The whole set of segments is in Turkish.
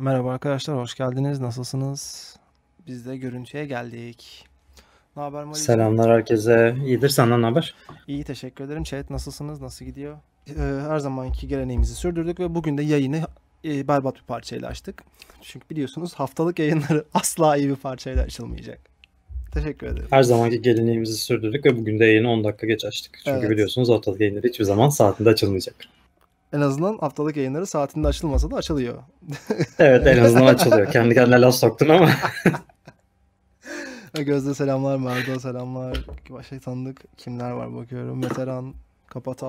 Merhaba arkadaşlar, hoş geldiniz. Nasılsınız? Biz de görüntüye geldik. Ne haber Mali? Selamlar herkese. İyidir senden haber? İyi teşekkür ederim. Chat nasılsınız? Nasıl gidiyor? Ee, her zamanki geleneğimizi sürdürdük ve bugün de yayını e, berbat bir parçayla açtık. Çünkü biliyorsunuz haftalık yayınları asla iyi bir parçayla açılmayacak. Teşekkür ederim. Her zamanki geleneğimizi sürdürdük ve bugün de yayını 10 dakika geç açtık. Çünkü evet. biliyorsunuz haftalık yayınları hiçbir zaman saatinde açılmayacak. En azından haftalık yayınları saatinde açılmasa da açılıyor. evet en azından açılıyor. Kendi kendine laf soktun ama. Gözde selamlar, Merdo selamlar. Başka şey tanıdık kimler var bakıyorum. Veteran, Kapat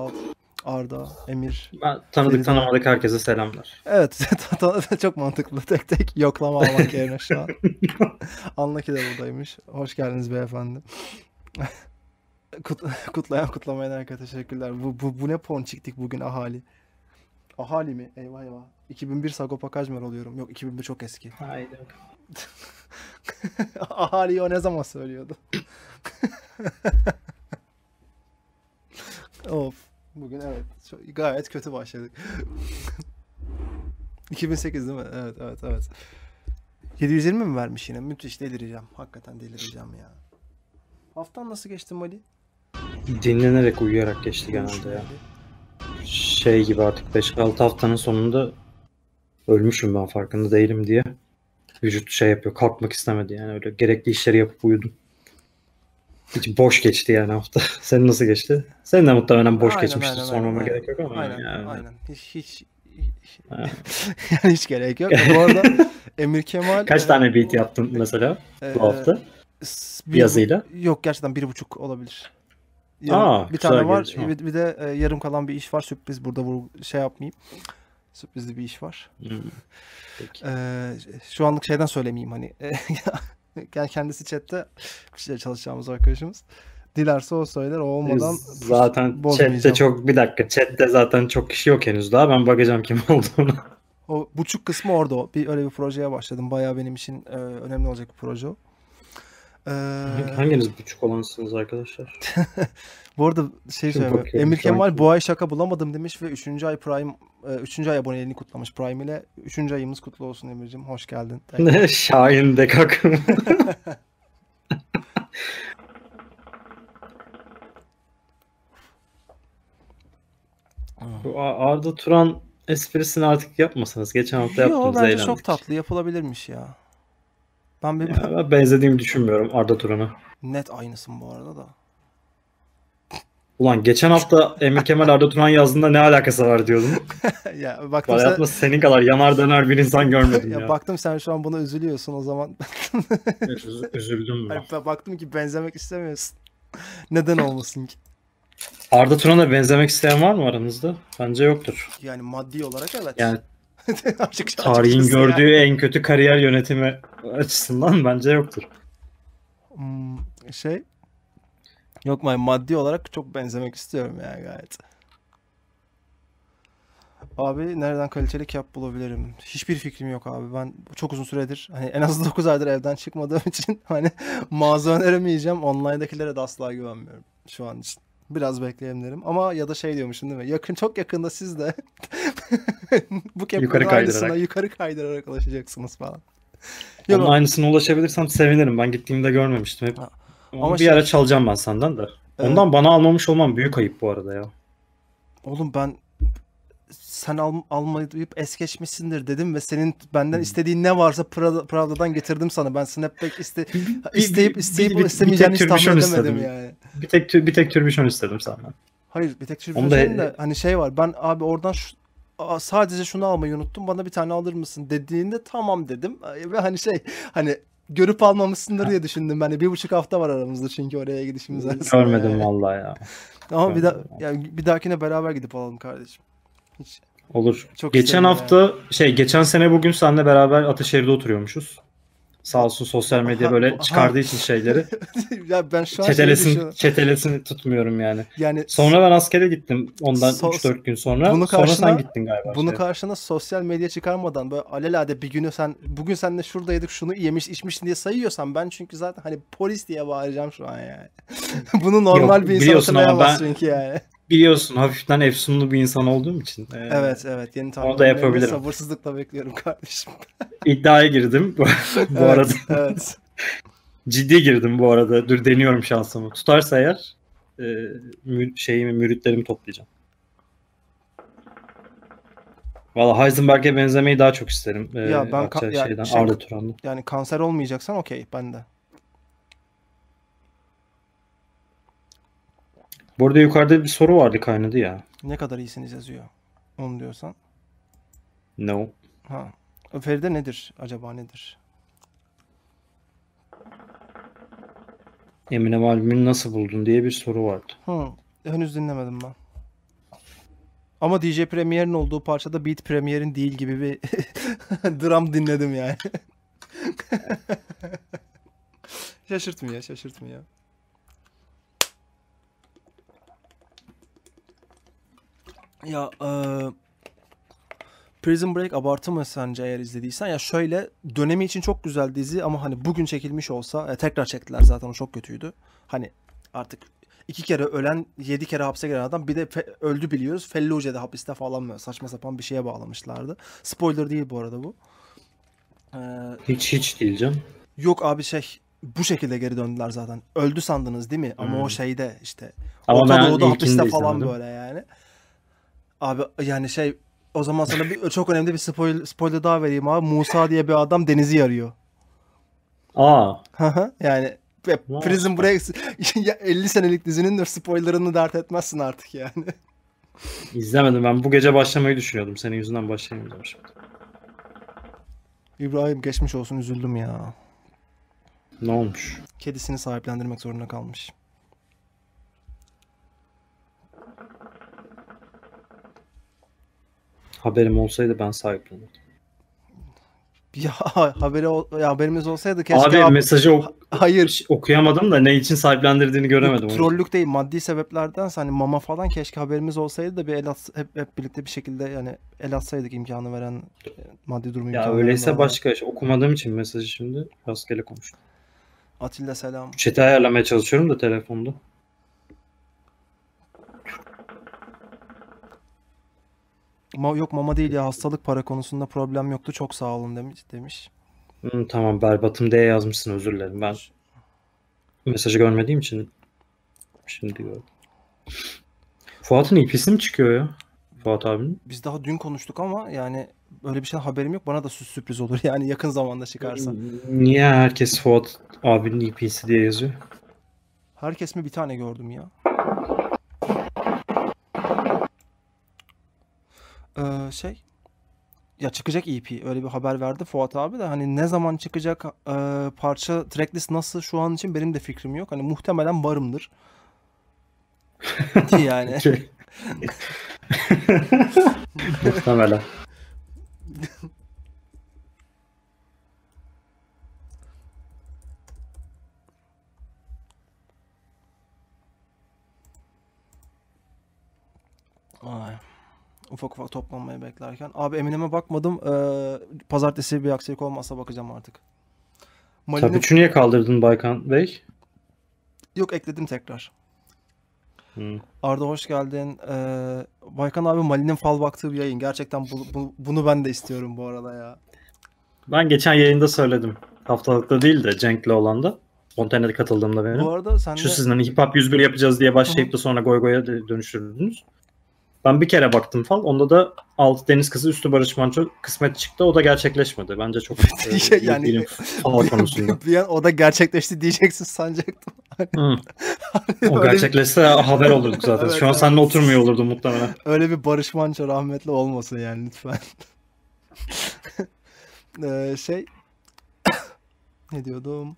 Arda, Emir. Ben tanıdık Feride. tanımadık herkese selamlar. Evet çok mantıklı tek tek yoklama almak yerine şu an. Anla ki de buradaymış. Hoş geldiniz beyefendi. Kut, kutlayan kutlamayan herkese teşekkürler. Bu, bu, bu ne ponçiktik bugün ahali. Ahali mi? Eyvah eyvah. 2001 Sagopa Kajmer oluyorum. Yok 2001 çok eski. Haydi. Ahali o ne zaman söylüyordu? of. Bugün evet. Çok, gayet kötü başladık. 2008 değil mi? Evet evet evet. 720 mi vermiş yine? Müthiş delireceğim. Hakikaten delireceğim ya. Haftan nasıl geçti Mali? Dinlenerek uyuyarak geçti genelde ya. Mali şey gibi artık 5-6 haftanın sonunda ölmüşüm ben farkında değilim diye. Vücut şey yapıyor kalkmak istemedi yani öyle gerekli işleri yapıp uyudum. Hiç boş geçti yani hafta. Senin nasıl geçti? Senin de muhtemelen boş aynen, geçmişti. Aynen, Sormama aynen. gerek yok ama. Aynen, yani. aynen. Hiç, hiç yani hiç gerek yok. Bu arada Emir Kemal... Kaç e, tane beat yaptın mesela e, bu hafta? Bir, Yazıyla. Yok gerçekten bir buçuk olabilir. Yarım, Aa, bir tane var. Bir, bir de e, yarım kalan bir iş var. Sürpriz burada vur, şey yapmayayım. Sürprizli bir iş var. Hmm. Peki. E, şu anlık şeyden söylemeyeyim hani. yani kendisi chatte bir şeyler çalışacağımız arkadaşımız. Dilerse o söyler o olmadan zaten chatte çok bir dakika chatte zaten çok kişi yok henüz daha ben bakacağım kim olduğunu. O buçuk kısmı orada o. Bir öyle bir projeye başladım. Bayağı benim için e, önemli olacak bir proje o. Ee... Hanginiz buçuk olansınız arkadaşlar? bu arada şey söyleyeyim. Emir Kemal bu ay şaka bulamadım demiş ve 3. ay Prime 3. E, ay aboneliğini kutlamış Prime ile. 3. ayımız kutlu olsun Emir'cim. Hoş geldin. Ne Şahin de kakım. bu Arda Turan esprisini artık yapmasanız. Geçen hafta yaptığımız Yo, bence eğlendik. çok tatlı yapılabilirmiş ya. Ben bir... Ya ben benzediğimi düşünmüyorum Arda Turan'a. Net aynısın bu arada da. Ulan geçen hafta Emir Kemal Arda Turan yazdığında ne alakası var diyordun. ya baktım Hayatımda senin kadar yanar döner bir insan görmedim ya. ya. Baktım sen şu an buna üzülüyorsun o zaman. üzüldüm ben. Hayır, baktım ki benzemek istemiyorsun. Neden olmasın ki? Arda Turan'a benzemek isteyen var mı aranızda? Bence yoktur. Yani maddi olarak evet. Yani Tarihin gördüğü yani. en kötü kariyer yönetimi açısından bence yoktur. Hmm, şey yok mu maddi olarak çok benzemek istiyorum ya gayet. Abi nereden kaliteli kap bulabilirim? Hiçbir fikrim yok abi. Ben çok uzun süredir hani en az 9 aydır evden çıkmadığım için hani mağaza öneremeyeceğim. Online'dakilere de asla güvenmiyorum şu an için. Biraz bekleyelim derim. Ama ya da şey diyormuşum değil mi? Yakın çok yakında siz de bu keplerin yukarı aynısına yukarı kaydırarak ulaşacaksınız falan. Yok, Onun aynısına ulaşabilirsem sevinirim. Ben gittiğimde görmemiştim. Hep. Ama bir şey... ara çalacağım ben senden de. Evet. Ondan bana almamış olman büyük ayıp bu arada ya. Oğlum ben sen al, almayıp es geçmişsindir dedim ve senin benden hmm. istediğin ne varsa Prada, Prada'dan getirdim sana. Ben snapback iste, isteyip isteyip bir, bir, istemeyeceğini hiç tahmin edemedim istedim. yani. Bir tek bir tek türbüşon istedim senden. Hayır bir tek türbüşon da... da hani şey var ben abi oradan şu, sadece şunu almayı unuttum bana bir tane alır mısın dediğinde tamam dedim ve hani şey hani görüp almamışsındır diye düşündüm ben de. Bir buçuk hafta var aramızda çünkü oraya gidişimiz arasında. Görmedim yani. vallahi ya. Ama bir, da, yani bir dahakine beraber gidip alalım kardeşim. Hiç Olur. Çok geçen hafta ya. şey geçen sene bugün seninle beraber Ataşehir'de oturuyormuşuz. Sağ olsun sosyal medya böyle aha. çıkardığı için şeyleri. ya ben şu an şey çetelesin, çetelesini tutmuyorum yani. Yani sonra ben askere gittim ondan so- 3-4 gün sonra. Bunu karşına, sonra sen gittin galiba. Bunu şey. karşına sosyal medya çıkarmadan böyle alelade bir günü sen bugün seninle şuradaydık şunu yemiş içmişsin diye sayıyorsan ben çünkü zaten hani polis diye bağıracağım şu an yani. bunu normal Yok, bir insan hatırlayamaz ben, çünkü yani biliyorsun hafiften efsunlu bir insan olduğum için. E, evet evet yeni Onu da yapabilirim. sabırsızlıkla bekliyorum kardeşim. İddiaya girdim bu, bu evet, arada. Evet. Ciddi girdim bu arada. Dur deniyorum şansımı. Tutarsa eğer e, mü, şeyimi müritlerimi toplayacağım. Valla Heisenberg'e benzemeyi daha çok isterim. Ya ben ka- ya, şeyden, şey, Arda Turan'da. Yani kanser olmayacaksan okey ben Bu arada yukarıda bir soru vardı kaynadı ya. Ne kadar iyisiniz yazıyor. Onu diyorsan. No. Ha. Feride nedir? Acaba nedir? Eminem albümünü nasıl buldun diye bir soru vardı. Hı. Henüz dinlemedim ben. Ama DJ Premier'in olduğu parçada Beat Premier'in değil gibi bir dram dinledim yani. şaşırtmıyor, şaşırtmıyor. Ya e, Prison Break abartı mı sence eğer izlediysen? Ya şöyle dönemi için çok güzel dizi ama hani bugün çekilmiş olsa e, tekrar çektiler zaten o çok kötüydü. Hani artık iki kere ölen, yedi kere hapse giren adam bir de fe- öldü biliyoruz. Felluce'de hapiste falan mı? saçma sapan bir şeye bağlamışlardı. Spoiler değil bu arada bu. Ee, hiç hiç değil canım. Yok abi şey bu şekilde geri döndüler zaten. Öldü sandınız değil mi? Ama hmm. o şeyde işte. Ama Orta Doğu'da hapiste falan böyle yani. Abi yani şey o zaman sana bir, çok önemli bir spoil, spoiler daha vereyim abi. Musa diye bir adam denizi yarıyor. Aa. yani Prison Break 50 senelik dizinin de spoilerını dert etmezsin artık yani. İzlemedim ben bu gece başlamayı düşünüyordum. Senin yüzünden başlayamayacağım şimdi. İbrahim geçmiş olsun üzüldüm ya. Ne olmuş? Kedisini sahiplendirmek zorunda kalmış. haberim olsaydı ben sahiplenirdim. Ya haberi ya haberimiz olsaydı keşke abi, mesajı ok hayır okuyamadım da ne için sahiplendirdiğini göremedim. Bu trollük değil maddi sebeplerden hani mama falan keşke haberimiz olsaydı da bir el at, hep, hep birlikte bir şekilde yani el atsaydık imkanı veren e, maddi durumu Ya öyleyse veren. başka şey. okumadığım için mesajı şimdi rastgele konuştum. Atilla selam. Çete ayarlamaya çalışıyorum da telefonda. Ma yok mama değil ya hastalık para konusunda problem yoktu. Çok sağ olun demiş. demiş. Hmm, tamam berbatım diye yazmışsın özür dilerim. Ben mesajı görmediğim için şimdi gördüm. Fuat'ın ipisi e mi çıkıyor ya? Fuat abinin. Biz daha dün konuştuk ama yani öyle bir şey haberim yok. Bana da sürpriz olur yani yakın zamanda çıkarsa. Niye herkes Fuat abinin IP'si e diye yazıyor? Herkes mi bir tane gördüm ya. Ee, şey ya çıkacak EP öyle bir haber verdi Fuat abi de hani ne zaman çıkacak e, parça tracklist nasıl şu an için benim de fikrim yok. Hani muhtemelen varımdır. yani. Şey. muhtemelen. Ay ufak ufak toplanmayı beklerken. Abi Eminem'e bakmadım. Ee, pazartesi bir aksilik olmazsa bakacağım artık. Malini... Tabii üçü niye kaldırdın Baykan Bey? Yok ekledim tekrar. Hmm. Arda hoş geldin. Ee, Baykan abi Mali'nin fal baktığı bir yayın. Gerçekten bu, bu, bunu ben de istiyorum bu arada ya. Ben geçen yayında söyledim. Haftalıkta değil de Cenk'le olan da. Spontane'de katıldığımda benim. Bu arada sen Şu de... sizden hip hop 101 yapacağız diye başlayıp da sonra goy goya dönüştürdünüz. Ben bir kere baktım falan. Onda da alt deniz kızı üstü Barış Manço kısmet çıktı. O da gerçekleşmedi. Bence çok e, şey yani değilim konusunda. Bir, bir an o da gerçekleşti diyeceksin sanacaktım. hmm. o gerçekleşse haber olurduk zaten. evet, Şu an seninle oturmuyor olurdum muhtemelen. Öyle bir Barış Manço rahmetli olmasın yani lütfen. ee, şey ne diyordum?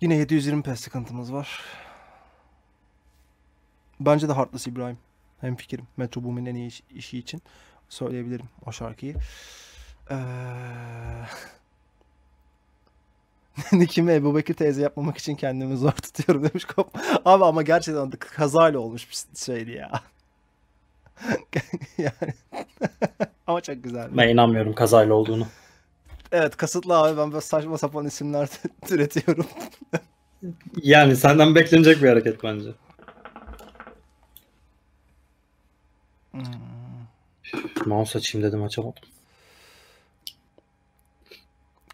Yine 720p sıkıntımız var. Bence de Heartless İbrahim. Hem fikrim. Metro Boomin en iyi işi için söyleyebilirim o şarkıyı. Ee... Nikime Ebu Bekir teyze yapmamak için kendimi zor tutuyorum demiş Kop. Abi ama gerçekten kazayla olmuş bir şeydi ya. yani. ama çok güzel. Ben inanmıyorum kazayla olduğunu. Evet kasıtlı abi ben böyle saçma sapan isimler türetiyorum. yani senden beklenecek bir hareket bence. Hmm. Mouse açayım dedim açamadım.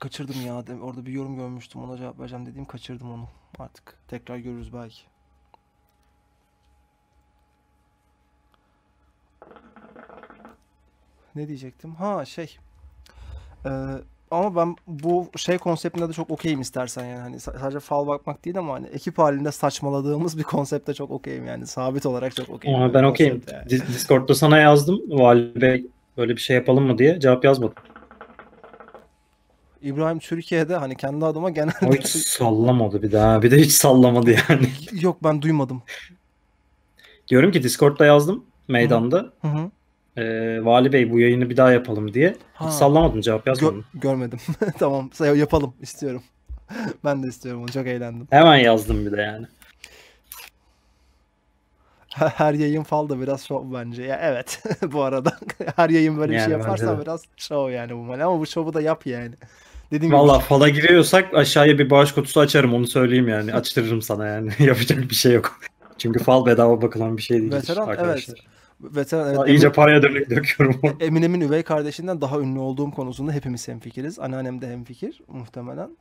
Kaçırdım ya. Orada bir yorum görmüştüm. Ona cevap vereceğim dediğim kaçırdım onu. Artık tekrar görürüz belki. Ne diyecektim? Ha şey. Ee, ama ben bu şey konseptinde de çok okeyim istersen yani. Hani sadece fal bakmak değil ama hani ekip halinde saçmaladığımız bir konsepte çok okeyim yani. Sabit olarak çok okeyim. Ama ben okeyim. Yani. Discord'da sana yazdım. Vali Bey böyle bir şey yapalım mı diye cevap yazmadım. İbrahim Türkiye'de hani kendi adıma genelde... O hiç sallamadı bir daha. Bir de hiç sallamadı yani. Yok ben duymadım. Diyorum ki Discord'da yazdım meydanda. Hı hı e, Vali Bey bu yayını bir daha yapalım diye. Ha. sallamadım cevap yazmadım. Gör, görmedim. tamam yapalım istiyorum. ben de istiyorum onu çok eğlendim. Hemen yazdım bir de yani. Her, yayın fal da biraz şov bence. Ya evet bu arada her yayın böyle yani bir şey yaparsa biraz şov yani bu mal ama bu şovu da yap yani. Dediğim Vallahi gibi... fala giriyorsak aşağıya bir bağış kutusu açarım onu söyleyeyim yani. Açtırırım sana yani. Yapacak bir şey yok. Çünkü fal bedava bakılan bir şey değil. Veteran arkadaşlar. evet veteran evet, iyice Emin, paraya dökük döküyorum. Eminem'in üvey kardeşinden daha ünlü olduğum konusunda hepimiz hemfikiriz. Anneannem de hemfikir muhtemelen.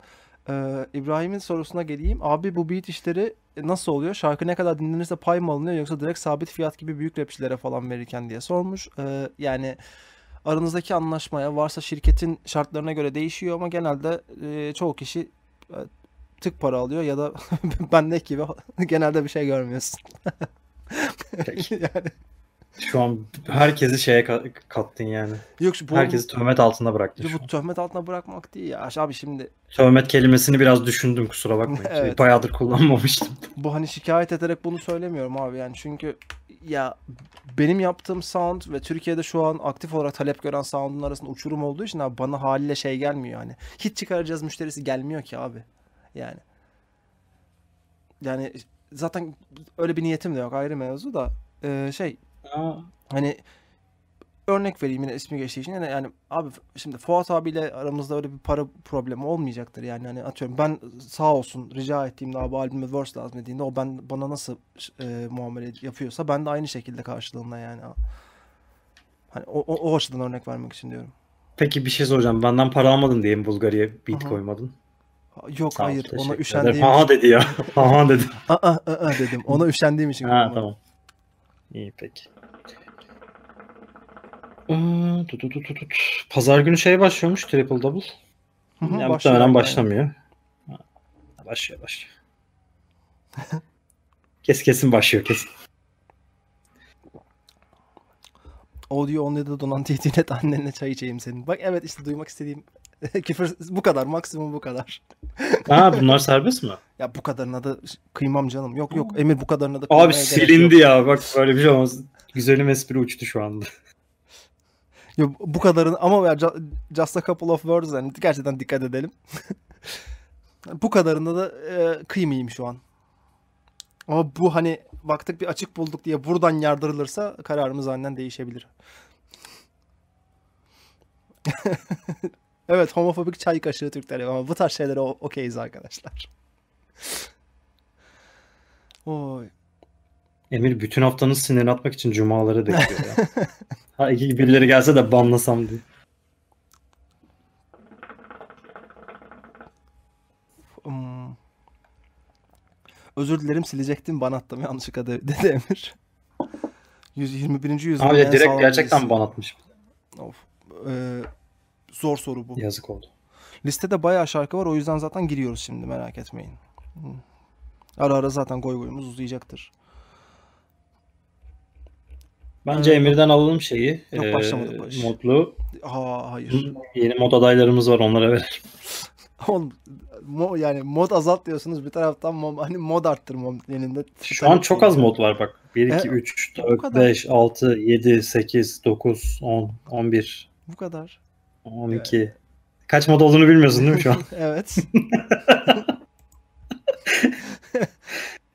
Ee, İbrahim'in sorusuna geleyim. Abi bu beat işleri nasıl oluyor? Şarkı ne kadar dinlenirse pay mı alınıyor yoksa direkt sabit fiyat gibi büyük rapçilere falan verirken diye sormuş. Ee, yani aranızdaki anlaşmaya varsa şirketin şartlarına göre değişiyor ama genelde e, çoğu kişi e, tık para alıyor ya da ben bendeki gibi genelde bir şey görmüyorsun. yani şu an herkesi şeye kattın yani. Yok şu bu, herkesi töhmet altında bıraktın. Bu töhmet altında bırakmak değil ya. Abi şimdi töhmet kelimesini biraz düşündüm kusura bakmayın. evet. Bayağıdır kullanmamıştım. Bu hani şikayet ederek bunu söylemiyorum abi yani çünkü ya benim yaptığım sound ve Türkiye'de şu an aktif olarak talep gören sound'un arasında uçurum olduğu için abi bana haliyle şey gelmiyor yani. Hiç çıkaracağız müşterisi gelmiyor ki abi. Yani. Yani zaten öyle bir niyetim de yok ayrı mevzu da ee, şey Hani örnek vereyim yine ismi geçtiği için yani, yani abi şimdi Fuat abiyle aramızda öyle bir para problemi olmayacaktır yani hani atıyorum ben sağ olsun rica ettiğimde abi albüme verse lazım dediğinde o ben bana nasıl e, muamele yapıyorsa ben de aynı şekilde karşılığında yani hani o, o, o açıdan örnek vermek için diyorum. Peki bir şey soracağım. Benden para almadın diye mi Bulgari'ye beat Aha. koymadın? Yok Sağ hayır ona üşendiğim için. Ha dedi ya. ha dedi. aa, aa, aa dedim. Ona üşendiğim için. ha tamam. İyi peki tut, tut, tut, tut. Pazar günü şey başlıyormuş triple double. Hı hı, yani muhtemelen başlamıyor. Başlıyor başlıyor. Kes kesin başlıyor kesin. Audio only da donan net annenle çay içeyim senin. Bak evet işte duymak istediğim küfür bu kadar maksimum bu kadar. Aa bunlar serbest mi? Ya bu kadarına da kıymam canım. Yok yok Emir bu kadarına da Abi silindi ya bak böyle bir şey olmaz. Güzelim espri uçtu şu anda bu kadarın ama ya, just a couple of words yani gerçekten dikkat edelim. bu kadarında da e, kıymayayım şu an. Ama bu hani baktık bir açık bulduk diye buradan yardırılırsa kararımız annen değişebilir. evet homofobik çay kaşığı Türkleri ama bu tarz şeylere okeyiz arkadaşlar. Oy. Emir bütün haftanın sinir atmak için cumaları bekliyor ya. Ha iki birileri gelse de banlasam diye. Hmm. Özür dilerim silecektim ban attım yanlışlıkla dedi Emir. 121. yüzyılda Abi direkt gerçekten birisi. ban atmış. Of. Ee, zor soru bu. Yazık oldu. Listede bayağı şarkı var o yüzden zaten giriyoruz şimdi merak etmeyin. Hmm. Ara ara zaten goy goyumuz uzayacaktır. Bence ee, Emir'den alalım şeyi. Yok ee, başlamadı Modlu. Ha, hayır. Yeni mod adaylarımız var onlara ver. Oğlum mo, yani mod azalt diyorsunuz bir taraftan mod, hani mod arttırmam yeninde. Şu an çok az mod var bak. 1, e, 2, 3, 4, 5, 6, 7, 8, 9, 10, 11. Bu kadar. 12. Evet. Kaç mod olduğunu bilmiyorsun değil mi şu an? evet.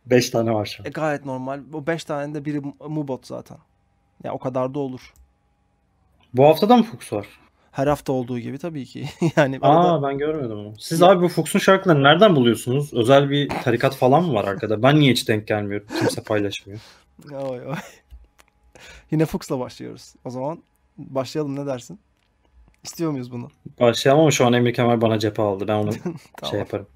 5 tane var şu an. E, gayet normal. O 5 tane de biri Mubot zaten. Ya o kadar da olur. Bu haftada mı Fuchs var? Her hafta olduğu gibi tabii ki. yani Aa ben görmedim onu. Siz abi bu Fuchs'un şarkılarını nereden buluyorsunuz? Özel bir tarikat falan mı var arkada? Ben niye hiç denk gelmiyorum? Kimse paylaşmıyor. oy oy. Yine Fuchs'la başlıyoruz. O zaman başlayalım ne dersin? İstiyor muyuz bunu? Başlayalım ama şu an Emir Kemal bana cephe aldı. Ben onu şey tamam. şey yaparım.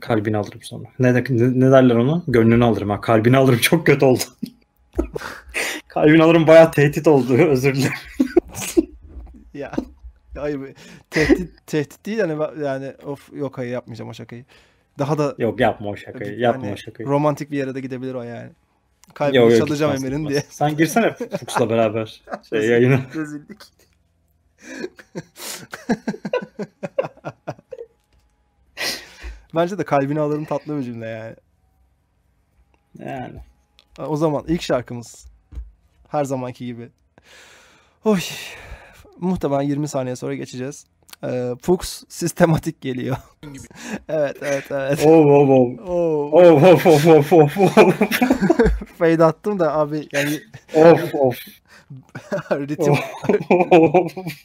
kalbini alırım sonra. Ne, de, ne, ne derler onu? Gönlünü alırım ha. Kalbini alırım çok kötü oldu. Calvin alırım bayağı tehdit oldu. Özür dilerim. ya. Hayır tehdit, tehdit değil yani, yani of yok hayır yapmayacağım o şakayı. Daha da Yok yapma o şakayı. Yani, yapma o şakayı. Romantik bir yere de gidebilir o yani. Kalbini çalacağım Emir'in diye. Sen girsene Fuchs'la beraber şey yayına. Rezillik. Bence de kalbini alırım tatlı bir cümle yani. Yani. O zaman ilk şarkımız her zamanki gibi. Oy. Muhtemelen 20 saniye sonra geçeceğiz. Ee, Fuchs sistematik geliyor. evet evet evet. Oh oh oh. Oh oh oh oh oh Fade attım da abi yani. Of of. ritim.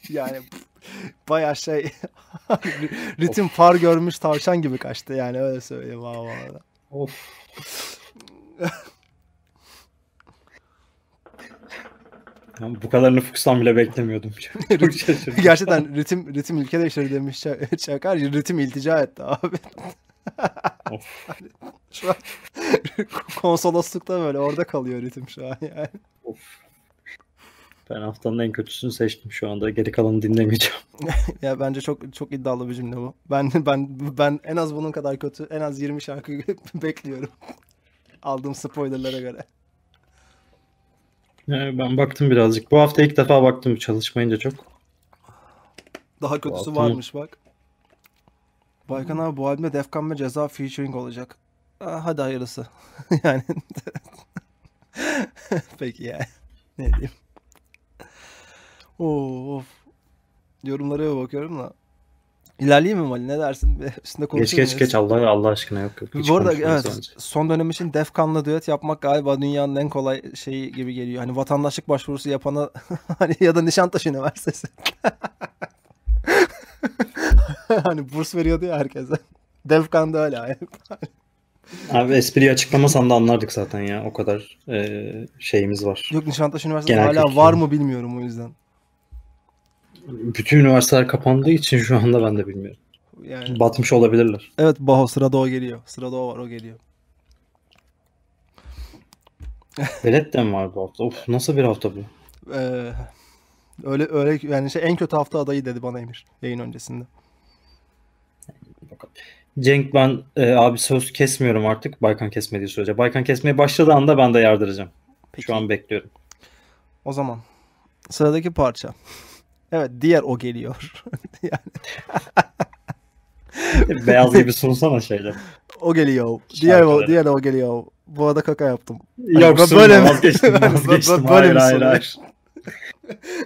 yani baya şey ritim far görmüş tavşan gibi kaçtı yani öyle söyleyeyim abi. Of. Yani bu kadar nüfustan bile beklemiyordum. Gerçekten ritim ritim ülke değiştirir demiş Çakar. Ritim iltica etti abi. şu an konsoloslukta böyle orada kalıyor ritim şu an yani. Of. Ben haftanın en kötüsünü seçtim şu anda. Geri kalanı dinlemeyeceğim. ya bence çok çok iddialı bir cümle bu. Ben ben ben en az bunun kadar kötü en az 20 şarkı bekliyorum. Aldığım spoilerlara göre. Ben baktım birazcık. Bu hafta ilk defa baktım çalışmayınca çok. Daha kötüsü Altın. varmış bak. Baykan abi bu albümde Defkan ve Ceza featuring olacak. Aa, hadi hayırlısı. yani. Peki ya. Ne diyeyim. of. Yorumlara bakıyorum da. İlerleyeyim mi Mali? Ne dersin? Üstünde Geç geç geç Allah Allah aşkına yok yok. Hiç Bu arada evet, bence. son dönem için Defkan'la düet yapmak galiba dünyanın en kolay şeyi gibi geliyor. Hani vatandaşlık başvurusu yapana hani ya da Nişantaşı Üniversitesi. hani burs veriyordu ya herkese. Defkan da öyle. Abi espriyi açıklamasan da anlardık zaten ya. O kadar e, şeyimiz var. Yok Nişantaşı Üniversitesi Genel hala kültürü. var mı bilmiyorum o yüzden bütün üniversiteler kapandığı için şu anda ben de bilmiyorum. Yani... Batmış olabilirler. Evet Baho sırada o geliyor. Sırada o var o geliyor. Velet de mi var bu hafta? Of nasıl bir hafta bu? Ee, öyle öyle yani şey en kötü hafta adayı dedi bana Emir yayın öncesinde. Cenk ben e, abi söz kesmiyorum artık Baykan kesmediği sürece. Baykan kesmeye başladığı anda ben de yardıracağım. Peki. Şu an bekliyorum. O zaman sıradaki parça. Evet diğer o geliyor. yani. Beyaz gibi sunsana şeyle. O geliyor. Diğer o, diğer o geliyor. Bu arada kaka yaptım. Yok hani böyle mi? vazgeçtim vazgeçtim. böyle hayır, hayır, hayır.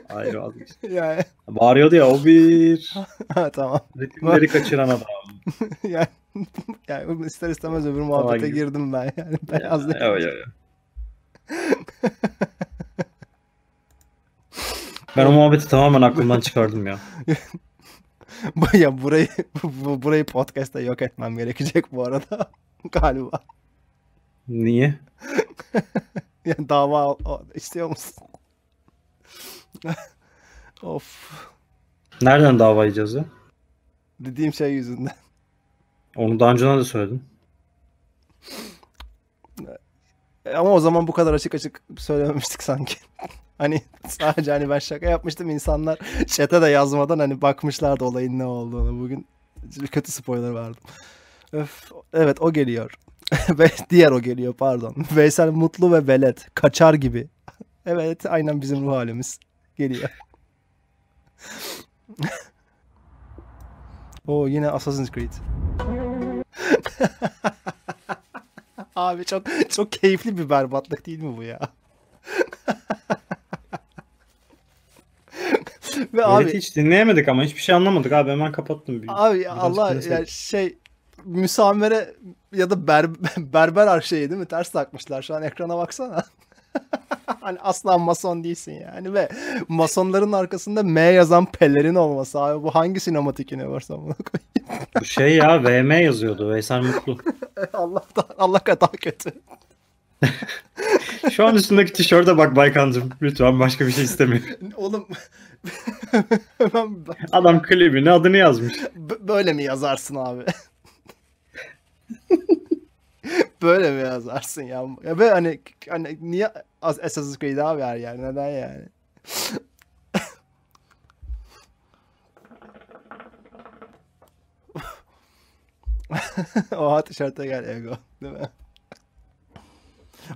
hayır vazgeçtim. Yani. Bağırıyordu ya o bir. ha tamam. Ritimleri kaçıran adam. yani, yani ister istemez öbür muhabbete tamam, girdim ben yani. Beyaz ya, ya, ya. Ben o muhabbeti tamamen aklımdan çıkardım ya. ya burayı bu, burayı podcast'ta yok etmem gerekecek bu arada galiba. Niye? yani dava istiyor musun? of. Nereden dava yiyeceğiz ya? Dediğim şey yüzünden. Onu daha önce de söyledim. Ama o zaman bu kadar açık açık söylememiştik sanki. Hani sadece hani ben şaka yapmıştım. insanlar chat'e de yazmadan hani bakmışlardı olayın ne olduğunu. Bugün kötü spoiler verdim. Öf, evet o geliyor. ve diğer o geliyor pardon. Veysel mutlu ve velet. Kaçar gibi. evet aynen bizim ruh halimiz. Geliyor. o yine Assassin's Creed. Abi çok çok keyifli bir berbatlık değil mi bu ya? Ve abi hiç dinleyemedik ama hiçbir şey anlamadık abi hemen kapattım. Bir, abi biraz Allah ya şey müsamere ya da ber, berber arşeyi değil mi? Ters takmışlar şu an ekrana baksana. hani asla mason değilsin yani ve masonların arkasında M yazan pelerin olması abi bu hangi sinematik varsa bunu Bu şey ya VM yazıyordu Veysel Mutlu. Allah'tan Allah kadar kötü. Şu an üstündeki tişörte bak Baykancım. Lütfen başka bir şey istemiyorum. Oğlum Adam klibini adını yazmış. B- böyle mi yazarsın abi? böyle mi yazarsın ya? ya böyle hani, hani niye Assassin's Creed abi her yer? Neden yani? Oha tişörte gel Ego. Değil mi?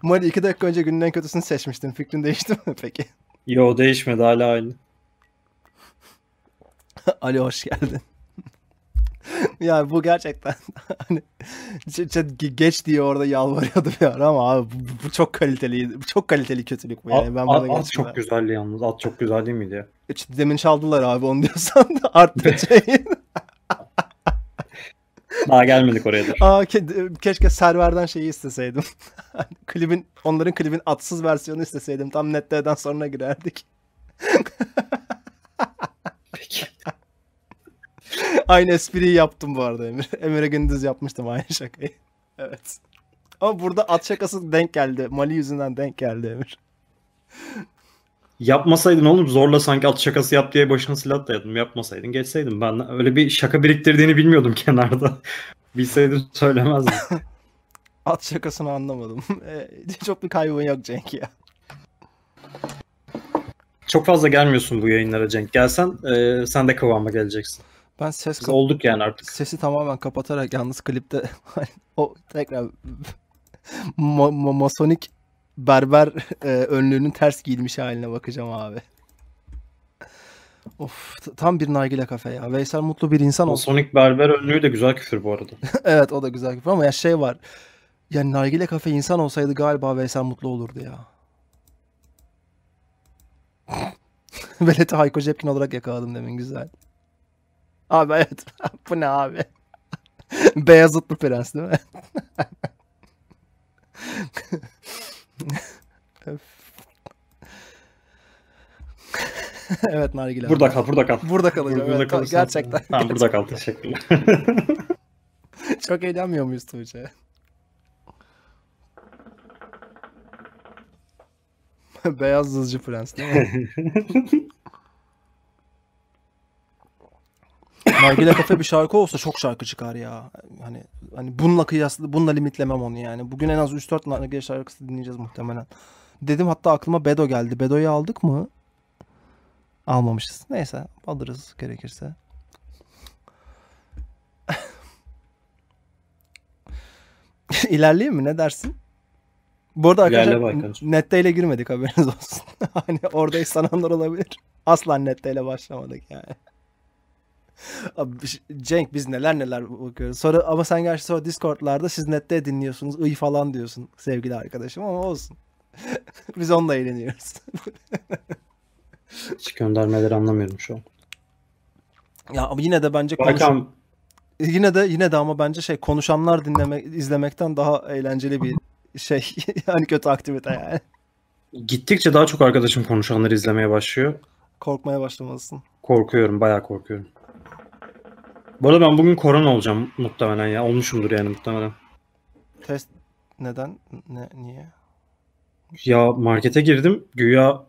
Mali iki dakika önce günün en kötüsünü seçmiştin. Fikrin değişti mi peki? Yo değişmedi hala aynı. Ali hoş geldin. ya bu gerçekten hani geç diye orada yalvarıyordu bir ara ama abi bu, bu çok kaliteli bu çok kaliteli kötülük bu yani. At, ben at, at çok abi. güzeldi yalnız. At çok güzel değil miydi ya? E, demin çaldılar abi onu diyorsan da şeyin. şey. Daha gelmedik oraya da. Aa, ke- keşke serverden şeyi isteseydim. klibin, onların klibin atsız versiyonu isteseydim. Tam nette'den sonra girerdik. Peki. aynı espriyi yaptım bu arada Emir. Emre Gündüz yapmıştım aynı şakayı. Evet. Ama burada at şakası denk geldi. Mali yüzünden denk geldi Emir. Yapmasaydın oğlum zorla sanki at şakası yap diye başına silah dayadım. Yapmasaydın geçseydin. Ben öyle bir şaka biriktirdiğini bilmiyordum kenarda. Bilseydim söylemezdim. at şakasını anlamadım. E, çok bir kaybın yok Cenk ya. Çok fazla gelmiyorsun bu yayınlara Cenk. Gelsen e, sen de kıvama geleceksin. Ben ses Biz olduk yani artık. Sesi tamamen kapatarak yalnız klipte o tekrar ma- ma- masonik berber e, önlüğünün ters giyilmiş haline bakacağım abi. Of tam bir nargile kafe ya. Veysel mutlu bir insan olsun. Sonic berber önlüğü de güzel küfür bu arada. evet o da güzel küfür ama ya şey var. Yani nargile kafe insan olsaydı galiba Veysel mutlu olurdu ya. Veleti Hayko Cepkin olarak yakaladım demin güzel. Abi evet. bu ne abi? Beyazıtlı prens değil mi? evet nargile. Burada kal, burada kal. Burada kalacağım. Burada, evet, gerçekten. Tamam burada kal. Teşekkürler. Çok eğlenmiyor muyuz Tuğçe? Beyaz Dızcı Prens değil mi? Nargile Kafe bir şarkı olsa çok şarkı çıkar ya. Hani hani bununla kıyaslı bununla limitlemem onu yani. Bugün en az 3-4 Nargile şarkısı dinleyeceğiz muhtemelen. Dedim hatta aklıma Bedo geldi. Bedo'yu aldık mı? Almamışız. Neyse alırız gerekirse. İlerleyeyim mi ne dersin? Bu arada arkadaşlar nette ile girmedik haberiniz olsun. hani orada sananlar olabilir. Asla netteyle başlamadık yani. Abi, Cenk biz neler neler bakıyoruz. Sonra ama sen gerçi sonra Discord'larda siz nette dinliyorsunuz. iyi falan diyorsun sevgili arkadaşım ama olsun. biz onunla eğleniyoruz. Hiç göndermeleri anlamıyorum şu an. Ya ama yine de bence konuşan... Yine de yine de ama bence şey konuşanlar dinlemek izlemekten daha eğlenceli bir şey yani kötü aktivite yani. Gittikçe daha çok arkadaşım konuşanları izlemeye başlıyor. Korkmaya başlamalısın. Korkuyorum, bayağı korkuyorum. Bu arada ben bugün korona olacağım muhtemelen ya. Olmuşumdur yani muhtemelen. Test neden? Ne, niye? Ya markete girdim. Güya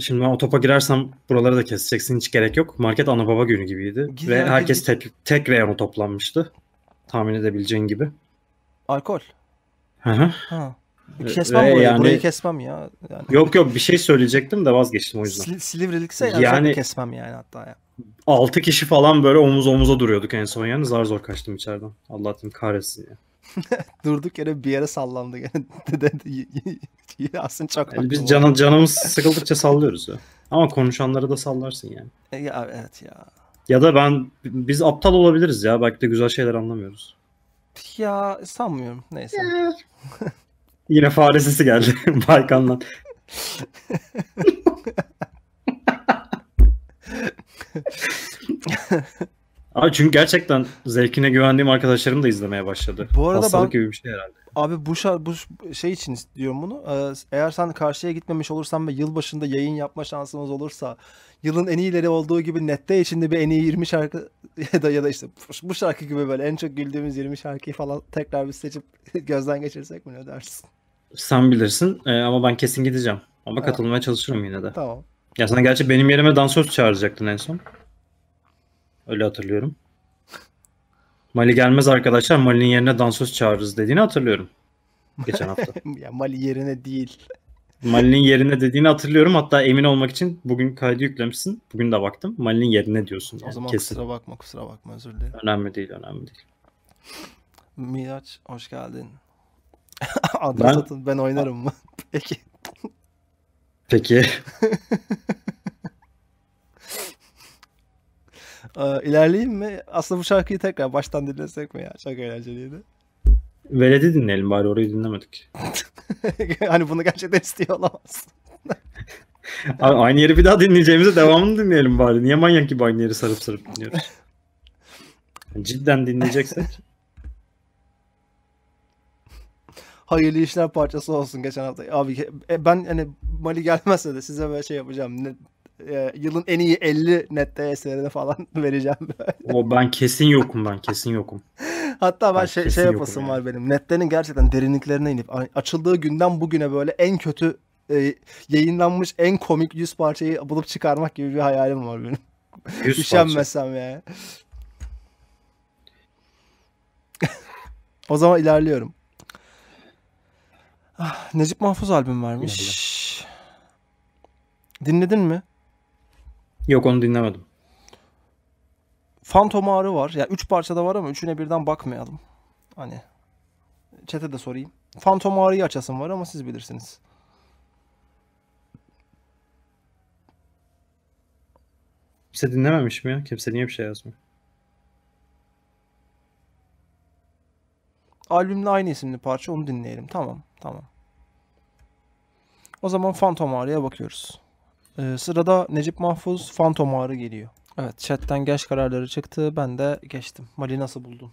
Şimdi ben o girersem buraları da keseceksin hiç gerek yok. Market ana baba günü gibiydi. Güzel Ve herkes tek, tek reyona toplanmıştı. Tahmin edebileceğin gibi. Alkol. Hı hı. Kesmem Ve burayı, yani... burayı kesmem ya. Yani... Yok yok bir şey söyleyecektim de vazgeçtim o yüzden. Sil Silivrilikse yani, yani... kesmem yani hatta ya. 6 kişi falan böyle omuz omuza duruyorduk en son yani zar zor kaçtım içeriden. Allah'ım kahretsin ya. Durduk yere bir yere sallandı gene. Aslında çok yani biz canı, canımız sıkıldıkça sallıyoruz ya. Ama konuşanları da sallarsın yani. E, ya, evet ya. Ya da ben biz aptal olabiliriz ya. Belki de güzel şeyler anlamıyoruz. Ya sanmıyorum. Neyse. Yine fare sesi geldi Baykan'dan. Abi çünkü gerçekten zevkine güvendiğim arkadaşlarım da izlemeye başladı. Bu arada Hastalık ben, gibi bir şey herhalde. Abi bu, şar, bu şey için istiyorum bunu. Ee, eğer sen karşıya gitmemiş olursan ve yılbaşında yayın yapma şansımız olursa yılın en iyileri olduğu gibi nette içinde bir en iyi 20 şarkı ya da ya da işte bu şarkı gibi böyle en çok güldüğümüz 20 şarkıyı falan tekrar bir seçip gözden geçirsek mi ne dersin? Sen bilirsin ee, ama ben kesin gideceğim. Ama ha. katılmaya çalışırım yine de. Tamam. Ya sen gerçi benim yerime dansöz çağıracaktın en son. Öyle hatırlıyorum. Mali gelmez arkadaşlar Mali'nin yerine dansöz çağırırız dediğini hatırlıyorum. Geçen hafta. ya Mali yerine değil. Mali'nin yerine dediğini hatırlıyorum. Hatta emin olmak için bugün kaydı yüklemişsin. Bugün de baktım. Mali'nin yerine diyorsun. Yani. O zaman Kesin. kusura bakma kusura bakma özür dilerim. Önemli değil önemli değil. Miraç hoş geldin. Adres ben... atın ben oynarım mı? Peki. Peki. İlerleyeyim mi? Aslında bu şarkıyı tekrar baştan dinlesek mi ya? Çok eğlenceliydi. Veled'i dinleyelim bari orayı dinlemedik. hani bunu gerçekten istiyor olamazsın. aynı yeri bir daha dinleyeceğimize devamını dinleyelim bari. Niye manyak gibi aynı yeri sarıp sarıp dinliyoruz? Cidden dinleyeceksek. hayırlı işler parçası olsun geçen hafta. Abi e, ben hani Mali gelmezse de size böyle şey yapacağım. Ne, e, yılın en iyi 50 nette eserini falan vereceğim. Böyle. O ben kesin yokum ben kesin yokum. Hatta ben, ben şey, şey yapasım yani. var benim. Netlerin gerçekten derinliklerine inip hani, açıldığı günden bugüne böyle en kötü e, yayınlanmış en komik yüz parçayı bulup çıkarmak gibi bir hayalim var benim. 100 Üşenmesem ya. o zaman ilerliyorum. Ah, Necip Mahfuz albüm vermiş. Dinledin mi? Yok onu dinlemedim. Phantom Ağrı var. Ya yani üç parçada var ama üçüne birden bakmayalım. Hani çete de sorayım. Phantom Ağrı'yı açasım var ama siz bilirsiniz. Kimse dinlememiş mi ya? Kimse niye bir şey yazmıyor? Albümle aynı isimli parça onu dinleyelim. Tamam tamam. O zaman Fantom Ağrı'ya bakıyoruz. Ee, sırada Necip Mahfuz Fantom Ağrı geliyor. Evet chatten geç kararları çıktı. Ben de geçtim. Mali nasıl buldun?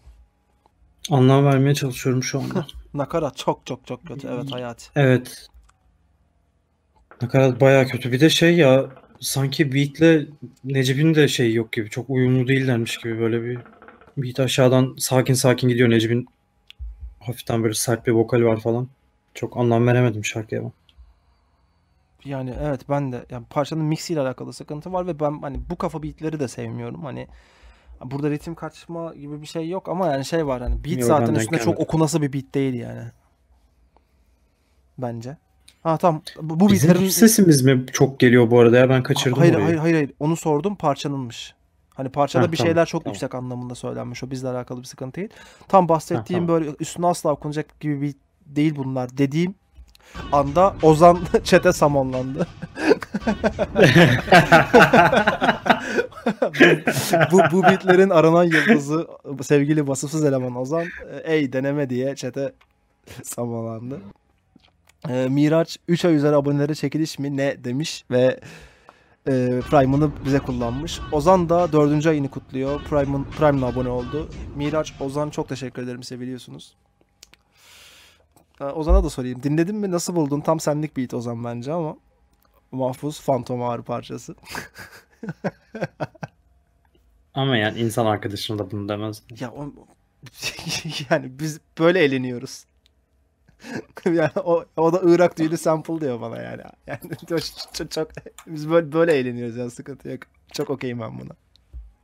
Anlam vermeye çalışıyorum şu anda. Nakarat çok çok çok kötü. Evet hayat. Evet. Nakarat baya kötü. Bir de şey ya sanki beatle Necip'in de şey yok gibi. Çok uyumlu değillermiş gibi böyle bir beat aşağıdan sakin sakin gidiyor Necip'in. Hafiften böyle sert bir vokali var falan. Çok anlam veremedim şarkıya ben. Yani evet ben de yani parçanın mixiyle alakalı sıkıntı var ve ben hani bu kafa beatleri de sevmiyorum. Hani burada ritim kaçma gibi bir şey yok ama yani şey var hani beat zaten üstünde gelmedi. çok okunası bir beat değil yani. Bence. Ha tamam. Bu, bu Bizim beatlerin... sesimiz mi çok geliyor bu arada ya ben kaçırdım hayır, orayı. Hayır hayır hayır onu sordum parçanınmış. Hani parçada ha, bir tamam, şeyler çok tamam. yüksek anlamında söylenmiş. O bizle alakalı bir sıkıntı değil. Tam bahsettiğim ha, tamam. böyle üstüne asla okunacak gibi bir değil bunlar dediğim anda Ozan çete samonlandı. bu, bu bitlerin aranan yıldızı sevgili vasıfsız eleman Ozan e, ey deneme diye çete samonlandı. Ee, Miraç 3 ay üzeri abonelere çekiliş mi ne demiş ve e, Prime'ını bize kullanmış. Ozan da dördüncü ayını kutluyor. Prime'ın Prime'la abone oldu. Miraç, Ozan çok teşekkür ederim. Seviliyorsunuz. Ozan'a da sorayım. Dinledin mi? Nasıl buldun? Tam senlik beat Ozan bence ama. Mahfuz Fantom Ağrı parçası. ama yani insan arkadaşına da bunu demez. Ya o, yani biz böyle eğleniyoruz. yani o, o da Irak düğünü sample diyor bana yani. Yani çok, çok biz böyle, böyle eğleniyoruz ya yani, sıkıntı yok. Çok okeyim ben buna.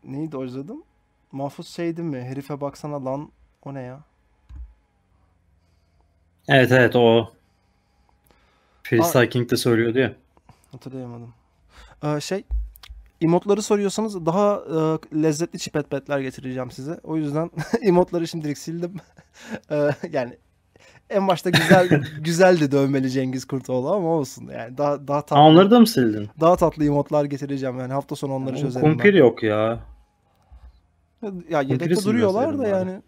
Neyi dojladım? Mahfuz şeydi mi? Herife baksana lan o ne ya? Evet evet o Freestyle King de söylüyordu ya. Hatırlayamadım. Ee, şey emotları soruyorsanız daha e, lezzetli çipet getireceğim size. O yüzden emotları şimdi direkt sildim. Ee, yani en başta güzel güzeldi dövmeli Cengiz Kurtoğlu ama olsun yani daha daha tatlı. Ha, onları da mı sildin? Daha tatlı emotlar getireceğim yani hafta sonu onları çözelim. Kumpir ben. yok ya. Ya yedekte duruyorlar da bari. yani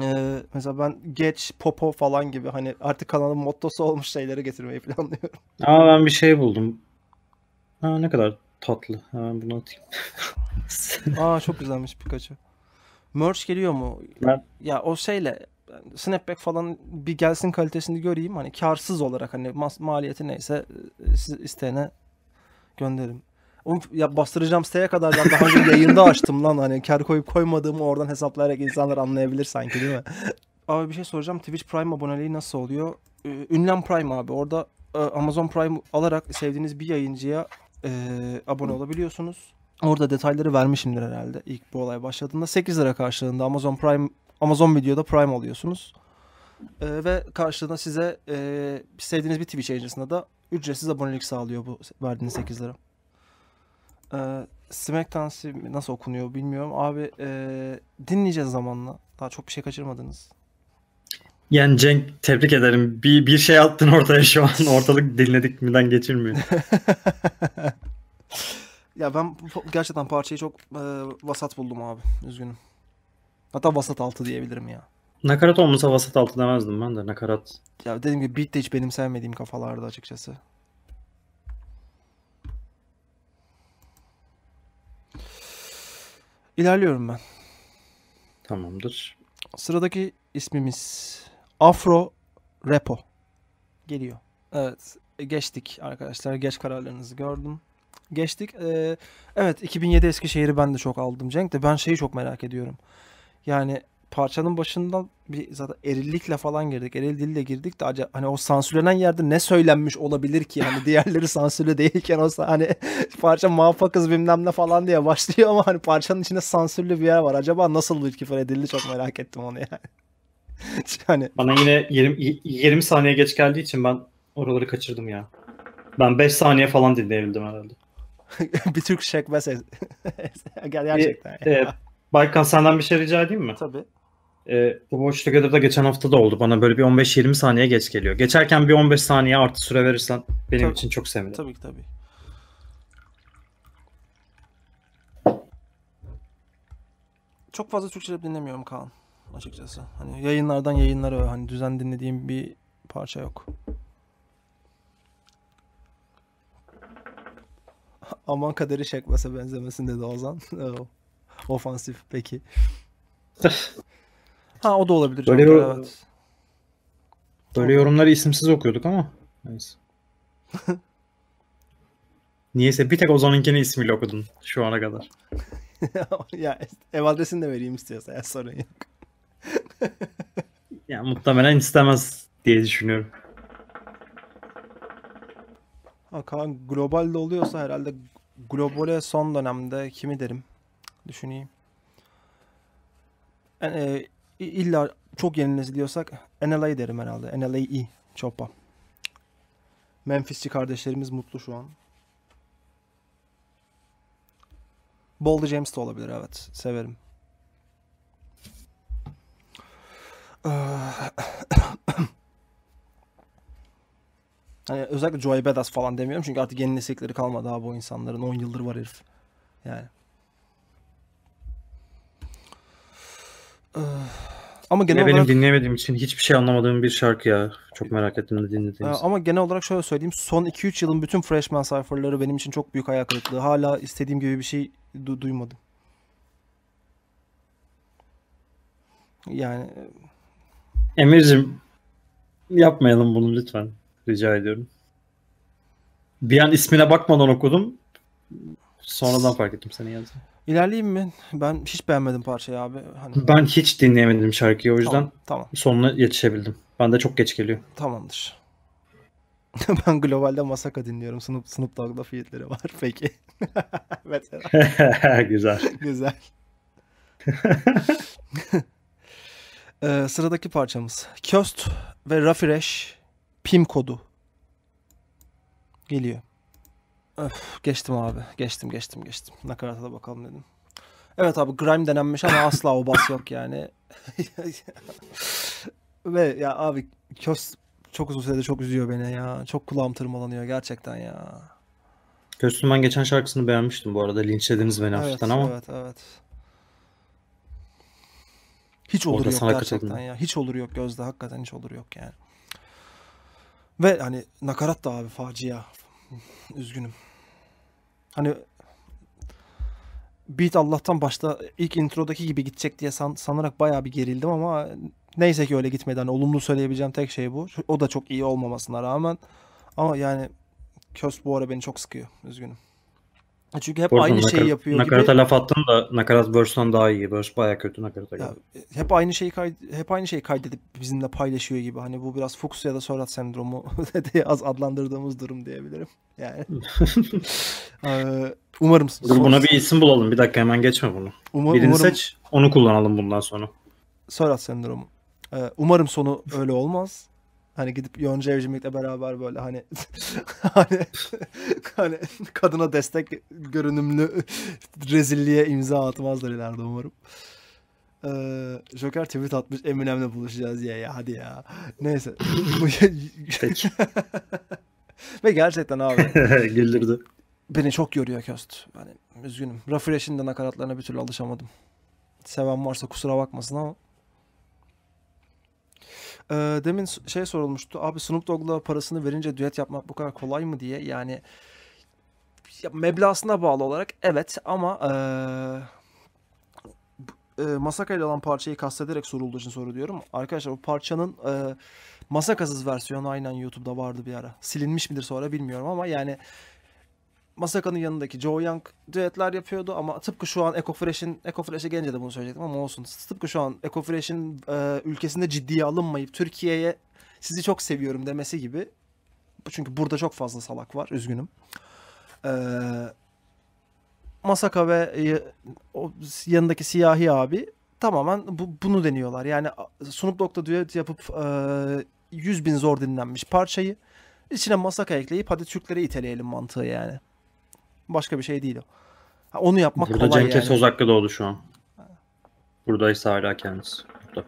ee, mesela ben geç, popo falan gibi hani artık kanalın mottosu olmuş şeyleri getirmeyi planlıyorum. Aa ben bir şey buldum. Ha, ne kadar tatlı. Hemen bunu atayım. Aa çok güzelmiş Pikachu. Merch geliyor mu? Ben... Ya o şeyle Snapback falan bir gelsin kalitesini göreyim. Hani karsız olarak hani mas- maliyeti neyse e, siz isteyene gönderim. Onu ya bastıracağım siteye kadar ben daha önce yayında açtım lan hani kar koyup koymadığımı oradan hesaplayarak insanlar anlayabilir sanki değil mi? Abi bir şey soracağım Twitch Prime aboneliği nasıl oluyor? Ünlem Prime abi orada e, Amazon Prime alarak sevdiğiniz bir yayıncıya e, abone olabiliyorsunuz. Orada detayları vermişimdir herhalde ilk bu olay başladığında. 8 lira karşılığında Amazon Prime Amazon Video'da Prime alıyorsunuz. E, ve karşılığında size e, sevdiğiniz bir Twitch yayıncısına da ücretsiz abonelik sağlıyor bu verdiğiniz 8 lira. Ee, Smackdown nasıl okunuyor bilmiyorum. Abi e, dinleyeceğiz zamanla. Daha çok bir şey kaçırmadınız. Yani Cenk tebrik ederim. Bir, bir şey attın ortaya şu an. Ortalık dinledik miden geçirmiyor. ya ben gerçekten parçayı çok e, vasat buldum abi. Üzgünüm. Hatta vasat altı diyebilirim ya. Nakarat olmasa vasat altı demezdim ben de nakarat. Ya dediğim gibi beat de hiç benim sevmediğim kafalarda açıkçası. İlerliyorum ben. Tamamdır. Sıradaki ismimiz Afro Repo. Geliyor. Evet e, geçtik arkadaşlar. Geç kararlarınızı gördüm. Geçtik. Ee, evet 2007 Eskişehir'i ben de çok aldım Cenk de. Ben şeyi çok merak ediyorum. Yani parçanın başından bir zaten erillikle falan girdik. Eril dille girdik de acaba hani o sansürlenen yerde ne söylenmiş olabilir ki? yani diğerleri sansürlü değilken o hani parça mafya kız bilmem ne falan diye başlıyor ama hani parçanın içinde sansürlü bir yer var. Acaba nasıl bir küfür edildi çok merak ettim onu yani. yani... Bana yine 20, 20 saniye geç geldiği için ben oraları kaçırdım ya. Ben 5 saniye falan dinleyebildim herhalde. bir Türk çekmez. Gerçekten. E, e, Baykan senden bir şey rica edeyim mi? Tabii. E, bu Watch Together'da geçen hafta da oldu. Bana böyle bir 15-20 saniye geç geliyor. Geçerken bir 15 saniye artı süre verirsen benim tabii, için çok sevinirim. Tabii tabii. Çok fazla Türkçe rap dinlemiyorum Kaan açıkçası. Hani yayınlardan yayınlara hani düzen dinlediğim bir parça yok. Aman kaderi çekmese benzemesin dedi Ozan. Ofansif peki. Ha o da olabilir. Böyle, canım, evet. böyle yorumları isimsiz okuyorduk ama. Neyse. Niyeyse bir tek Ozan'ınkini ismiyle okudun şu ana kadar. ya ev adresini de vereyim istiyorsan ya sorun yok. ya muhtemelen istemez diye düşünüyorum. Ha, Kaan global oluyorsa herhalde globale son dönemde kimi derim? Düşüneyim. E, İlla çok yeniliniz diyorsak NLA derim herhalde. NLA'i Chopa. Memphisçi kardeşlerimiz mutlu şu an. Boldy James de olabilir evet. Severim. hani özellikle Joy Badass falan demiyorum çünkü artık yeni nesilleri kalmadı abi o insanların. 10 yıldır var herif. Yani. Ama genel ya olarak... benim dinleyemediğim için hiçbir şey anlamadığım bir şarkı ya. Çok merak ettim de dinlediğim. Ama genel olarak şöyle söyleyeyim. Son 2-3 yılın bütün freshman sayfaları benim için çok büyük hayal kırıklığı. Hala istediğim gibi bir şey du- duymadım. Yani e, Emir'cim yapmayalım bunu lütfen. Rica ediyorum. Bir an ismine bakmadan okudum. Sonradan fark ettim seni yazdığını. İlerleyeyim mi? Ben hiç beğenmedim parçayı abi. Hani... Ben hiç dinleyemedim şarkıyı o yüzden tamam, tamam. sonuna yetişebildim. Ben de çok geç geliyor. Tamamdır. ben globalde Masaka dinliyorum. Snoop, Snoop Dogg'da fiyatları var. Peki. Güzel. Güzel. ee, sıradaki parçamız. Kyost ve Rafiresh Pim kodu. Geliyor. Öf, geçtim abi. Geçtim geçtim geçtim. Nakarata da bakalım dedim. Evet abi grime denenmiş ama asla o bas yok yani. Ve ya abi köz çok uzun sürede çok üzüyor beni ya. Çok kulağım tırmalanıyor gerçekten ya. Köstüm ben geçen şarkısını beğenmiştim bu arada. Linçlediniz beni evet, hafiften ama. Evet evet. Hiç olur Orada yok gerçekten katıldım. ya. Hiç olur yok Gözde. Hakikaten hiç olur yok yani. Ve hani nakarat da abi facia. Üzgünüm. Hani beat Allah'tan başta ilk introdaki gibi gidecek diye san, sanarak bayağı bir gerildim ama neyse ki öyle gitmedi. Hani olumlu söyleyebileceğim tek şey bu. O da çok iyi olmamasına rağmen. Ama yani Köst bu ara beni çok sıkıyor. Üzgünüm. E çünkü hep Pardon, aynı nakarat, şeyi yapıyor nakarata gibi. laf attın da nakarat verse'dan daha iyi. Verse baya kötü nakarata ya, gibi. E, hep aynı şeyi kay, hep aynı şeyi kaydedip bizimle paylaşıyor gibi. Hani bu biraz Fuchs ya da Sorat sendromu diye az adlandırdığımız durum diyebilirim. Yani. Ee, umarım. Dur buna bir isim bulalım. Bir dakika hemen geçme bunu. Umar, Birini umarım, seç. Onu kullanalım bundan sonra. Sorat sendromu. Ee, umarım sonu öyle olmaz. Hani gidip Yonca Evcimik'le beraber böyle hani hani hani kadına destek görünümlü rezilliğe imza atmazlar ileride umarım. Ee, Joker tweet atmış Eminem'le buluşacağız ya ya hadi ya. Neyse. Peki. Ve gerçekten abi. Güldürdü. Beni çok yoruyor Köst. hani üzgünüm. Refresh'in de nakaratlarına bir türlü alışamadım. Seven varsa kusura bakmasın ama ee, demin şey sorulmuştu. Abi Snoop Dogg'la parasını verince düet yapmak bu kadar kolay mı diye. Yani ya, meblasına bağlı olarak evet ama ee, e, e, Masaka ile olan parçayı kastederek sorulduğu için soru diyorum. Arkadaşlar bu parçanın e, Masakasız versiyonu aynen YouTube'da vardı bir ara. Silinmiş midir sonra bilmiyorum ama yani Masaka'nın yanındaki Joe Young düetler yapıyordu ama tıpkı şu an Echo Fresh'in Echo Fresh'e gelince de bunu söyleyecektim ama olsun. Tıpkı şu an Echo Fresh'in e, ülkesinde ciddiye alınmayıp Türkiye'ye sizi çok seviyorum demesi gibi. Çünkü burada çok fazla salak var üzgünüm. E, Masaka ve e, o yanındaki siyahi abi tamamen bu, bunu deniyorlar. Yani Snoop Dogg'da düet yapıp e, 100 bin zor dinlenmiş parçayı içine Masaka ekleyip hadi Türkleri iteleyelim mantığı yani. Başka bir şey değil o. Ha, onu yapmak Burada kolay Cenk yani. Burada Cenk hakkı doğdu şu an. Buradaysa hala kendisi. Burada.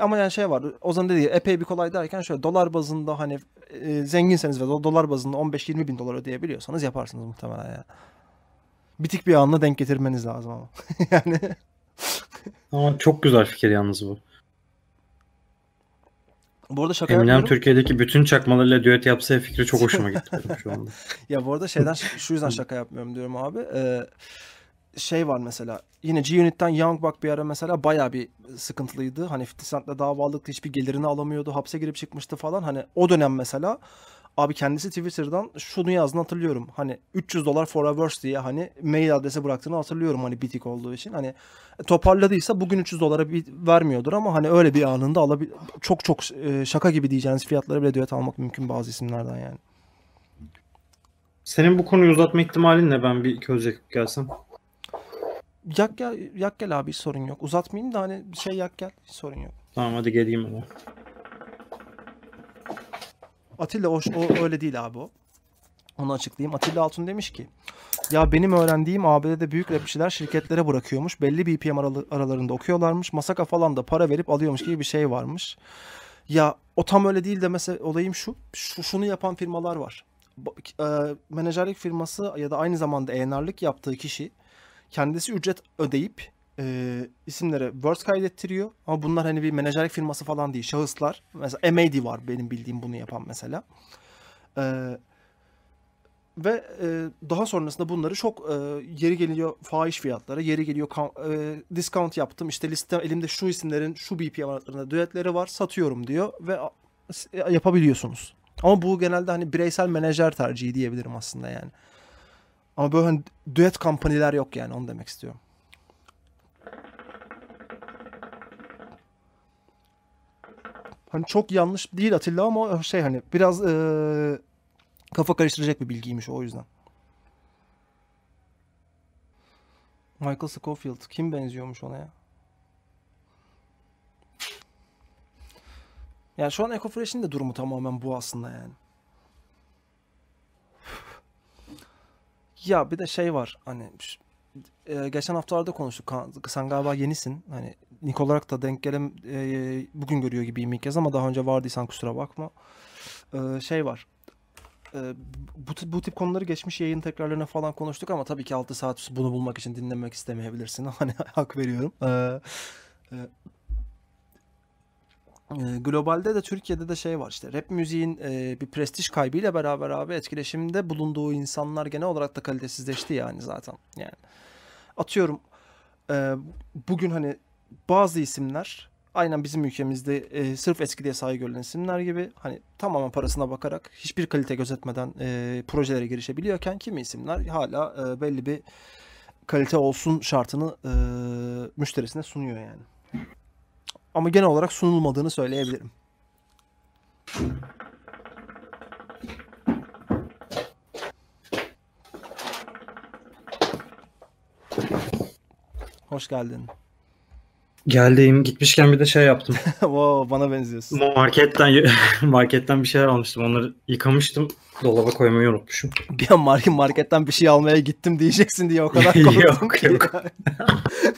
Ama yani şey var. Ozan dediği epey bir kolay derken şöyle dolar bazında hani e, zenginseniz ve dolar bazında 15-20 bin dolar ödeyebiliyorsanız yaparsınız muhtemelen yani. Bitik bir anla denk getirmeniz lazım ama. yani. Ama çok güzel fikir yalnız bu. Bu arada şaka Eminem yapıyorum. Türkiye'deki bütün çakmalarıyla düet yapsa fikri çok hoşuma gitti şu anda. ya bu arada şeyden şu yüzden şaka yapmıyorum diyorum abi. Ee, şey var mesela yine G-Unit'ten Young Buck bir ara mesela baya bir sıkıntılıydı. Hani 50 Cent'le davalılıktı hiçbir gelirini alamıyordu. Hapse girip çıkmıştı falan. Hani o dönem mesela Abi kendisi Twitter'dan şunu yazdığını hatırlıyorum. Hani 300 dolar for a verse diye hani mail adresi bıraktığını hatırlıyorum hani bitik olduğu için. Hani toparladıysa bugün 300 dolara bir vermiyordur ama hani öyle bir anında alabil çok çok e, şaka gibi diyeceğiniz fiyatlara bile düet almak mümkün bazı isimlerden yani. Senin bu konuyu uzatma ihtimalin ne ben bir köz yakıp gelsem? Yak gel, yak gel abi sorun yok. Uzatmayayım da hani şey yak gel sorun yok. Tamam hadi geleyim ben. Atilla o, o öyle değil abi o. Onu açıklayayım. Atilla Altun demiş ki ya benim öğrendiğim ABD'de büyük rapçiler şirketlere bırakıyormuş. Belli BPM aralı, aralarında okuyorlarmış. Masaka falan da para verip alıyormuş gibi bir şey varmış. Ya o tam öyle değil de mesela olayım şu. şu şunu yapan firmalar var. E, menajerlik firması ya da aynı zamanda ENR'lık yaptığı kişi kendisi ücret ödeyip e, isimlere words kaydettiriyor. Ama bunlar hani bir menajerlik firması falan değil. Şahıslar. Mesela MAD var benim bildiğim bunu yapan mesela. E, ve e, daha sonrasında bunları çok e, yeri geliyor faiz fiyatlara, yeri geliyor e, discount yaptım. İşte liste elimde şu isimlerin şu B.P. aratlarında düetleri var satıyorum diyor ve e, yapabiliyorsunuz. Ama bu genelde hani bireysel menajer tercihi diyebilirim aslında yani. Ama böyle hani düet kampanyalar yok yani onu demek istiyorum. Hani çok yanlış değil Atilla ama şey hani biraz ee, kafa karıştıracak bir bilgiymiş o yüzden. Michael Scofield kim benziyormuş ona ya? Yani şu an EcoFresh'in de durumu tamamen bu aslında yani. ya bir de şey var hani e, geçen haftalarda konuştuk. Sen galiba yenisin. Hani Nick olarak da denk gelem e, bugün görüyor gibiyim ilk kez ama daha önce vardıysan kusura bakma. E, şey var. E, bu, bu tip konuları geçmiş yayın tekrarlarına falan konuştuk ama tabii ki 6 saat bunu bulmak için dinlemek istemeyebilirsin. Hani hak veriyorum. E, e, ee, globalde de Türkiye'de de şey var işte rap müziğin e, bir prestij kaybıyla beraber abi etkileşimde bulunduğu insanlar genel olarak da kalitesizleşti yani zaten. Yani atıyorum e, bugün hani bazı isimler aynen bizim ülkemizde e, sırf eski diye saygı görülen isimler gibi hani tamamen parasına bakarak hiçbir kalite gözetmeden e, projelere girişebiliyorken kimi isimler hala belli bir kalite olsun şartını müşterisine sunuyor yani. Ama genel olarak sunulmadığını söyleyebilirim. Hoş geldin. Geldim. Gitmişken bir de şey yaptım. wow, bana benziyorsun. Marketten marketten bir şeyler almıştım. Onları yıkamıştım. Dolaba koymayı unutmuşum. Bir an market, marketten bir şey almaya gittim diyeceksin diye o kadar korktum yok, Yok.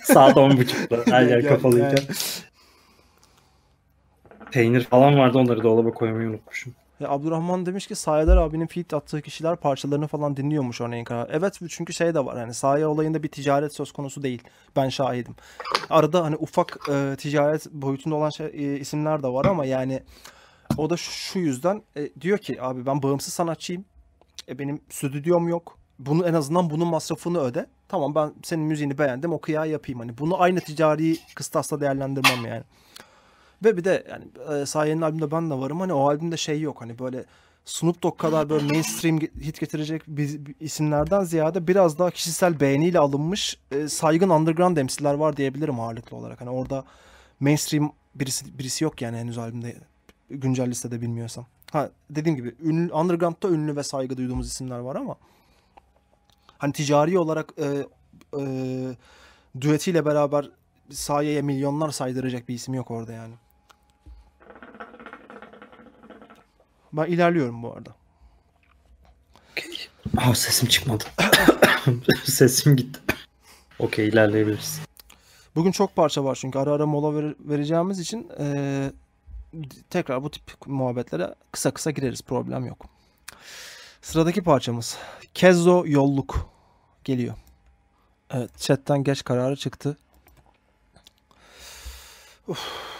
Saat on buçukta. Her yer kapalıyken peynir falan vardı onları dolaba koymayı unutmuşum. Ya e, Abdurrahman demiş ki Sayedar abinin feed attığı kişiler parçalarını falan dinliyormuş örneğin kanal. Evet çünkü şey de var hani sahaya olayında bir ticaret söz konusu değil. Ben şahidim. Arada hani ufak e, ticaret boyutunda olan şey, e, isimler de var ama yani o da şu yüzden e, diyor ki abi ben bağımsız sanatçıyım. E, benim stüdyom yok. Bunu en azından bunun masrafını öde. Tamam ben senin müziğini beğendim o kıyağı yapayım. Hani bunu aynı ticari kıstasla değerlendirmem yani. Ve bir de yani e, Sayen'in albümde ben de varım. Hani o albümde şey yok. Hani böyle Snoop Dogg kadar böyle mainstream hit getirecek biz, isimlerden ziyade biraz daha kişisel beğeniyle alınmış e, saygın underground emsiller var diyebilirim ağırlıklı olarak. Hani orada mainstream birisi birisi yok yani henüz albümde güncel listede bilmiyorsam. Ha dediğim gibi ünlü, underground'da ünlü ve saygı duyduğumuz isimler var ama hani ticari olarak e, e, düetiyle beraber sayeye milyonlar saydıracak bir isim yok orada yani. Ben ilerliyorum bu arada. Ah, sesim çıkmadı. sesim gitti. Okey ilerleyebiliriz. Bugün çok parça var çünkü ara ara mola ver- vereceğimiz için e- tekrar bu tip muhabbetlere kısa kısa gireriz. Problem yok. Sıradaki parçamız Kezzo Yolluk geliyor. Evet chatten geç kararı çıktı. Uf.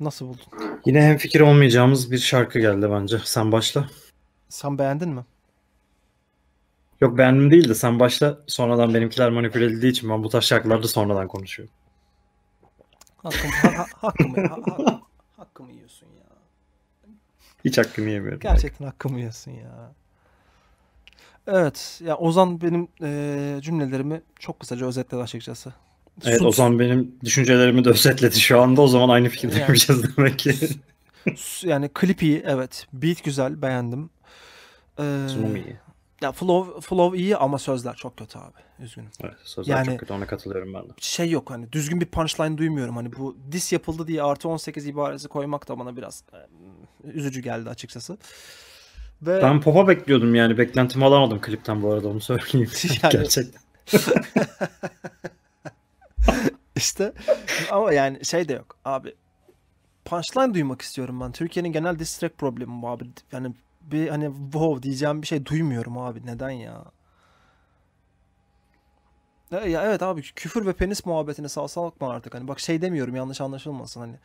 Nasıl buldun? Yine hem fikir olmayacağımız bir şarkı geldi bence. Sen başla. Sen beğendin mi? Yok beğendim değil de sen başla. Sonradan benimkiler manipüle edildiği için ben bu tarz şarkılarda sonradan konuşuyorum. Hakkım, ha, ha, hakkımı, ha, hakkımı yiyorsun ya. Hiç hakkımı yemiyorum. Gerçekten belki. hakkımı yiyorsun ya. Evet. Ya Ozan benim e, cümlelerimi çok kısaca özetledi açıkçası. Evet o zaman benim düşüncelerimi de özetledi şu anda. O zaman aynı fikirde yani. yapacağız demek ki. yani klip iyi evet. Beat güzel beğendim. Ee, Sunum iyi. Ya flow, flow iyi ama sözler çok kötü abi. Üzgünüm. Evet sözler yani, çok kötü ona katılıyorum ben de. Şey yok hani düzgün bir punchline duymuyorum. Hani bu dis yapıldı diye artı 18 ibaresi koymak da bana biraz e, üzücü geldi açıkçası. Ve... Ben popa bekliyordum yani. Beklentimi alamadım klipten bu arada onu söyleyeyim. Yani... Gerçekten. İşte ama yani şey de yok abi. Punchline duymak istiyorum ben. Türkiye'nin genel distrek problemi bu abi. Yani bir hani wow diyeceğim bir şey duymuyorum abi. Neden ya? E, ya evet abi küfür ve penis muhabbetini sağ salakma artık. Hani bak şey demiyorum yanlış anlaşılmasın hani.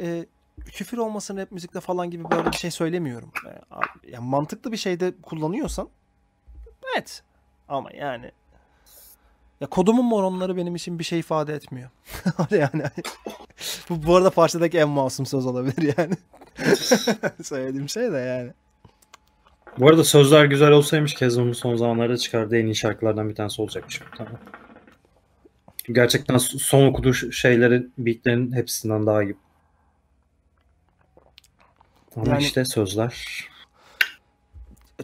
E, küfür olmasın hep müzikte falan gibi böyle bir şey söylemiyorum. E, abi, yani mantıklı bir şeyde kullanıyorsan evet. Ama yani ya kodumun moronları benim için bir şey ifade etmiyor. yani bu, bu arada parçadaki en masum söz olabilir yani. Söylediğim şey de yani. Bu arada sözler güzel olsaymış Kezban'ın son zamanlarda çıkardığı en iyi şarkılardan bir tanesi olacakmış. Tamam. Gerçekten son okuduğu şeylerin, beatlerin hepsinden daha iyi. Ama yani, işte sözler.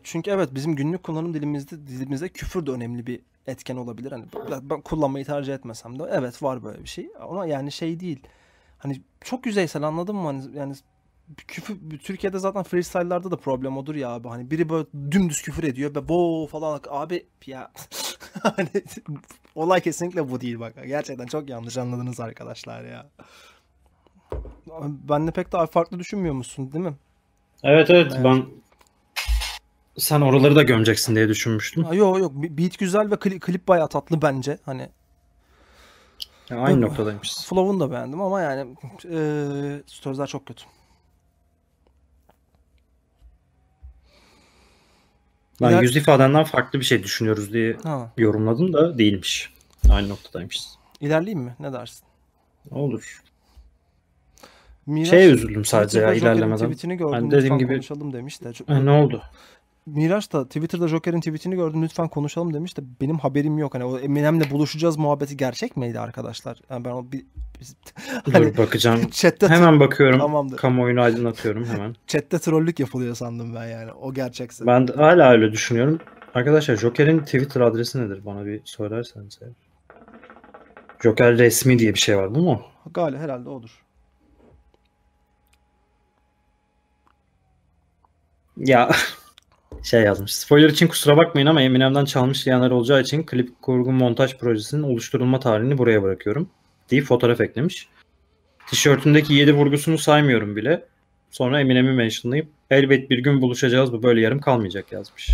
Çünkü evet bizim günlük kullanım dilimizde dilimizde küfür de önemli bir etken olabilir. Hani ben kullanmayı tercih etmesem de evet var böyle bir şey. Ama yani şey değil. Hani çok yüzeysel anladın mı? Hani yani küfür Türkiye'de zaten freestyle'larda da problem odur ya abi. Hani biri böyle dümdüz küfür ediyor ve bo falan abi ya hani olay kesinlikle bu değil bak. Gerçekten çok yanlış anladınız arkadaşlar ya. Ben de pek daha farklı düşünmüyor musun değil mi? Evet evet, evet. ben sen oraları da gömeceksin diye düşünmüştüm. Yok yok yo. beat güzel ve klip, klip bayağı tatlı bence. Hani yani aynı noktadaymışız. noktadaymış. da beğendim ama yani e, sözler çok kötü. Ben yüz ifadenden farklı bir şey düşünüyoruz diye ha. yorumladım da değilmiş. Aynı noktadaymışız. İlerleyeyim mi? Ne dersin? Olur. Miraç, Şeye üzüldüm sadece ya ilerlemeden. Ben dediğim gibi konuşalım demiş de. Çok... Ha, ne oldu? Miraç da Twitter'da Joker'in tweetini gördüm lütfen konuşalım demiş de benim haberim yok. Hani o Eminem'le buluşacağız muhabbeti gerçek miydi arkadaşlar? Yani ben o bir, biz, hani, Dur bakacağım. chatte hemen bakıyorum. Tamamdır. Kamuoyunu aydınlatıyorum hemen. chatte trollük yapılıyor sandım ben yani. O gerçekse. Ben de hala öyle düşünüyorum. Arkadaşlar Joker'in Twitter adresi nedir? Bana bir söylerseniz. Joker resmi diye bir şey var bu mu? Galiba herhalde odur. Ya şey yazmış. Spoiler için kusura bakmayın ama Eminem'den çalmış diyenler olacağı için klip kurgu montaj projesinin oluşturulma tarihini buraya bırakıyorum deyip fotoğraf eklemiş. Tişörtündeki 7 vurgusunu saymıyorum bile. Sonra Eminem'i mentionlayıp elbet bir gün buluşacağız bu böyle yarım kalmayacak yazmış.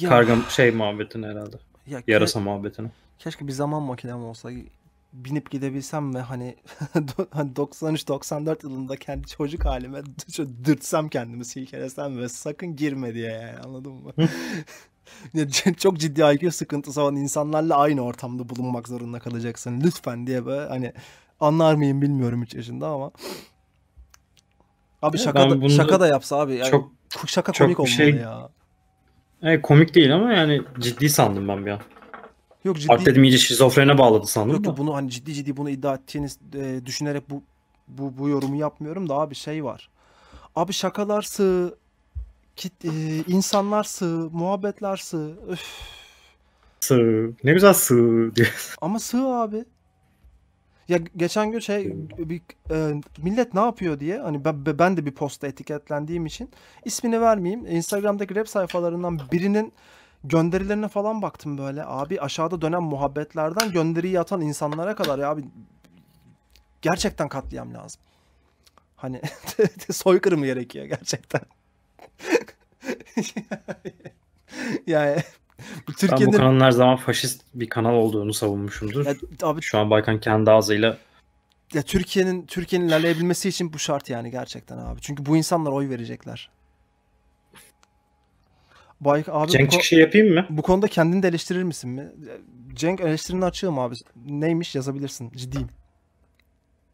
ya. Karga şey muhabbetini herhalde. Ya, Yarasa ke- muhabbetini. Keşke bir zaman makinem olsa binip gidebilsem ve hani 93-94 hani yılında kendi çocuk halime şöyle dürtsem kendimi silkelesem ve sakın girme diye yani anladın mı? Çok ciddi IQ sıkıntısı olan insanlarla aynı ortamda bulunmak zorunda kalacaksın lütfen diye böyle hani anlar mıyım bilmiyorum 3 yaşında ama. Abi şaka, da, şaka da yapsa abi. Yani çok, şaka komik çok şey olmalı şey... ya. Yani komik değil ama yani ciddi sandım ben bir an. Yok ciddi. Art dedim iyice şizofrene bağladı sandım. Yok da. bunu hani ciddi ciddi bunu iddia ettiğiniz e, düşünerek bu, bu bu yorumu yapmıyorum da abi şey var. Abi şakalar sığ, kit, e, insanlar sığ, muhabbetler sığ. Öf. Sığ. Ne güzel sığ diyor. Ama sığ abi. Ya geçen gün şey bir, e, millet ne yapıyor diye hani ben, ben de bir posta etiketlendiğim için ismini vermeyeyim. Instagram'daki rap sayfalarından birinin gönderilerine falan baktım böyle. Abi aşağıda dönen muhabbetlerden gönderiyi atan insanlara kadar ya abi gerçekten katliam lazım. Hani soykırım gerekiyor gerçekten. yani Türkiye'nin... Ben bu kanal her zaman faşist bir kanal olduğunu savunmuşumdur. Ya, abi... Şu an Baykan kendi ağzıyla ya Türkiye'nin Türkiye'nin ilerleyebilmesi için bu şart yani gerçekten abi. Çünkü bu insanlar oy verecekler. Bay, abi Cenk çıkışı yapayım mı? Bu konuda kendini de eleştirir misin mi? Cenk eleştirini açığım abi. Neymiş yazabilirsin. Ciddiyim.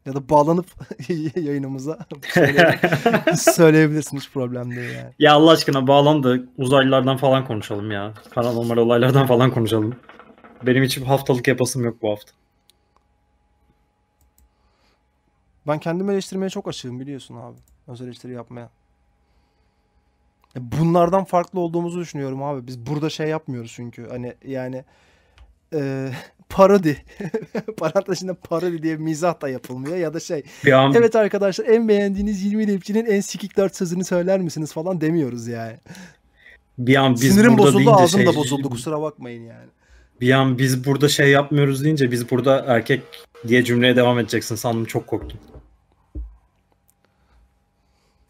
Ya da bağlanıp yayınımıza söyle, söyleyebilirsin hiç problem değil yani. Ya Allah aşkına bağlan da uzaylılardan falan konuşalım ya. Kanal Paranormal olaylardan falan konuşalım. Benim için haftalık yapasım yok bu hafta. Ben kendimi eleştirmeye çok açığım biliyorsun abi. Öz eleştiri yapmaya. E, bunlardan farklı olduğumuzu düşünüyorum abi. Biz burada şey yapmıyoruz çünkü. Hani yani e, parodi parantez içinde parodi diye mizah da yapılmıyor ya da şey. An... Evet arkadaşlar en beğendiğiniz 20 rapçinin en sikik 4 sözünü söyler misiniz falan demiyoruz yani. Bir an biz Sinirim bozuldu ağzım şey... da bozuldu kusura bakmayın yani. Bir an biz burada şey yapmıyoruz deyince biz burada erkek diye cümleye devam edeceksin sandım çok korktum.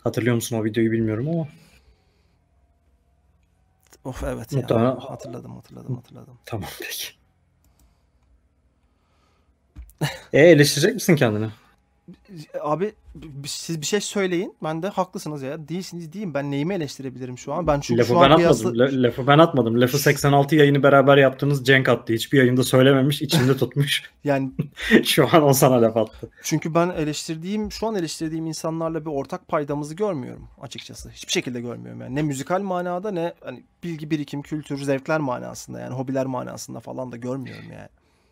Hatırlıyor musun o videoyu bilmiyorum ama. Of evet Muhtemelen... ya. Hatırladım hatırladım hatırladım. Tamam peki. e eleştirecek misin kendini? abi siz bir şey söyleyin. Ben de haklısınız ya. Değilsiniz diyeyim. Ben neyimi eleştirebilirim şu an? Ben çünkü lafı şu an ben atmadım. Piyasa... Lafı ben atmadım. Lafı 86 yayını beraber yaptığınız Cenk attı. Hiçbir yayında söylememiş. içinde tutmuş. yani şu an o sana laf attı. Çünkü ben eleştirdiğim, şu an eleştirdiğim insanlarla bir ortak paydamızı görmüyorum açıkçası. Hiçbir şekilde görmüyorum yani. Ne müzikal manada ne hani bilgi birikim, kültür, zevkler manasında yani hobiler manasında falan da görmüyorum yani.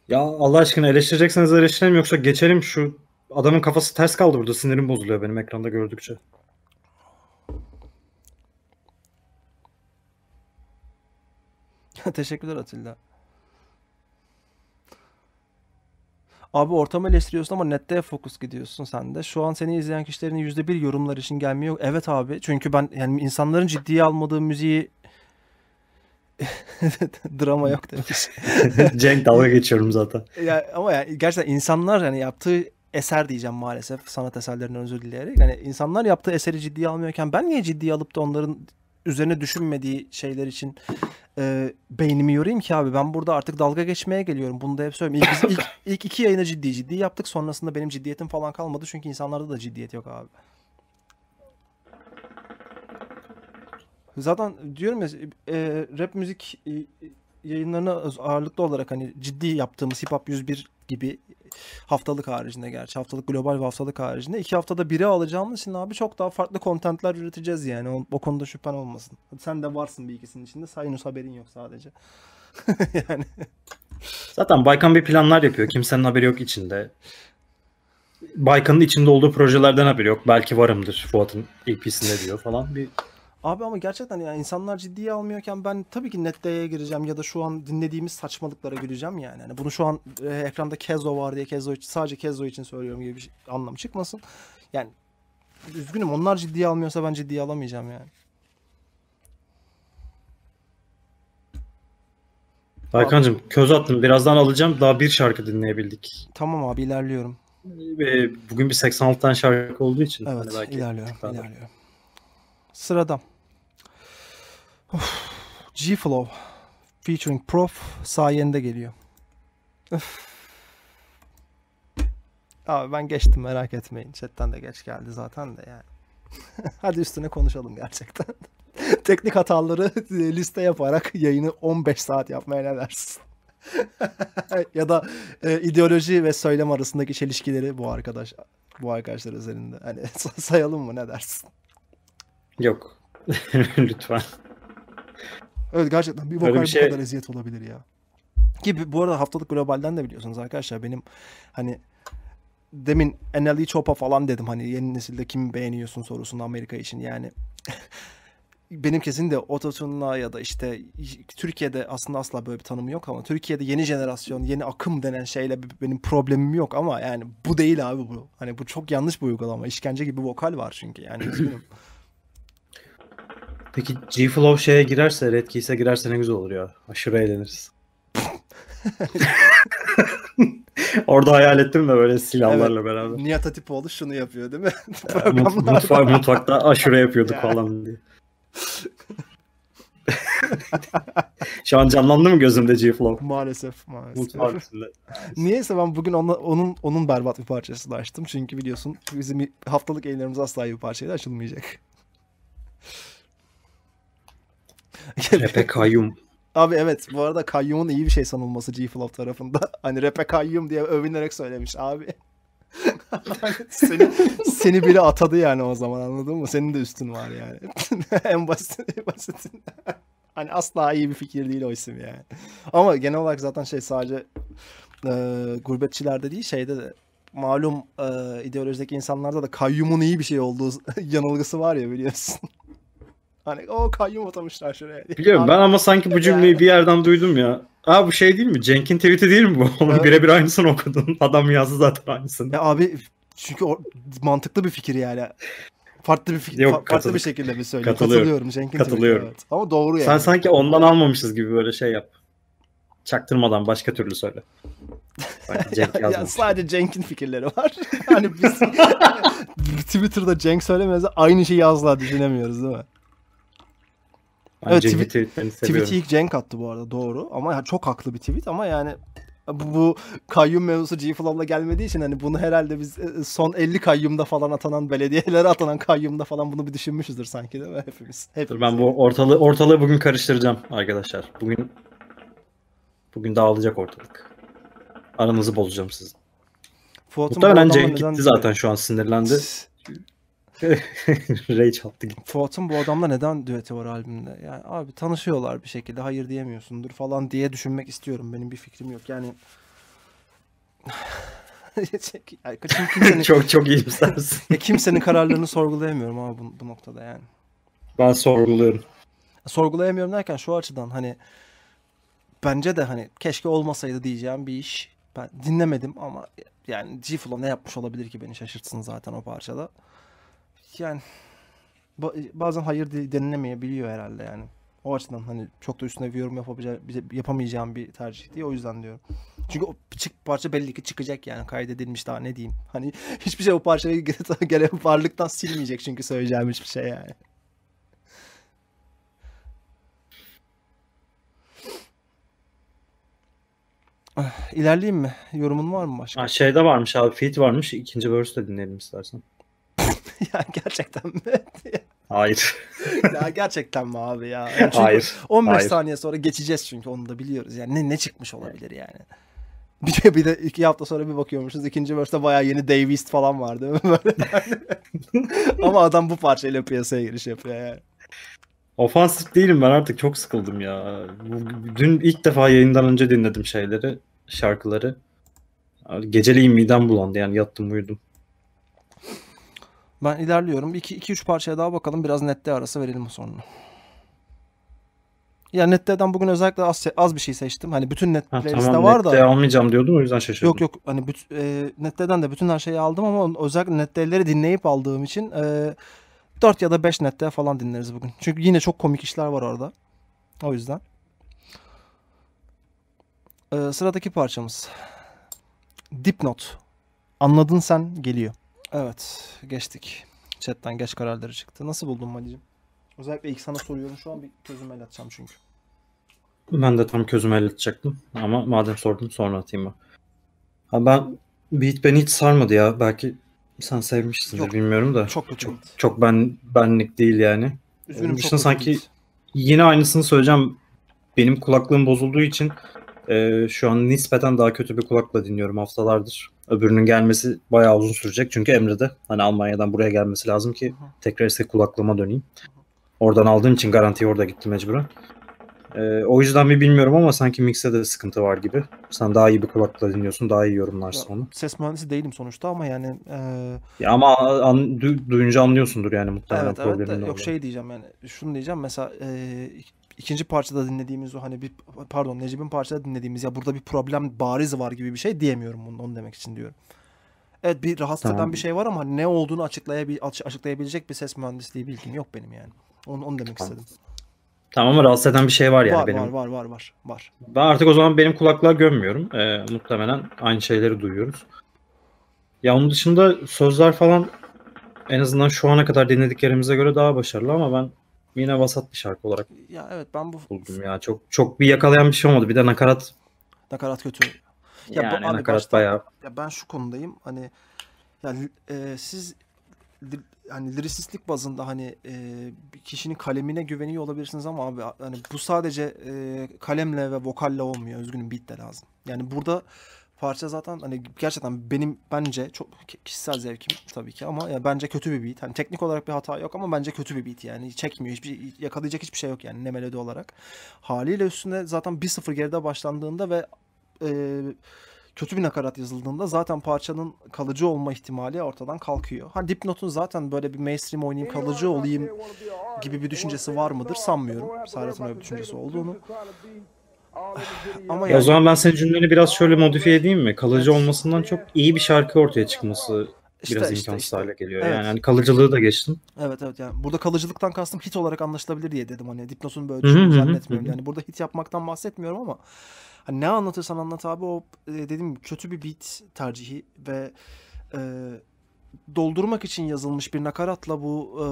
Ya Allah aşkına eleştirecekseniz eleştirelim yoksa geçelim şu Adamın kafası ters kaldı burada. Sinirim bozuluyor benim ekranda gördükçe. Teşekkürler Atilla. Abi ortamı eleştiriyorsun ama nette fokus gidiyorsun sen de. Şu an seni izleyen kişilerin %1 yorumlar için gelmiyor. Evet abi çünkü ben yani insanların ciddiye almadığı müziği drama yok demiş. Cenk dalga geçiyorum zaten. Ya, ama ya, gerçekten insanlar yani yaptığı eser diyeceğim maalesef sanat eserlerinden özür dileyerek. Yani insanlar yaptığı eseri ciddiye almıyorken ben niye ciddiye alıp da onların üzerine düşünmediği şeyler için e, beynimi yorayım ki abi ben burada artık dalga geçmeye geliyorum. Bunu da hep söylüyorum. İlk, biz, ilk, ilk iki yayını ciddi ciddi yaptık. Sonrasında benim ciddiyetim falan kalmadı. Çünkü insanlarda da ciddiyet yok abi. Zaten diyorum ya e, rap müzik e, yayınlarına ağırlıklı olarak hani ciddi yaptığımız Hip Hop 101 gibi haftalık haricinde gerçi haftalık global ve haftalık haricinde iki haftada biri alacağımız için abi çok daha farklı kontentler üreteceğiz yani o, o konuda şüphen olmasın. sen de varsın bir ikisinin içinde Sayınus haberin yok sadece. yani. Zaten Baykan bir planlar yapıyor kimsenin haberi yok içinde. Baykan'ın içinde olduğu projelerden haberi yok. Belki varımdır Fuat'ın EP'sinde diyor falan. Bir Abi ama gerçekten yani insanlar ciddiye almıyorken ben tabii ki NetDay'e gireceğim ya da şu an dinlediğimiz saçmalıklara gireceğim yani. yani bunu şu an e, ekranda Kezo var diye Kezo için, sadece Kezo için söylüyorum gibi bir şey, anlam çıkmasın. Yani üzgünüm onlar ciddiye almıyorsa ben ciddiye alamayacağım yani. Hakan'cığım köz attım. Birazdan alacağım. Daha bir şarkı dinleyebildik. Tamam abi ilerliyorum. Ee, bugün bir 86 tane şarkı olduğu için. Evet hani belki ilerliyorum. ilerliyorum. Sıradan. G-Flow featuring Prof sayende geliyor. Öf. Abi ben geçtim merak etmeyin. Chatten de geç geldi zaten de yani. Hadi üstüne konuşalım gerçekten. Teknik hataları e, liste yaparak yayını 15 saat yapmaya ne dersin? ya da e, ideoloji ve söylem arasındaki çelişkileri bu arkadaş bu arkadaşlar üzerinde hani sayalım mı ne dersin? Yok. Lütfen. Evet gerçekten bir vokal bir şey... bu kadar eziyet olabilir ya. Ki bu arada haftalık globalden de biliyorsunuz arkadaşlar benim hani demin NLE Chop'a falan dedim hani yeni nesilde kim beğeniyorsun sorusunda Amerika için yani. benim kesin de ototune'la ya da işte Türkiye'de aslında asla böyle bir tanımı yok ama Türkiye'de yeni jenerasyon, yeni akım denen şeyle benim problemim yok ama yani bu değil abi bu. Hani bu çok yanlış bir uygulama. İşkence gibi vokal var çünkü yani Peki G-Flow şeye girerse, Red Keys'e girerse ne güzel olur ya. Aşırı eğleniriz. Orada hayal ettim de böyle silahlarla evet, beraber. Nihat Atipoğlu şunu yapıyor değil mi? Ya, mutfa mutfakta aşure yapıyorduk ya. falan diye. Şu an canlandı mı gözümde G-Flow? Maalesef maalesef. Mutfak Niyeyse ben bugün ona, onun onun berbat bir parçasını açtım. Çünkü biliyorsun bizim haftalık yayınlarımız asla bir parçayla açılmayacak. Repe Kayyum. Abi evet bu arada Kayyum'un iyi bir şey sanılması G-Flop tarafında. Hani Repe Kayyum diye övünerek söylemiş abi. seni, seni bile atadı yani o zaman anladın mı? Senin de üstün var yani. en basit en basitinden. Hani asla iyi bir fikir değil o isim yani. Ama genel olarak zaten şey sadece e, gurbetçilerde değil şeyde de malum e, ideolojideki insanlarda da kayyumun iyi bir şey olduğu yanılgısı var ya biliyorsun. Hani o kayyum atamışlar şuraya. Biliyorum ben ama sanki bu cümleyi bir yerden duydum ya. Aa bu şey değil mi? Cenk'in tweet'i değil mi bu? Onun evet. birebir aynısını okudun. Adam yazdı zaten aynısını. Ya abi çünkü o, mantıklı bir fikir yani. Farklı bir fikir, Yok, fa- farklı bir şekilde mi söylüyor? Katılıyorum. Katılıyorum. Cenk'in Katılıyorum. Tweet'i, evet. Ama doğru yani. Sen sanki ondan almamışız gibi böyle şey yap. Çaktırmadan başka türlü söyle. yani sadece Cenk'in fikirleri var. hani biz Twitter'da Cenk söylemezse aynı şeyi yazla düşünemiyoruz değil mi? Evet, tweet, tweet'i ilk Cenk attı bu arada doğru ama çok haklı bir tweet ama yani bu, bu kayyum mevzusu G-Flaw'la gelmediği için hani bunu herhalde biz e, son 50 kayyumda falan atanan belediyelere atanan kayyumda falan bunu bir düşünmüşüzdür sanki değil mi hepimiz? hepimiz. Ben bu ortalığı, ortalığı bugün karıştıracağım arkadaşlar. Bugün bugün dağılacak ortalık. Aranızı bozacağım sizin. Fuat'ın Muhtemelen Cenk gitti zaten şu an sinirlendi. Ray çattı gitti. Fuat'ın bu adamla neden düeti var albümde? Yani abi tanışıyorlar bir şekilde hayır diyemiyorsundur falan diye düşünmek istiyorum. Benim bir fikrim yok. Yani kimsenin, çok çok iyimsersin. ya kimsenin kararlarını sorgulayamıyorum abi bu, bu noktada yani. Ben sorguluyorum. Sorgulayamıyorum derken şu açıdan hani bence de hani keşke olmasaydı diyeceğim bir iş. Ben dinlemedim ama yani G-Flow ne yapmış olabilir ki beni şaşırtsın zaten o parçada yani bazen hayır denilemeyebiliyor herhalde yani. O açıdan hani çok da üstüne bir yorum yapamayacağım bir tercih diye o yüzden diyorum. Çünkü o çık parça belli ki çıkacak yani kaydedilmiş daha ne diyeyim. Hani hiçbir şey o parçayı gelen varlıktan silmeyecek çünkü söyleyeceğim hiçbir şey yani. Ah, ilerleyeyim mi? Yorumun var mı başka? Ha, şeyde varmış abi. Feed varmış. İkinci verse de dinleyelim istersen. ya gerçekten mi? Hayır. ya gerçekten mi abi ya? Yani Hayır. 15 Hayır. saniye sonra geçeceğiz çünkü onu da biliyoruz. Yani ne, ne çıkmış olabilir yani? Bir de, bir de iki hafta sonra bir bakıyormuşuz. ikinci verse'de bayağı yeni Davis falan vardı. Böyle Ama adam bu parçayla piyasaya giriş yapıyor yani. Ofansif değilim ben artık çok sıkıldım ya. Dün ilk defa yayından önce dinledim şeyleri, şarkıları. Geceleyin midem bulandı yani yattım uyudum. Ben ilerliyorum. 2-3 parçaya daha bakalım. Biraz nette arası verelim sonra. Ya nette'den bugün özellikle az, az bir şey seçtim. Hani bütün net ha, playlist'te tamam, var da. Nette almayacağım diyordum o yüzden şaşırdım. Yok yok hani büt, e, nette'den de bütün her şeyi aldım ama özellikle nette'leri dinleyip aldığım için e, 4 ya da 5 nette falan dinleriz bugün. Çünkü yine çok komik işler var orada. O yüzden. E, sıradaki parçamız. Dipnot. Anladın sen geliyor. Evet geçtik. Chatten geç kararları çıktı. Nasıl buldun Mali'cim? Özellikle ilk sana soruyorum. Şu an bir közüm el atacağım çünkü. Ben de tam közüm el atacaktım. Ama madem sordun sonra atayım ben. Ha ben Beat beni hiç sarmadı ya. Belki sen sevmişsin bilmiyorum da. Çok kötü. Çok, çok ben benlik değil yani. Üzgünüm ee, Onun dışında sanki beat. yine aynısını söyleyeceğim. Benim kulaklığım bozulduğu için e, şu an nispeten daha kötü bir kulakla dinliyorum haftalardır. Öbürünün gelmesi bayağı uzun sürecek. Çünkü Emre de hani Almanya'dan buraya gelmesi lazım ki tekrar size kulaklığıma döneyim. Oradan aldığım için garantiye orada gitti mecburen. Ee, o yüzden bir bilmiyorum ama sanki mikse de sıkıntı var gibi. Sen daha iyi bir kulakla dinliyorsun, daha iyi yorumlarsın onu. Ses mühendisi değilim sonuçta ama yani... E... Ya ama an, duyunca anlıyorsundur yani muhtemelen evet, problemin evet, Yok şey diyeceğim yani, şunu diyeceğim mesela e, ikinci parçada dinlediğimiz o hani bir pardon Necip'in parçada dinlediğimiz ya burada bir problem bariz var gibi bir şey diyemiyorum bunu onu demek için diyorum. Evet bir rahatsız tamam. eden bir şey var ama hani ne olduğunu açıklayabil açıklayabilecek bir ses mühendisliği bilgim yok benim yani. Onu, onu demek tamam. istedim. Tamam ama rahatsız eden bir şey var yani var, benim. Var var var var var. Ben artık o zaman benim kulaklığa gömmüyorum. Ee, muhtemelen aynı şeyleri duyuyoruz. Ya onun dışında sözler falan en azından şu ana kadar dinlediklerimize göre daha başarılı ama ben yine vasat bir şarkı olarak. Ya evet ben bu buldum ya. Çok çok bir yakalayan bir şey olmadı. Bir de nakarat. Nakarat kötü. Ya yani bu, abi nakarat başta, bayağı. Ya ben şu konudayım. Hani yani e, siz hani lirisistlik bazında hani e, bir kişinin kalemine güveniyor olabilirsiniz ama abi hani bu sadece e, kalemle ve vokalle olmuyor. Üzgünüm bit de lazım. Yani burada Parça zaten hani gerçekten benim bence çok kişisel zevkim tabii ki ama yani bence kötü bir beat. Hani teknik olarak bir hata yok ama bence kötü bir beat yani çekmiyor. Hiçbir şey, yakalayacak hiçbir şey yok yani ne melodi olarak. Haliyle üstüne zaten 1-0 geride başlandığında ve e, kötü bir nakarat yazıldığında zaten parçanın kalıcı olma ihtimali ortadan kalkıyor. Ha hani, dipnotun zaten böyle bir mainstream oynayayım kalıcı olayım gibi bir düşüncesi var mıdır sanmıyorum. Serhat'ın öyle bir düşüncesi olduğunu. Ama ya o zaman ben senin cümleni biraz şöyle modifiye edeyim mi? Kalıcı evet. olmasından çok iyi bir şarkı ortaya çıkması işte, biraz işte, imkansız işte. hale geliyor. Evet. Yani hani kalıcılığı da geçtim. Evet evet yani burada kalıcılıktan kastım hit olarak anlaşılabilir diye dedim hani Dipnos'un böyle düşündüğünü zannetmiyorum. Hı hı. Yani burada hit yapmaktan bahsetmiyorum ama hani ne anlatırsan anlat abi o e, dedim kötü bir beat tercihi ve e, doldurmak için yazılmış bir nakaratla bu e,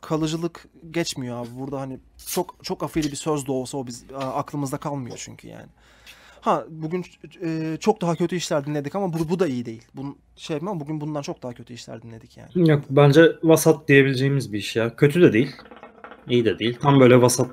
kalıcılık geçmiyor abi. Burada hani çok çok afili bir söz de olsa o biz aklımızda kalmıyor çünkü yani. Ha bugün e, çok daha kötü işler dinledik ama bu, bu da iyi değil. Bun, şey ama bugün bundan çok daha kötü işler dinledik yani. Yok bence vasat diyebileceğimiz bir iş ya. Kötü de değil. iyi de değil. Tam böyle vasat.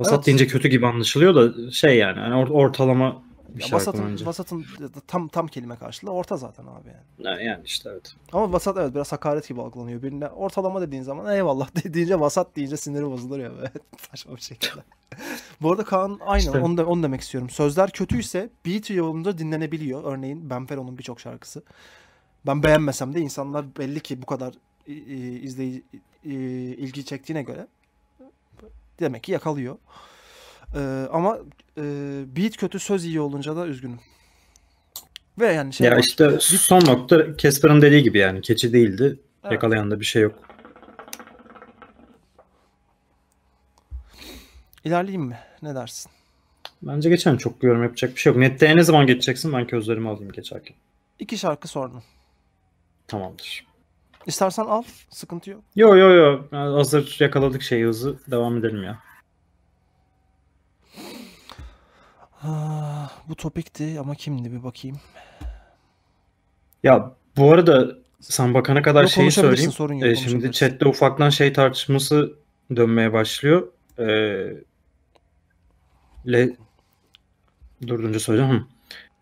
Vasat evet. deyince kötü gibi anlaşılıyor da şey yani, yani ortalama bir ya vasatın, önce. vasatın tam tam kelime karşılığı orta zaten abi yani. Yani işte evet. Ama vasat evet biraz hakaret gibi algılanıyor. Birine ortalama dediğin zaman eyvallah deyince vasat deyince siniri bozulur ya böyle saçma bir şekilde. Bu arada Kaan aynı işte. onu, da, onu demek istiyorum. Sözler kötüyse beat yolunda dinlenebiliyor. Örneğin Benfero'nun birçok şarkısı. Ben beğenmesem de insanlar belli ki bu kadar izleyici ilgi çektiğine göre demek ki yakalıyor. Ee, ama e, beat kötü söz iyi olunca da üzgünüm. Ve yani şey Ya var. işte beat... son nokta Casper'ın dediği gibi yani keçi değildi. Evet. Yakalayan da bir şey yok. İlerleyeyim mi? Ne dersin? Bence geçen çok yorum yapacak bir şey yok. Nette ne zaman geçeceksin? Ben közlerimi alayım geçerken. İki şarkı sordum. Tamamdır. İstersen al. Sıkıntı yok. Yo yo yo. Hazır yakaladık şeyi hızı. Devam edelim ya. Ha, ah, bu topikti ama kimdi bir bakayım. Ya bu arada sen bakana kadar yok, şeyi söyleyeyim. Sorun yok, e, şimdi chatte ufaktan şey tartışması dönmeye başlıyor. E, le, durdunca söyleyeyim.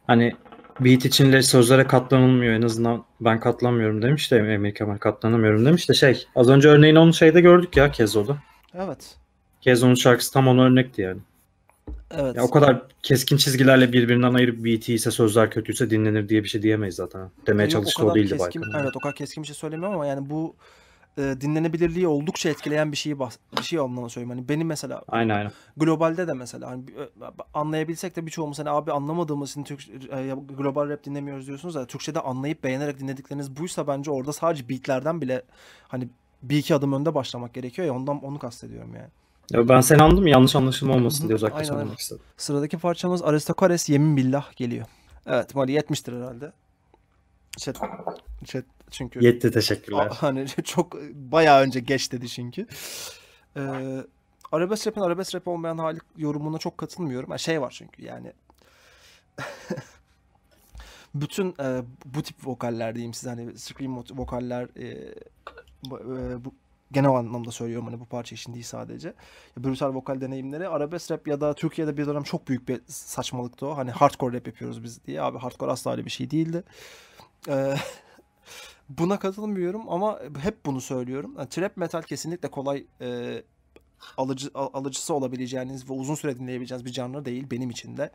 Hani Beat için le sözlere katlanılmıyor en azından ben katlanmıyorum demiş de Emir Kemal katlanamıyorum demiş de şey az önce örneğin onu şeyde gördük ya Kezo'da. Evet. Kezo'nun şarkısı tam onun örnekti yani. Evet. Ya o kadar keskin çizgilerle birbirinden ayırıp BT ise sözler kötüyse dinlenir diye bir şey diyemeyiz zaten. Demeye çalıştı o, değildi keskin, belki. Evet o kadar keskin bir şey söylemiyorum ama yani bu e, dinlenebilirliği oldukça etkileyen bir şeyi bir şey anlamına söyleyeyim. Hani benim mesela aynen, aynen. globalde de mesela hani, e, anlayabilsek de birçoğumuz hani abi anlamadığımız için Türk, e, global rap dinlemiyoruz diyorsunuz ya Türkçe'de anlayıp beğenerek dinledikleriniz buysa bence orada sadece beatlerden bile hani bir iki adım önde başlamak gerekiyor ya ondan onu kastediyorum yani. Ya ben seni anladım yanlış anlaşılma olmasın diye uzakta Aynen, söylemek istedim. Sıradaki parçamız Aristokares Yemin Billah geliyor. Evet Mali yetmiştir herhalde. Chat, chat çünkü. Yetti teşekkürler. hani çok bayağı önce geç dedi çünkü. Ee, arabesk rap'in arabesk rap olmayan hali yorumuna çok katılmıyorum. Yani şey var çünkü yani. Bütün e, bu tip vokaller diyeyim size hani scream vokaller e, bu, e, bu genel anlamda söylüyorum hani bu parça için değil sadece. Ya, brütal vokal deneyimleri arabesk rap ya da Türkiye'de bir dönem çok büyük bir saçmalıktı o. Hani hardcore rap yapıyoruz biz diye. Abi hardcore asla öyle bir şey değildi. Ee, buna katılmıyorum ama hep bunu söylüyorum. Yani, trap metal kesinlikle kolay e, alıcı alıcısı olabileceğiniz ve uzun süre dinleyebileceğiniz bir canlı değil benim için de.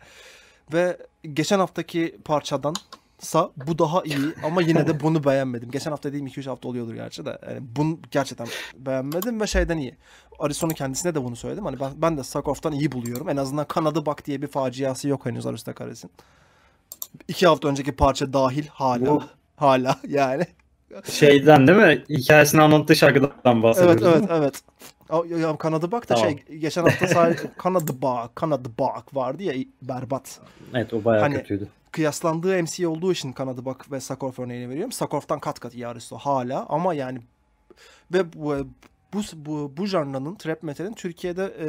Ve geçen haftaki parçadan sa bu daha iyi ama yine de bunu beğenmedim. Geçen hafta dediğim 2-3 hafta oluyordur gerçi de. Yani bunu gerçekten beğenmedim ve şeyden iyi. Arison'un kendisine de bunu söyledim. Hani ben, ben de Sakov'tan iyi buluyorum. En azından kanadı bak diye bir faciası yok henüz Arista Kares'in. İki hafta önceki parça dahil hala. Bu... Hala yani. Şeyden değil mi? Hikayesini anlattığı şarkıdan bahsediyoruz. Evet evet evet. Kanadı Bak da şey, tamam. şey geçen hafta sadece Kanadı Bak, Kanadı Bak vardı ya berbat. Evet o bayağı hani, kötüydü kıyaslandığı MC olduğu için Kanadı bak ve Sakorf örneğini veriyorum. Sakorf'tan kat kat iyi Aristo hala ama yani ve bu, bu, bu, bu janranın trap metalin Türkiye'de e,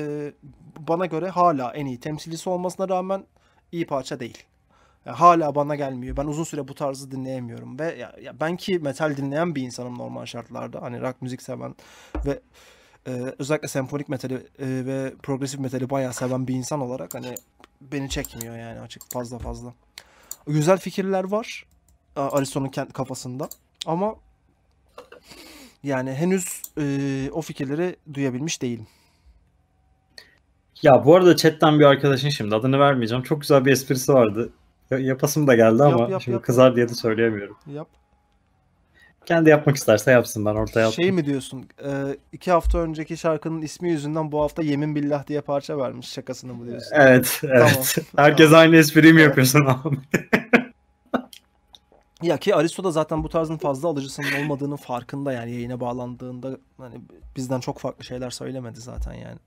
bana göre hala en iyi temsilcisi olmasına rağmen iyi parça değil. Yani e, hala bana gelmiyor. Ben uzun süre bu tarzı dinleyemiyorum ve ya, ya ben ki metal dinleyen bir insanım normal şartlarda. Hani rock müzik seven ve e, özellikle senfonik metali e, ve progresif metali bayağı seven bir insan olarak hani beni çekmiyor yani açık fazla fazla. Güzel fikirler var e, Arison'un kafasında ama yani henüz e, o fikirleri duyabilmiş değilim. Ya bu arada chatten bir arkadaşın şimdi adını vermeyeceğim. Çok güzel bir esprisi vardı. Yapasım da geldi yap, ama yap, şimdi yap. kızar diye de söyleyemiyorum. Yap. Kendi yapmak isterse yapsın ben ortaya attım. Şey mi diyorsun? E, iki hafta önceki şarkının ismi yüzünden bu hafta Yemin Billah diye parça vermiş. Şakasını mı diyorsun? Evet. evet. Tamam. Herkes tamam. aynı espriyi mi evet. yapıyorsun abi? ya ki Aristo da zaten bu tarzın fazla alıcısının olmadığının farkında yani yayına bağlandığında hani bizden çok farklı şeyler söylemedi zaten yani.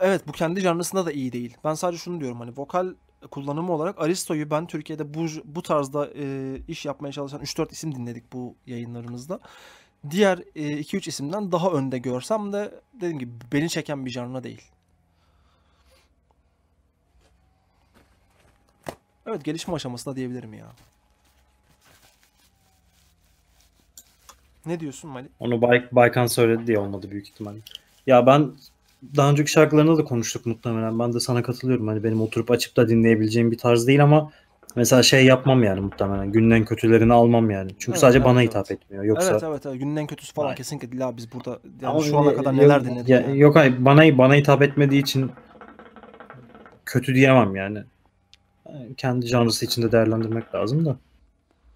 Evet bu kendi canlısında da iyi değil. Ben sadece şunu diyorum hani vokal kullanımı olarak Aristo'yu ben Türkiye'de bu, bu tarzda e, iş yapmaya çalışan 3-4 isim dinledik bu yayınlarımızda. Diğer e, 2-3 isimden daha önde görsem de dediğim gibi beni çeken bir canına değil. Evet gelişme aşamasında diyebilirim ya. Ne diyorsun Mali? Onu Bay Baykan söyledi diye olmadı büyük ihtimalle. Ya ben daha önceki şarkılarında da konuştuk muhtemelen. Ben de sana katılıyorum. Hani benim oturup açıp da dinleyebileceğim bir tarz değil ama mesela şey yapmam yani muhtemelen. Günden kötülerini almam yani. Çünkü evet, sadece evet, bana evet. hitap etmiyor. Yoksa Evet evet. evet. Günden kötüsü falan Aynen. kesinlikle değil abi. Biz burada yani ama şu ana kadar neler dinledik. Ya, yani. Yok hayır bana bana hitap etmediği için kötü diyemem yani. Kendi canlısı içinde değerlendirmek lazım da.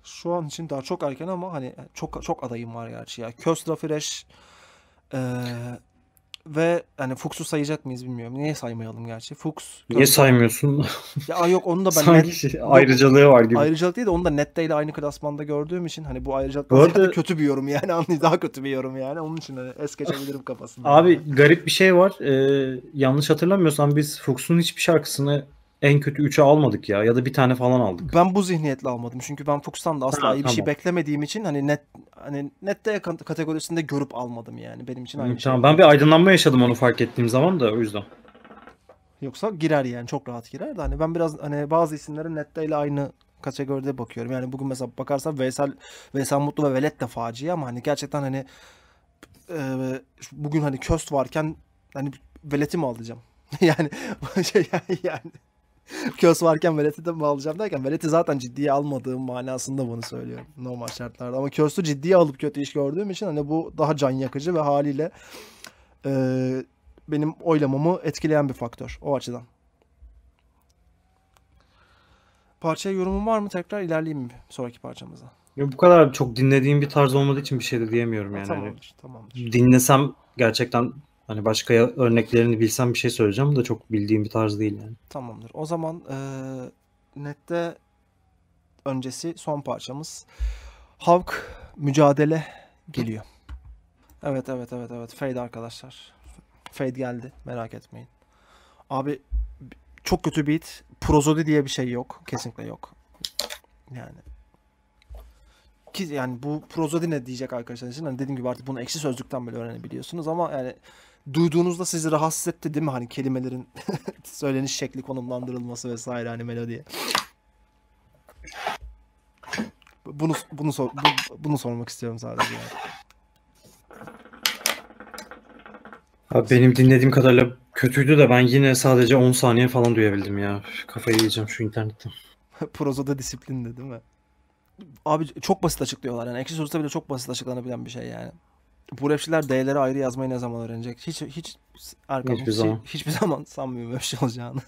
Şu an için daha çok erken ama hani çok çok adayım var gerçi ya. Köstra Fresh, ee, ve hani Fuchs'u sayacak mıyız bilmiyorum. Niye saymayalım gerçi? Fuchs. Niye galiba. saymıyorsun? ya yok onu da ben Sanki net, ayrıcalığı var gibi. Ayrıcalık değil de onu da Nette ile aynı klasmanda gördüğüm için hani bu ayrıcalık arada... kötü bir yorum yani. daha kötü bir yorum yani. Onun için hani es geçebilirim kafasında. Abi yani. garip bir şey var. Ee, yanlış hatırlamıyorsam biz Fuchs'un hiçbir şarkısını en kötü 3'e almadık ya ya da bir tane falan aldık. Ben bu zihniyetle almadım. Çünkü ben Fuchs'tan da asla ha, iyi bir şey beklemediğim için hani net hani nette kategorisinde görüp almadım yani benim için aynı Hı, şey. Tamam ben bir aydınlanma yaşadım onu fark ettiğim zaman da o yüzden. Yoksa girer yani çok rahat girer de hani ben biraz hani bazı isimlere nette ile aynı kategoride bakıyorum. Yani bugün mesela bakarsan Veysel, Veysel Mutlu ve Velet de facia ama hani gerçekten hani e, bugün hani Köst varken hani Velet'i mi alacağım? yani şey yani Köz varken Velet'i mi alacağım derken Velet'i zaten ciddiye almadığım manasında bunu söylüyorum normal şartlarda. Ama Köz'ü ciddiye alıp kötü iş gördüğüm için hani bu daha can yakıcı ve haliyle e, benim oylamamı etkileyen bir faktör o açıdan. Parçaya yorumum var mı? Tekrar ilerleyeyim mi sonraki parçamıza? Ya bu kadar çok dinlediğim bir tarz olmadığı için bir şey de diyemiyorum yani. Tamamdır, hani tamamdır. Dinlesem gerçekten Hani başka örneklerini bilsem bir şey söyleyeceğim de çok bildiğim bir tarz değil yani. Tamamdır. O zaman e, nette öncesi son parçamız Havk mücadele geliyor. Evet evet evet evet fade arkadaşlar. Fade geldi merak etmeyin. Abi çok kötü beat. Prozodi diye bir şey yok. Kesinlikle yok. Yani ki yani bu prozodi ne diyecek arkadaşlar için. Hani dediğim gibi artık bunu ekşi sözlükten böyle öğrenebiliyorsunuz ama yani duyduğunuzda sizi rahatsız etti değil mi? Hani kelimelerin söyleniş şekli, konumlandırılması vesaire hani melodiye. Bunu bunu sor, bu, bunu sormak istiyorum sadece. Yani. Abi benim dinlediğim kadarıyla kötüydü de ben yine sadece 10 saniye falan duyabildim ya. Kafayı yiyeceğim şu internette. Prozoda disiplin de değil mi? Abi çok basit açıklıyorlar yani. Ekşi sözlükte bile çok basit açıklanabilen bir şey yani bu rapçiler D'leri ayrı yazmayı ne zaman öğrenecek? Hiç hiç arkadaş hiçbir, hiç, zaman. hiçbir zaman sanmıyorum böyle şey olacağını.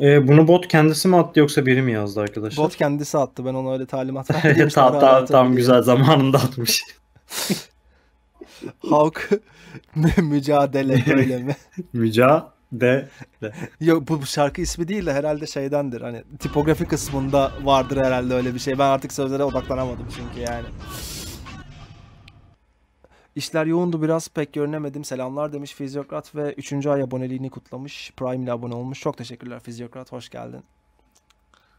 E, bunu bot kendisi mi attı yoksa biri mi yazdı arkadaşlar? Bot kendisi attı. Ben ona öyle talimat verdim. ta, ta, tam güzel zamanında atmış. Halk mücadele böyle mi? mücadele. Yok bu şarkı ismi değil de herhalde şeydendir. Hani tipografi kısmında vardır herhalde öyle bir şey. Ben artık sözlere odaklanamadım çünkü yani. İşler yoğundu biraz pek görünemedim. Selamlar demiş Fizyokrat ve 3. ay aboneliğini kutlamış. Prime ile abone olmuş. Çok teşekkürler Fizyokrat. Hoş geldin.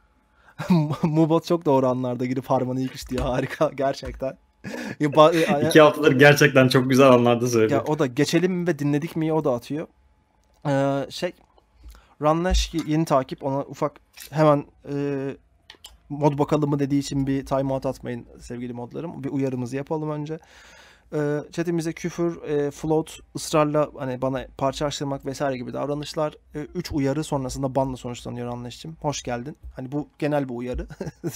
Mubot çok doğru anlarda girip harmanı yıkıştı ya. Harika gerçekten. E, İki haftadır gerçekten çok güzel anlarda söyledi. Ya o da geçelim ve dinledik mi o da atıyor. Ee, şey Ranlash yeni takip ona ufak hemen e, mod bakalım mı dediği için bir time out atmayın sevgili modlarım. Bir uyarımızı yapalım önce. E, chatimize küfür, e, float, ısrarla hani bana parça açtırmak vesaire gibi davranışlar 3 e, uyarı sonrasında banla sonuçlanıyor anlaştım. Hoş geldin. Hani bu genel bir uyarı.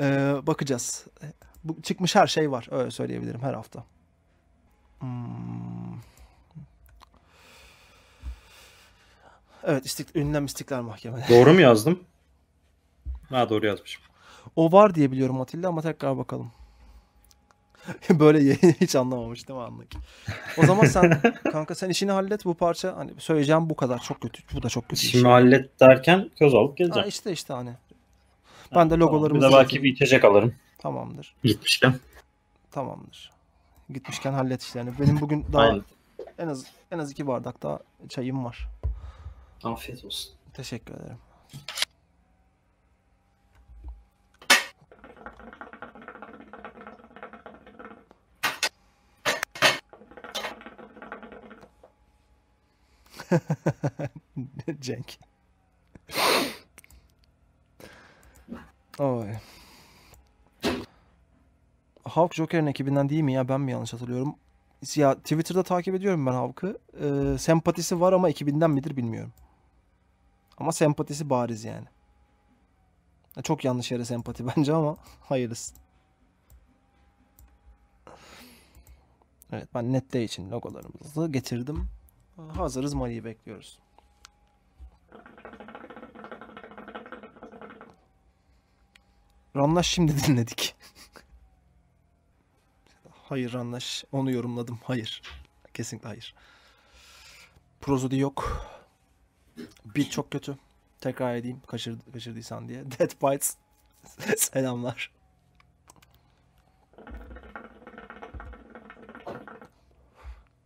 Ee, bakacağız. Bu, çıkmış her şey var. Öyle söyleyebilirim her hafta. Hmm. Evet, istik ünlem istiklal mahkemeleri. Doğru mu yazdım? Ha doğru yazmışım. O var diye biliyorum Atilla ama tekrar bakalım. Böyle hiç anlamamış değil mi anlık. O zaman sen kanka sen işini hallet bu parça hani söyleyeceğim bu kadar çok kötü. Bu da çok kötü. Şimdi şey. hallet derken köz alıp geleceğim. Ha işte işte hani. Ben ha, de logolarımı tamam. Bir de belki bir içecek alırım. Tamamdır. Gitmişken. Tamamdır. Gitmişken hallet işlerini. Hani benim bugün daha en az en az iki bardak daha çayım var. Afiyet olsun. Teşekkür ederim. Cenk. Oy. Hawk Joker'in ekibinden değil mi ya? Ben mi yanlış hatırlıyorum? Ya Twitter'da takip ediyorum ben Hawk'ı. Ee, sempatisi var ama ekibinden midir bilmiyorum. Ama sempatisi bariz yani. Çok yanlış yere sempati bence ama hayırlısı. Evet ben net Nette için logolarımızı getirdim hazırız Mali'yi bekliyoruz. Ranlaş şimdi dinledik. hayır Ranlaş. Onu yorumladım. Hayır. Kesinlikle hayır. Prozodi yok. Beat çok kötü. Tekrar edeyim kaçırdı kaçırdıysan diye. Dead Bites. Selamlar.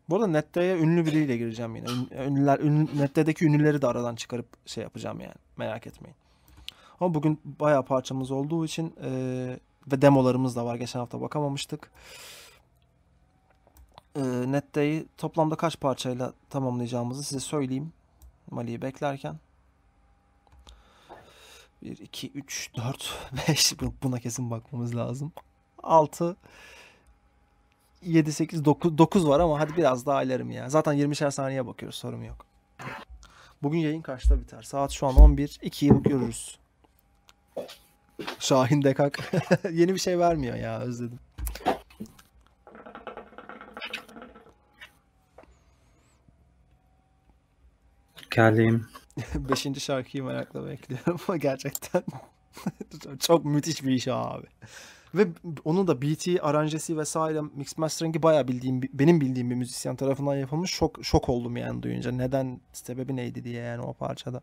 Bu arada Nette'ye ünlü biriyle gireceğim yine. Ünlüler, ünlü, Nette'deki ünlüleri de aradan çıkarıp şey yapacağım yani. Merak etmeyin. Ama bugün bayağı parçamız olduğu için e, ve demolarımız da var. Geçen hafta bakamamıştık. E, Nette'yi toplamda kaç parçayla tamamlayacağımızı size söyleyeyim. Mali'yi beklerken. 1, 2, 3, 4, 5. Buna kesin bakmamız lazım. 6 7, 8, 9, 9 var ama hadi biraz daha ilerim ya. Zaten 20'şer saniye bakıyoruz sorun yok. Bugün yayın kaçta biter? Saat şu an 11. 2'yi bakıyoruz. Şahin de kalk Yeni bir şey vermiyor ya özledim. Kerliyim. Beşinci şarkıyı merakla bekliyorum gerçekten çok müthiş bir iş abi. Ve onun da BT, aranjesi vesaire mix mastering'i bayağı bildiğim, benim bildiğim bir müzisyen tarafından yapılmış. Şok, şok oldum yani duyunca. Neden, sebebi neydi diye yani o parçada.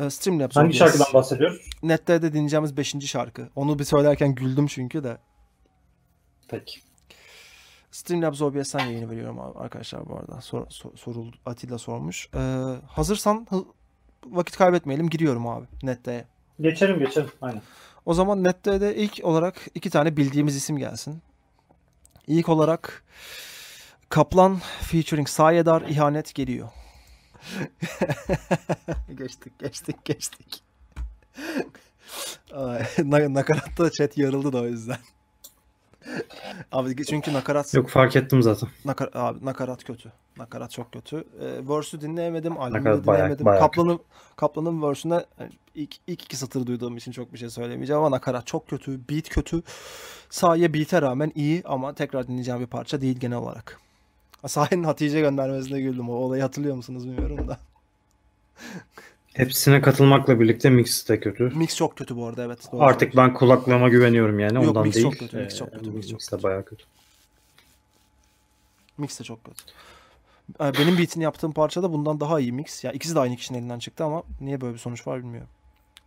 E, Streamlabs Hangi olacağız. şarkıdan bahsediyoruz? Nette de dinleyeceğimiz 5. şarkı. Onu bir söylerken güldüm çünkü de. Peki. Streamlabs OBS'den yayını veriyorum arkadaşlar bu arada. Sor, sor, soruldu, Atilla sormuş. Ee, hazırsan vakit kaybetmeyelim. Giriyorum abi Nette'ye. Geçerim geçerim. Aynen. O zaman nette de ilk olarak iki tane bildiğimiz isim gelsin. İlk olarak Kaplan featuring Sayedar ihanet geliyor. geçtik geçtik geçtik. Nakaratta chat yarıldı da o yüzden. Abi çünkü nakarat... Yok fark ettim zaten. Nakar, abi nakarat kötü. Nakarat çok kötü. E, verse'ü dinleyemedim. Albümü dinleyemedim. Bayağı, Kaplan'ın, Kaplan'ın verse'ünden ilk, ilk iki satır duyduğum için çok bir şey söylemeyeceğim ama nakarat çok kötü. Beat kötü. Sahiye beat'e rağmen iyi ama tekrar dinleyeceğim bir parça değil genel olarak. Sahiye'nin Hatice göndermesine güldüm. O olayı hatırlıyor musunuz bilmiyorum da. Hepsine katılmakla birlikte mix de kötü. Mix çok kötü bu arada evet. Doğru Artık ben kulaklığıma güveniyorum yani Yok, ondan mix değil. Çok kötü, mix çok kötü. Mix, ee, mix çok kötü. de bayağı kötü. Mix de çok kötü. Ee, benim beatini yaptığım parça da bundan daha iyi mix. Ya yani ikisi de aynı kişinin elinden çıktı ama niye böyle bir sonuç var bilmiyorum.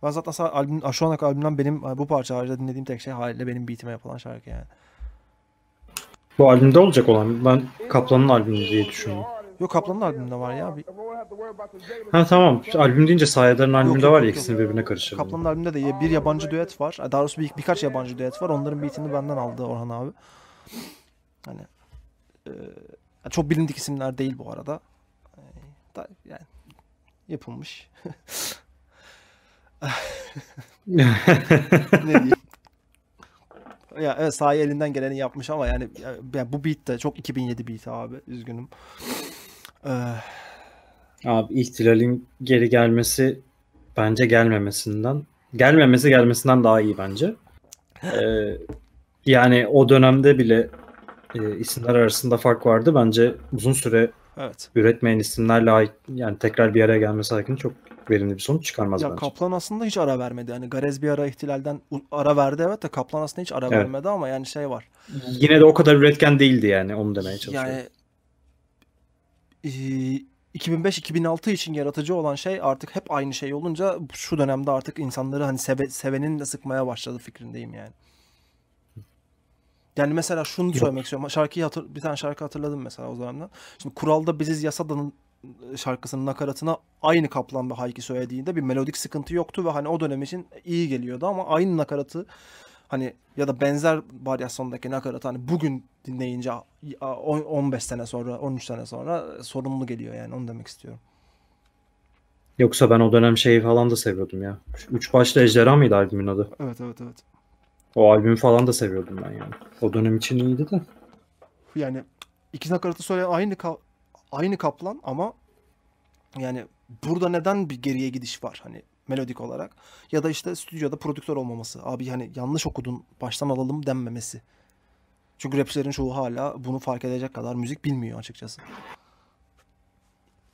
Ben zaten albüm, şu ana kadar albümden benim e, bu parça haricinde dinlediğim tek şey haliyle benim beatime yapılan şarkı yani. Bu albümde olacak olan ben Kaplan'ın albümü diye düşünüyorum. Yok Kaplan'ın albümünde var ya. Bir... Ha tamam. Albüm deyince Sayedar'ın albümünde yok, var ya ikisini birbirine karıştırdım. Kaplan'ın albümünde de bir yabancı düet var. Daha doğrusu bir, birkaç yabancı düet var. Onların beatini benden aldı Orhan abi. Hani e, çok bilindik isimler değil bu arada. E, da, yani yapılmış. ne diyeyim? Ya evet sahi elinden geleni yapmış ama yani ya, bu beat de çok 2007 beat abi üzgünüm. Ah. Abi ihtilalin geri gelmesi bence gelmemesinden gelmemesi gelmesinden daha iyi bence. Ee, yani o dönemde bile e, isimler arasında fark vardı. Bence uzun süre evet. üretmeyen isimlerle yani tekrar bir araya gelmesi hakkında çok verimli bir sonuç çıkarmaz ya bence. Kaplan aslında hiç ara vermedi. Yani Garez bir ara ihtilalden ara verdi evet de Kaplan aslında hiç ara evet. vermedi ama yani şey var. Yine de o kadar üretken değildi yani onu demeye çalışıyorum. Yani 2005-2006 için yaratıcı olan şey artık hep aynı şey olunca şu dönemde artık insanları hani seve, sevenin de sıkmaya başladı fikrindeyim yani. Yani mesela şunu Yok. söylemek istiyorum. Şarkıyı hatır, bir tane şarkı hatırladım mesela o zamandan. Şimdi kuralda biziz yasadanın şarkısının nakaratına aynı kaplan ve hayki söylediğinde bir melodik sıkıntı yoktu ve hani o dönem için iyi geliyordu ama aynı nakaratı hani ya da benzer varyasyondaki nakarat hani bugün dinleyince 15 sene sonra 13 sene sonra e, sorumlu geliyor yani onu demek istiyorum. Yoksa ben o dönem şeyi falan da seviyordum ya. Üç Başlı Ejderha mıydı albümün adı? Evet evet evet. O albümü falan da seviyordum ben yani. O dönem için iyiydi de. Yani iki nakaratı söyleyen aynı ka- aynı kaplan ama yani burada neden bir geriye gidiş var? Hani melodik olarak. Ya da işte stüdyoda prodüktör olmaması. Abi hani yanlış okudun baştan alalım denmemesi. Çünkü rapçilerin çoğu hala bunu fark edecek kadar müzik bilmiyor açıkçası.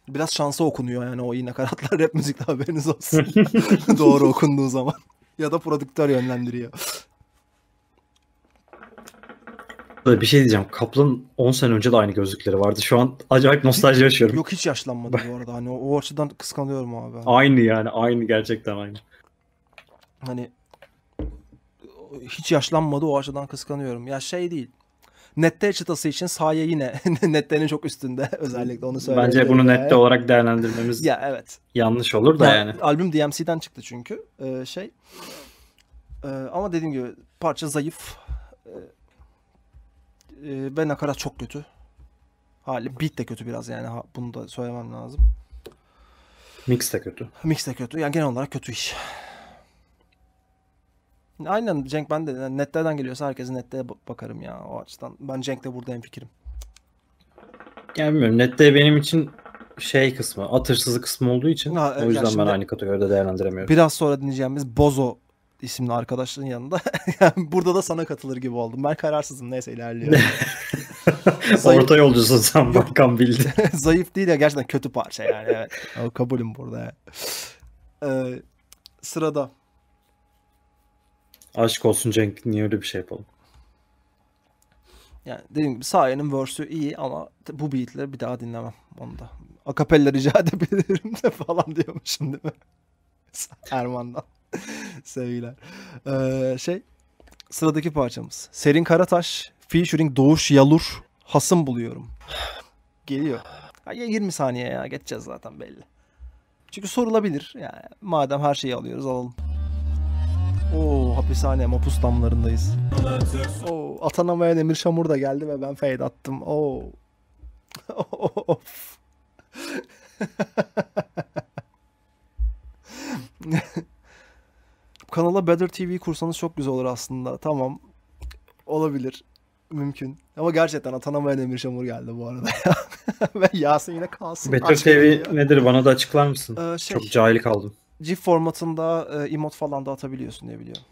Biraz şansa okunuyor yani o iyi nakaratlar rap müzikte haberiniz olsun. Doğru okunduğu zaman. ya da prodüktör yönlendiriyor bir şey diyeceğim. Kaplan 10 sene önce de aynı gözlükleri vardı. Şu an acayip nostalji yaşıyorum. Yok hiç yaşlanmadı bu arada. Hani o, o açıdan kıskanıyorum abi. Hani aynı yani. Aynı gerçekten aynı. Hani hiç yaşlanmadı o açıdan kıskanıyorum. Ya şey değil. Nette çıtası için sahaya yine Nette'nin çok üstünde özellikle onu söyleyeyim. Bence bunu Nette olarak değerlendirmemiz ya evet. yanlış olur da ya, yani. Albüm DMC'den çıktı çünkü ee, şey. Ee, ama dediğim gibi parça zayıf. Ee, ee, ben ve çok kötü. Hali beat de kötü biraz yani bunu da söylemem lazım. Mix de kötü. Mix de kötü. Yani genel olarak kötü iş. Aynen Cenk ben de yani netlerden geliyorsa herkesin netlere bakarım ya o açıdan. Ben Cenk de burada en fikrim. Yani bilmiyorum. Nette benim için şey kısmı, atırsızlık kısmı olduğu için ha, o yüzden ben aynı kategoride değerlendiremiyorum. Biraz sonra dinleyeceğimiz Bozo isimli arkadaşların yanında. yani burada da sana katılır gibi oldum. Ben kararsızım neyse ilerliyorum. Zayıf... Orta yolcusun sen bakan bildi. Zayıf değil ya gerçekten kötü parça yani. Evet. O kabulüm burada. Yani. Ee, sırada. Aşk olsun Cenk niye öyle bir şey yapalım? Yani dediğim gibi Saye'nin verse'ü iyi ama bu beatleri bir daha dinlemem onu da. Akapella rica edebilirim de falan diyormuşum değil mi? Erman'dan. Sevgiler. Ee, şey sıradaki parçamız. Serin Karataş featuring Doğuş Yalur hasım buluyorum. Geliyor. Ya 20 saniye ya geçeceğiz zaten belli. Çünkü sorulabilir. Yani madem her şeyi alıyoruz alalım. Oo hapishane mapus damlarındayız. Oo atanamayan Emir Şamur da geldi ve ben fade attım. Oo. of. kanala Better TV kursanız çok güzel olur aslında. Tamam. Olabilir. Mümkün. Ama gerçekten atanamayan Emir Şamur geldi bu arada. Ve Yasin yine kalsın. Better Aşk TV ya. nedir? Bana da açıklar mısın? Ee, şey, çok cahil kaldım. GIF formatında e, emot falan da atabiliyorsun diye biliyorum.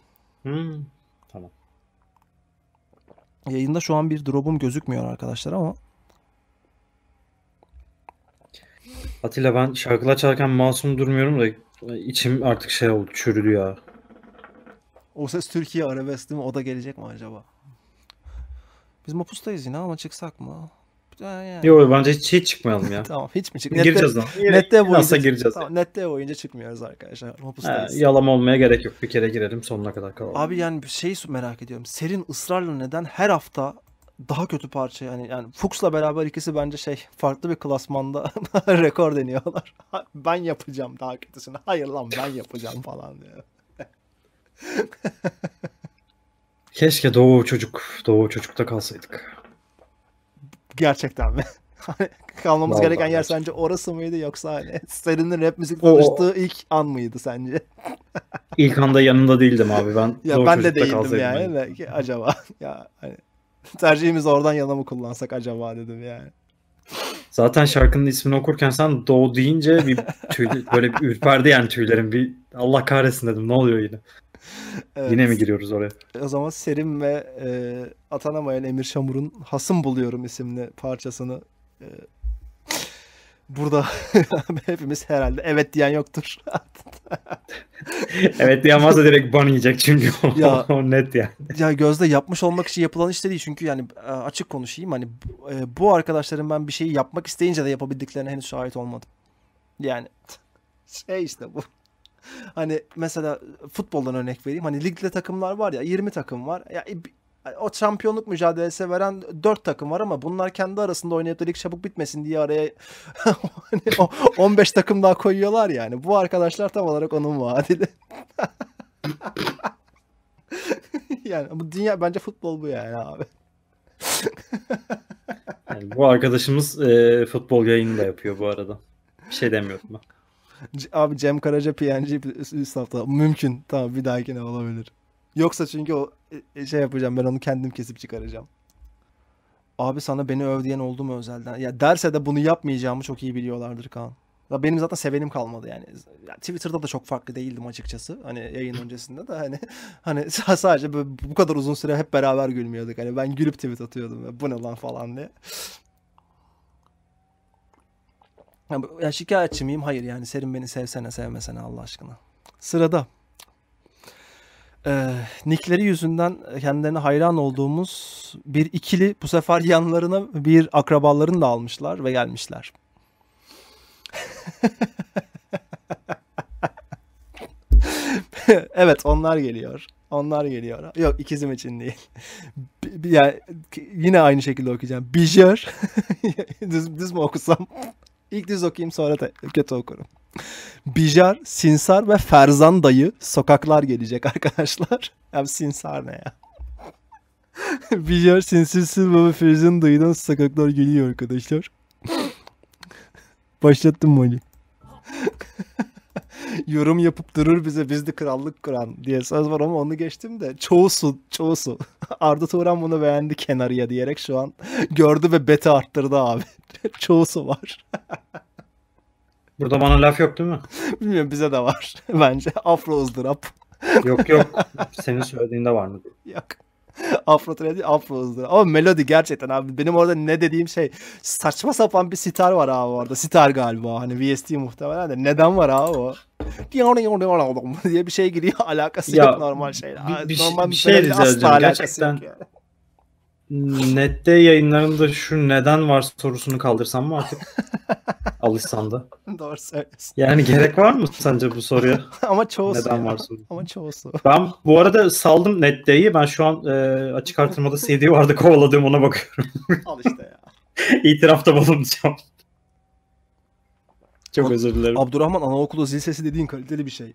Hmm, tamam. Yayında şu an bir drop'um gözükmüyor arkadaşlar ama. Atilla ben şarkılar çalarken masum durmuyorum da içim artık şey oldu çürüdü ya. O ses Türkiye arabesk değil mi? O da gelecek mi acaba? Biz mapustayız yine ama çıksak mı? Yani. Yok bence hiç, hiç çıkmayalım ya. tamam hiç mi çıkmayalım? Gireceğiz nette, lan. Nette boyunca, Nasıl gireceğiz? Tamam, nette boyunca çıkmıyoruz arkadaşlar. Mapustayız. He, yalama olmaya gerek yok. Bir kere girelim sonuna kadar kalalım. Abi yani bir şey merak ediyorum. Serin ısrarla neden her hafta daha kötü parça yani yani Fuchs'la beraber ikisi bence şey farklı bir klasmanda rekor deniyorlar. ben yapacağım daha kötüsünü. Hayır lan ben yapacağım falan diyor. Keşke Doğu çocuk, Doğu çocukta kalsaydık. Gerçekten mi? Hani kalmamız Vallahi gereken yer gerçekten. sence orası mıydı yoksa hani Serin'in rap müzik tanıştığı ilk an mıydı sence? İlk anda yanında değildim abi ben. ya Doğu ben de değildim yani. De, ki, acaba ya hani tercihimiz oradan yana mı kullansak acaba dedim yani. Zaten şarkının ismini okurken sen Doğu deyince bir tüy, böyle bir ürperdi yani tüylerim. Bir Allah kahretsin dedim ne oluyor yine evet. Yine mi giriyoruz oraya? O zaman Serim ve e, atanamayan Emir Şamur'un Hasım Buluyorum isimli parçasını e, burada hepimiz herhalde evet diyen yoktur. evet diyen varsa direkt ban yiyecek çünkü ya, o net yani. Ya gözde yapmış olmak için yapılan iş değil çünkü yani e, açık konuşayım hani e, bu arkadaşların ben bir şeyi yapmak isteyince de yapabildiklerine henüz şahit olmadım. Yani şey işte bu hani mesela futboldan örnek vereyim. Hani ligde takımlar var ya 20 takım var. Ya e, hani o şampiyonluk mücadelesi veren dört takım var ama bunlar kendi arasında oynayıp da lig çabuk bitmesin diye araya 15 takım daha koyuyorlar yani. Bu arkadaşlar tam olarak onun vaadili. yani bu dünya bence futbol bu yani abi. yani bu arkadaşımız e, futbol yayını da yapıyor bu arada. Bir şey demiyorum ben. Abi Cem Karaca PNG üst hafta. Mümkün. Tamam bir dahaki ne olabilir. Yoksa çünkü o e, şey yapacağım ben onu kendim kesip çıkaracağım. Abi sana beni öv diyen oldu mu özelden? Ya derse de bunu yapmayacağımı çok iyi biliyorlardır Kaan. Ya benim zaten sevenim kalmadı yani. Ya Twitter'da da çok farklı değildim açıkçası. Hani yayın öncesinde de hani hani sadece bu kadar uzun süre hep beraber gülmüyorduk. Hani ben gülüp tweet atıyordum. Ya, bu ne lan falan diye. Ya şikayetçi miyim? Hayır yani Serin beni sevsene sevmesene Allah aşkına. Sırada e, nickleri yüzünden kendilerine hayran olduğumuz bir ikili bu sefer yanlarına bir akrabalarını da almışlar ve gelmişler. evet onlar geliyor. Onlar geliyor. Yok ikizim için değil. yani yine aynı şekilde okuyacağım. Bijör. düz, düz mü okusam? İlk düz okuyayım sonra da kötü okurum. Bijar, Sinsar ve Ferzan dayı sokaklar gelecek arkadaşlar. Hem Sinsar ne ya? Bijar, Sinsir, ve Ferzan dayıdan sokaklar geliyor arkadaşlar. Başlattım mı Molly. yorum yapıp durur bize biz de krallık kuran diye söz var ama onu geçtim de çoğusu çoğusu Arda Turan bunu beğendi kenarıya diyerek şu an gördü ve beti arttırdı abi. çoğusu var. Burada bana laf yok değil mi? Bilmiyorum bize de var bence. Afro ızdırap. yok yok. Senin söylediğinde var mı? Yok. afro trend değil afro hızları. Ama melodi gerçekten abi. Benim orada ne dediğim şey saçma sapan bir sitar var abi orada. Sitar galiba hani VST muhtemelen de. Neden var abi o? diye bir şey giriyor. Alakası ya, yok normal şeyle. Bir, bir, şey- normal bir şey rica edeceğim. Gerçekten. Yani. Nette yayınlarında şu neden var sorusunu kaldırsam mı artık? Alışsan da. Doğru söylüyorsun. Yani gerek var mı sence bu soruya? Ama çoğusu. Neden var sorusu. Ama çoğusu. Ben bu arada saldım Nette'yi. Ben şu an e, açık artırmada CD vardı kovaladığım ona bakıyorum. Al işte ya. İtirafta bulunacağım. Çok Ab- özür dilerim. Abdurrahman anaokulu zil sesi dediğin kaliteli bir şey.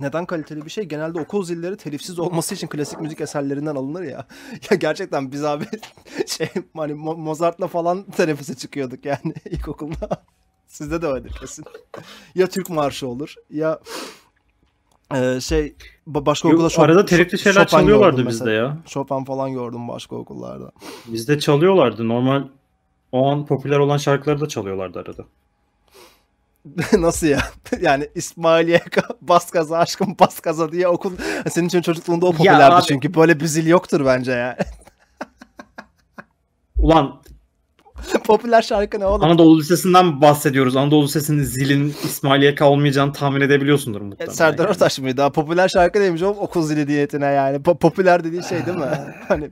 Neden kaliteli bir şey? Genelde okul zilleri telifsiz olması için klasik müzik eserlerinden alınır ya. Ya gerçekten biz abi şey hani Mozart'la falan teneffüse çıkıyorduk yani ilkokulda. Sizde de öyledir kesin. Ya Türk marşı olur ya ee, şey başka Yok, okulda Chopin, arada telifli şeyler Chopin çalıyorlardı bizde ya. Chopin falan gördüm başka okullarda. Bizde çalıyorlardı. Normal o an popüler olan şarkıları da çalıyorlardı arada. Nasıl ya? Yani İsmailiye bas kaza aşkım bas kaza diye okul senin için çocukluğunda o popülerdi çünkü böyle bir zil yoktur bence ya. Ulan Popüler şarkı ne oğlum? Anadolu Lisesi'nden bahsediyoruz. Anadolu Lisesi'nin zilin İsmail YK olmayacağını tahmin edebiliyorsundur muhtemelen. Serdar yani. Ortaç mıydı? popüler şarkı demiş oğlum okul zili diyetine yani. Po- popüler dediği şey değil mi? hani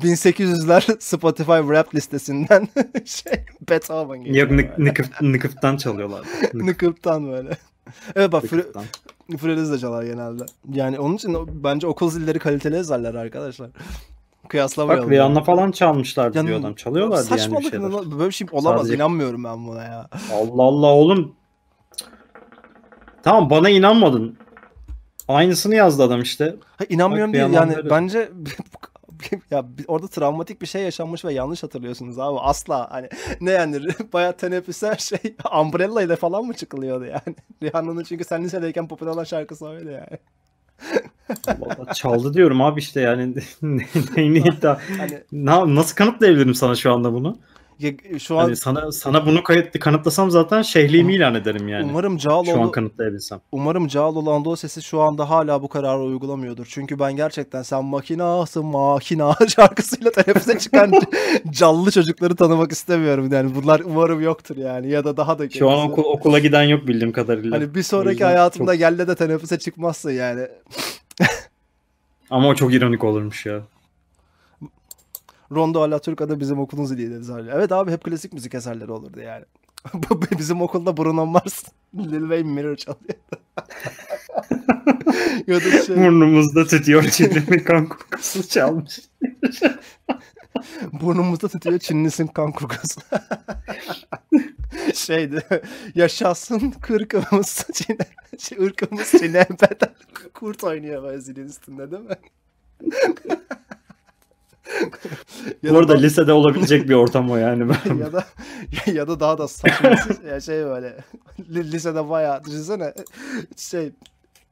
1800'ler Spotify rap listesinden şey Beethoven gibi. Yok Nıkıp, Nıkıp'tan çalıyorlar. Nıkıp'tan böyle. Evet bak Fre- Freriz de çalar genelde. Yani onun için bence okul zilleri kaliteli ezerler arkadaşlar. Kıyaslamayalım. Bak Rihanna falan çalmışlar diyor adam. Çalıyorlar diye yani bir şeyler. Böyle bir şey olamaz. Sadece... inanmıyorum ben buna ya. Allah Allah oğlum. Tamam bana inanmadın. Aynısını yazdı adam işte. Ha, inanmıyorum Bak, değil yani bence ya orada travmatik bir şey yaşanmış ve yanlış hatırlıyorsunuz abi. Asla hani ne yani bayağı teneffüsler şey Umbrella ile falan mı çıkılıyordu yani? Rihanna'nın çünkü sen lisedeyken popüler olan şarkısı öyle yani. Vallahi çaldı diyorum abi işte yani ne, neyini iddia. Hani... Na, nasıl kanıtlayabilirim sana şu anda bunu? Ya, şu an hani sana sana bunu kayıtlı kanıtlasam zaten şehliğimi um, ilan ederim yani. Umarım Cağaloğlu şu an kanıtlayabilsem. Umarım Cağaloğlu Anadolu Sesi şu anda hala bu kararı uygulamıyordur. Çünkü ben gerçekten sen makinasın makina şarkısıyla televize çıkan canlı çocukları tanımak istemiyorum yani. Bunlar umarım yoktur yani ya da daha da kötü. Şu an okul, okula giden yok bildiğim kadarıyla. Hani bir sonraki hayatında çok... gelle de teneffüse çıkmazsa yani. Ama o çok ironik olurmuş ya. Rondo da bizim okulun dedi eserleri. Evet abi hep klasik müzik eserleri olurdu yani. bizim okulda Bruno Mars, Lil Wayne Mirror çalıyordu. ya da şey... Burnumuzda tütüyor Çinli'nin kan kokusu çalmış. Burnumuzda tütüyor Çinli'sin kan kokusu. Şeydi. Yaşasın kırkımız Çin'e. Şey, ırkımız Çin'e. Kurt oynuyor böyle zilin üstünde değil mi? ya Bu da, lisede olabilecek bir ortam o yani. Ben. ya da ya da daha da saçma şey, ya şey böyle lisede bayağı düşünsene şey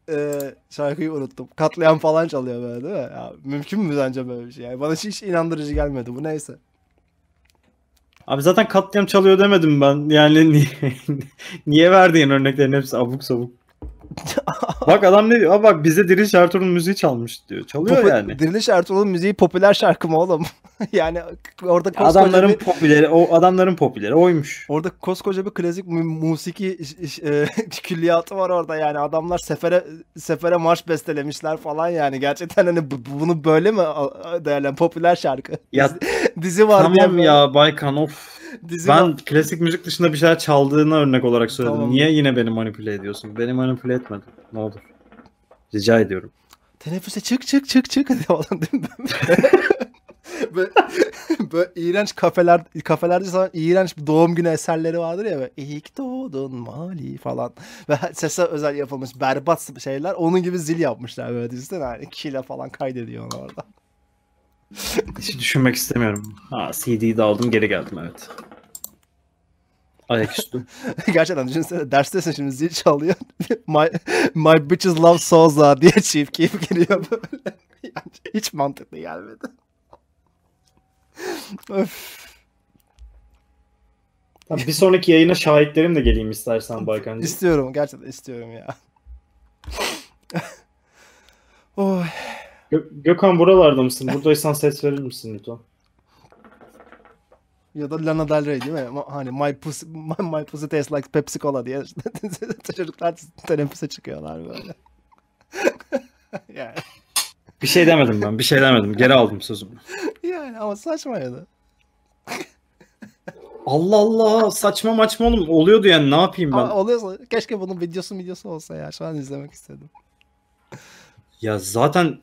e, şarkıyı unuttum. Katlayan falan çalıyor böyle değil mi? Ya, mümkün mü sence böyle bir şey? Yani bana hiç inandırıcı gelmedi bu neyse. Abi zaten katliam çalıyor demedim ben. Yani niye, niye verdiğin örneklerin hepsi abuk sabuk. bak adam ne diyor? Aa, bak bize Diriliş Ertuğrul müziği çalmış diyor. Çalıyor Popu- yani. Diriliş Ertuğrul müziği popüler şarkı mı oğlum? yani orada koskoca adamların bir... popüleri o adamların popüleri oymuş. Orada koskoca bir klasik musiki e, külliyatı var orada yani adamlar sefere sefere marş bestelemişler falan yani gerçekten hani bunu böyle mi değerlen popüler şarkı? Ya, dizi var tamam ya böyle. Baykan of Dizi ben var. klasik müzik dışında bir şeyler çaldığını örnek olarak söyledim. Tamam. Niye yine beni manipüle ediyorsun? Beni manipüle etmedin. Ne olur. Rica ediyorum. Teneffüse çık çık çık çık hadi falan değil mi? böyle, böyle iğrenç kafeler kafelerde falan iğrenç doğum günü eserleri vardır ya böyle ilk doğdun mali falan ve sese özel yapılmış berbat şeyler onun gibi zil yapmışlar böyle dizide. Yani kila falan kaydediyor orada. Hiç düşünmek istemiyorum. Ha CD'yi de aldım geri geldim evet. Ayaküstü. Gerçekten düşünsene derstesin şimdi zil çalıyor. my, my bitches love Soza diye Chief keyif geliyor böyle. Yani hiç mantıklı gelmedi. Öf. bir sonraki yayına şahitlerim de geleyim istersen Baykan. İstiyorum gerçekten istiyorum ya. oh. Gö- Gökhan buralarda mısın? Buradaysan ses verir misin lütfen? Ya da Lana Del Rey değil mi? Hani my pussy, my, my pussy tastes like Pepsi Cola diye çocuklar teneffüse çıkıyorlar böyle. yani. Bir şey demedim ben. Bir şey demedim. Geri aldım sözümü. Yani ama saçma ya da. Allah Allah saçma maçma oğlum oluyordu yani ne yapayım ben? Aa, oluyorsa keşke bunun videosu videosu olsa ya şu an izlemek istedim. Ya zaten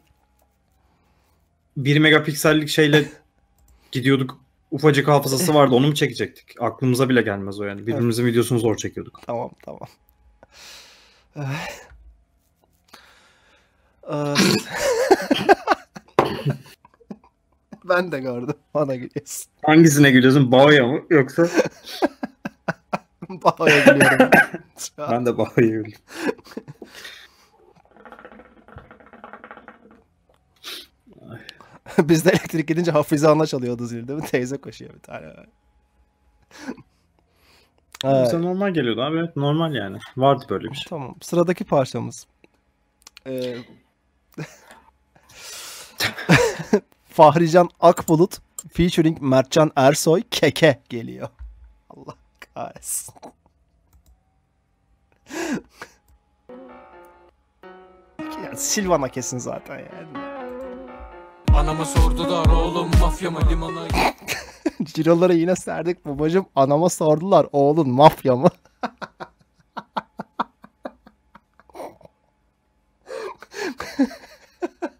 1 megapiksellik şeyle gidiyorduk. Ufacık hafızası vardı. Onu mu çekecektik? Aklımıza bile gelmez o yani. Birbirimizin evet. videosunu zor çekiyorduk. Tamam tamam. Ee, ben de gördüm. Bana gülüyorsun. Hangisine gülüyorsun? Bao'ya mı yoksa? Bao'ya gülüyorum. ben de Bao'ya gülüyorum. Bizde elektrik gidince hafıza Anla çalıyordu zilde mi? Teyze koşuyor bir tane. evet. Bize normal geliyordu abi. Evet normal yani. Vardı böyle bir şey. Tamam. Sıradaki parçamız. Ee... Fahrican Akbulut featuring Mertcan Ersoy Keke geliyor. Allah kahretsin. yani Silvana kesin zaten yani. Anama sordular oğlum mafya mı limana Cirolara yine serdik babacım. Anama sordular oğlun mafya mı?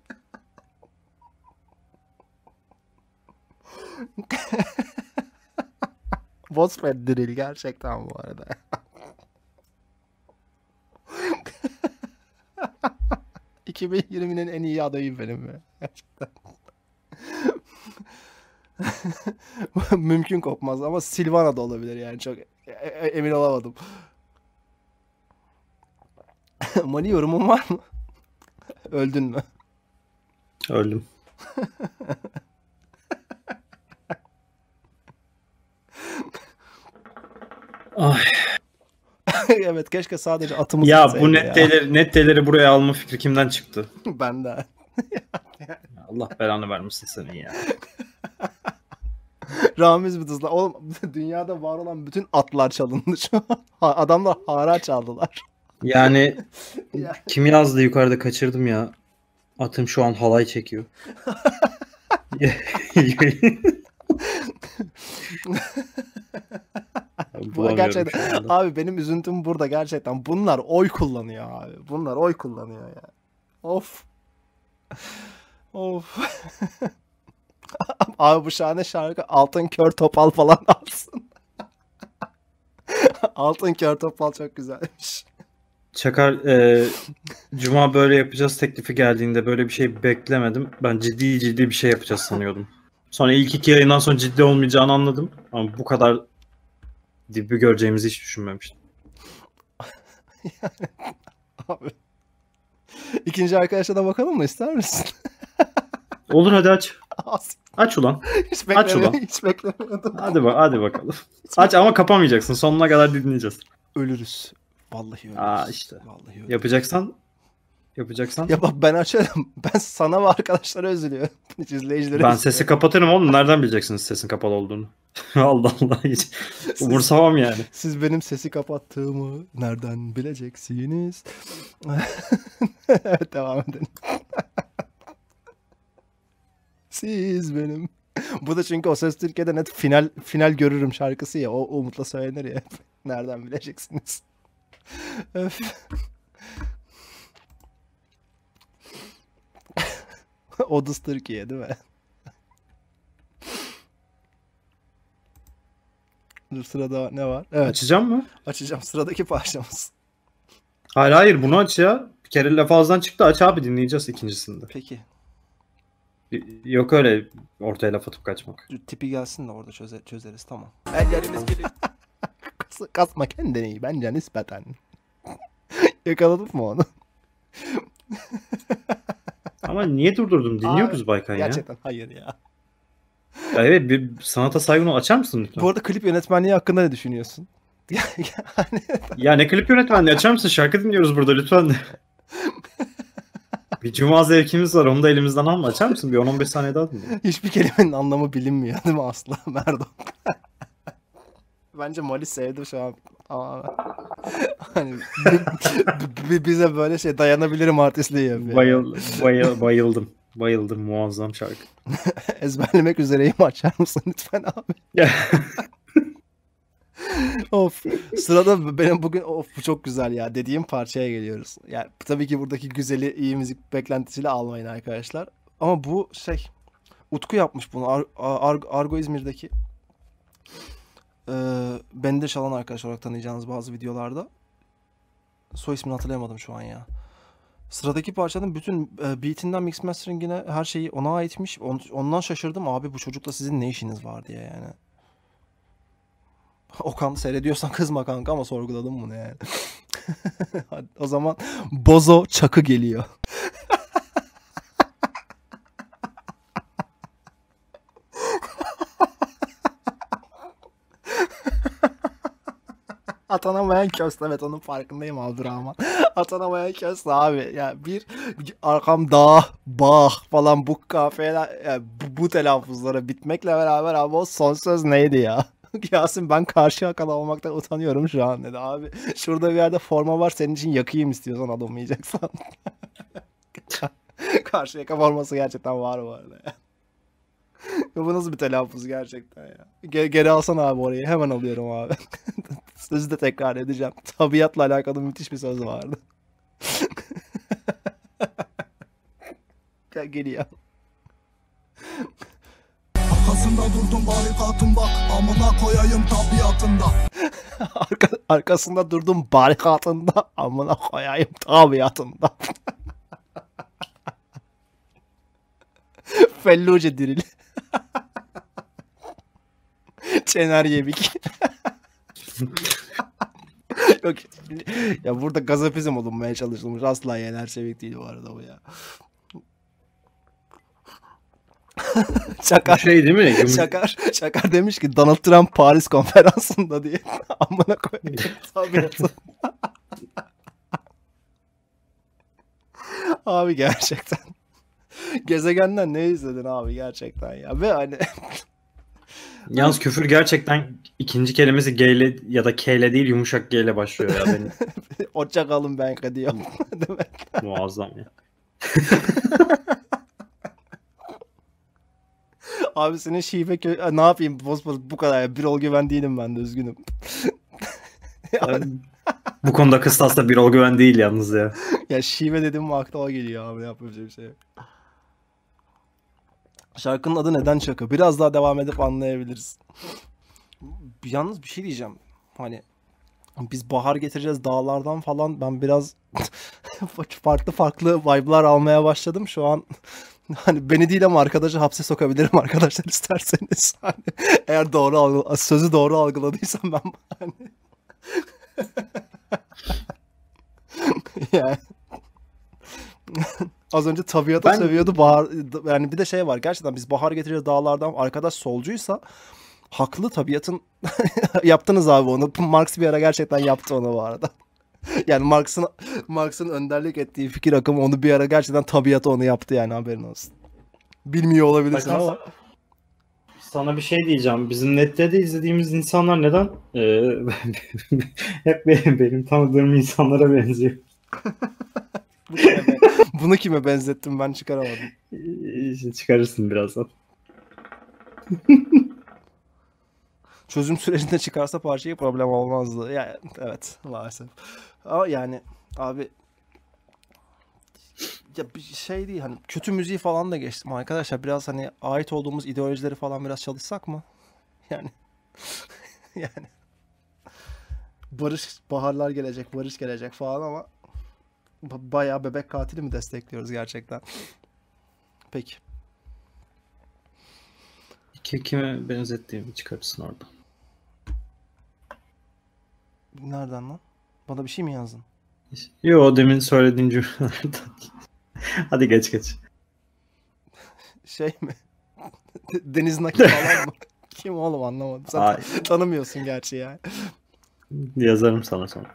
Bosford drill gerçekten bu arada. 2020'nin en iyi adayı benim ya. Gerçekten. Mümkün kopmaz ama Silvana da olabilir yani çok e- e-, e emin olamadım. Mani yorumun var mı? Öldün mü? Öldüm. Ay. evet keşke sadece atımız Ya bu netteleri, ya. netteleri buraya alma fikri kimden çıktı? Benden. Allah belanı vermişsin senin ya. Ramiz Bıdız'la. Oğlum dünyada var olan bütün atlar çalındı şu an. Adamlar hara çaldılar. Yani kim yazdı yukarıda kaçırdım ya. Atım şu an halay çekiyor. Bu gerçekten abi benim üzüntüm burada gerçekten. Bunlar oy kullanıyor abi. Bunlar oy kullanıyor ya. Yani. Of. Of. abi bu şahane şarkı Altın Kör Topal falan alsın. Altın Kör Topal çok güzelmiş. Çakar e, Cuma böyle yapacağız teklifi geldiğinde böyle bir şey beklemedim. Ben ciddi ciddi bir şey yapacağız sanıyordum. Sonra ilk iki yayından sonra ciddi olmayacağını anladım. Ama bu kadar dibi göreceğimizi hiç düşünmemiştim. abi. İkinci arkadaşa da bakalım mı ister misin? Olur hadi aç. Aç ulan. Hiç aç ulan. Hiç beklemiyordum. Hadi, bak, hadi bakalım. aç ama kapamayacaksın. Sonuna kadar dinleyeceğiz. Ölürüz. Vallahi ölürüz. Aa işte. Vallahi ölürüz. Yapacaksan yapacaksan. Ya bak ben açarım. Ben sana ve arkadaşlara üzülüyorum. Hiç izleyicilere Ben sesi üzülüyorum. kapatırım oğlum. Nereden bileceksiniz sesin kapalı olduğunu? Allah Allah. Hiç umursamam yani. Siz benim sesi kapattığımı nereden bileceksiniz? evet devam edin. Siz benim. Bu da çünkü o ses Türkiye'de net final final görürüm şarkısı ya. O umutla söylenir ya. Nereden bileceksiniz? Öf. Odus Türkiye değil mi? Dur sırada ne var? Evet. Açacağım mı? Açacağım. Sıradaki parçamız. Hayır hayır bunu aç ya. Bir kere laf ağızdan çıktı. Aç abi dinleyeceğiz ikincisinde. Peki. Yok öyle ortaya laf atıp kaçmak. tipi gelsin de orada çöze çözeriz tamam. Ellerimiz geliyor. Kas kasma kendini bence nispeten. Yakaladın mı onu? Ama niye durdurdum? Dinliyoruz Baykan ya. Gerçekten hayır ya. ya evet bir sanata saygını açar mısın lütfen? Bu arada klip yönetmenliği hakkında ne düşünüyorsun? yani... ya ne klip yönetmenliği açar mısın? Şarkı dinliyoruz burada lütfen. bir cuma zevkimiz var onu da elimizden alma. Açar mısın? Bir 10-15 saniye daha dinle. Hiçbir kelimenin anlamı bilinmiyor değil mi Aslı Merdok? Bence Mali sevdi şu an ama hani bize böyle şey dayanabilirim artistliği yapıyor. Bayıl, bayıl, bayıldım. Bayıldım muazzam şarkı. Ezberlemek üzereyim açar mısın lütfen abi? of. Sırada benim bugün of bu çok güzel ya dediğim parçaya geliyoruz. Yani tabii ki buradaki güzeli iyi müzik beklentisiyle almayın arkadaşlar. Ama bu şey Utku yapmış bunu Ar- Ar- Argo İzmir'deki ee, bende çalan arkadaş olarak tanıyacağınız bazı videolarda. Soy ismini hatırlayamadım şu an ya. Sıradaki parçanın bütün e, beatinden mix masteringine her şeyi ona aitmiş. On, ondan şaşırdım abi bu çocukla sizin ne işiniz var diye yani. Okan seyrediyorsan kızma kanka ama sorguladım bunu yani. o zaman Bozo Çakı geliyor. Atanamayan Kösne evet onun farkındayım Abdurrahman. Atanamayan Kösne abi. Ya yani bir arkam dağ, bah falan bu kafeler yani bu, bu telaffuzlara bitmekle beraber abi o son söz neydi ya? Yasin ben karşıya akala olmaktan utanıyorum şu an dedi abi. Şurada bir yerde forma var senin için yakayım istiyorsan adam Karşıya karşı yaka forması gerçekten var bu arada. Ya. Bu nasıl bir telaffuz gerçekten ya. Ge- geri alsan abi orayı. Hemen alıyorum abi. Sözü de tekrar edeceğim. Tabiatla alakalı müthiş bir söz vardı. Geliyor. Arkasında durdum barikatın bak amına koyayım tabiatında. Arka, arkasında durdum barikatında amına koyayım tabiatında. Felluce dirili. Çener Yemik Yok ya burada gazapizm olunmaya çalışılmış. Asla Yener Sevik değil bu arada bu ya. Çakar. şey değil mi? Yum- Çakar, Çakar demiş ki Donald Trump Paris konferansında diye. Amına koyayım. Tabii. abi gerçekten. Gezegenden ne izledin abi gerçekten ya. Ve hani Yalnız küfür gerçekten ikinci kelimesi G ile ya da K ile değil yumuşak G ile başlıyor ya benim. Hoşça kalın ben diyor. Muazzam ya. Abi senin şive kö- ne yapayım boz boz bu kadar ya. Bir ol güven değilim ben de üzgünüm. bu konuda kıstas da bir ol güven değil yalnız ya. ya şive dedim mi aklıma geliyor abi yapmayacak bir şey. Şarkının adı neden şaka? Biraz daha devam edip anlayabiliriz. Yalnız bir şey diyeceğim. Hani biz bahar getireceğiz dağlardan falan. Ben biraz farklı farklı vibe'lar almaya başladım. Şu an hani beni değil ama arkadaşı hapse sokabilirim arkadaşlar isterseniz. Hani, eğer doğru algı, sözü doğru algıladıysam ben hani... yani... Az önce tabiata ben... seviyordu bahar. Yani bir de şey var gerçekten biz bahar getirir dağlardan arkadaş solcuysa haklı tabiatın yaptınız abi onu. Marx bir ara gerçekten yaptı onu bu arada. yani Marx'ın Marx'ın önderlik ettiği fikir akımı onu bir ara gerçekten tabiata onu yaptı yani haberin olsun. Bilmiyor olabilirsin ama. Sana bir şey diyeceğim. Bizim nette de izlediğimiz insanlar neden ee, hep benim, benim tanıdığım insanlara benziyor. Bu kime Bunu kime benzettim ben çıkaramadım. İşte çıkarırsın birazdan. Çözüm sürecinde çıkarsa parçayı problem olmazdı. Yani, evet maalesef. Ama yani abi ya bir şey değil hani kötü müziği falan da geçtim arkadaşlar biraz hani ait olduğumuz ideolojileri falan biraz çalışsak mı? Yani yani barış baharlar gelecek barış gelecek falan ama bayağı bebek katili mi destekliyoruz gerçekten? Peki. İki kime benzettiğimi çıkarırsın orada. Nereden lan? Bana bir şey mi yazdın? Yo demin söylediğin cümlelerden. Hadi geç geç. Şey mi? Deniz Naki falan mı? Kim oğlum anlamadım. Sen tanımıyorsun gerçi ya. Yazarım sana sonra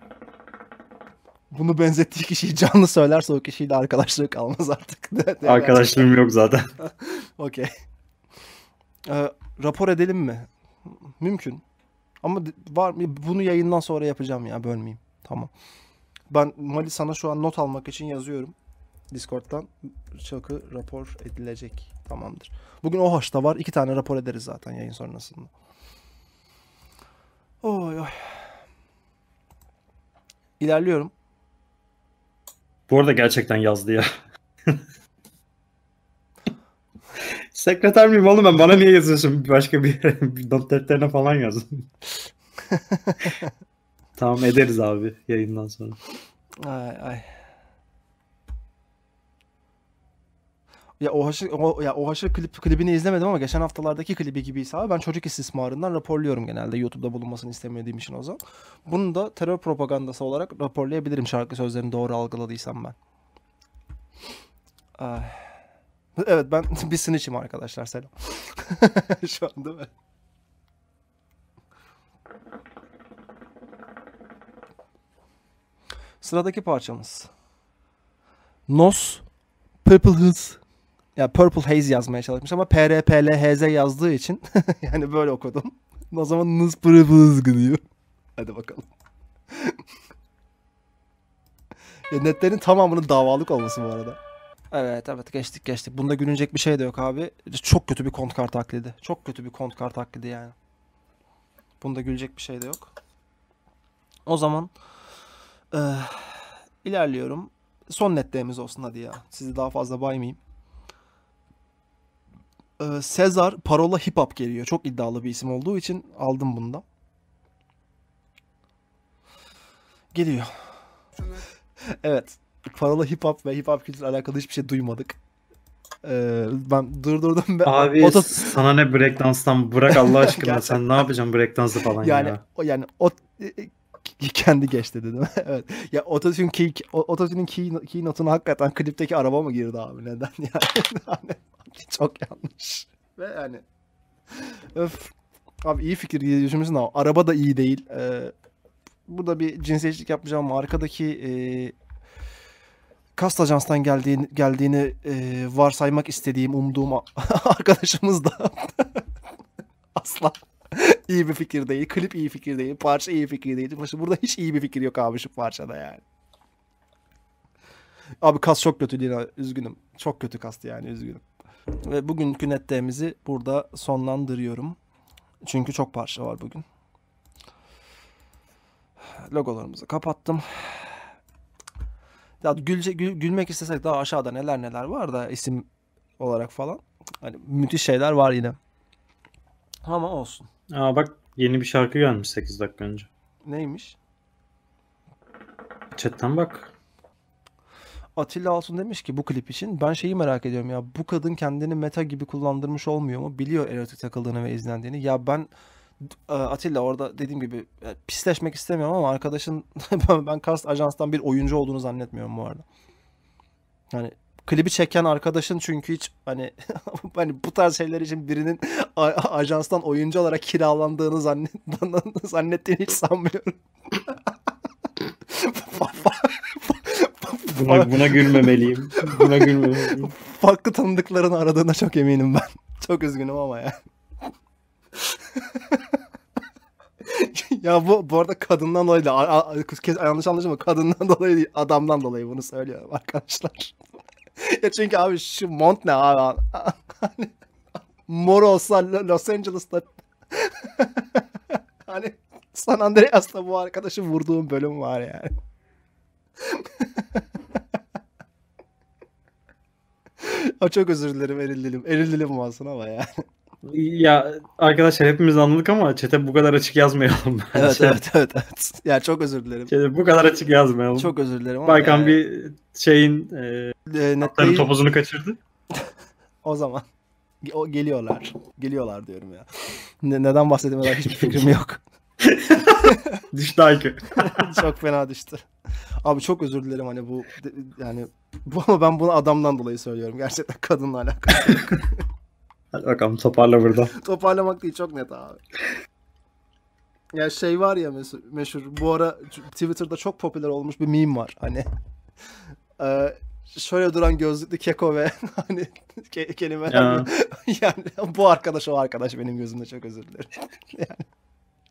bunu benzettiği kişiyi canlı söylerse o kişiyle arkadaşlığı kalmaz artık. Arkadaşlığım yok zaten. Okey. Ee, rapor edelim mi? Mümkün. Ama var mı? Bunu yayından sonra yapacağım ya bölmeyeyim. Tamam. Ben Mali sana şu an not almak için yazıyorum. Discord'dan çakı rapor edilecek. Tamamdır. Bugün o haşta var. iki tane rapor ederiz zaten yayın sonrasında. Oy oy. İlerliyorum. Bu arada gerçekten yazdı ya. Sekreter miyim oğlum ben? Bana niye yazıyorsun? Başka bir yere, not defterine falan yazın. tamam ederiz abi yayından sonra. Ay ay. Ya OH'ı o, ya OH'ı klip, klibini izlemedim ama geçen haftalardaki klibi gibiyse abi ben çocuk istismarından raporluyorum genelde YouTube'da bulunmasını istemediğim için o zaman. Bunu da terör propagandası olarak raporlayabilirim şarkı sözlerini doğru algıladıysam ben. Ay. Evet ben bir sınıçım arkadaşlar selam. Şu an değil mi? Sıradaki parçamız. Nos Purple Hills ya Purple Haze yazmaya çalışmış ama PRPLHZ yazdığı için yani böyle okudum. O zaman nız pırıpız gidiyor. Hadi bakalım. ya netlerin tamamının davalık olması bu arada. Evet evet geçtik geçtik. Bunda gülünecek bir şey de yok abi. Çok kötü bir kont kart taklidi. Çok kötü bir kont kart taklidi yani. Bunda gülecek bir şey de yok. O zaman e, ilerliyorum. Son netlerimiz olsun hadi ya. Sizi daha fazla baymayayım. Ee, Sezar parola hip hop geliyor. Çok iddialı bir isim olduğu için aldım bundan. Geliyor. evet. Parola hip hop ve hip hop kültürüyle alakalı hiçbir şey duymadık. Ee, ben durdurdum. Ben, Abi oto... sana ne breakdance'dan bırak Allah aşkına sen ne yapacaksın breakdance'ı falan yani, ya. yani o e, e, kendi geçti dedim. evet. Ya ototune key, ototune key, key notuna hakikaten klipteki araba mı girdi abi neden yani? Çok yanlış. Ve yani öf. Abi iyi fikir düşünmüşsün ama araba da iyi değil. Ee, burada bir cinsiyetçilik yapmayacağım ama arkadaki e, kast ajanstan geldiğini, geldiğini e, varsaymak istediğim, umduğum arkadaşımız da asla iyi bir fikir değil. Klip iyi fikir değil. Parça iyi fikir değil. Başı burada hiç iyi bir fikir yok abi şu parçada yani. Abi kas çok kötü Lina. Üzgünüm. Çok kötü kastı yani üzgünüm. Ve bugünkü netteğimizi burada sonlandırıyorum. Çünkü çok parça var bugün. Logolarımızı kapattım. Ya gülce, gül, gülmek istesek daha aşağıda neler neler var da isim olarak falan. Hani müthiş şeyler var yine. Ama olsun. Aa bak yeni bir şarkı gelmiş 8 dakika önce. Neymiş? Chatten bak. Atilla Altun demiş ki bu klip için ben şeyi merak ediyorum ya bu kadın kendini meta gibi kullandırmış olmuyor mu? Biliyor erotik takıldığını ve izlendiğini. Ya ben e, Atilla orada dediğim gibi e, pisleşmek istemiyorum ama arkadaşın ben Kast Ajans'tan bir oyuncu olduğunu zannetmiyorum bu arada. Yani klibi çeken arkadaşın çünkü hiç hani hani bu tarz şeyler için birinin ajanstan oyuncu olarak kiralandığını zannet zannettiğini hiç sanmıyorum. Buna, buna gülmemeliyim. Buna gülmemeliyim. Farklı tanıdıklarını aradığına çok eminim ben. Çok üzgünüm ama ya. ya bu bu arada kadından dolayı da a, a, kes, yanlış anlaşılma kadından dolayı değil adamdan dolayı bunu söylüyorum arkadaşlar. ya çünkü abi şu mont ne abi? hani, mor olsa Los Angeles'ta hani San Andreas'ta bu arkadaşı vurduğum bölüm var yani. Ha çok özür dilerim eril dilim. Eril dilim varsın ama yani. Ya arkadaşlar hepimiz anladık ama çete bu kadar açık yazmayalım. Bence. Evet şey- evet evet. evet. Ya yani çok özür dilerim. Çete bu kadar açık yazmayalım. Çok özür dilerim ama Baykan yani... E, bir şeyin e, e, netleyi... topuzunu kaçırdı. o zaman o, geliyorlar. Geliyorlar diyorum ya. Ne, neden bahsedeyim hiçbir fikrim yok. düştü IQ. çok fena düştü. Abi çok özür dilerim hani bu yani bu ama ben bunu adamdan dolayı söylüyorum. Gerçekten kadınla alakalı. Hadi bakalım toparla burada. Toparlamak değil çok net abi. Ya şey var ya meşhur bu ara Twitter'da çok popüler olmuş bir meme var hani. Ee, şöyle duran gözlüklü keko ve hani ke- kelimeler ya. yani bu arkadaş o arkadaş benim gözümde çok özür dilerim. yani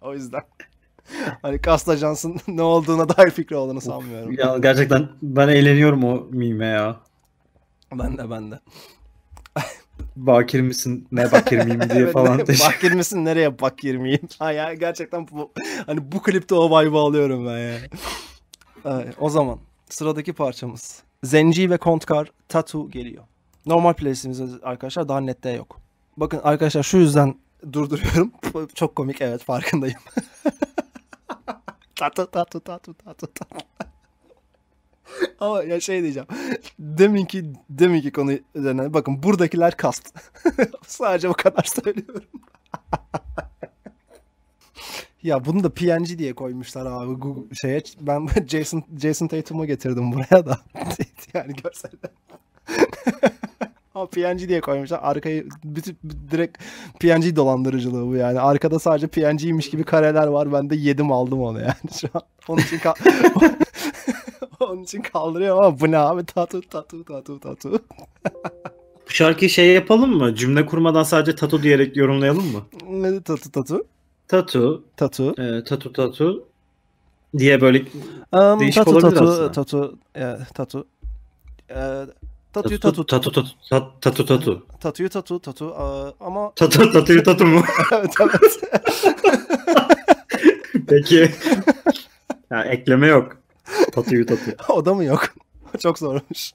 o yüzden. hani Kast Ajans'ın ne olduğuna dair fikri olduğunu sanmıyorum. Ya gerçekten ben eğleniyorum o mime ya. Ben de ben de. bakir misin? Ne bakir miyim diye evet, falan. bakir misin? Nereye bakir miyim? Ha ya gerçekten bu, hani bu klipte o vibe'ı alıyorum ben ya. o zaman sıradaki parçamız. Zenci ve Kontkar Tatu geliyor. Normal playlistimiz arkadaşlar daha nette yok. Bakın arkadaşlar şu yüzden durduruyorum. Çok komik evet farkındayım. tatu tatu tatu tatu tatu. Ama ya şey diyeceğim. Deminki deminki konu üzerine bakın buradakiler kast. Sadece o kadar söylüyorum. ya bunu da PNG diye koymuşlar abi Google şeye. Ben Jason Jason Tatum'u getirdim buraya da. yani görseller. Ama PNG diye koymuşlar. Arkayı bütün direkt PNG dolandırıcılığı bu yani. Arkada sadece PNG'ymiş gibi kareler var. Ben de yedim aldım onu yani şu an. Onun için ka- onun için kaldırıyor ama bu ne abi tatu tatu tatu tatu. bu şarkıyı şey yapalım mı? Cümle kurmadan sadece tatu diyerek yorumlayalım mı? Ne tatu tatu? Tatu. Tatu. E, tatu tatu diye böyle um, değişik tatu, olabilir tatu, aslında. Tatu, e, tatu. E, tatu tatu. Tatu tatu tatu tatu. tatu. Tatuyu tatu tatu ama Tatu tatu tatu mu? evet evet. Peki. Ya, ekleme yok. tatu tatu. o da mı yok? Çok zormuş.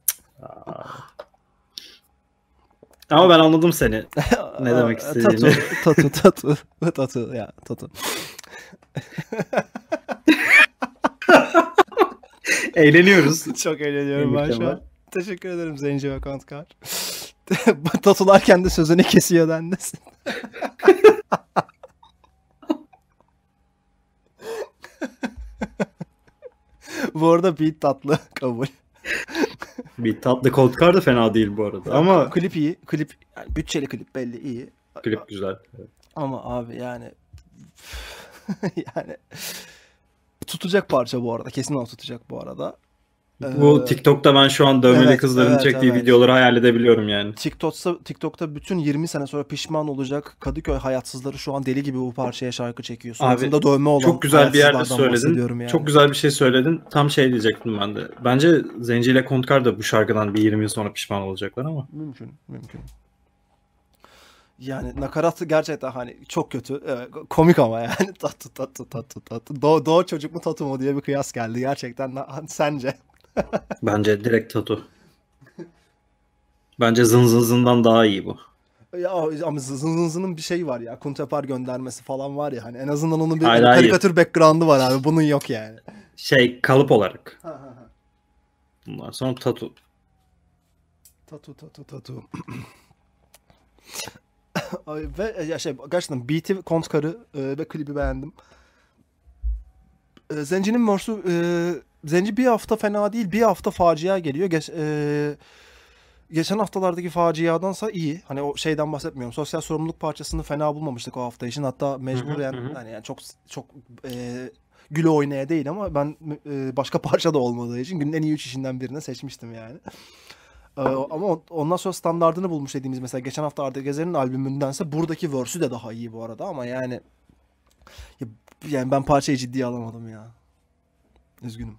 Ama ben anladım seni. Ne demek istediğini. Tatu tatu tatu tatu ya tatu. Eğleniyoruz. Çok eğleniyorum ben şu an. Teşekkür ederim Zenci ve Kantkar. Tatularken de sözünü kesiyor dendesin. bu arada beat tatlı kabul. Bir tatlı Kantkar da fena değil bu arada. Ama klip iyi. Klip yani bütçeli klip belli iyi. klip güzel. Evet. Ama abi yani yani tutacak parça bu arada. Kesin o tutacak bu arada. Bu ee, TikTok'ta ben şu an dövmeli evet, kızların evet, çektiği evet. videoları hayal edebiliyorum yani. TikTok'ta TikTok'ta bütün 20 sene sonra pişman olacak Kadıköy hayatsızları şu an deli gibi bu parçaya şarkı çekiyor. Suratında dövme olan. Çok güzel bir yerde söyledin. Yani. Çok güzel bir şey söyledin. Tam şey diyecektim ben de. Bence Zenci ile Kontkar da bu şarkıdan bir 20 yıl sonra pişman olacaklar ama. Mümkün, mümkün. Yani nakaratı gerçekten hani çok kötü. Evet, komik ama yani. tatlı tatlı tatlı tatlı. Doğ, doğ çocuk mu tatu mu diye bir kıyas geldi. Gerçekten sence. Bence direkt tatu. Bence zın zın zından daha iyi bu. Ya ama zın zın zının bir şey var ya. Kuntepar göndermesi falan var ya. Hani en azından onun bir hayır, karikatür hayır. var abi. Bunun yok yani. Şey kalıp olarak. Bunlar sonra tatu. Tatu tatu tatu. Ay, ve ya şey gerçekten BT Kontkar'ı e, ve klibi beğendim. E, Zencinin morsu. e, Zenci bir hafta fena değil. Bir hafta facia geliyor. Geç, e, geçen haftalardaki faciadansa iyi. Hani o şeyden bahsetmiyorum. Sosyal sorumluluk parçasını fena bulmamıştık o hafta için. Hatta mecbur hı hı hani yani çok çok e, güle oynaya değil ama ben e, başka parça da olmadığı için günün en iyi üç işinden birine seçmiştim yani. E, ama ondan sonra standartını bulmuş dediğimiz mesela geçen hafta Arda Gezer'in albümündense buradaki verse'ü de daha iyi bu arada ama yani yani ben parçayı ciddiye alamadım ya. Üzgünüm.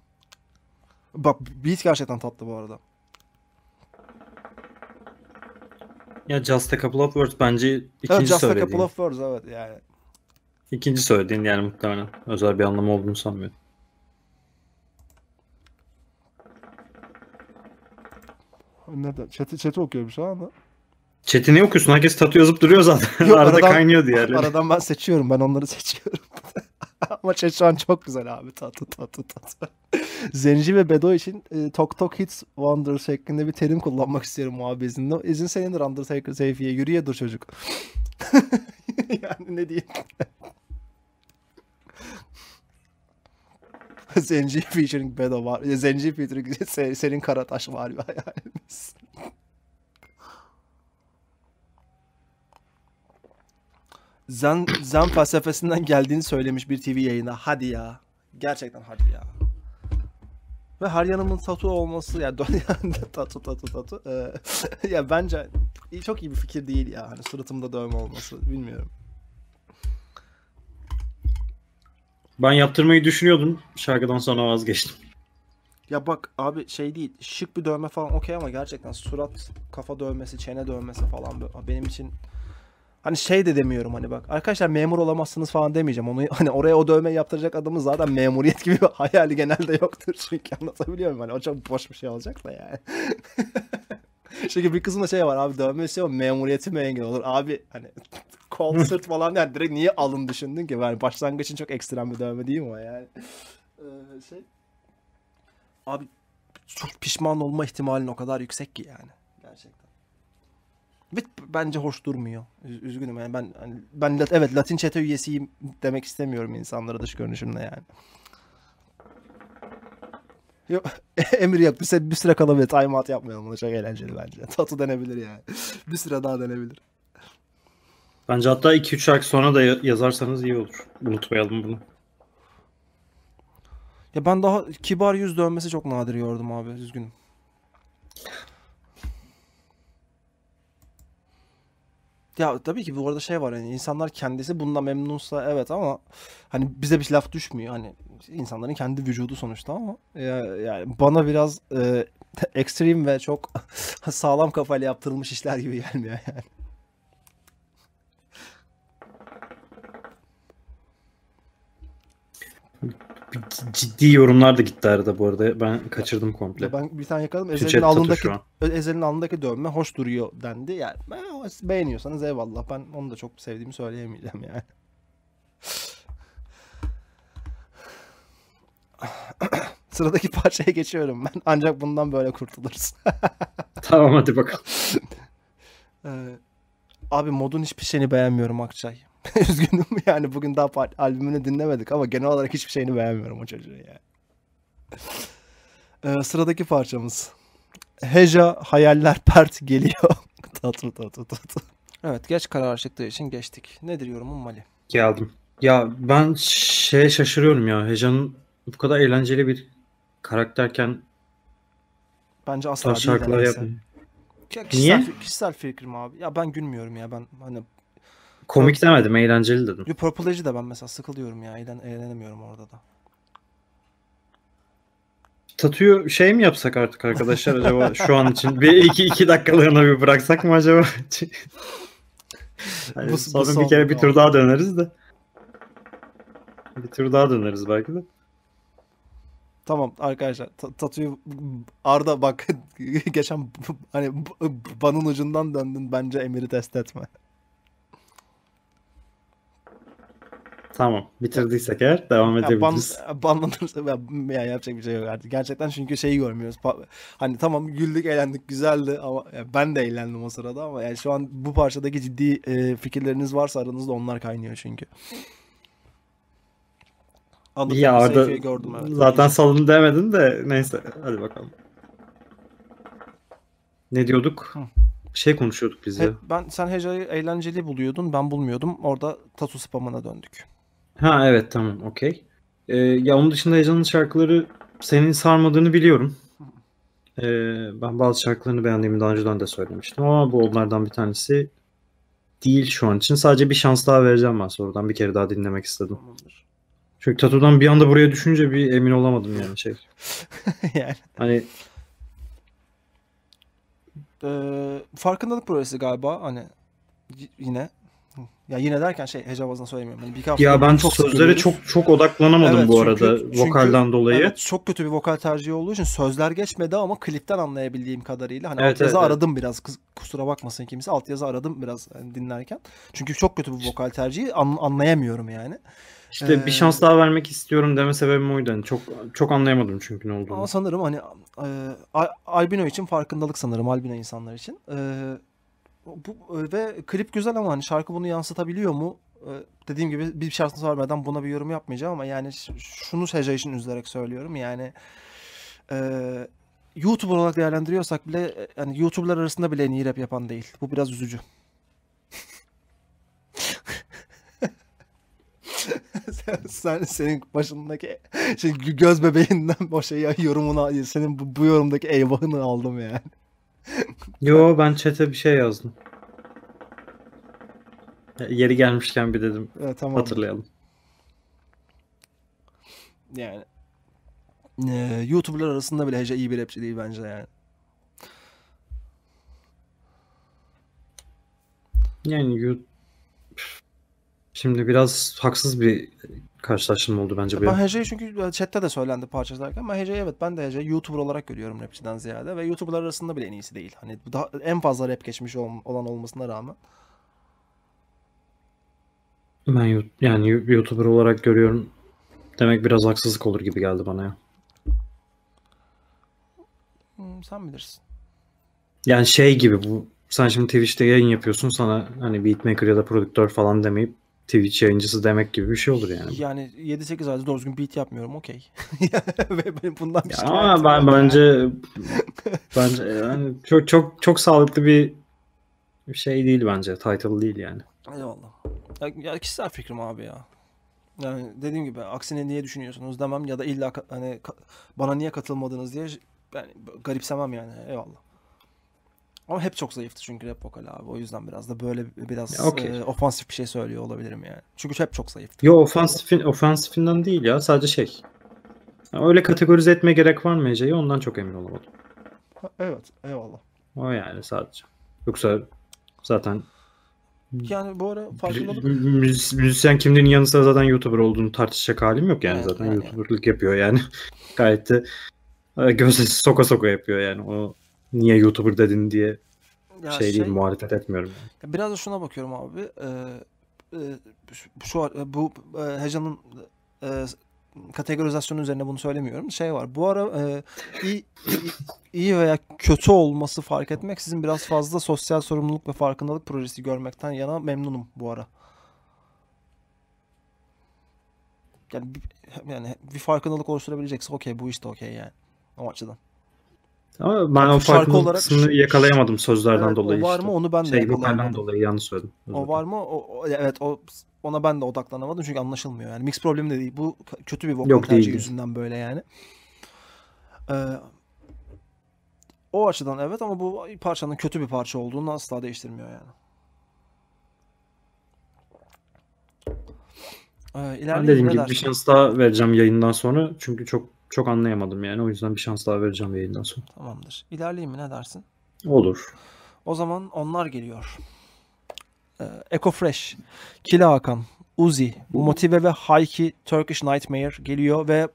Bak beat gerçekten tatlı bu arada. Ya Just a Couple of Words bence ikinci evet, söylediğin. Just a Couple of Words evet yani. İkinci söylediğin yani muhtemelen özel bir anlamı olduğunu sanmıyorum. Ne de, Chat'i, chat'i okuyorum şu şey anda. Chat'i niye okuyorsun? Herkes tatı yazıp duruyor zaten. Yok, arada aradan, kaynıyor diğerleri. Aradan ben seçiyorum. Ben onları seçiyorum. Ama Çeçen şey çok güzel abi. Tatlı tatlı tatlı. Zenci ve Bedo için e, Tok Tok Hits Wonder şeklinde bir terim kullanmak isterim muhabbetinde. izinde. İzin senindir Undertaker Seyfi'ye. dur çocuk. yani ne diyeyim. Zenci featuring Bedo var. Zenci featuring senin Karataş var ya. Yani. Zen, zen felsefesinden geldiğini söylemiş bir TV yayına. Hadi ya. Gerçekten hadi ya. Ve her yanımın tatu olması ya, yani tatu tatu tatu ee, ya bence çok iyi bir fikir değil ya. Hani suratımda dövme olması bilmiyorum. Ben yaptırmayı düşünüyordum. Şarkıdan sonra vazgeçtim. Ya bak abi şey değil. Şık bir dövme falan okey ama gerçekten surat, kafa dövmesi, çene dövmesi falan benim için Hani şey de demiyorum hani bak arkadaşlar memur olamazsınız falan demeyeceğim. Onu hani oraya o dövme yaptıracak adamın zaten memuriyet gibi bir hayali genelde yoktur çünkü anlatabiliyor muyum? Hani o çok boş bir şey olacak da yani. çünkü bir kısımda şey var abi dövme istiyor memuriyeti mi engel olur? Abi hani kol sırt falan yani direkt niye alın düşündün ki? Yani başlangıç için çok ekstrem bir dövme değil mi o yani? Ee, şey... Abi çok pişman olma ihtimalin o kadar yüksek ki yani. Ve bence hoş durmuyor. üzgünüm yani ben hani, ben evet Latin çete üyesiyim demek istemiyorum insanlara dış görünüşümle yani. Yok, emir yok. Bir, süre, bir süre kalabilir. Time out yapmayalım. Bunu çok eğlenceli bence. Tatlı denebilir yani. bir süre daha denebilir. Bence hatta 2-3 şarkı sonra da yazarsanız iyi olur. Unutmayalım bunu. Ya ben daha kibar yüz dönmesi çok nadir gördüm abi. Üzgünüm. Ya tabii ki bu arada şey var yani insanlar kendisi bundan memnunsa evet ama hani bize bir laf düşmüyor. Hani insanların kendi vücudu sonuçta ama ya, yani bana biraz e, ekstrem ve çok sağlam kafayla yaptırılmış işler gibi gelmiyor yani ciddi yorumlar da gitti arada bu arada. Ben kaçırdım komple. Ben bir tane yakaladım. Ezel'in alındaki Ezel'in alındaki dövme hoş duruyor dendi. Yani beğeniyorsanız eyvallah. Ben onu da çok sevdiğimi söyleyemeyeceğim yani. Sıradaki parçaya geçiyorum ben. Ancak bundan böyle kurtuluruz. tamam hadi bakalım. Ee, abi modun hiçbir şeyini beğenmiyorum Akçay. Üzgünüm yani bugün daha albümünü dinlemedik ama genel olarak hiçbir şeyini beğenmiyorum o çocuğu ya. ee, sıradaki parçamız. Heja Hayaller Pert geliyor. tatlı tatlı tatlı. Evet geç karar çıktığı için geçtik. Nedir yorumun Mali? Geldim. Ya ben şey şaşırıyorum ya. Heja'nın bu kadar eğlenceli bir karakterken bence asla değil. Şarkılar yapmıyor. Ya kişisel, Niye? Kişisel fikrim abi. Ya ben gülmüyorum ya. Ben hani Komik demedim, eğlenceli dedim. Bir Purple Age'i de ben mesela sıkılıyorum ya. Eğlen, eğlenemiyorum orada da. Tatuyu şey mi yapsak artık arkadaşlar acaba şu an için? Bir iki, iki dakikalığına bir bıraksak mı acaba? yani bu, sonra bu bir kere bir tur daha döneriz de. Bir tur daha döneriz belki de. Tamam arkadaşlar tatuyu Arda bak geçen hani banın ucundan döndün bence Emir'i test etme. Tamam. Bitirdiysek eğer devam ya edebiliriz. Ban, banlanırsa ya yapacak bir şey yok artık. Gerçekten çünkü şeyi görmüyoruz. Hani tamam güldük, eğlendik, güzeldi ama yani ben de eğlendim o sırada ama yani şu an bu parçadaki ciddi e, fikirleriniz varsa aranızda onlar kaynıyor çünkü. Alıp ya orada gördüm evet. Zaten salın demedin de neyse hadi bakalım. Ne diyorduk? şey konuşuyorduk biz ya. Ben sen hecayı eğlenceli buluyordun, ben bulmuyordum. Orada tatu spamına döndük. Ha evet tamam okey. Ee, ya onun dışında Eja'nın şarkıları senin sarmadığını biliyorum. Ee, ben bazı şarkılarını beğendiğimi daha önceden de söylemiştim ama bu onlardan bir tanesi değil şu an için. Sadece bir şans daha vereceğim ben sorudan. Bir kere daha dinlemek istedim. Tamamdır. Çünkü tatu'dan bir anda buraya düşünce bir emin olamadım yani şey. yani. Hani ee, farkındalık projesi galiba hani yine ya yine derken şey hece bazında söylemiyorum. Hani birkaç ya ben çok sözlere çok çok odaklanamadım evet, bu arada çünkü, vokaldan dolayı. Evet, çok kötü bir vokal tercihi olduğu için sözler geçmedi ama klipten anlayabildiğim kadarıyla hani evet, altyazı evet, aradım evet. biraz kusura bakmasın kimse altyazı aradım biraz hani dinlerken. Çünkü çok kötü bir vokal tercihi an, anlayamıyorum yani. İşte ee, bir şans ee, daha vermek istiyorum deme sebebim oydu. Yani çok çok anlayamadım çünkü ne olduğunu. Ama sanırım hani e, albino için farkındalık sanırım albino insanlar için. E, bu, e, ve klip güzel ama hani şarkı bunu yansıtabiliyor mu? E, dediğim gibi bir şansınız var vermeden buna bir yorum yapmayacağım ama yani şunu Seja için üzülerek söylüyorum yani e, YouTuber olarak değerlendiriyorsak bile e, yani YouTuber'lar arasında bile en iyi rap yapan değil. Bu biraz üzücü. sen, senin başındaki şey, göz bebeğinden o şey yorumuna senin bu, bu yorumdaki eyvahını aldım yani. Yo ben çete bir şey yazdım. Yeri gelmişken bir dedim. Evet, tamam. Hatırlayalım. Yani e, YouTuber'lar arasında bile Hece iyi bir rapçi değil bence yani. Yani Şimdi biraz haksız bir karşılaştırma oldu bence. Ben Hece'yi çünkü e, chatte de söylendi parçalarken ama Hece'yi evet ben de Hece'yi YouTuber olarak görüyorum rapçiden ziyade ve YouTuber'lar arasında bile en iyisi değil. Hani daha, en fazla rap geçmiş olan olmasına rağmen. Ben yani YouTuber olarak görüyorum demek biraz haksızlık olur gibi geldi bana ya. Hmm, sen bilirsin. Yani şey gibi bu sen şimdi Twitch'te yayın yapıyorsun sana hani beatmaker ya da prodüktör falan demeyip Twitch yayıncısı demek gibi bir şey olur yani. Yani 7-8 ayda doğru düzgün beat yapmıyorum okey. Ve benim bundan bir şey Ama ben yani. bence bence yani çok çok çok sağlıklı bir şey değil bence. Title değil yani. Eyvallah. Ya, ya kişisel fikrim abi ya. Yani dediğim gibi aksine niye düşünüyorsunuz demem ya da illa hani bana niye katılmadınız diye yani garipsemem yani eyvallah. Ama hep çok zayıftı çünkü rap vokal abi. O yüzden biraz da böyle biraz okay. e, ofansif bir şey söylüyor olabilirim yani. Çünkü hep çok zayıftı. Yo ofansifin, ofansifinden değil ya sadece şey. öyle kategorize etme gerek var mı Ece'yi ondan çok emin olamadım. Ha, evet eyvallah. O yani sadece. Yoksa zaten yani bu ara farkındalık... Müzis müzisyen kimliğinin yanı sıra zaten YouTuber olduğunu tartışacak halim yok yani. Evet, zaten yani. YouTuber'lık yapıyor yani. Gayet de e, gözle soka soka yapıyor yani. O niye YouTuber dedin diye ya şey, şey değil muhalefet etmiyorum. Yani. Biraz da şuna bakıyorum abi. Ee, e, şu e, bu e, heyecanın e, kategorizasyonu üzerine bunu söylemiyorum. Şey var. Bu ara e, iyi, iyi veya kötü olması fark etmek sizin biraz fazla sosyal sorumluluk ve farkındalık projesi görmekten yana memnunum bu ara. Yani yani bir farkındalık oluşturabilecekse okey bu işte okey yani o açıdan. Ama ben yani o farklı kısmını yakalayamadım sözlerden evet, dolayı. O var işte. mı onu ben de şey, yakalayamadım. dolayı yanlış söyledim. Özellikle. O var mı? O, evet o ona ben de odaklanamadım çünkü anlaşılmıyor. Yani mix problemi de değil. Bu kötü bir vokal tercihi yüzünden böyle yani. Ee, o açıdan evet ama bu parçanın kötü bir parça olduğunu asla değiştirmiyor yani. Ee, ben dediğim gibi bir şans daha vereceğim yayından sonra. Çünkü çok çok anlayamadım yani. O yüzden bir şans daha vereceğim yayından sonra. Tamamdır. İlerleyeyim mi ne dersin? Olur. O zaman onlar geliyor. Ee, Ecofresh, Kila Hakan, Uzi, Motive ve Hayki Turkish Nightmare geliyor ve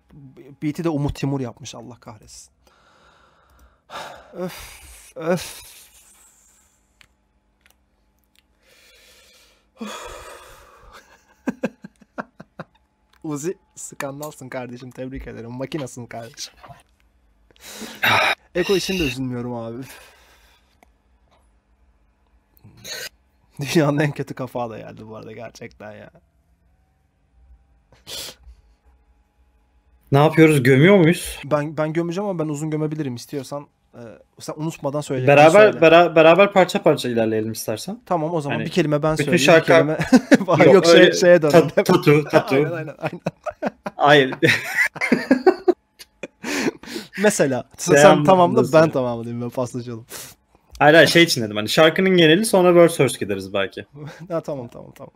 beat'i de Umut Timur yapmış Allah kahretsin. Öf, öf. öf. Uzi skandalsın kardeşim tebrik ederim. Makinasın kardeşim. Eko için de üzülmüyorum abi. Dünyanın en kötü kafa da geldi bu arada gerçekten ya. Ne yapıyoruz? Gömüyor muyuz? Ben ben gömeceğim ama ben uzun gömebilirim istiyorsan. Ee, sen unutmadan söyle. Beraber Bera, beraber parça parça ilerleyelim istersen. Tamam o zaman hani, bir kelime ben söyleyeyim. Bütün şarkı... kelime... yok, yok öyle... şey, şeye dönelim. Ta, tatu, tatu. aynen aynen. aynen. Hayır. Mesela sen, tamamla ben söyle. tamamlayayım ben paslaşalım. Şey hayır hayır şey için dedim hani şarkının geneli sonra verse gideriz belki. ha, tamam tamam tamam.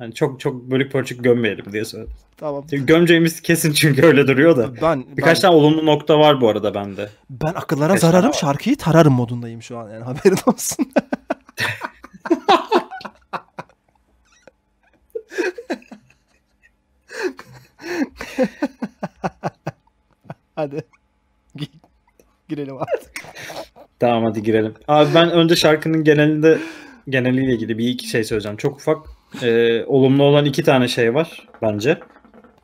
Hani çok çok bölük pörçük gömmeyelim diye söyledim. Tamam. Çünkü gömeceğimiz kesin çünkü öyle duruyor da. Ben, Birkaç ben, tane olumlu nokta var bu arada bende. Ben akıllara Birkaç zararım şarkıyı tararım modundayım şu an yani haberin olsun. hadi. Girelim artık. Tamam hadi girelim. Abi ben önce şarkının genelinde geneliyle ilgili bir iki şey söyleyeceğim. Çok ufak e, olumlu olan iki tane şey var bence.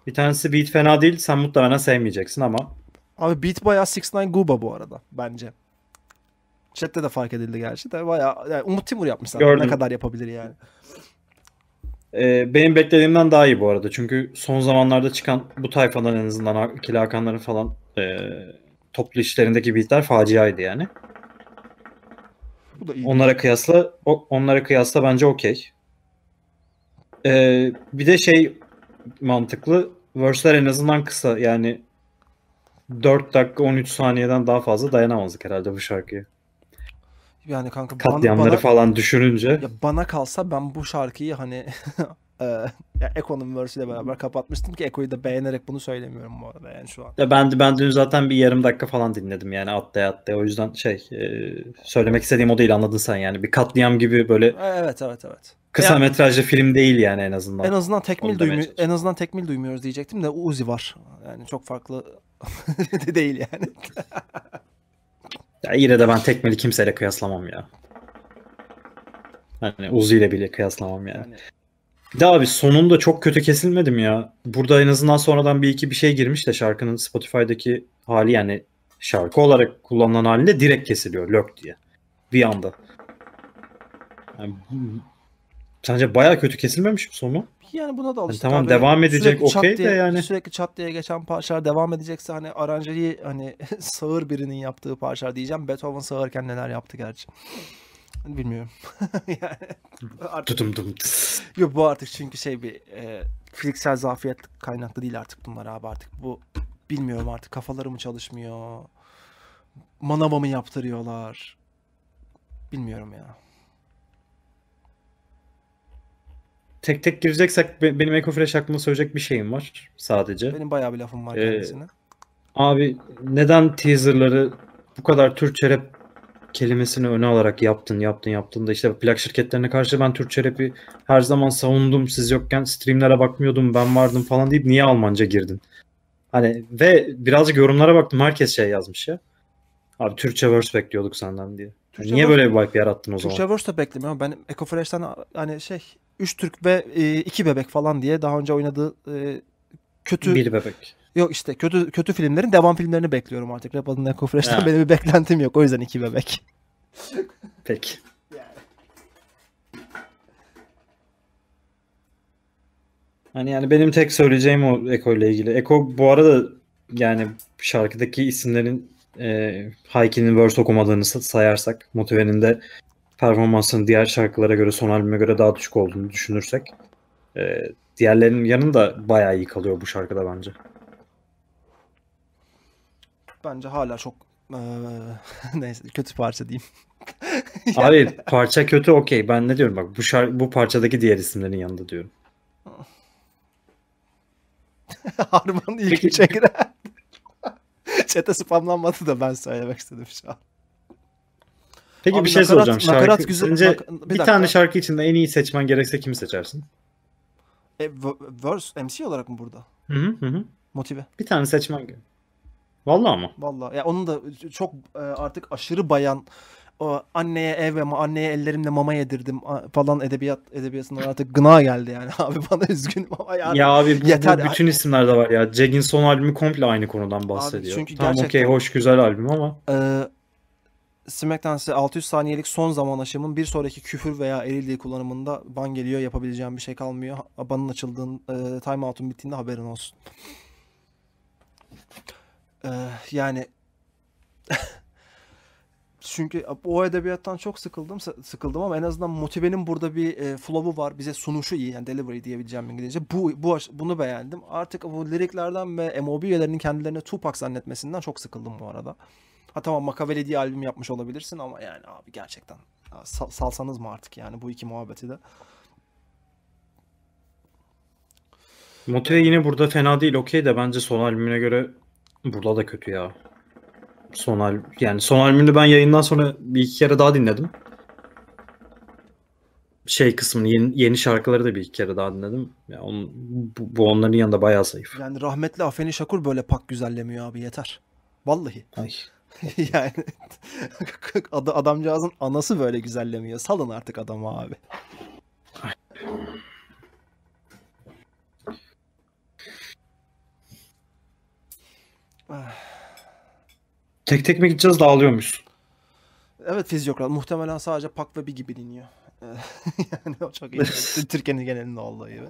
Bir tanesi Beat fena değil. Sen muhtemelen sevmeyeceksin ama. Abi Beat bayağı 69 Guba bu arada bence. Chat'te de fark edildi gerçi de bayağı yani Umut Timur yapmış zaten. Ne kadar yapabilir yani. Ee, benim beklediğimden daha iyi bu arada. Çünkü son zamanlarda çıkan bu tayfadan en azından ikili Hakanların falan e, toplu işlerindeki beatler faciaydı yani. Bu da iyi. Onlara kıyasla o, onlara kıyasla bence okey. Ee, bir de şey mantıklı. Verse'ler en azından kısa. Yani 4 dakika 13 saniyeden daha fazla dayanamazdık herhalde bu şarkıyı Yani kanka katliamları bana, falan düşününce. Ya bana kalsa ben bu şarkıyı hani Ee, ya yani Eko'nun versiyle beraber kapatmıştım ki Eko'yu da beğenerek bunu söylemiyorum bu arada yani şu an. Ya ben, ben dün zaten bir yarım dakika falan dinledim yani atlaya atlaya o yüzden şey e, söylemek istediğim o değil anladın sen yani bir katliam gibi böyle evet evet evet kısa yani, metrajlı film değil yani en azından. En azından tekmil duymuyor en azından tekmil duymuyoruz diyecektim de Uzi var. Yani çok farklı değil yani. ya yine de ben tekmili kimseyle kıyaslamam ya. Hani Uzi ile bile kıyaslamam yani. yani bir de abi sonunda çok kötü kesilmedim ya. Burada en azından sonradan bir iki bir şey girmiş de şarkının Spotify'daki hali yani şarkı olarak kullanılan halinde direkt kesiliyor lök diye. Bir anda. Yani, sence baya kötü kesilmemiş mi sonu? Yani buna da alıştık. Yani tamam abi. devam edecek okey de yani. Sürekli çat diye geçen parçalar devam edecekse hani aranjeri hani sağır birinin yaptığı parçalar diyeceğim. Beethoven sağırken neler yaptı gerçi. Bilmiyorum. yani artık, Tutum dum. Yok bu artık çünkü şey bir e, fiziksel zafiyet kaynaklı değil artık bunlar abi artık bu bilmiyorum artık kafaları mı çalışmıyor. Manava mı yaptırıyorlar? Bilmiyorum ya. Tek tek gireceksek benim benim fresh hakkında söyleyecek bir şeyim var sadece. Benim bayağı bir lafım var ee, kendisine. Abi neden teaserları bu kadar Türkçe rap kelimesini öne alarak yaptın yaptın yaptın da işte plak şirketlerine karşı ben Türkçe rapi her zaman savundum siz yokken streamlere bakmıyordum ben vardım falan deyip niye Almanca girdin? Hani ve birazcık yorumlara baktım herkes şey yazmış ya. Abi Türkçe verse bekliyorduk senden diye. Türkçe niye böyle bir vibe yarattın o Türkçe zaman? Türkçe verse de beklemiyorum. Ben Echo Fresh'ten hani şey 3 Türk ve 2 e, bebek falan diye daha önce oynadığı e, kötü bir bebek Yok işte kötü kötü filmlerin devam filmlerini bekliyorum artık. Rap adında Echo Fresh'ten benim bir beklentim yok. O yüzden iki bebek. Peki. Hani yani benim tek söyleyeceğim o Eko ile ilgili. Eko bu arada yani şarkıdaki isimlerin e, Hayki'nin verse okumadığını sayarsak Motive'nin de performansının diğer şarkılara göre son albüme göre daha düşük olduğunu düşünürsek e, diğerlerinin yanında bayağı iyi kalıyor bu şarkıda bence bence hala çok ee, neyse kötü parça diyeyim. Abi parça kötü okey. Ben ne diyorum bak bu şar bu parçadaki diğer isimlerin yanında diyorum. Harman ilk çekine. Çete spamlanmadı da ben söylemek istedim şu an. Peki Abi, bir şey nakarat, soracağım. Şarkı, nakarat güzel, sence nak- bir, bir tane şarkı içinde en iyi seçmen gerekse kimi seçersin? E, verse MC olarak mı burada? Hı hı hı. Motive. Bir tane seçmen gerekiyor. Vallahi ama. Vallahi. Ya onun da çok e, artık aşırı bayan o anneye ev ve anneye ellerimle mama yedirdim falan edebiyat edebiyatından artık gına geldi yani abi bana üzgün ama yani ya abi bu, yeter. bu bütün isimlerde var ya Jack'in son albümü komple aynı konudan bahsediyor. Abi çünkü tamam okey hoş güzel albüm ama. Ee, SmackDown 600 saniyelik son zaman aşımın bir sonraki küfür veya eril dil kullanımında ban geliyor yapabileceğim bir şey kalmıyor. Banın açıldığın e, outun bittiğinde haberin olsun. Eh, yani çünkü o edebiyattan çok sıkıldım sıkıldım ama en azından motivenin burada bir e, flow'u var. Bize sunuşu iyi yani delivery diyebileceğim İngilizce. Bu, bu bunu beğendim. Artık bu liriklerden ve MOB üyelerinin kendilerini Tupac zannetmesinden çok sıkıldım bu arada. Ha tamam Makaveli diye albüm yapmış olabilirsin ama yani abi gerçekten sal, salsanız mı artık yani bu iki muhabbeti de. Motive yine burada fena değil okey de bence son albümüne göre Burada da kötü ya. Son al yani son albümünü ben yayından sonra bir iki kere daha dinledim. Şey kısmını yeni, yeni şarkıları da bir iki kere daha dinledim. Yani on, bu, bu onların yanında bayağı zayıf. Yani rahmetli Afeni Şakur böyle pak güzellemiyor abi yeter. Vallahi. Ay. yani adamcağızın anası böyle güzellemiyor. Salın artık adamı abi. Ay. Tek tek mi gideceğiz dağılıyormuş. Evet fizyokrat. Muhtemelen sadece Pak ve bir gibi dinliyor. yani o çok iyi. Türkiye'nin genelinde olduğu gibi.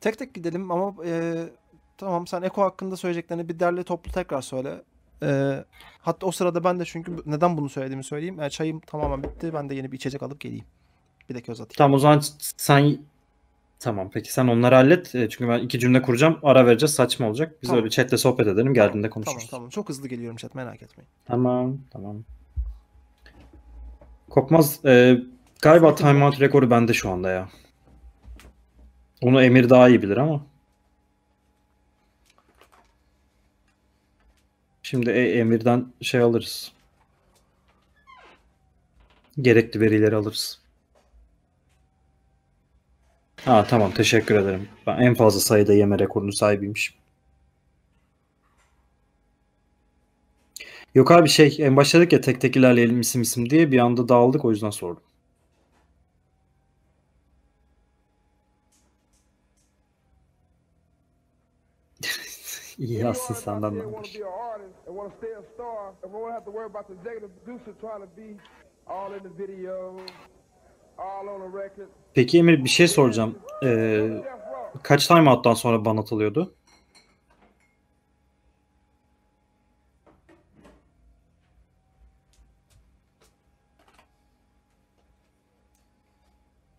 Tek tek gidelim ama e, tamam sen Eko hakkında söyleyeceklerini bir derli toplu tekrar söyle. E, hatta o sırada ben de çünkü neden bunu söylediğimi söyleyeyim. Yani e, çayım tamamen bitti. Ben de yeni bir içecek alıp geleyim. Bir dakika uzatayım. Tamam o zaman sen Tamam peki sen onları hallet. E, çünkü ben iki cümle kuracağım. Ara vereceğiz saçma olacak. Biz tamam. öyle chatle sohbet edelim. Tamam, geldiğinde konuşuruz. Tamam tamam. Çok hızlı geliyorum chat merak etmeyin. Tamam tamam. Kopmaz. E, galiba timeout rekoru bende şu anda ya. Onu Emir daha iyi bilir ama. Şimdi e, Emir'den şey alırız. Gerekli verileri alırız. Ha tamam teşekkür ederim. Ben en fazla sayıda yeme rekorunu sahibiymişim. Yok abi şey en başladık ya tek tek ilerleyelim isim isim diye bir anda dağıldık o yüzden sordum. İyi aslında senden ne var? Peki Emir bir şey soracağım. Ee, kaç timeout'tan sonra ban atılıyordu?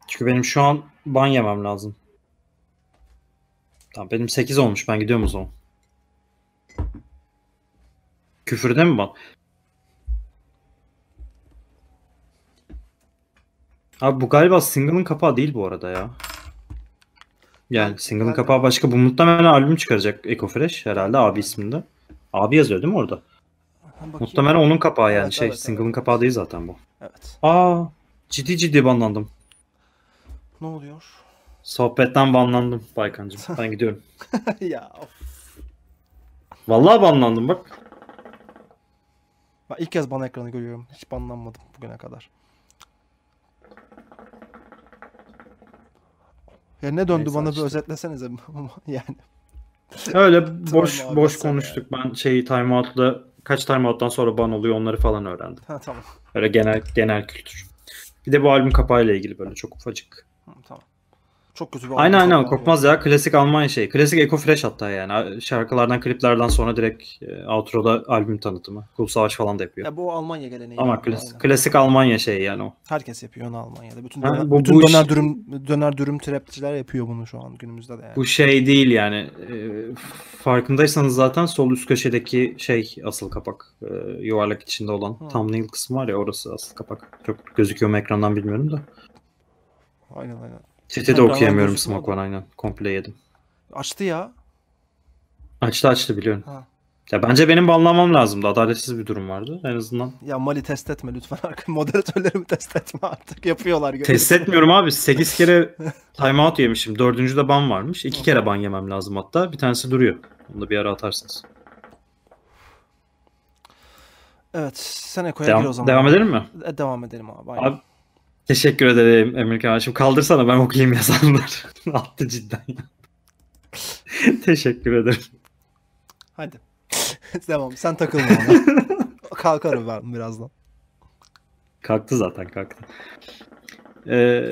Çünkü benim şu an ban yemem lazım. Tamam benim 8 olmuş ben gidiyorum o zaman. Küfürde mi ban? Abi bu galiba single'ın kapağı değil bu arada ya. Yani single'ın kapağı başka. Bu muhtemelen albüm çıkaracak Eco Fresh herhalde abi isminde. Abi yazıyor değil mi orada? Muhtemelen onun kapağı yani evet, şey evet, single'ın evet. kapağı değil zaten bu. Evet. Aa ciddi ciddi banlandım. Ne oluyor? Sohbetten banlandım Baykancım. Ben gidiyorum. ya of. Vallahi banlandım bak. Ben ilk kez bana ekranı görüyorum. Hiç banlanmadım bugüne kadar. Ya ne döndü Neyse, bana işte. bir özetlesenize yani. Öyle boş tamam, boş konuştuk. Yani. Ben şeyi timeout'la kaç timeout'tan sonra ban oluyor onları falan öğrendim. Ha tamam. Öyle genel genel kültür. Bir de bu albüm kapağıyla ilgili böyle çok ufacık. Tamam. Çok kötü bir Aynen aynen kokmaz ya. Klasik Almanya şey. Klasik Eko Fresh hatta yani. Şarkılardan, kliplerden sonra direkt e, outro'da albüm tanıtımı. Kul Savaş falan da yapıyor. Ya bu Almanya geleneği. Ama yani, klasik, klasik Almanya şey yani o. Herkes yapıyor onu Almanya'da. Bütün, döner, ha, bu, bütün bu döner, iş... dürüm, döner dürüm trapçiler yapıyor bunu şu an günümüzde de. Yani. Bu şey değil yani. E, farkındaysanız zaten sol üst köşedeki şey asıl kapak. E, yuvarlak içinde olan hmm. thumbnail kısmı var ya orası asıl kapak. Çok gözüküyor mu ekrandan bilmiyorum da. Aynen aynen. Chat'i de Tamam, okuyamıyorum Ramazan Smoke One aynen. Komple yedim. Açtı ya. Açtı açtı biliyorum. Ha. Ya bence benim banlamam lazımdı. Adaletsiz bir durum vardı. En azından Ya Mali test etme lütfen. Arka moderatörlerimi test etme artık. Yapıyorlar. görüyorsun. Test etmiyorum abi. 8 kere timeout yemişim. Dördüncü de ban varmış. 2 kere ban yemem lazım hatta. Bir tanesi duruyor. Onu da bir ara atarsınız. Evet. Seneko'ya gir o zaman. devam edelim mi? E, devam edelim abi. aynen. Abi Teşekkür ederim Emir kardeşim. Kaldırsana ben okuyayım yazanlar. Attı cidden. Teşekkür ederim. Hadi. tamam sen takılma ona. Kalkarım ben birazdan. Kalktı zaten kalktı. Ee,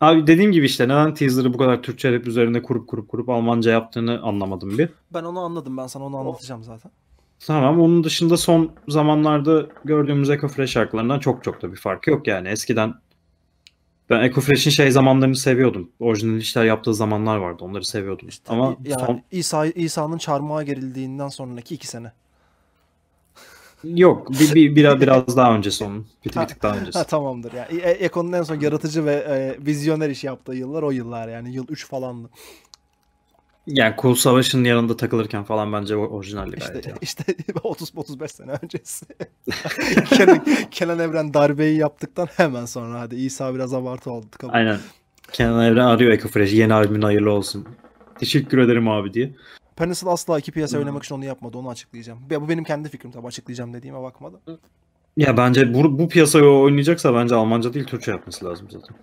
abi dediğim gibi işte neden teaser'ı bu kadar Türkçe rap üzerinde kurup kurup kurup Almanca yaptığını anlamadım bir. Ben onu anladım. Ben sana onu anlatacağım zaten. Tamam onun dışında son zamanlarda gördüğümüz EcoFresh şarkılarından çok çok da bir farkı yok yani. Eskiden ben EcoFresh'in şey zamanlarını seviyordum. Orijinal işler yaptığı zamanlar vardı. Onları seviyordum. İşte Ama yani son... İsa İsa'nın çarmıha gerildiğinden sonraki iki sene. Yok, bir, bir biraz biraz daha öncesi onun. Bir, bir tık daha öncesi. Ha, tamamdır ya. Yani. E, Ekon'un en son yaratıcı ve e, vizyoner iş yaptığı yıllar o yıllar yani yıl 3 falandı. Yani Kul Savaş'ın yanında takılırken falan bence orijinaldi işte, gayet. Ya. İşte 30-35 sene öncesi. Kenan, Kenan Evren darbeyi yaptıktan hemen sonra hadi İsa biraz abartı oldu. Kabul. Aynen. Kenan Evren arıyor Ekofresh yeni albümün hayırlı olsun. Teşekkür ederim abi diye. Pencil asla iki piyasa hmm. oynamak için onu yapmadı onu açıklayacağım. Ya bu benim kendi fikrim tabi açıklayacağım dediğime bakmadı. Ya bence bu, bu piyasaya oynayacaksa bence Almanca değil Türkçe yapması lazım zaten.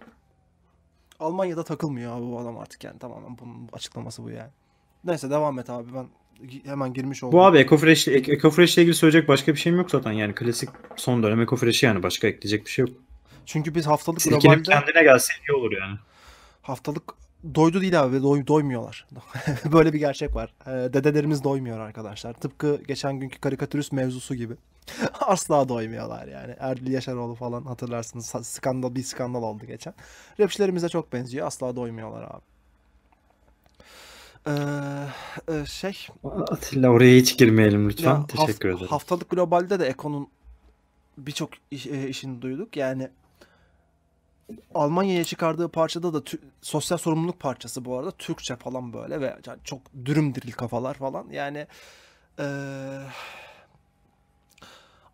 Almanya'da takılmıyor abi bu adam artık yani tamamen bunun açıklaması bu yani. Neyse devam et abi ben hemen girmiş oldum. Bu abi Ecofresh, Ecofresh ile ilgili söyleyecek başka bir şeyim yok zaten yani klasik son dönem Ecofresh'i yani başka ekleyecek bir şey yok. Çünkü biz haftalık Silkinip globalde... kendine gelse iyi olur yani. Haftalık doydu değil abi doy, doymuyorlar. Böyle bir gerçek var. Ee, dedelerimiz doymuyor arkadaşlar. Tıpkı geçen günkü karikatürist mevzusu gibi. Asla doymuyorlar yani. Erdil Yaşaroğlu falan hatırlarsınız. Skandal bir skandal oldu geçen. Rapçilerimize çok benziyor. Asla doymuyorlar abi. Ee, e, şey Atilla oraya hiç girmeyelim lütfen. Ya, Teşekkür haft- ederim. Haftalık Global'de de Eko'nun birçok iş, e, işini duyduk. Yani Almanya'ya çıkardığı parçada da tü- sosyal sorumluluk parçası bu arada Türkçe falan böyle ve yani çok dürüm diril kafalar falan. Yani eee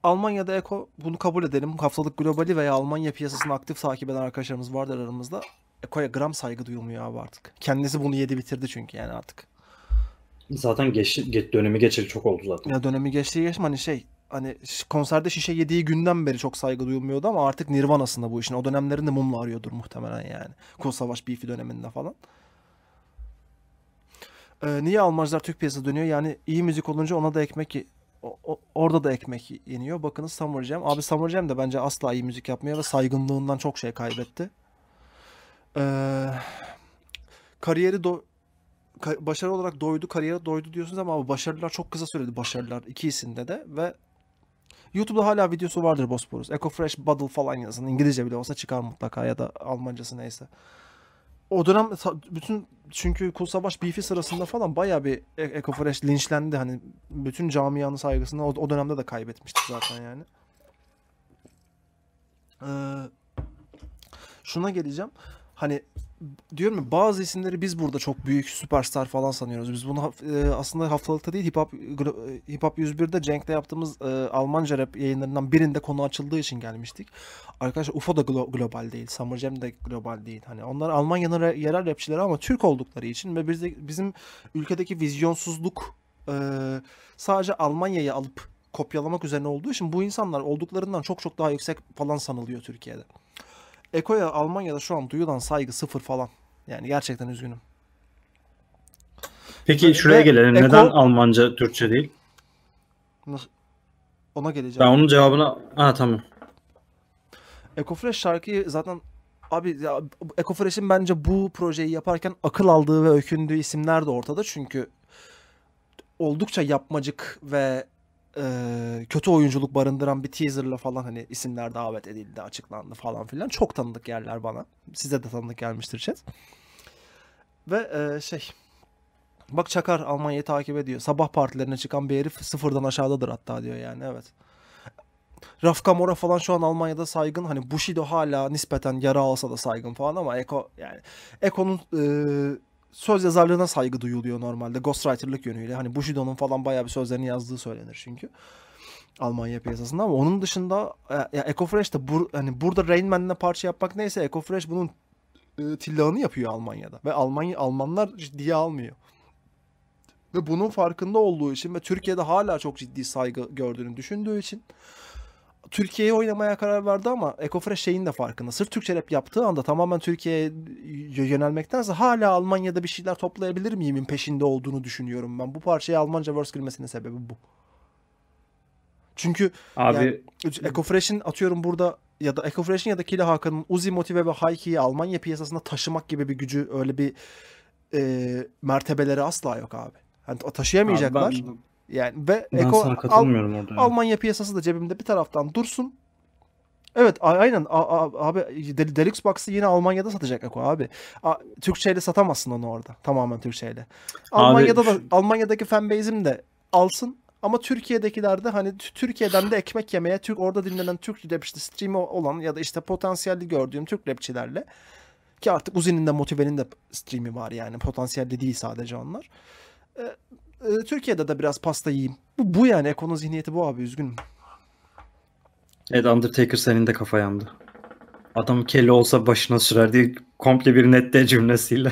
Almanya'da Eko bunu kabul edelim. Haftalık globali veya Almanya piyasasını aktif takip eden arkadaşlarımız vardır aramızda. Eko'ya gram saygı duyulmuyor abi artık. Kendisi bunu yedi bitirdi çünkü yani artık. Zaten geç, geç dönemi geçeli çok oldu zaten. Ya dönemi geçtiği geçme hani şey hani konserde şişe yediği günden beri çok saygı duyulmuyordu ama artık Nirvana'sında bu işin. O dönemlerinde mumla arıyordur muhtemelen yani. Kul Savaş Beef'i döneminde falan. Ee, niye Almancılar Türk piyasasına dönüyor? Yani iyi müzik olunca ona da ekmek orada da ekmek yeniyor. Bakınız Summer Jam. Abi Summer Jam de bence asla iyi müzik yapmıyor ve saygınlığından çok şey kaybetti. Ee, kariyeri do ka başarı olarak doydu, kariyeri doydu diyorsunuz ama abi başarılar çok kısa süreli başarılar ikisinde de ve YouTube'da hala videosu vardır Bosporus. Eco Fresh Bottle falan yazın. İngilizce bile olsa çıkar mutlaka ya da Almancası neyse o dönem bütün çünkü Kul Savaş Beef'i sırasında falan baya bir e-, Echo Fresh linçlendi. Hani bütün camianın saygısını o, o dönemde de kaybetmişti zaten yani. Ee, şuna geleceğim. Hani diyorum ya bazı isimleri biz burada çok büyük süperstar falan sanıyoruz. Biz bunu e, aslında haftalıkta değil Hip Hop, e, Hip Hop 101'de Cenk'le yaptığımız e, Almanca rap yayınlarından birinde konu açıldığı için gelmiştik. Arkadaşlar UFO da glo- global değil. Summer Jam de global değil. Hani onlar Almanya'nın yerel rapçileri ama Türk oldukları için ve biz bizim ülkedeki vizyonsuzluk e, sadece Almanya'yı alıp kopyalamak üzerine olduğu için bu insanlar olduklarından çok çok daha yüksek falan sanılıyor Türkiye'de. Eko'ya Almanya'da şu an duyulan saygı sıfır falan. Yani gerçekten üzgünüm. Peki Ve şuraya gelelim. Eko... Neden Almanca Türkçe değil? Ona geleceğim. Ben onun cevabına... Ha tamam. Ekofresh şarkıyı zaten abi ya, Ekofresh'in bence bu projeyi yaparken akıl aldığı ve ökündüğü isimler de ortada. Çünkü oldukça yapmacık ve e, kötü oyunculuk barındıran bir teaserla falan hani isimler davet edildi, açıklandı falan filan. Çok tanıdık yerler bana. Size de tanıdık gelmiştir chat. Ve e, şey bak Çakar Almanya'yı takip ediyor. Sabah partilerine çıkan bir herif sıfırdan aşağıdadır hatta diyor yani evet. Rafka Mora falan şu an Almanya'da saygın. Hani Bushido hala nispeten yara alsa da saygın falan ama Eko yani Eko'nun e, söz yazarlığına saygı duyuluyor normalde ghostwriter'lık yönüyle. Hani Bushido'nun falan bayağı bir sözlerini yazdığı söylenir çünkü. Almanya piyasasında ama onun dışında e, ya Eco Fresh de bur, hani burada Rain Man'le parça yapmak neyse Ecofresh bunun e, tillağını yapıyor Almanya'da ve Almanya Almanlar ciddiye almıyor. Ve bunun farkında olduğu için ve Türkiye'de hala çok ciddi saygı gördüğünü düşündüğü için Türkiye'ye oynamaya karar verdi ama Ekofresh şeyin de farkında. Sırf Türkçe rap yaptığı anda tamamen Türkiye'ye yönelmektense hala Almanya'da bir şeyler toplayabilir miyimin peşinde olduğunu düşünüyorum ben. Bu parçaya Almanca verse girmesinin sebebi bu. Çünkü Abi... yani, Ekofresh'in atıyorum burada ya da Ekofresh'in ya da Kili Hakan'ın Uzi Motive ve Hayki'yi Almanya piyasasında taşımak gibi bir gücü öyle bir e, mertebeleri asla yok abi. Yani taşıyamayacaklar. Abi ben, yani ve ben eko, sana katılmıyorum Al, orada. Yani. Almanya piyasası da cebimde bir taraftan dursun. Evet aynen a, a, abi Deluxe Box'ı yine Almanya'da satacak Eko abi. A, Türkçeyle satamazsın onu orada. Tamamen Türkçeyle. Abi, Almanya'da da Almanya'daki fanbase'im de alsın ama Türkiye'dekiler de hani Türkiye'den de ekmek yemeye Türk orada dinlenen Türk rap işte stream olan ya da işte potansiyelli gördüğüm Türk rapçilerle ki artık Uzi'nin de Motive'nin de stream'i var yani potansiyelli değil sadece onlar. E, e, Türkiye'de de biraz pasta yiyeyim. Bu, bu yani Eko'nun zihniyeti bu abi üzgünüm. Evet Undertaker senin de kafa yandı. Adam kelle olsa başına sürer diye komple bir nette cümlesiyle.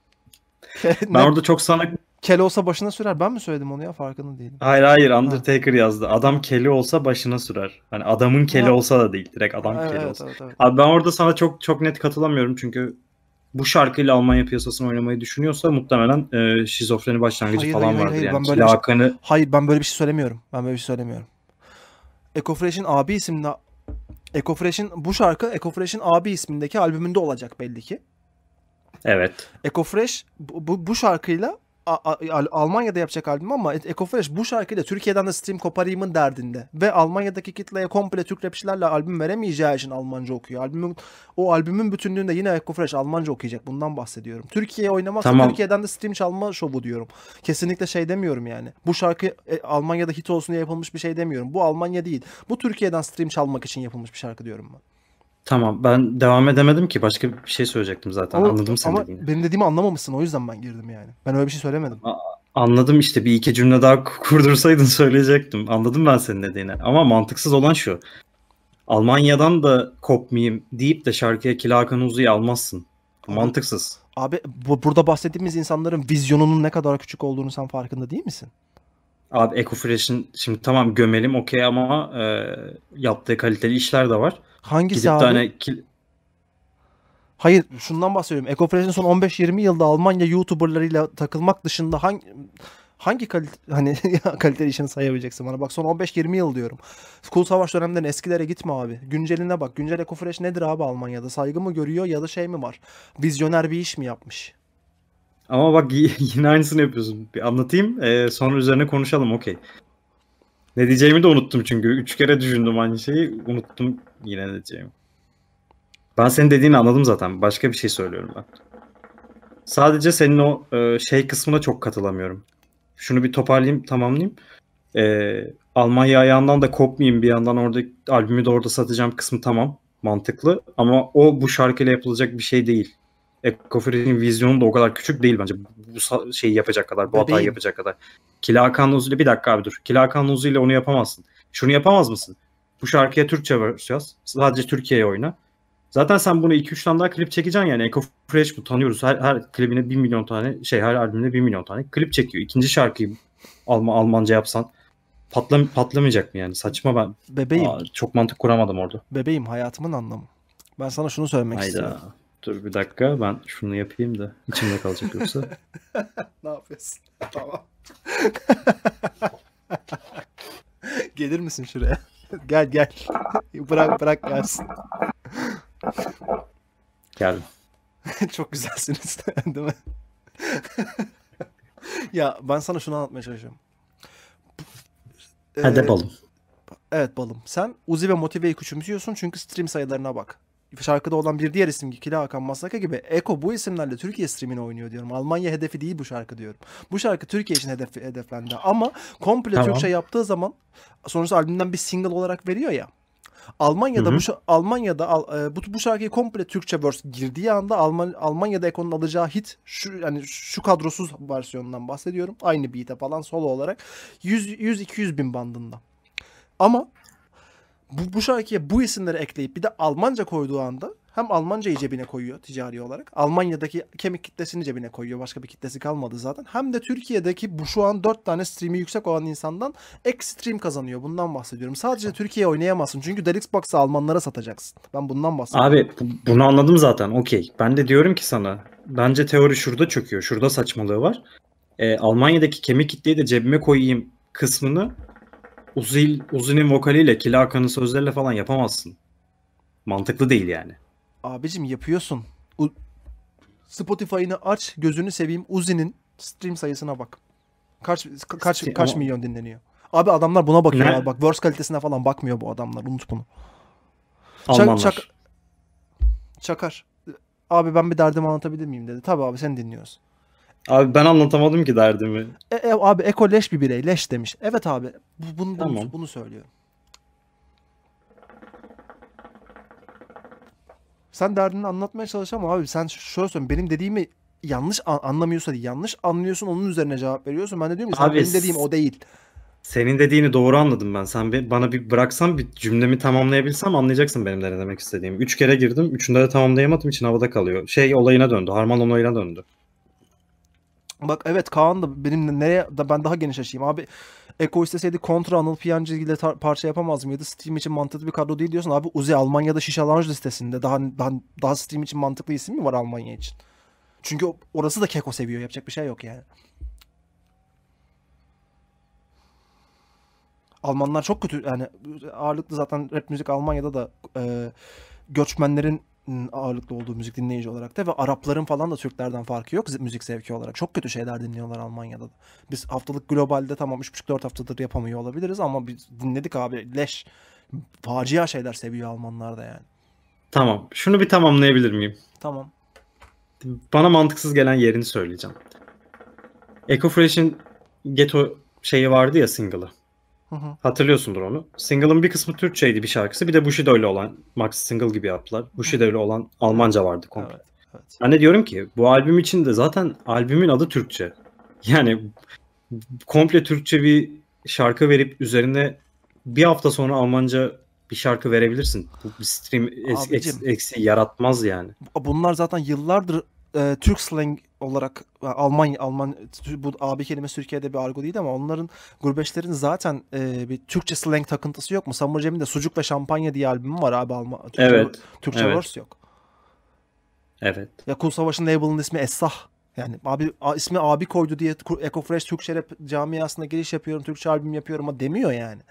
ben orada çok sana... Kelle olsa başına sürer. Ben mi söyledim onu ya farkında değilim. Hayır hayır Undertaker ha. yazdı. Adam kelle olsa başına sürer. Hani adamın kelle olsa da değil. Direkt adam evet, kelle evet, olsa. Evet, evet. Abi ben orada sana çok çok net katılamıyorum çünkü bu şarkıyla Almanya piyasasını oynamayı düşünüyorsa muhtemelen e, şizofreni başlangıcı hayır, falan hayır, vardır hayır, yani. Ben böyle şey- Lakanı... şey, hayır ben böyle bir şey söylemiyorum. Ben böyle bir şey söylemiyorum. Ecofresh'in abi isimli Ecofresh'in bu şarkı Ecofresh'in abi ismindeki albümünde olacak belli ki. Evet. Ecofresh bu, bu, bu şarkıyla Almanya'da yapacak albüm ama Fresh bu şarkıyla Türkiye'den de stream koparayımın derdinde. Ve Almanya'daki kitleye komple Türk rapçilerle albüm veremeyeceği için Almanca okuyor. Albümün, o albümün bütünlüğünde yine Fresh Almanca okuyacak. Bundan bahsediyorum. Türkiye'ye oynamak tamam. Türkiye'den de stream çalma şovu diyorum. Kesinlikle şey demiyorum yani. Bu şarkı e, Almanya'da hit olsun diye yapılmış bir şey demiyorum. Bu Almanya değil. Bu Türkiye'den stream çalmak için yapılmış bir şarkı diyorum ben. Tamam ben devam edemedim ki başka bir şey söyleyecektim zaten ama, anladım seni ama dediğini. benim dediğimi anlamamışsın o yüzden ben girdim yani. Ben öyle bir şey söylemedim. Aa, anladım işte bir iki cümle daha kurdursaydın söyleyecektim. Anladım ben senin dediğini ama mantıksız olan şu. Almanya'dan da kopmayayım deyip de şarkıya Kilakan Uzu'yu almazsın. Mantıksız. Abi bu, burada bahsettiğimiz insanların vizyonunun ne kadar küçük olduğunu sen farkında değil misin? Abi Ecofresh'in şimdi tamam gömelim okey ama e, yaptığı kaliteli işler de var. Hangisi Gidip abi? Tane kil... Hayır şundan bahsediyorum. Ecofresh'in son 15-20 yılda Almanya YouTuber'larıyla takılmak dışında hangi hangi kalite hani kaliteli işini sayabileceksin bana? Bak son 15-20 yıl diyorum. Kul savaş dönemden eskilere gitme abi. Günceline bak. Güncel Ecofresh nedir abi Almanya'da? Saygı mı görüyor ya da şey mi var? Vizyoner bir iş mi yapmış? Ama bak yine aynısını yapıyorsun. Bir anlatayım. E, sonra üzerine konuşalım. Okey. Ne diyeceğimi de unuttum çünkü. Üç kere düşündüm aynı şeyi. Unuttum yine ne diyeceğimi. Ben senin dediğini anladım zaten. Başka bir şey söylüyorum ben. Sadece senin o e, şey kısmına çok katılamıyorum. Şunu bir toparlayayım, tamamlayayım. E, Almanya ayağından da kopmayayım bir yandan orada albümü de orada satacağım kısmı tamam. Mantıklı. Ama o bu şarkıyla yapılacak bir şey değil. Ekofresh'in vizyonu da o kadar küçük değil bence. Bu şeyi yapacak kadar, bu hatayı yapacak kadar. Kila Kanlıozu ile bir dakika abi dur. Kila Kanlıozu ile onu yapamazsın. Şunu yapamaz mısın? Bu şarkıya Türkçe versiyon yaz. Sadece Türkiye'ye oyna. Zaten sen bunu 2-3 tane daha klip çekeceksin yani. Eco Fresh bu tanıyoruz. Her, her klibine 1 milyon tane şey her albümüne 1 milyon tane klip çekiyor. İkinci şarkıyı Alman, Almanca yapsan patlam patlamayacak mı yani? Saçma ben. Bebeğim. Aa, çok mantık kuramadım orada. Bebeğim hayatımın anlamı. Ben sana şunu söylemek Hayda. istiyorum. Dur bir dakika ben şunu yapayım da içimde kalacak yoksa. ne yapıyorsun? Tamam. Gelir misin şuraya? gel gel. Bırak bırak gelsin. Gel. Çok güzelsiniz değil mi? ya ben sana şunu anlatmaya çalışıyorum. Hadi ee, balım. Evet balım. Sen Uzi ve Motive'yi küçümsüyorsun çünkü stream sayılarına bak şarkıda olan bir diğer isim Kila Hakan Maslaka gibi Eko bu isimlerle Türkiye streamini oynuyor diyorum. Almanya hedefi değil bu şarkı diyorum. Bu şarkı Türkiye için hedef, hedeflendi ama komple tamam. Türkçe yaptığı zaman sonuçta albümden bir single olarak veriyor ya. Almanya'da Hı -hı. bu Almanya'da e, bu bu şarkıyı komple Türkçe verse girdiği anda Alman Almanya'da Eko'nun alacağı hit şu yani şu kadrosuz versiyonundan bahsediyorum. Aynı beat'e falan solo olarak 100 100 200 bin bandında. Ama bu, bu şarkıya bu isimleri ekleyip bir de Almanca koyduğu anda hem Almancayı cebine koyuyor ticari olarak. Almanya'daki kemik kitlesini cebine koyuyor. Başka bir kitlesi kalmadı zaten. Hem de Türkiye'deki bu şu an 4 tane stream'i yüksek olan insandan ekstrem kazanıyor. Bundan bahsediyorum. Sadece Türkiye oynayamazsın. Çünkü Delixbox'ı Almanlara satacaksın. Ben bundan bahsediyorum. Abi bunu anladım zaten. Okey. Ben de diyorum ki sana. Bence teori şurada çöküyor. Şurada saçmalığı var. Ee, Almanya'daki kemik kitleyi de cebime koyayım kısmını Uzil, Uzi'nin vokaliyle Kila Hakan'ın sözleriyle falan yapamazsın. Mantıklı değil yani. Abicim yapıyorsun. U- Spotify'ını aç, gözünü seveyim. Uzi'nin stream sayısına bak. Kaç kaç Steam, kaç ama... milyon dinleniyor? Abi adamlar buna bakıyorlar. Ne? Bak verse kalitesine falan bakmıyor bu adamlar. Unut bunu. Almanlar. Çak, çak, çakar. Abi ben bir derdimi anlatabilir miyim dedi. Tabii abi sen dinliyorsun. Abi ben anlatamadım ki derdimi. E, e, abi Eko bir birey. Leş demiş. Evet abi. Bu, bunu, tamam. bunu, bunu söylüyorum. Sen derdini anlatmaya çalış ama abi sen şöyle söyleyeyim. Benim dediğimi yanlış anlamıyorsa değil, yanlış anlıyorsun onun üzerine cevap veriyorsun. Ben de diyorum ki sen benim dediğim o değil. Senin dediğini doğru anladım ben. Sen bir, bana bir bıraksan bir cümlemi tamamlayabilsem anlayacaksın benim de ne demek istediğimi. Üç kere girdim. Üçünde de tamamlayamadım, için havada kalıyor. Şey olayına döndü. Harman olayına döndü. Bak evet Kaan da benimle nereye da ben daha geniş açayım. Abi Eko isteseydi kontra Anıl Piyancı ile parça yapamaz mıydı? Stream için mantıklı bir kadro değil diyorsun. Abi Uzi Almanya'da Şişalanj listesinde. Daha, daha, daha Stream için mantıklı isim mi var Almanya için? Çünkü orası da Keko seviyor. Yapacak bir şey yok yani. Almanlar çok kötü yani ağırlıklı zaten rap müzik Almanya'da da e, göçmenlerin ağırlıklı olduğu müzik dinleyici olarak da ve Arapların falan da Türklerden farkı yok müzik sevki olarak. Çok kötü şeyler dinliyorlar Almanya'da da. Biz haftalık globalde tamam 3,5-4 haftadır yapamıyor olabiliriz ama biz dinledik abi leş facia şeyler seviyor Almanlar da yani. Tamam. Şunu bir tamamlayabilir miyim? Tamam. Bana mantıksız gelen yerini söyleyeceğim. Ecofresh'in Ghetto şeyi vardı ya single'ı. Hı hı. Hatırlıyorsundur onu. Single'ın bir kısmı Türkçeydi bir şarkısı. Bir de Bushido ile olan Max Single gibi yaptılar. Bushido ile olan Almanca vardı komple. Evet, evet. Ben de diyorum ki bu albüm için de zaten albümün adı Türkçe. Yani komple Türkçe bir şarkı verip üzerine bir hafta sonra Almanca bir şarkı verebilirsin. Bu bir stream Abicim, eksi yaratmaz yani. Bunlar zaten yıllardır e, Türk slang olarak e, Almanya Alman bu abi kelimesi Türkiye'de bir argo değil ama onların gurbeşlerin zaten e, bir Türkçe slang takıntısı yok mu? Samur Cem'in de Sucuk ve Şampanya diye albümü var abi Alman. Türkçe, evet. Türkçe evet. verse yok. Evet. Ya Kul Savaş'ın label'ın ismi Esah Yani abi ismi abi koydu diye Eco Fresh Türkçe rap camiasına giriş yapıyorum, Türkçe albüm yapıyorum ama demiyor yani.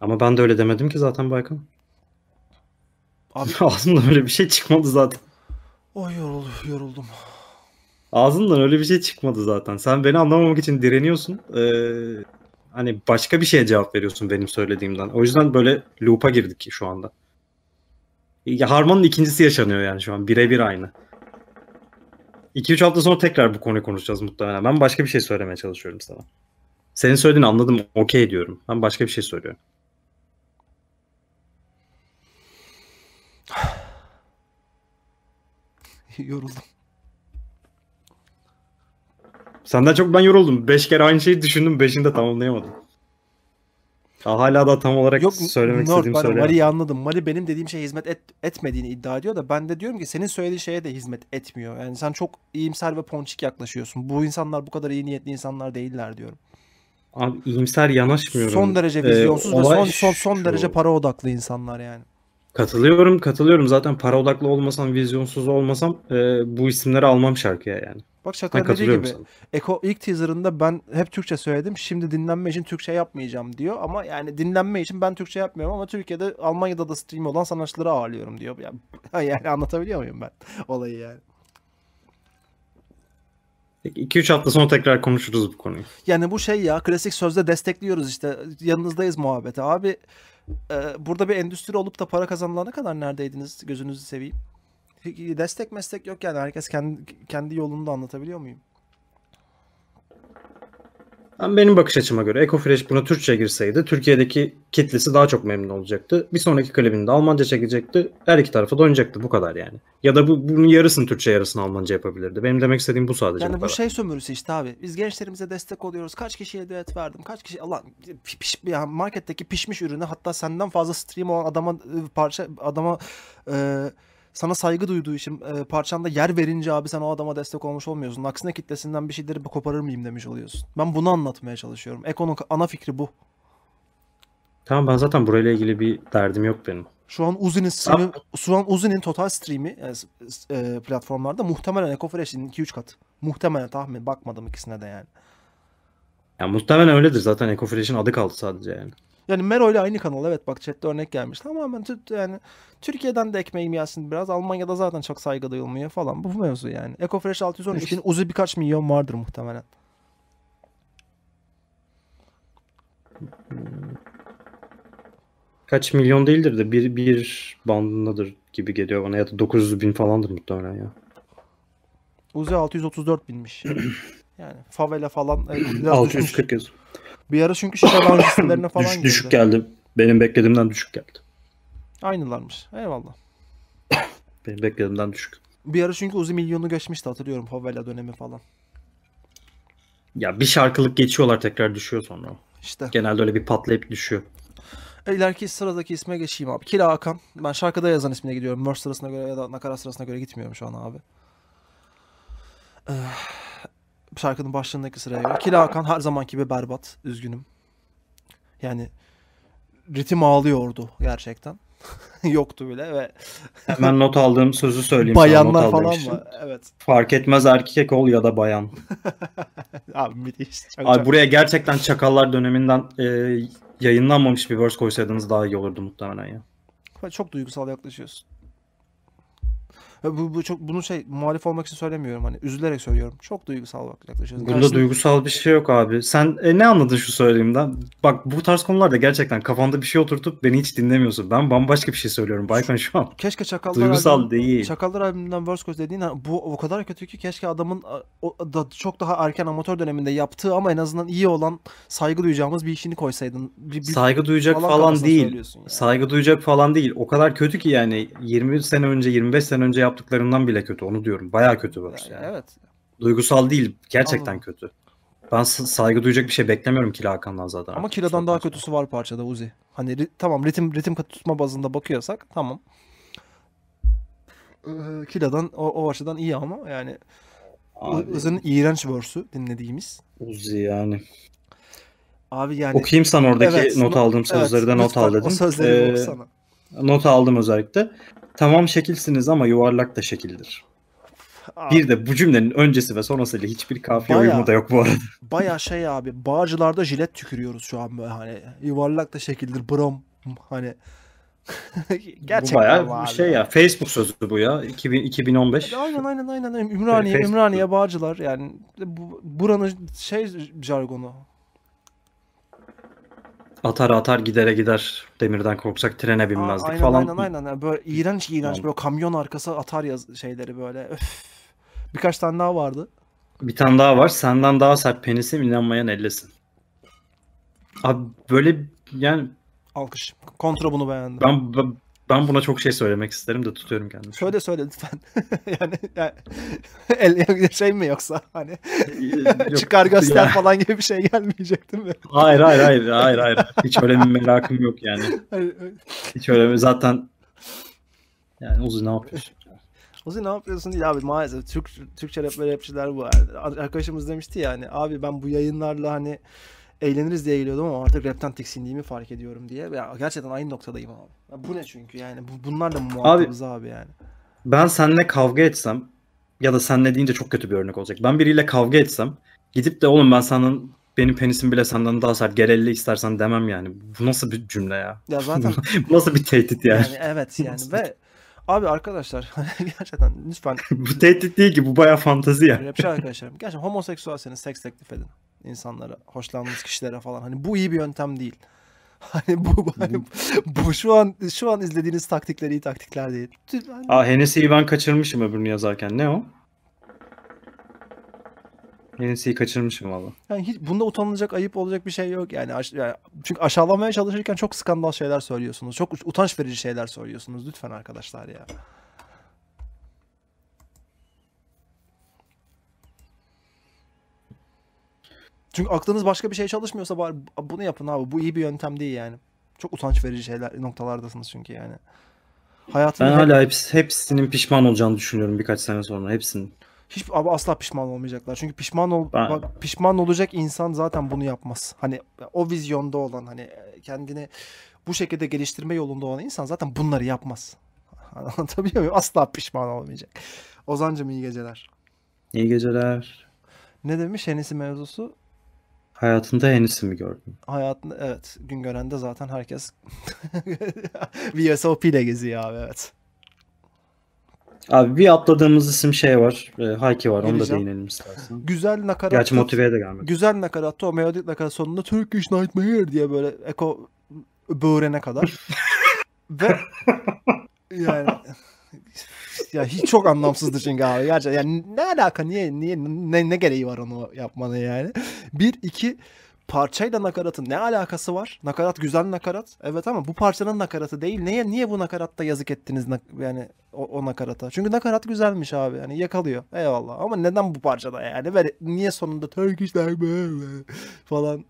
Ama ben de öyle demedim ki zaten Baykan. Abi ağzımda böyle bir şey çıkmadı zaten. Oy yorul, yoruldum. Ağzından öyle bir şey çıkmadı zaten. Sen beni anlamamak için direniyorsun. Ee, hani başka bir şeye cevap veriyorsun benim söylediğimden. O yüzden böyle loop'a girdik şu anda. Ya Harman'ın ikincisi yaşanıyor yani şu an. Birebir aynı. 2-3 hafta sonra tekrar bu konuyu konuşacağız muhtemelen. Ben başka bir şey söylemeye çalışıyorum sana. Senin söylediğini anladım. Okey diyorum. Ben başka bir şey söylüyorum. Yoruldum. Senden çok ben yoruldum. Beş kere aynı şeyi düşündüm. Beşini de tamamlayamadım. Ya hala da tam olarak Yok, söylemek North, istediğim söyle. Mari'yi anladım. Mari benim dediğim şeye hizmet et, etmediğini iddia ediyor da ben de diyorum ki senin söylediğin şeye de hizmet etmiyor. Yani sen çok iyimser ve ponçik yaklaşıyorsun. Bu insanlar bu kadar iyi niyetli insanlar değiller diyorum. Abi iyimser yanaşmıyorum. Son derece ee, vizyonsuz ee, ve son, son, son şu... derece para odaklı insanlar yani. Katılıyorum katılıyorum. Zaten para odaklı olmasam, vizyonsuz olmasam e, bu isimleri almam şarkıya yani. Bak Şakar dediği gibi Eko ilk teaserında ben hep Türkçe söyledim. Şimdi dinlenme için Türkçe yapmayacağım diyor. Ama yani dinlenme için ben Türkçe yapmıyorum ama Türkiye'de Almanya'da da stream olan sanatçıları ağırlıyorum diyor. Yani, yani anlatabiliyor muyum ben olayı yani? 2-3 hafta sonra tekrar konuşuruz bu konuyu. Yani bu şey ya klasik sözde destekliyoruz işte yanınızdayız muhabbete. Abi e, burada bir endüstri olup da para kazanılana kadar neredeydiniz gözünüzü seveyim destek meslek yok yani herkes kendi kendi yolunu da anlatabiliyor muyum? Benim bakış açıma göre Ecofresh bunu Türkçe girseydi Türkiye'deki kitlesi daha çok memnun olacaktı. Bir sonraki klibini de Almanca çekecekti. Her iki tarafa dönecekti bu kadar yani. Ya da bu, bunun yarısını Türkçe yarısını Almanca yapabilirdi. Benim demek istediğim bu sadece. Yani bu, bu şey sömürüsü işte abi. Biz gençlerimize destek oluyoruz. Kaç kişiye düet verdim? Kaç kişi Allah piş, ya marketteki pişmiş ürünü hatta senden fazla stream olan adama ıı, parça adama e, sana saygı duyduğu için e, parçanda yer verince abi sen o adama destek olmuş olmuyorsun. Aksine kitlesinden bir şeyleri koparır mıyım demiş oluyorsun. Ben bunu anlatmaya çalışıyorum. Eko'nun ana fikri bu. Tamam ben zaten burayla ilgili bir derdim yok benim. Şu an Uzi'nin streami, şu an Uzi'nin total streami yani, e, e, platformlarda muhtemelen Eko Fresh'in 2-3 kat. Muhtemelen tahmin bakmadım ikisine de yani. Ya muhtemelen öyledir zaten Eko Fresh'in adı kaldı sadece yani. Yani Mero ile aynı kanal evet bak chatte örnek gelmiş. Tamamen ben yani Türkiye'den de ekmeğim yersin biraz. Almanya'da zaten çok saygı duyulmuyor falan. Bu mevzu yani. Ecofresh 613 bin uzu birkaç milyon vardır muhtemelen. Kaç milyon değildir de bir, bir bandındadır gibi geliyor bana ya da 900 bin falandır muhtemelen ya. Uzi 634 binmiş. yani favela falan. Evet, 640 yazıyor. Bir ara çünkü şaka şey listelerine falan Düş, Düşük geldi. Benim beklediğimden düşük geldi. Aynılarmış. Eyvallah. Benim beklediğimden düşük. Bir ara çünkü Uzi milyonu geçmişti hatırlıyorum favela dönemi falan. Ya bir şarkılık geçiyorlar tekrar düşüyor sonra. İşte. Genelde öyle bir patlayıp düşüyor. E, ileriki sıradaki isme geçeyim abi. Kila Akan. Ben şarkıda yazan ismine gidiyorum. Merge sırasına göre ya da nakara sırasına göre gitmiyorum şu an abi. Ee, şarkının başlığındaki sıraya göre. Kila Hakan her zamanki gibi berbat. Üzgünüm. Yani ritim ağlıyordu gerçekten. Yoktu bile ve hemen not aldığım sözü söyleyeyim. Bayanlar falan için. mı? Evet. Fark etmez erkek ol ya da bayan. Abi müthiş. Çok Abi çok... buraya gerçekten çakallar döneminden e, yayınlanmamış bir verse koysaydınız daha iyi olurdu muhtemelen ya. Çok duygusal yaklaşıyorsun. Bu, bu çok bunu şey muhalif olmak için söylemiyorum hani üzülerek söylüyorum. Çok duygusal bak yaklaşıyorsun. Bunda Karşısında... duygusal bir şey yok abi. Sen e, ne anladın şu söylediğimden? Bak bu tarz konularda gerçekten kafanda bir şey oturtup beni hiç dinlemiyorsun. Ben bambaşka bir şey söylüyorum Baykan şu an. Keşke Çakallar duygusal albüm, değil. Çakallar albümünden Worst Coast dediğin bu o kadar kötü ki keşke adamın o, da çok daha erken amatör döneminde yaptığı ama en azından iyi olan saygı duyacağımız bir işini koysaydın. Bir, bir saygı duyacak falan, falan değil. Yani. Saygı duyacak falan değil. O kadar kötü ki yani 20 sene önce 25 sene önce yap yaptıklarından bile kötü onu diyorum. Baya kötü Burst yani. Evet. Duygusal değil gerçekten Anladım. kötü. Ben saygı duyacak bir şey beklemiyorum Kila Hakan'dan zaten. Ama Kila'dan daha kötüsü var parçada Uzi. Hani ri, tamam ritim ritim tutma bazında bakıyorsak tamam. Ee, Kila'dan o, o açıdan iyi ama yani Uzi'nin iğrenç verse'ü dinlediğimiz. Uzi yani. Abi yani. Okuyayım sana oradaki evet, not aldığım sözleri evet, de not aldım O sözleri ee, sana. Not aldım özellikle. Tamam şekilsiniz ama yuvarlak da şekildir. Abi. Bir de bu cümlenin öncesi ve sonrasıyla hiçbir kafiye bayağı, uyumu da yok bu arada. Baya şey abi bağcılarda jilet tükürüyoruz şu an böyle hani yuvarlak da şekildir brom hani Gerçekten bu bayağı şey ya Facebook sözü bu ya 2000, 2015. E, aynen aynen aynen. aynen. Ümraniye, Ümraniye Bağcılar yani bu, buranın şey jargonu Atar atar gidere gider. Demirden korksak trene binmezdik Aa, aynen, falan. Aynen aynen aynen. Böyle iğrenç iğrenç yani. böyle kamyon arkası atar yaz şeyleri böyle. Öf. Birkaç tane daha vardı. Bir tane daha var. Senden daha sert penisim inanmayan ellesin. Abi böyle yani alkış. Kontra bunu beğendim. Ben, ben ben buna çok şey söylemek isterim de tutuyorum kendimi. Şöyle söyle lütfen. yani, yani el şey mi yoksa hani Yok, çıkar göster ya. falan gibi bir şey gelmeyecek değil mi? Hayır hayır hayır hayır hayır. Hiç öyle bir merakım yok yani. Hiç öyle bir zaten yani Uzun ne yapıyorsun? Uzi ne yapıyorsun değil abi maalesef Türk Türkçe rap rapçiler bu. Arkadaşımız demişti ya hani abi ben bu yayınlarla hani eğleniriz diye geliyordum ama artık rapten tiksindiğimi fark ediyorum diye. Ya gerçekten aynı noktadayım abi. Ya bu ne çünkü yani bu, bunlar da muhatabız abi, abi yani. Ben seninle kavga etsem ya da senle deyince çok kötü bir örnek olacak. Ben biriyle kavga etsem gidip de oğlum ben senden benim penisim bile senden daha sert gerelli istersen demem yani. Bu nasıl bir cümle ya? Ya zaten bu nasıl bir tehdit yani? yani evet yani ve Abi arkadaşlar gerçekten lütfen. bu tehdit değil ki bu baya fantazi ya. Rapçi arkadaşlarım gerçekten homoseksüelseniz seks teklif edin insanlara, hoşlandığımız kişilere falan. Hani bu iyi bir yöntem değil. Hani bu hani bu şu an şu an izlediğiniz taktikler iyi taktikler değil. Hani... Aa Hennessy'yi ben kaçırmışım öbürünü yazarken. Ne o? Hennessy'yi kaçırmışım valla. Yani hiç bunda utanılacak, ayıp olacak bir şey yok. Yani, aş- yani çünkü aşağılamaya çalışırken çok skandal şeyler söylüyorsunuz. Çok utanç verici şeyler söylüyorsunuz. Lütfen arkadaşlar ya. Çünkü aklınız başka bir şey çalışmıyorsa bari bunu yapın abi. Bu iyi bir yöntem değil yani. Çok utanç verici şeyler noktalardasınız çünkü yani. Hayatın ben hep... hala hepsi, hepsinin pişman olacağını düşünüyorum birkaç sene sonra hepsinin. Hiç abi asla pişman olmayacaklar. Çünkü pişman ol ben... pişman olacak insan zaten bunu yapmaz. Hani o vizyonda olan hani e, kendini bu şekilde geliştirme yolunda olan insan zaten bunları yapmaz. Anlatabiliyor muyum? Asla pişman olmayacak. Ozancım iyi geceler. İyi geceler. Ne demiş Hennessy mevzusu? Hayatında en mi gördün? Hayatında evet. gün görende zaten herkes VSOP ile geziyor abi evet. Abi bir atladığımız isim şey var. E, Hayki var. Onu da değinelim istersen. Güzel nakarat. Gerçi motiveye de gelmedi. Güzel nakaratta o melodik nakarat sonunda Turkish Nightmare diye böyle eko böğrene kadar. Ve yani ya hiç çok anlamsızdı çünkü abi. Gerçekten yani ne alaka niye niye ne, ne gereği var onu yapmanın yani. Bir iki parçayla nakaratın ne alakası var? Nakarat güzel nakarat. Evet ama bu parçanın nakaratı değil. Niye niye bu nakaratta yazık ettiniz yani o, o nakarata? Çünkü nakarat güzelmiş abi. Yani yakalıyor. Eyvallah. Ama neden bu parçada yani? Ve niye sonunda Turkish falan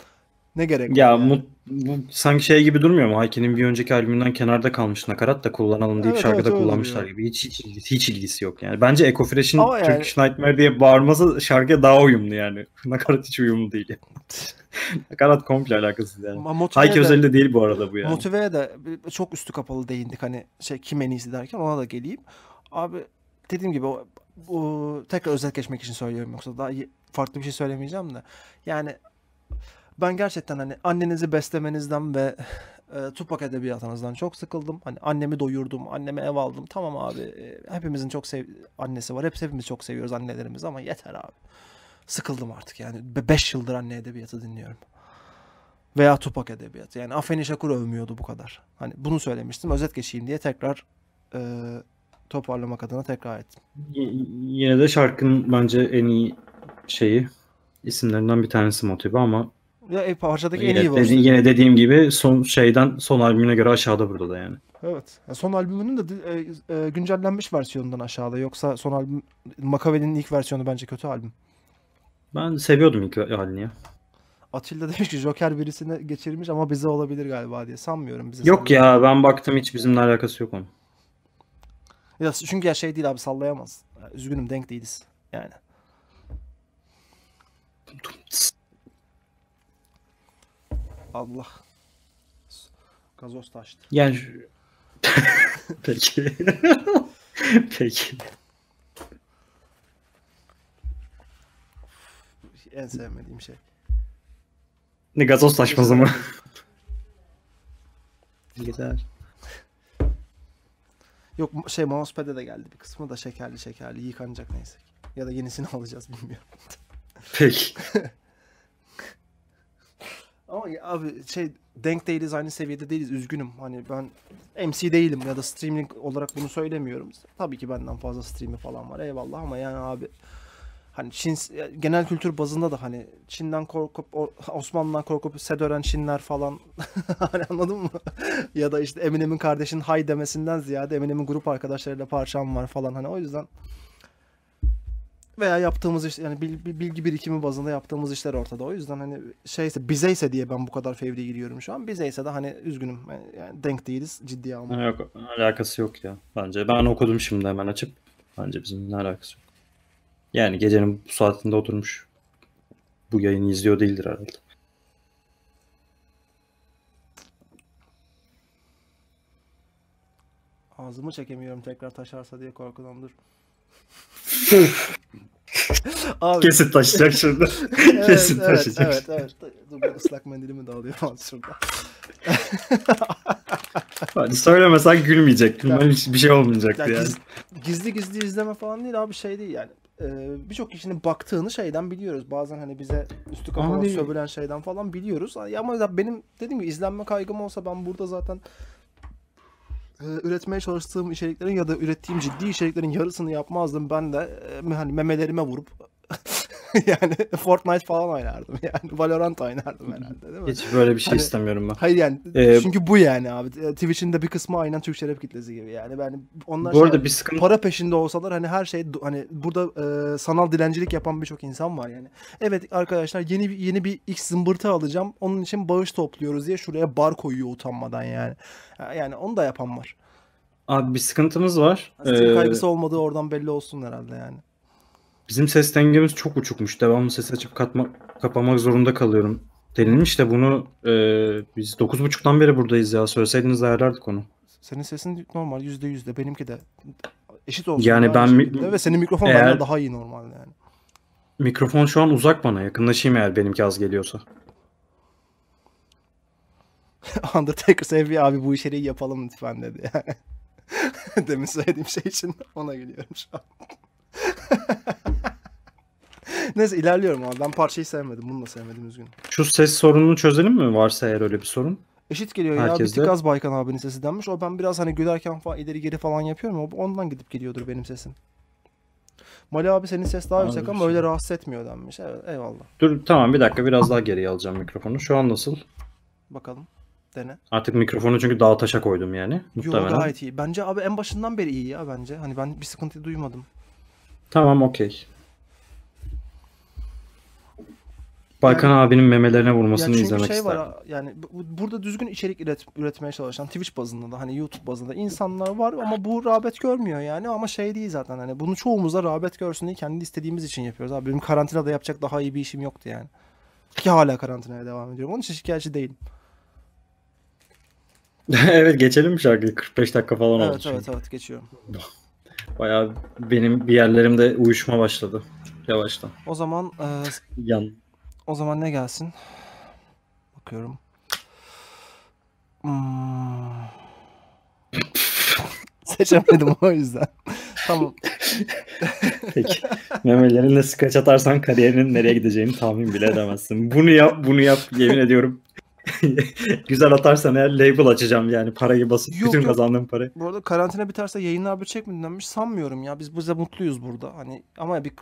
ne gerek ya, var? Ya yani? bu sanki şey gibi durmuyor mu? Hayki'nin bir önceki albümünden kenarda kalmış nakarat da kullanalım deyip evet, şarkıda evet, kullanmışlar gibi. Hiç, hiç, hiç hiç ilgisi yok yani. Bence Ecofresh'in yani... Turkish Nightmare diye bağırması şarkıya daha uyumlu yani. nakarat hiç uyumlu değil. Yani. nakarat komple alakasız yani. Hayki de, özelinde değil bu arada bu yani. Motive'ye de çok üstü kapalı değindik hani şey kim en iyisi derken ona da geleyim. Abi dediğim gibi bu, tekrar özet geçmek için söylüyorum yoksa daha farklı bir şey söylemeyeceğim de. Yani ben gerçekten hani annenizi beslemenizden ve e, Tupak edebiyatınızdan çok sıkıldım. Hani annemi doyurdum, anneme ev aldım. Tamam abi e, hepimizin çok sev annesi var. Hep hepimiz çok seviyoruz annelerimizi ama yeter abi. Sıkıldım artık yani. 5 yıldır anne edebiyatı dinliyorum. Veya Tupak edebiyatı. Yani Afeni Şakur övmüyordu bu kadar. Hani bunu söylemiştim. Özet geçeyim diye tekrar e, toparlamak adına tekrar ettim. Y- yine de şarkının bence en iyi şeyi isimlerinden bir tanesi motibi ama ya e, parçadaki yine en iyi dediğin, Yine dediğim gibi son şeyden son albümüne göre aşağıda burada da yani. Evet. Yani son albümünün de e, e, güncellenmiş versiyonundan aşağıda. Yoksa son albüm Makavel'in ilk versiyonu bence kötü albüm. Ben seviyordum ilk halini ya. Atilla demiş ki Joker birisine geçirmiş ama bize olabilir galiba diye. Sanmıyorum bize. Yok sallayamaz. ya ben baktım hiç bizimle alakası yok onun. Ya çünkü ya şey değil abi sallayamaz. Üzgünüm denk değiliz yani. Allah. Gazoz taştı. Yani Peki. Peki. En sevmediğim şey. Ne gazoz taşması mı? Gider. Yok şey mousepad'e de geldi bir kısmı da şekerli şekerli yıkanacak neyse. Ya da yenisini alacağız bilmiyorum. Peki. Ama abi şey denk değiliz aynı seviyede değiliz üzgünüm. Hani ben MC değilim ya da streaming olarak bunu söylemiyorum. Tabii ki benden fazla stream'i falan var eyvallah ama yani abi hani Çin genel kültür bazında da hani Çin'den korkup Osmanlı'dan korkup Sedören Çinler falan hani anladın mı? ya da işte Eminem'in kardeşin hay demesinden ziyade Eminem'in grup arkadaşlarıyla parçam var falan hani o yüzden veya yaptığımız iş yani bilgi birikimi bazında yaptığımız işler ortada. O yüzden hani şeyse bize ise diye ben bu kadar fevri giriyorum şu an. bize ise de hani üzgünüm. Yani denk değiliz ciddiye almak. Yok alakası yok ya bence. Ben okudum şimdi hemen açıp. Bence bizim ne alakası yok. Yani gecenin bu saatinde oturmuş bu yayını izliyor değildir herhalde. Ağzımı çekemiyorum tekrar taşarsa diye korkudan dur. Abi. Kesin taşacak şurada. evet, Kesin evet, taşacak. Evet, evet. Dur ben ıslak mendilimi de alıyorum al şurada. Hadi söylemesen gülmeyecektim. Yani, hiçbir şey olmayacak yani. yani. Gizli gizli izleme falan değil abi şey değil yani. Ee, Birçok kişinin baktığını şeyden biliyoruz. Bazen hani bize üstü kapalı sövülen şeyden falan biliyoruz. Ama benim dediğim gibi izlenme kaygım olsa ben burada zaten ee, üretmeye çalıştığım içeriklerin ya da ürettiğim ciddi içeriklerin yarısını yapmazdım. Ben de e, hani memelerime vurup yani Fortnite falan oynardım yani. Valorant oynardım herhalde değil mi? Hiç böyle bir şey hani, istemiyorum ben. Hayır yani ee, çünkü bu yani abi. Twitch'in de bir kısmı aynen Türk şeref kitlesi gibi yani. Ben onlar bu şey, arada bir sıkıntı... para peşinde olsalar hani her şey hani burada e, sanal dilencilik yapan birçok insan var yani. Evet arkadaşlar yeni yeni bir X zımbırtı alacağım. Onun için bağış topluyoruz diye şuraya bar koyuyor utanmadan yani. Yani onu da yapan var. Abi bir sıkıntımız var. Steam ee... kaygısı olmadığı oradan belli olsun herhalde yani. Bizim ses dengemiz çok uçukmuş. Devamlı ses açıp katma, kapamak zorunda kalıyorum denilmiş de bunu e, biz 9.30'dan beri buradayız ya. Söyleseydiniz ayarlardık onu. Senin sesin normal yüzde yüzde. Benimki de eşit olsun. Yani ben ve senin mikrofon eğer, daha iyi normal yani. Mikrofon şu an uzak bana. Yakınlaşayım eğer benimki az geliyorsa. Undertaker Sevgi abi bu işleri yapalım lütfen dedi. yani Demin söylediğim şey için ona geliyorum şu an. Neyse ilerliyorum ama ben parçayı sevmedim. Bunu da sevmedim üzgünüm. Şu ses sorununu çözelim mi? Varsa eğer öyle bir sorun. Eşit geliyor Herkes ya. Bir tık az Baykan abinin sesi denmiş. O ben biraz hani gülerken falan ileri geri falan yapıyorum. O ondan gidip geliyordur benim sesim. Mali abi senin ses daha yüksek ama şey öyle rahatsız etmiyor denmiş. Evet, eyvallah. Dur tamam bir dakika biraz daha geriye alacağım mikrofonu. Şu an nasıl? Bakalım. Dene. Artık mikrofonu çünkü dağa taşa koydum yani. Yo, gayet iyi. Bence abi en başından beri iyi ya bence. Hani ben bir sıkıntı duymadım. Tamam okey. Balkan yani, abinin memelerine vurmasını yani izlemek şey isterim. Var, yani burada düzgün içerik üret, üretmeye çalışan Twitch bazında da hani YouTube bazında insanlar var ama bu rağbet görmüyor yani ama şey değil zaten hani bunu çoğumuzda rağbet görsün diye kendi istediğimiz için yapıyoruz. Abi benim karantinada yapacak daha iyi bir işim yoktu yani. Ki hala karantinaya devam ediyorum. Onun için şikayetçi değilim. evet geçelim mi şarkıyı? 45 dakika falan evet, oldu. Evet çünkü. evet evet geçiyorum. Bayağı benim bir yerlerimde uyuşma başladı yavaştan. O zaman e, yan. O zaman ne gelsin? Bakıyorum. Hmm. Seçemedim o yüzden. tamam. Peki. Memelerinle skaç atarsan kariyerinin nereye gideceğini tahmin bile edemezsin. Bunu yap, bunu yap. Yemin ediyorum Güzel atarsan eğer label açacağım yani parayı basıp yok, bütün yok. kazandığım parayı. Bu arada karantina biterse yayınlar bir çek mi sanmıyorum ya. Biz bize mutluyuz burada. Hani ama bir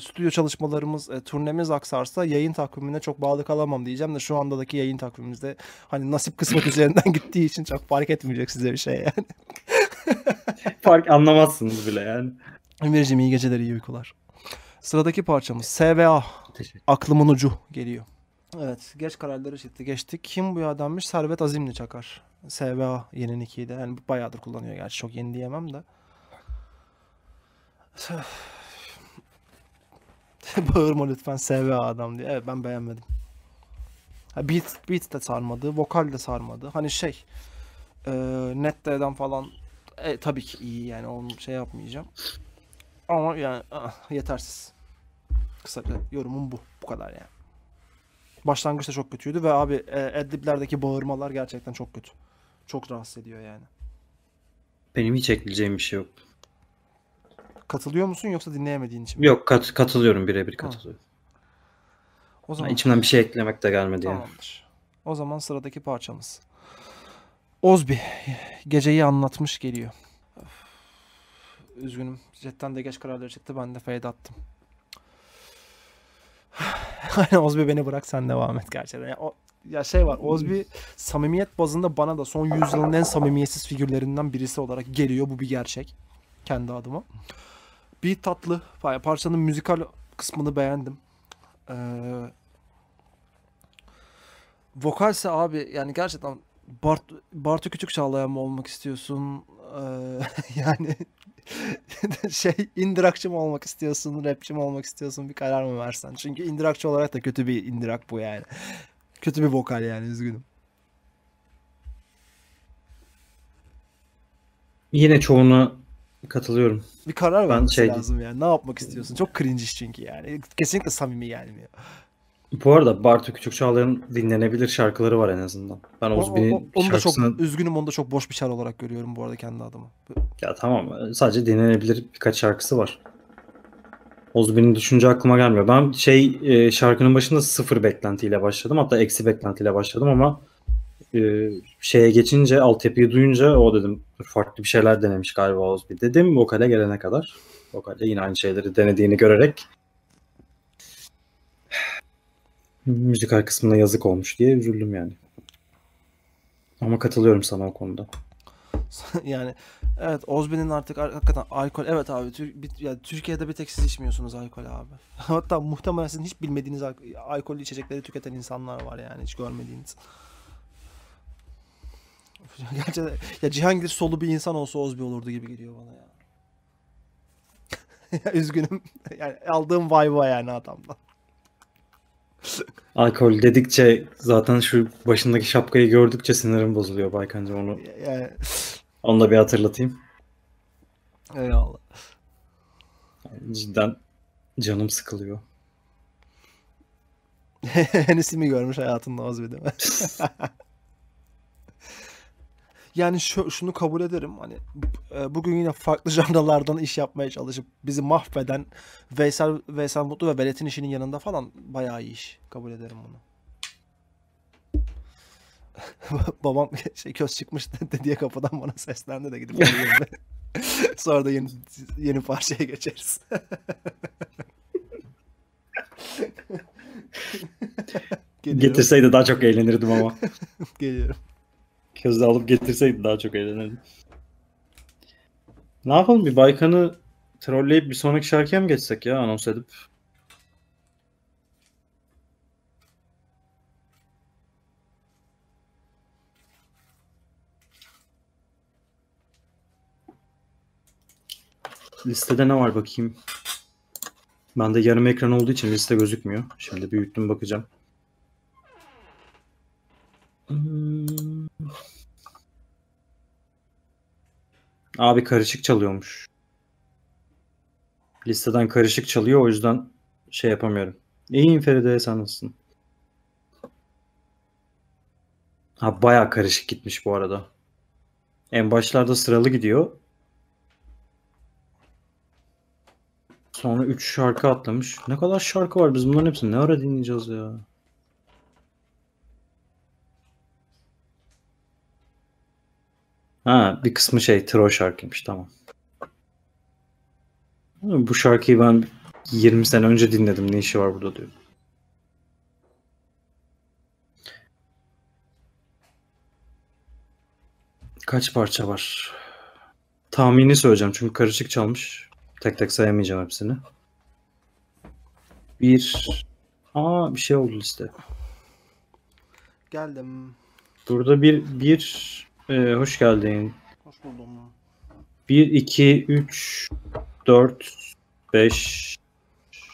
stüdyo çalışmalarımız, e, turnemiz aksarsa yayın takvimine çok bağlı kalamam diyeceğim de şu andaki yayın takvimimizde hani nasip kısmet üzerinden gittiği için çok fark etmeyecek size bir şey yani. fark anlamazsınız bile yani. Emir'ciğim iyi geceler, iyi uykular. Sıradaki parçamız SVA. Aklımın ucu geliyor. Evet geç kararları çıktı geçtik. Kim bu adammış? Servet Azimli Çakar. SBA yeni nickiydi. Yani bayağıdır kullanıyor gerçi çok yeni diyemem de. Bağırma lütfen SBA adam diye. Evet ben beğenmedim. Ha, beat, beat de sarmadı. Vokal de sarmadı. Hani şey e, deden falan e, tabii ki iyi yani onu şey yapmayacağım. Ama yani ah, yetersiz. Kısaca yorumum bu. Bu kadar yani. Başlangıçta çok kötüydü ve abi e, bağırmalar gerçekten çok kötü. Çok rahatsız ediyor yani. Benim hiç ekleyeceğim bir şey yok. Katılıyor musun yoksa dinleyemediğin için mi? Yok kat, katılıyorum birebir katılıyorum. O zaman... Yani içimden bir şey eklemek de gelmedi Tamamdır. Yani. O zaman sıradaki parçamız. Ozbi geceyi anlatmış geliyor. Üzgünüm. Jetten de geç kararları çıktı. Ben de fade attım. Aynen Ozbi beni bırak sen devam et gerçekten. Yani o, ya şey var Ozbi samimiyet bazında bana da son yüzyılın en samimiyetsiz figürlerinden birisi olarak geliyor. Bu bir gerçek. Kendi adıma. Bir tatlı. Parçanın müzikal kısmını beğendim. Ee, vokalse abi yani gerçekten Bart, Bartu Küçük Çağlayan mı olmak istiyorsun? Ee, yani şey indirakçı mı olmak istiyorsun, rapçi mi olmak istiyorsun bir karar mı versen? Çünkü indirakçı olarak da kötü bir indirak bu yani. Kötü bir vokal yani üzgünüm. Yine çoğunu katılıyorum. Bir karar vermesi şey... lazım yani. Ne yapmak istiyorsun? Çok cringe çünkü yani. Kesinlikle samimi gelmiyor. Bu arada Bartu küçük Küçükçağlar'ın dinlenebilir şarkıları var en azından. Ben Oğuz Bin'in da çok üzgünüm onu da çok boş bir şarkı olarak görüyorum bu arada kendi adımı. Ya tamam sadece dinlenebilir birkaç şarkısı var. Oğuz düşünce aklıma gelmiyor. Ben şey e, şarkının başında sıfır beklentiyle başladım. Hatta eksi beklentiyle başladım ama e, şeye geçince altyapıyı duyunca o dedim farklı bir şeyler denemiş galiba Oğuz Bin dedim vokale gelene kadar. Vokalde yine aynı şeyleri denediğini görerek müzikal kısmına yazık olmuş diye üzüldüm yani. Ama katılıyorum sana o konuda. yani evet Ozbin'in artık hakikaten alkol evet abi Tür bir, yani Türkiye'de bir tek siz içmiyorsunuz alkol abi. Hatta muhtemelen sizin hiç bilmediğiniz al alkollü içecekleri tüketen insanlar var yani hiç görmediğiniz. Gerçi ya Cihangir solu bir insan olsa Ozbi olurdu gibi geliyor bana ya. Üzgünüm. Yani aldığım vay vay yani adamdan. Alkol dedikçe zaten şu başındaki şapkayı gördükçe sinirim bozuluyor Baykancım onu. Yani... Onu da bir hatırlatayım. Eyvallah. Cidden canım sıkılıyor. Enes'i mi görmüş hayatında az bir mi? yani şu, şunu kabul ederim. Hani e, bugün yine farklı janralardan iş yapmaya çalışıp bizi mahveden Veysel, Veysel Mutlu ve Belet'in işinin yanında falan bayağı iyi iş. Kabul ederim bunu. Babam şey köz çıkmış dedi diye kapıdan bana seslendi de gidip Sonra da yeni yeni parçaya geçeriz. Getirseydi daha çok eğlenirdim ama. Geliyorum. Kız da alıp getirseydi daha çok eğlenirdim. Ne yapalım bir Baykan'ı trolleyip bir sonraki şarkıya mı geçsek ya anons edip? Listede ne var bakayım. Ben de yarım ekran olduğu için liste gözükmüyor. Şimdi büyüttüm bakacağım. Hmm. Abi karışık çalıyormuş. Listeden karışık çalıyor o yüzden şey yapamıyorum. İyiyim Feride sen nasılsın? Ha baya karışık gitmiş bu arada. En başlarda sıralı gidiyor. Sonra 3 şarkı atlamış. Ne kadar şarkı var biz bunların hepsini ne ara dinleyeceğiz ya? Ha bir kısmı şey Tro şarkıymış tamam. Bu şarkıyı ben 20 sene önce dinledim. Ne işi var burada diyor. Kaç parça var? Tahmini söyleyeceğim çünkü karışık çalmış. Tek tek sayamayacağım hepsini. Bir... Aa bir şey oldu liste. Geldim. Burada bir, bir ee, hoş geldin. Hoş buldum. 1, 2, 3, 4, 5.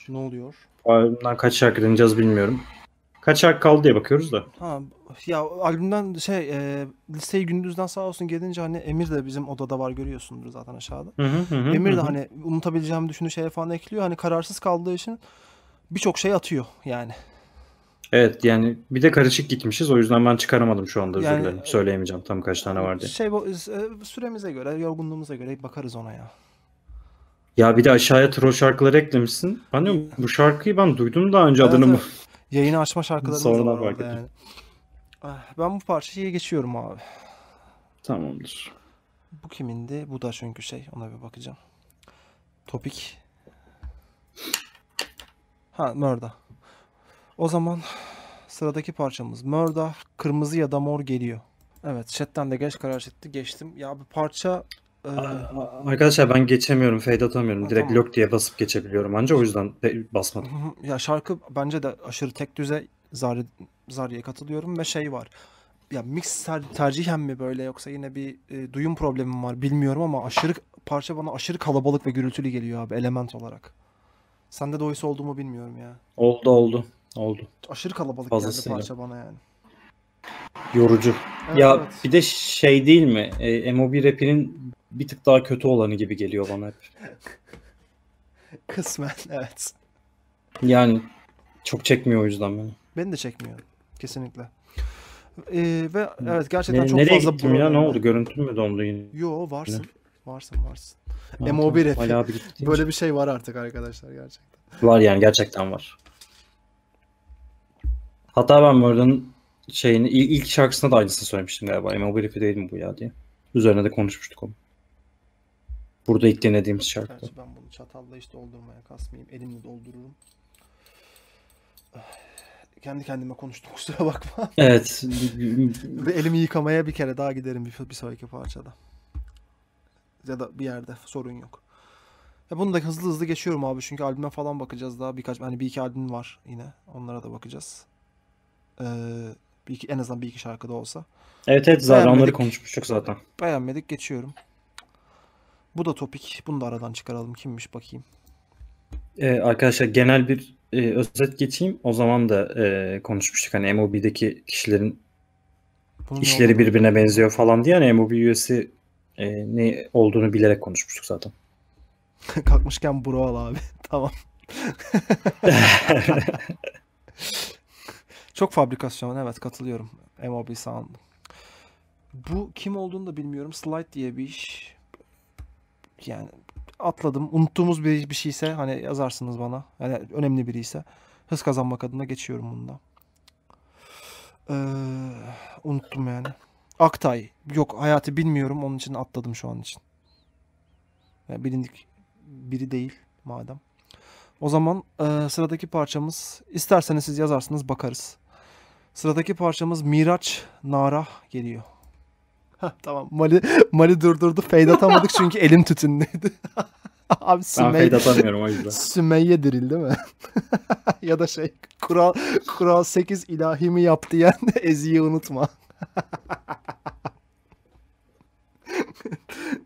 Ne oluyor? Albümden kaç şarkı dinleyeceğiz bilmiyorum. Kaç şarkı kaldı diye bakıyoruz da. Ha, ya albümden şey e, listeyi gündüzden sağ olsun gelince hani Emir de bizim odada var görüyorsundur zaten aşağıda. Hı hı hı, Emir hı. de hani unutabileceğimi düşündüğü şeye falan ekliyor. Hani kararsız kaldığı için birçok şey atıyor yani. Evet yani bir de karışık gitmişiz. O yüzden ben çıkaramadım şu anda özür yani, dilerim. E, Söyleyemeyeceğim tam kaç tane vardı şey bu e, süremize göre, yorgunluğumuza göre bakarız ona ya. Ya bir de aşağıya troll şarkıları eklemişsin. Ben diyorum bu şarkıyı ben duydum daha önce evet, adını mı? Yayını açma şarkıları Sonradan fark ettim. Yani. Ah, ben bu parçayı geçiyorum abi. Tamamdır. Bu kimindi? Bu da çünkü şey ona bir bakacağım. Topik. Ha Mörda. O zaman sıradaki parçamız Mörda Kırmızı ya da Mor geliyor. Evet chatten de geç karar çıktı geçtim. Ya bu parça e... Arkadaşlar ben geçemiyorum fade atamıyorum. Ha, Direkt tamam. lök diye basıp geçebiliyorum anca o yüzden basmadım. Ya şarkı bence de aşırı tek düze zar Zarya katılıyorum ve şey var. Ya mix ter tercihen mi böyle yoksa yine bir e, duyum problemim var bilmiyorum ama aşırı parça bana aşırı kalabalık ve gürültülü geliyor abi element olarak. Sende de oysa olduğumu bilmiyorum ya. Oldu oldu. Oldu. Aşırı kalabalık Fazlasıyla. geldi parça bana yani. Yorucu. Evet, ya evet. bir de şey değil mi? E, MOB rapinin bir tık daha kötü olanı gibi geliyor bana hep. Kısmen evet. Yani çok çekmiyor o yüzden beni. Beni de çekmiyor kesinlikle. Ee, ve evet gerçekten ne, çok nereye fazla gittim ya ne oldu Görüntü mü dondu yine? Yo varsın. Yine. Varsın varsın. Ha, MOB rapi. Böyle bir şey var artık arkadaşlar gerçekten. Var yani gerçekten var. Hatta ben Murder'ın şeyini ilk şarkısında da aynısını söylemiştim galiba. Emel Brief'i değil mi bu ya diye. Üzerine de konuşmuştuk onu. Burada ilk denediğimiz şarkı. Gerçi ben bunu çatalla hiç doldurmaya kasmayayım. Elimle doldururum. Kendi kendime konuştum kusura bakma. Evet. Ve elimi yıkamaya bir kere daha giderim bir, bir sonraki parçada. Ya da bir yerde sorun yok. Ya bunu da hızlı hızlı geçiyorum abi çünkü albüme falan bakacağız daha birkaç. Hani bir iki albüm var yine. Onlara da bakacağız. Ee, bir iki, en azından bir iki şarkıda olsa. Evet evet zaten onları konuşmuştuk zaten. Beğenmedik geçiyorum. Bu da topik. Bunu da aradan çıkaralım. Kimmiş bakayım. Ee, arkadaşlar genel bir e, özet geçeyim. O zaman da e, konuşmuştuk. Hani MOB'deki kişilerin Bunun işleri birbirine benziyor falan diye. Hani MOB üyesi e, ne olduğunu bilerek konuşmuştuk zaten. Kalkmışken bro al abi. tamam. Çok fabrikasyon evet katılıyorum. MOB Sound. Bu kim olduğunu da bilmiyorum. Slide diye bir iş. Yani atladım. Unuttuğumuz bir, bir şeyse hani yazarsınız bana. Yani önemli biri ise. Hız kazanmak adına geçiyorum bundan. Ee, unuttum yani. Aktay. Yok hayatı bilmiyorum. Onun için atladım şu an için. Yani bilindik biri değil madem. O zaman e, sıradaki parçamız isterseniz siz yazarsınız bakarız. Sıradaki parçamız Miraç Nara geliyor. tamam Mali, Mali durdurdu. Fade atamadık çünkü elim tütünlüydü. Abi Sümeyye, ben atamıyorum o yüzden. Sümeyye diril değil mi? ya da şey kural, kural 8 ilahimi yaptı diyen Ezi'yi unutma.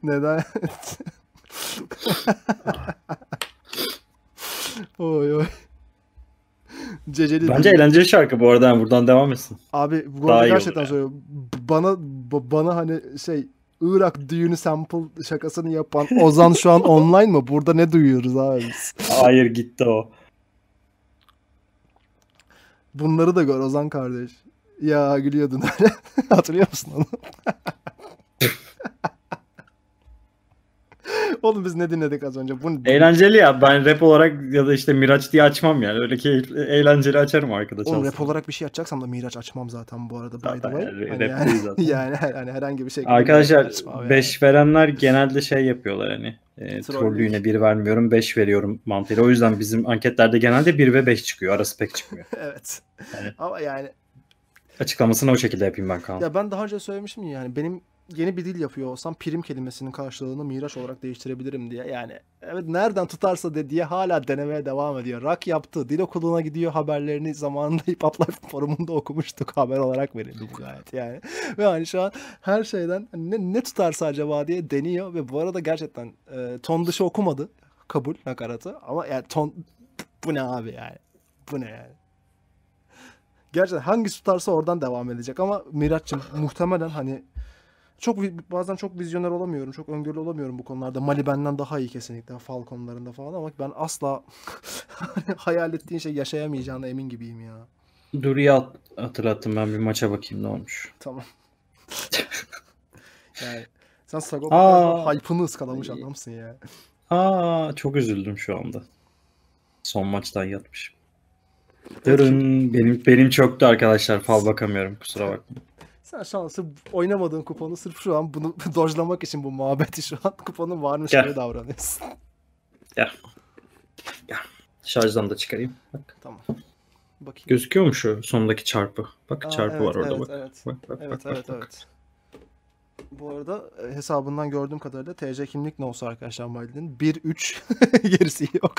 Neden? oy oy. Ceceli. Bence eğlenceli şarkı bu arada. buradan devam etsin. Abi bu arada gerçekten söylüyorum. Bana bana hani şey Irak düğünü sample şakasını yapan Ozan şu an online mı? Burada ne duyuyoruz abi biz? Hayır gitti o. Bunları da gör Ozan kardeş. Ya gülüyordun öyle. Hatırlıyor musun onu? Oğlum biz ne dinledik az önce? Bunu Eğlenceli ya. Ben rap olarak ya da işte Miraç diye açmam yani. Öyle ki eğlenceli açarım arkadaşlar. Oğlum rap olarak bir şey açacaksam da Miraç açmam zaten bu arada by the way. Yani, hani rap yani, zaten. yani, yani herhangi bir şey. Arkadaşlar beş yani. verenler genelde şey yapıyorlar hani. E, trollüğüne bir vermiyorum beş veriyorum mantığıyla. O yüzden bizim anketlerde genelde bir ve beş çıkıyor. Arası pek çıkmıyor. evet. Yani, Ama yani açıklamasını o şekilde yapayım ben Kaan. Ya ben daha önce söylemiştim ya yani benim yeni bir dil yapıyor olsam prim kelimesinin karşılığını miraç olarak değiştirebilirim diye. Yani evet nereden tutarsa de diye hala denemeye devam ediyor. Rak yaptı. Dil okuluna gidiyor haberlerini zamanında Hip Hop Life forumunda okumuştuk. Haber olarak verildi gayet yani. Ve hani şu an her şeyden ne, ne tutarsa acaba diye deniyor ve bu arada gerçekten e, ton dışı okumadı. Kabul nakaratı ama yani ton bu ne abi yani? Bu ne yani? Gerçekten hangi tutarsa oradan devam edecek ama Miraç'cığım muhtemelen hani çok bazen çok vizyoner olamıyorum. Çok öngörülü olamıyorum bu konularda. Mali benden daha iyi kesinlikle Falcon'larında falan ama ben asla hayal ettiğin şey yaşayamayacağına emin gibiyim ya. Dur ya hatırlattım ben bir maça bakayım ne olmuş. Tamam. yani sen Sagopa'nın hype'ını ıskalamış adamsın ya. Aa çok üzüldüm şu anda. Son maçtan yatmışım. Durun benim benim çoktu arkadaşlar fal bakamıyorum kusura bakmayın. Sen şansı oynamadığın kuponu sırf şu an bunu dojlamak için bu muhabbeti şu an kuponun varmış gibi davranıyorsun. Gel. Gel. Şarjdan da çıkarayım. Bak. Tamam. Bakayım. Gözüküyor mu şu sondaki çarpı? Bak Aa, çarpı evet, var orada evet, bak. Evet. Bak bak evet, bak. Evet bak. evet. Bu arada e, hesabından gördüğüm kadarıyla TC kimlik ne olsa arkadaşlar Biden'in 1-3 gerisi yok.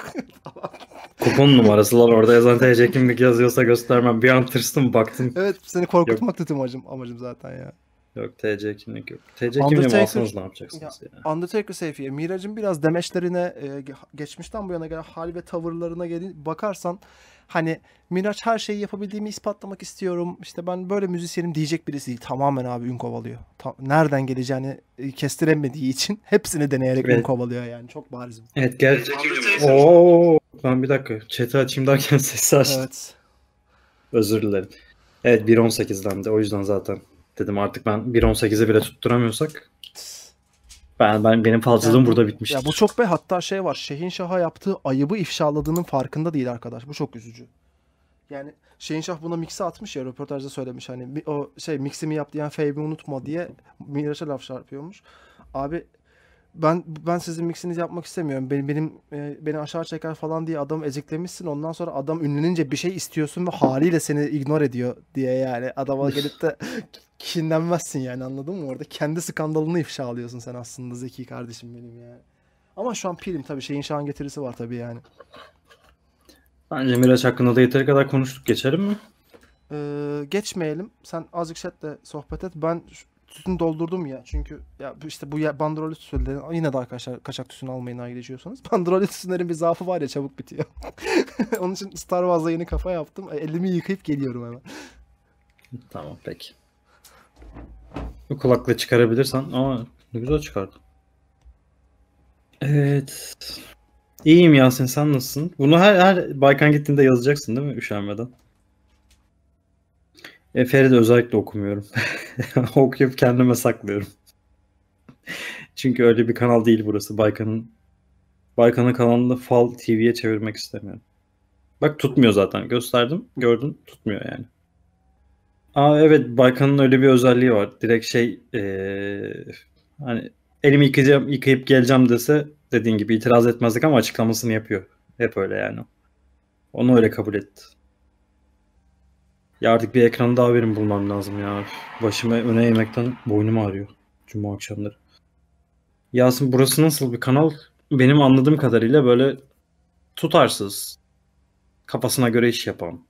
Kupon numarasılar orada yazan TC kimlik yazıyorsa göstermem. Bir an tırstım baktım. Evet seni korkutmak da amacım, amacım zaten ya. Yok TC kimlik yok. TC kimliği alsanız ne yapacaksınız ya, ya? Undertaker Seyfi'ye, Miraç'ın biraz demeçlerine e, geçmişten bu yana gelen hal ve tavırlarına gelin bakarsan hani Miraç her şeyi yapabildiğimi ispatlamak istiyorum. İşte ben böyle müzisyenim diyecek birisi değil. Tamamen abi ün kovalıyor. Ta- nereden geleceğini e, kestiremediği için hepsini deneyerek evet. ün kovalıyor yani. Çok bariz. Evet gerçek. Oo, ben bir dakika chat'i açayım derken sesi açtım. Evet. Özür dilerim. Evet 1.18'dendi. O yüzden zaten Dedim artık ben 1.18'e bile tutturamıyorsak ben, ben benim fazlalığım yani, burada bitmiş. Ya bu çok be hatta şey var. Şehin Şah'a yaptığı ayıbı ifşaladığının farkında değil arkadaş. Bu çok üzücü. Yani Şehin Şah buna mix'i atmış ya röportajda söylemiş hani o şey mix'imi yap yani Fabe'i unutma diye Miraç'a laf çarpıyormuş. Abi ben ben sizin mixiniz yapmak istemiyorum. Benim benim e, beni aşağı çeker falan diye adam eziklemişsin. Ondan sonra adam ünlenince bir şey istiyorsun ve haliyle seni ignore ediyor diye yani adama gelip de kinlenmezsin yani anladın mı orada? Kendi skandalını ifşa alıyorsun sen aslında Zeki kardeşim benim yani. Ama şu an pilim tabii şeyin şahan getirisi var tabii yani. Bence Miraç hakkında da yeteri kadar konuştuk. Geçelim mi? Ee, geçmeyelim. Sen azıcık chatle sohbet et. Ben tütün doldurdum ya. Çünkü ya işte bu ya, bandrolü tütünlerin yine de arkadaşlar kaçak tütün almayın ağa geçiyorsanız. Bandrolü tütünlerin bir zaafı var ya çabuk bitiyor. Onun için Star Wars'a yeni kafa yaptım. E, elimi yıkayıp geliyorum hemen. Tamam peki. Bu kulakla çıkarabilirsen ama ne güzel çıkardın. Evet. İyiyim Yasin sen nasılsın? Bunu her, her Baykan gittiğinde yazacaksın değil mi üşenmeden? Efe'yi de özellikle okumuyorum. Okuyup kendime saklıyorum. Çünkü öyle bir kanal değil burası. Baykan'ın Baykan'ın kanalını Fal TV'ye çevirmek istemiyorum. Bak tutmuyor zaten. Gösterdim. Gördün. Tutmuyor yani. Aa evet Baykan'ın öyle bir özelliği var. Direkt şey ee, hani elimi yıkayacağım, yıkayıp geleceğim dese dediğin gibi itiraz etmezdik ama açıklamasını yapıyor. Hep öyle yani. Onu öyle kabul etti. Ya artık bir ekranı daha benim bulmam lazım ya. Başımı öne yemekten boynum ağrıyor. Cuma akşamları. Yasin burası nasıl bir kanal? Benim anladığım kadarıyla böyle tutarsız. Kafasına göre iş yapan.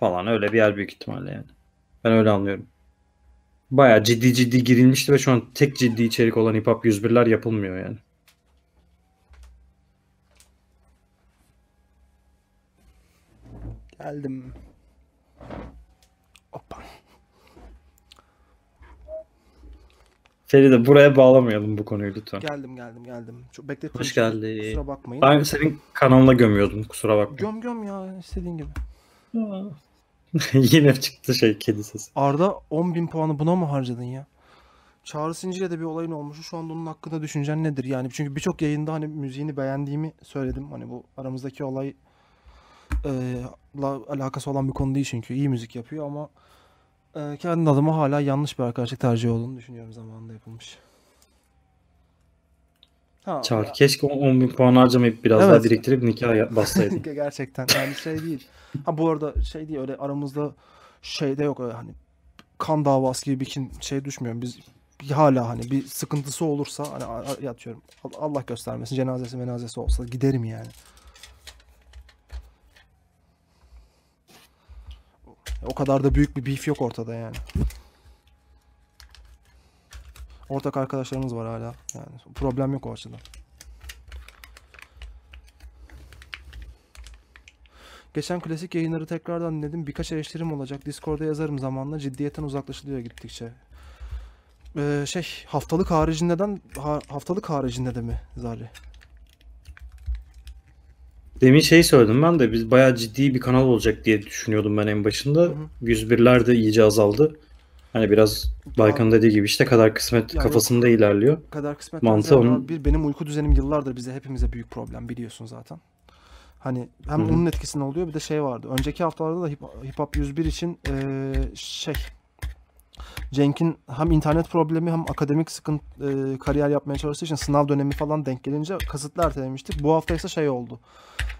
Falan öyle bir yer büyük ihtimalle yani. Ben öyle anlıyorum. Baya ciddi ciddi girilmişti ve şu an tek ciddi içerik olan hip hop 101'ler yapılmıyor yani. Geldim. Hoppa. Seni buraya bağlamayalım bu konuyu lütfen. Geldim geldim geldim. Çok beklettim. Hoş geldin. Kusura bakmayın. Ben senin kanalına gömüyordum kusura bakma. Göm göm ya istediğin gibi. Yine çıktı şey kedi sesi. Arda 10.000 puanı buna mı harcadın ya? Çağrı Sincil'e de bir olayın olmuşu. Şu anda onun hakkında düşüncen nedir? Yani çünkü birçok yayında hani müziğini beğendiğimi söyledim. Hani bu aramızdaki olay e, la, alakası olan bir konu değil çünkü. iyi müzik yapıyor ama e, kendi adıma hala yanlış bir arkadaşlık tercihi olduğunu düşünüyorum zamanında yapılmış. Ha, Çağır, keşke 10 bin puan harcamayıp biraz evet. daha biriktirip nikah bassaydın. Gerçekten yani şey değil. Ha bu arada şey değil öyle aramızda şey de yok öyle hani kan davası gibi bir şey düşmüyor. Biz hala hani bir sıkıntısı olursa hani yatıyorum. Allah göstermesin cenazesi menazesi olsa giderim yani. O kadar da büyük bir beef yok ortada yani. Ortak arkadaşlarımız var hala. Yani problem yok o açıdan. Geçen klasik yayınları tekrardan dinledim. Birkaç eleştirim olacak. Discord'a yazarım zamanla. Ciddiyetten uzaklaşılıyor gittikçe. Ee, şey haftalık haricinde ha, haftalık haricinde de mi Zari? Demin şey söyledim ben de biz bayağı ciddi bir kanal olacak diye düşünüyordum ben en başında. Hı hı. 101'ler de iyice azaldı. Hani biraz Balkan'ın dediği gibi işte kadar kısmet yani kafasında yok. ilerliyor. Kadar kısmet mantığı onun... bir benim uyku düzenim yıllardır bize hepimize büyük problem biliyorsun zaten. Hani hem Hı-hı. onun etkisinde oluyor bir de şey vardı. Önceki haftalarda da Hip Hop 101 için ee, şey Cenk'in hem internet problemi hem akademik sıkıntı e, kariyer yapmaya çalıştığı için sınav dönemi falan denk gelince kasıtlı ertelemiştik. Bu hafta ise şey oldu.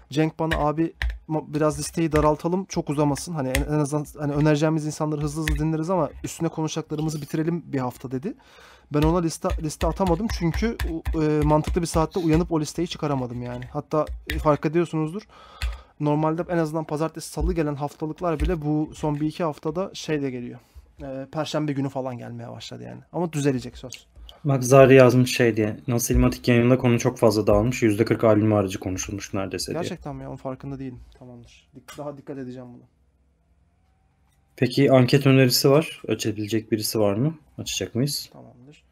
Cenk bana abi biraz listeyi daraltalım çok uzamasın. Hani en, en azından hani önereceğimiz insanları hızlı hızlı dinleriz ama üstüne konuşacaklarımızı bitirelim bir hafta dedi. Ben ona liste, liste atamadım çünkü e, mantıklı bir saatte uyanıp o listeyi çıkaramadım yani. Hatta e, fark ediyorsunuzdur normalde en azından pazartesi salı gelen haftalıklar bile bu son bir iki haftada şey de geliyor e, perşembe günü falan gelmeye başladı yani. Ama düzelecek söz. Bak Zari yazmış şey diye. Nasıl Ilmatik yayınında konu çok fazla dağılmış. %40 albüm harici konuşulmuş neredeyse diye. Gerçekten mi Onun farkında değilim. Tamamdır. Daha dikkat edeceğim buna. Peki anket önerisi var. Açabilecek birisi var mı? Açacak mıyız? Tamamdır.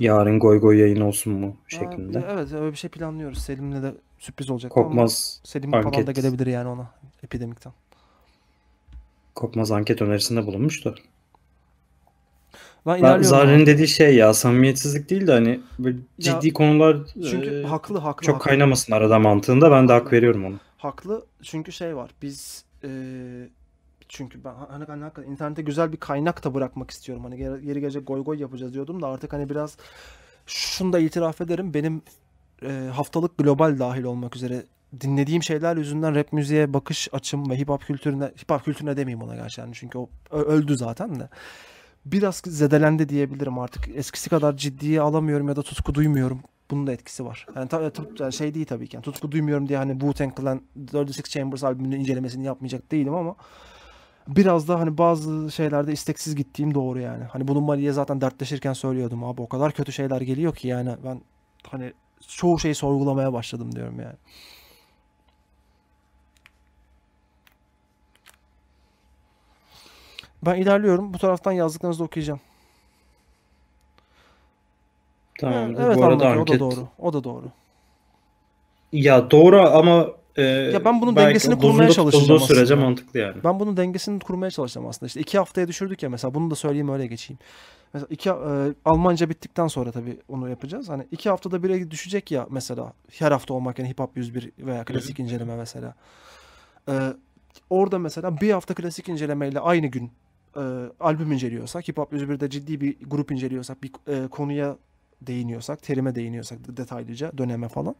Yarın goy goy yayın olsun mu şeklinde. Aa, evet öyle bir şey planlıyoruz. Selim'le de sürpriz olacak. Kokmaz ama Selim anket. falan da gelebilir yani ona epidemikten. Kopmaz anket önerisinde bulunmuştu. Ben, ben Zahre'nin dediği şey ya samimiyetsizlik değil de hani böyle ya, ciddi konular çünkü e, haklı haklı çok haklı. kaynamasın arada mantığında ben de hak veriyorum onu. Haklı çünkü şey var biz e, çünkü ben hani, hani hakikaten internette güzel bir kaynak da bırakmak istiyorum hani geri, geri gelecek goy goy yapacağız diyordum da artık hani biraz şunu da itiraf ederim benim e, haftalık global dahil olmak üzere dinlediğim şeyler yüzünden rap müziğe bakış açım ve hip hop kültürüne hip hop kültürüne demeyeyim ona gerçekten çünkü o öldü zaten de. Biraz zedelendi diyebilirim artık. Eskisi kadar ciddiye alamıyorum ya da tutku duymuyorum. Bunun da etkisi var. Yani, ta, ta, şey değil tabii ki. Yani, tutku duymuyorum diye hani Wu-Tang Clan 36 Chambers albümünün incelemesini yapmayacak değilim ama biraz da hani bazı şeylerde isteksiz gittiğim doğru yani. Hani bunun Mali'ye zaten dertleşirken söylüyordum abi o kadar kötü şeyler geliyor ki yani ben hani çoğu şeyi sorgulamaya başladım diyorum yani. Ben ilerliyorum. Bu taraftan yazdıklarınızı okuyacağım. Tamam. Evet, bu arada anket... O da doğru. O da doğru. Ya doğru ama e, ya ben bunun dengesini kurmaya çalışacağım aslında. sürece mantıklı yani. Ben bunun dengesini kurmaya çalışacağım aslında. İşte iki haftaya düşürdük ya mesela bunu da söyleyeyim öyle geçeyim. Mesela iki, e, Almanca bittikten sonra tabii onu yapacağız. Hani iki haftada bire düşecek ya mesela her hafta olmak yani hip hop 101 veya klasik inceleme mesela. E, orada mesela bir hafta klasik incelemeyle aynı gün e, albüm inceliyorsak, Hip Hop 101'de ciddi bir grup inceliyorsak, bir e, konuya değiniyorsak, terime değiniyorsak detaylıca döneme falan.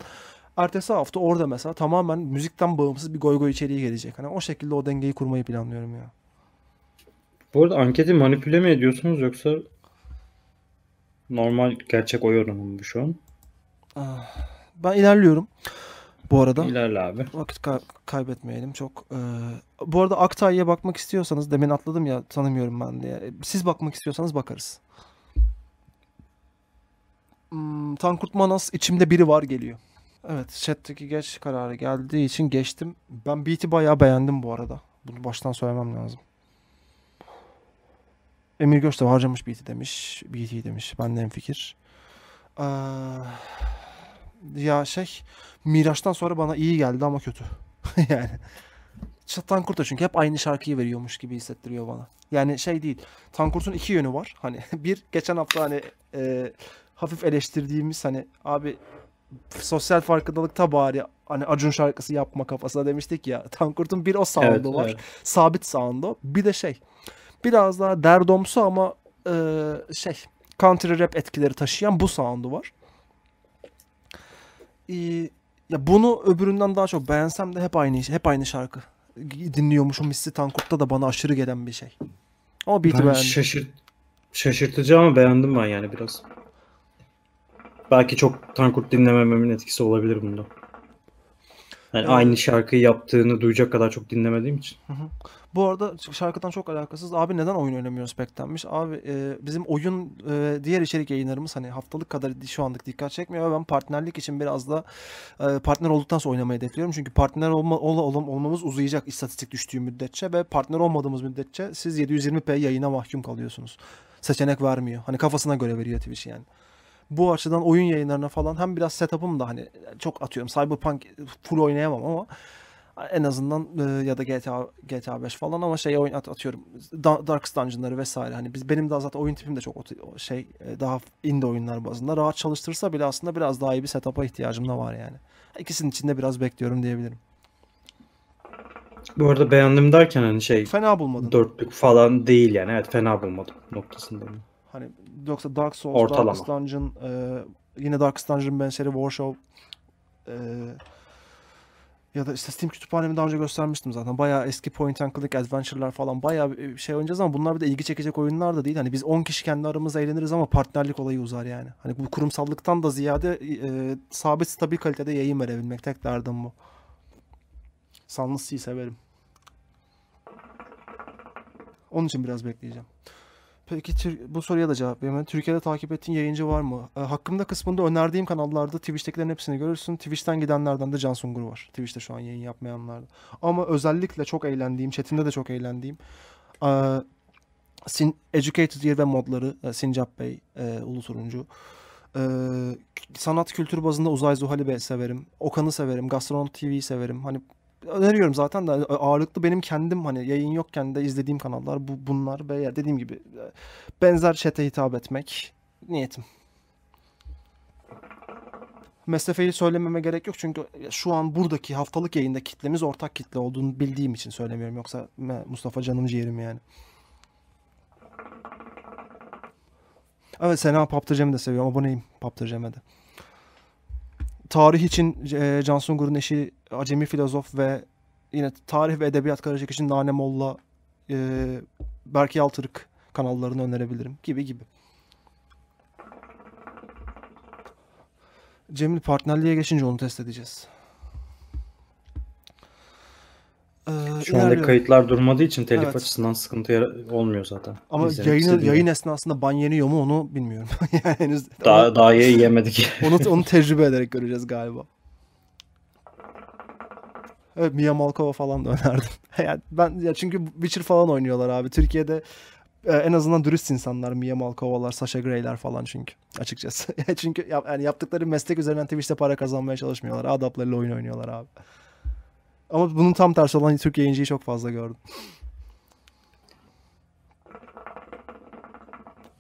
Ertesi hafta orada mesela tamamen müzikten bağımsız bir goy goy içeriği gelecek. Hani o şekilde o dengeyi kurmayı planlıyorum ya. Bu arada anketi manipüle mi ediyorsunuz yoksa normal gerçek oy oranı mı şu an? Ah, ben ilerliyorum bu arada. İlerle abi. Vakit kay- kaybetmeyelim çok. Ee, bu arada Aktay'a bakmak istiyorsanız demin atladım ya tanımıyorum ben diye. Siz bakmak istiyorsanız bakarız. Hmm, Tankurt Manas içimde biri var geliyor. Evet chatteki geç kararı geldiği için geçtim. Ben beat'i bayağı beğendim bu arada. Bunu baştan söylemem lazım. Emir Göç de harcamış beat'i demiş. Beat'i demiş. Benden fikir. Ee, ya şey Miraç'tan sonra bana iyi geldi ama kötü. yani da çünkü hep aynı şarkıyı veriyormuş gibi hissettiriyor bana. Yani şey değil. Tankurt'un iki yönü var. Hani bir geçen hafta hani e, hafif eleştirdiğimiz hani abi sosyal farkındalık bari hani Acun şarkısı yapma kafasına demiştik ya. Tankurt'un bir o sound'u evet, var. Evet. Sabit sound'u. Bir de şey biraz daha derdomsu ama e, şey country rap etkileri taşıyan bu sound'u var. Ee, ya bunu öbüründen daha çok beğensem de hep aynı hep aynı şarkı dinliyormuşum hissi Tankurt'ta da bana aşırı gelen bir şey. Ama beat'i ben beğendim. şaşırtıcı ama beğendim ben yani biraz. Belki çok Tankurt dinlemememin etkisi olabilir bunda. Yani evet. aynı şarkıyı yaptığını duyacak kadar çok dinlemediğim için. Hı hı. Bu arada şarkıdan çok alakasız. Abi neden oyun oynamıyoruz pektenmiş? Abi e, bizim oyun e, diğer içerik yayınlarımız hani haftalık kadar şu anlık dikkat çekmiyor. Ben partnerlik için biraz da e, partner olduktan sonra oynamayı hedefliyorum. Çünkü partner olma, ol, ol, olmamız uzayacak istatistik düştüğü müddetçe ve partner olmadığımız müddetçe siz 720p yayına mahkum kalıyorsunuz. Seçenek vermiyor. Hani kafasına göre veriyor Twitch yani bu açıdan oyun yayınlarına falan hem biraz setup'ım da hani çok atıyorum Cyberpunk full oynayamam ama en azından e, ya da GTA GTA 5 falan ama şey oyun atıyorum da, Dark Dungeon'ları vesaire hani biz benim daha zaten oyun tipim de çok şey e, daha indie oyunlar bazında rahat çalıştırsa bile aslında biraz daha iyi bir setup'a ihtiyacım da var yani. İkisinin içinde biraz bekliyorum diyebilirim. Bu arada beğendim derken hani şey fena bulmadım. Dörtlük falan değil yani. Evet fena bulmadım noktasında. Hani yoksa Dark Souls, Ortalama. Dark Dungeon, e, yine Dark Dungeon benzeri warshow e, ya da işte Steam kütüphanemi daha önce göstermiştim zaten. Bayağı eski point and click adventure'lar falan bayağı şey oynayacağız ama bunlar bir de ilgi çekecek oyunlar da değil. Hani biz 10 kişi kendi aramızda eğleniriz ama partnerlik olayı uzar yani. Hani bu kurumsallıktan da ziyade e, sabit stabil kalitede yayın verebilmek tek derdim bu. Sunless severim. Onun için biraz bekleyeceğim. Peki bu soruya da cevap vereyim. Türkiye'de takip ettiğin yayıncı var mı? E, hakkımda kısmında önerdiğim kanallarda Twitch'tekilerin hepsini görürsün. Twitch'ten gidenlerden de Can Sungur var. Twitch'te şu an yayın yapmayanlarda. Ama özellikle çok eğlendiğim, chatinde de çok eğlendiğim e, Sin Educated Year ve modları e, Sincap Bey, e, Ulu Turuncu. E, sanat kültür bazında Uzay Zuhal'i severim. Okan'ı severim. Gastronom TV'yi severim. Hani öneriyorum zaten de hani, ağırlıklı benim kendim hani yayın yokken de izlediğim kanallar bu bunlar ve dediğim gibi e, benzer çete hitap etmek niyetim. Mesafeyi söylememe gerek yok çünkü şu an buradaki haftalık yayında kitlemiz ortak kitle olduğunu bildiğim için söylemiyorum yoksa Mustafa canım ciğerim yani. Evet Sena Paptırcem'i de seviyorum aboneyim Paptırcem'e de tarih için e, Cansun Gur'un eşi acemi filozof ve yine tarih ve edebiyat karışık için Nane Molla, e, Berk Yaltırık kanallarını önerebilirim gibi gibi. Cemil partnerliğe geçince onu test edeceğiz. Ee, Şu anda kayıtlar durmadığı için telif evet. açısından sıkıntı olmuyor zaten. Ama İzlemek yayın, istediğim. yayın esnasında ban yeniyor mu onu bilmiyorum. yani daha, onu, daha iyi yemedik. onu, onu tecrübe ederek göreceğiz galiba. Evet Mia Malkova falan da önerdim. yani ben ya çünkü Witcher falan oynuyorlar abi. Türkiye'de e, en azından dürüst insanlar Mia Malkova'lar, Sasha Grey'ler falan çünkü açıkçası. çünkü yani yaptıkları meslek üzerinden Twitch'te para kazanmaya çalışmıyorlar. Adaplarıyla oyun oynuyorlar abi. Ama bunun tam tersi olan Türk yayıncıyı çok fazla gördüm.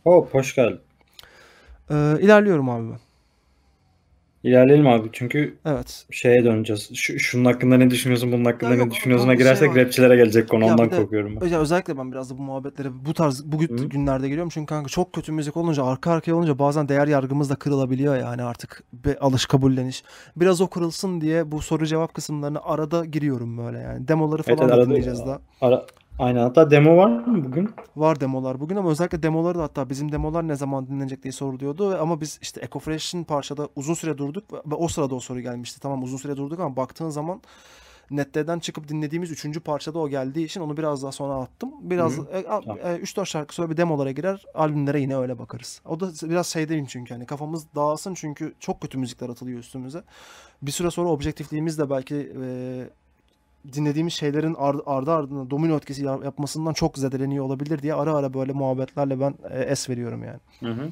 Hop hoş geldin. Ee, ilerliyorum abi ben. İlerleyelim abi çünkü evet. şeye döneceğiz. Şu, şunun hakkında ne düşünüyorsun, bunun hakkında ya ne yok, düşünüyorsun'a şey girersek şey rapçilere gelecek konu ya ondan de, korkuyorum ben. özellikle ben biraz da bu muhabbetlere bu tarz bu Hı? günlerde giriyorum. Çünkü kanka çok kötü müzik olunca arka arkaya olunca bazen değer yargımız da kırılabiliyor yani artık bir alış kabulleniş. Biraz o kırılsın diye bu soru cevap kısımlarını arada giriyorum böyle yani. Demoları falan evet, evet, da dinleyeceğiz daha. Ara, Aynen hatta demo var mı bugün? Var demolar bugün ama özellikle demoları da hatta bizim demolar ne zaman dinlenecek diye soruluyordu. Ama biz işte Ecofresh'in parçada uzun süre durduk ve o sırada o soru gelmişti. Tamam uzun süre durduk ama baktığın zaman Nette'den çıkıp dinlediğimiz üçüncü parçada o geldiği için onu biraz daha sonra attım. Biraz 3-4 e, e, şarkı sonra bir demolara girer, albümlere yine öyle bakarız. O da biraz şey diyeyim çünkü hani kafamız dağılsın çünkü çok kötü müzikler atılıyor üstümüze. Bir süre sonra objektifliğimiz de belki e, dinlediğimiz şeylerin ar- ardı ardına domino etkisi yapmasından çok zedeleniyor olabilir diye ara ara böyle muhabbetlerle ben e, es veriyorum yani. Hı hı.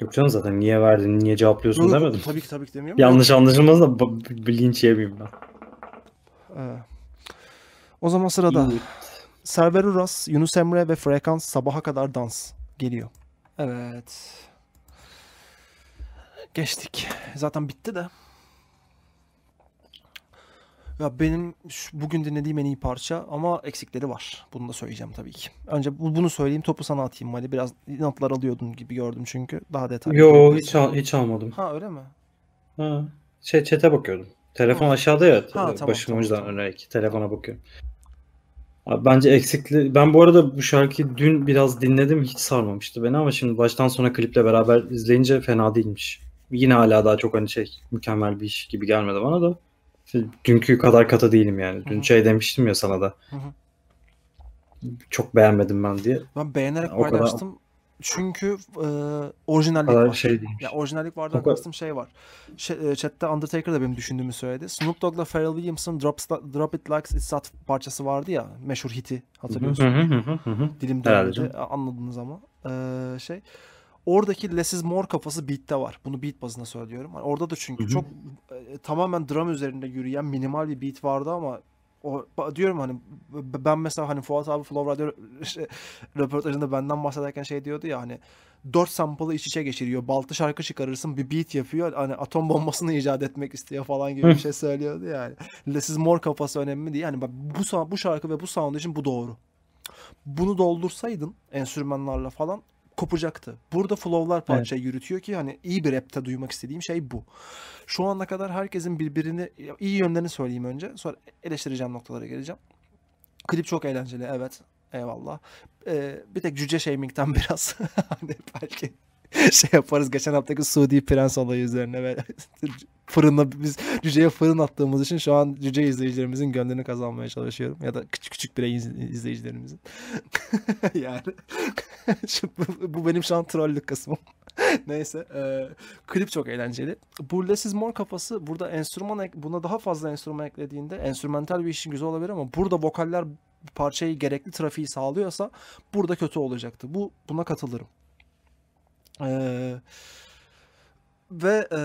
Yok canım zaten niye verdin, niye cevaplıyorsun Yok, demedim. Tabii ki tabii ki demiyorum. Yanlış anlaşılmaz da linç yemeyeyim ben. Ee, o zaman sırada evet. Server Uras, Yunus Emre ve Frekans sabaha kadar dans geliyor. Evet. Geçtik. Zaten bitti de. Ya benim şu, bugün dinlediğim en iyi parça ama eksikleri var. Bunu da söyleyeceğim tabii ki. Önce bu, bunu söyleyeyim topu sana atayım. Hani biraz inatlar alıyordun gibi gördüm çünkü. Daha detaylı. Yo hiç, al, hiç almadım. Ha öyle mi? Ha. Şey çete bakıyordum. Telefon ha. aşağıda ya. Ha, tamam, başım tamam, tamam. öne iki. Telefona bakıyorum. Abi bence eksikli. Ben bu arada bu şarkıyı dün biraz dinledim. Hiç sarmamıştı beni ama şimdi baştan sona kliple beraber izleyince fena değilmiş. Yine hala daha çok hani şey mükemmel bir iş gibi gelmedi bana da dünkü kadar katı değilim yani. Dün şey demiştim ya sana da. Çok beğenmedim ben diye. Ben beğenerek yani paylaştım. Kadar... Çünkü e, orijinallik kadar var. Şey değilmiş. yani orijinallik vardı kadar... kastım şey var. Şey, e, chat'te Undertaker da benim düşündüğümü söyledi. Snoop Dogg'la Pharrell Williams'ın Drop, Drop It Like It's Hot parçası vardı ya. Meşhur hiti hatırlıyorsun. Hı hı Dilim dönmedi. Anladınız ama. E, şey oradaki less is more kafası beat'te var. Bunu beat bazında söylüyorum. Yani orada da çünkü Hı-hı. çok e, tamamen drum üzerinde yürüyen minimal bir beat vardı ama o diyorum hani ben mesela hani Fuat abi Flow Radio şey, röportajında benden bahsederken şey diyordu ya hani dört sample'ı iç içe geçiriyor. Baltı şarkı çıkarırsın bir beat yapıyor. Hani atom bombasını icat etmek istiyor falan gibi bir şey söylüyordu yani. Less is more kafası önemli değil. Yani bu, bu şarkı ve bu sound için bu doğru. Bunu doldursaydın enstrümanlarla falan kopacaktı. Burada flowlar parçayı evet. yürütüyor ki hani iyi bir rapte duymak istediğim şey bu. Şu ana kadar herkesin birbirini iyi yönlerini söyleyeyim önce. Sonra eleştireceğim noktalara geleceğim. Klip çok eğlenceli evet. Eyvallah. Ee, bir tek cüce shaming'den biraz hani belki şey yaparız geçen haftaki Suudi Prens olayı üzerine ve fırına biz cüceye fırın attığımız için şu an cüce izleyicilerimizin gönlünü kazanmaya çalışıyorum. Ya da küçük küçük birey izleyicilerimizin. yani bu, benim şu an trollük kısmım. Neyse. E, klip çok eğlenceli. Burada siz mor kafası burada enstrüman buna daha fazla enstrüman eklediğinde enstrümantal bir işin güzel olabilir ama burada vokaller parçayı gerekli trafiği sağlıyorsa burada kötü olacaktı. Bu buna katılırım. Ee, ve e,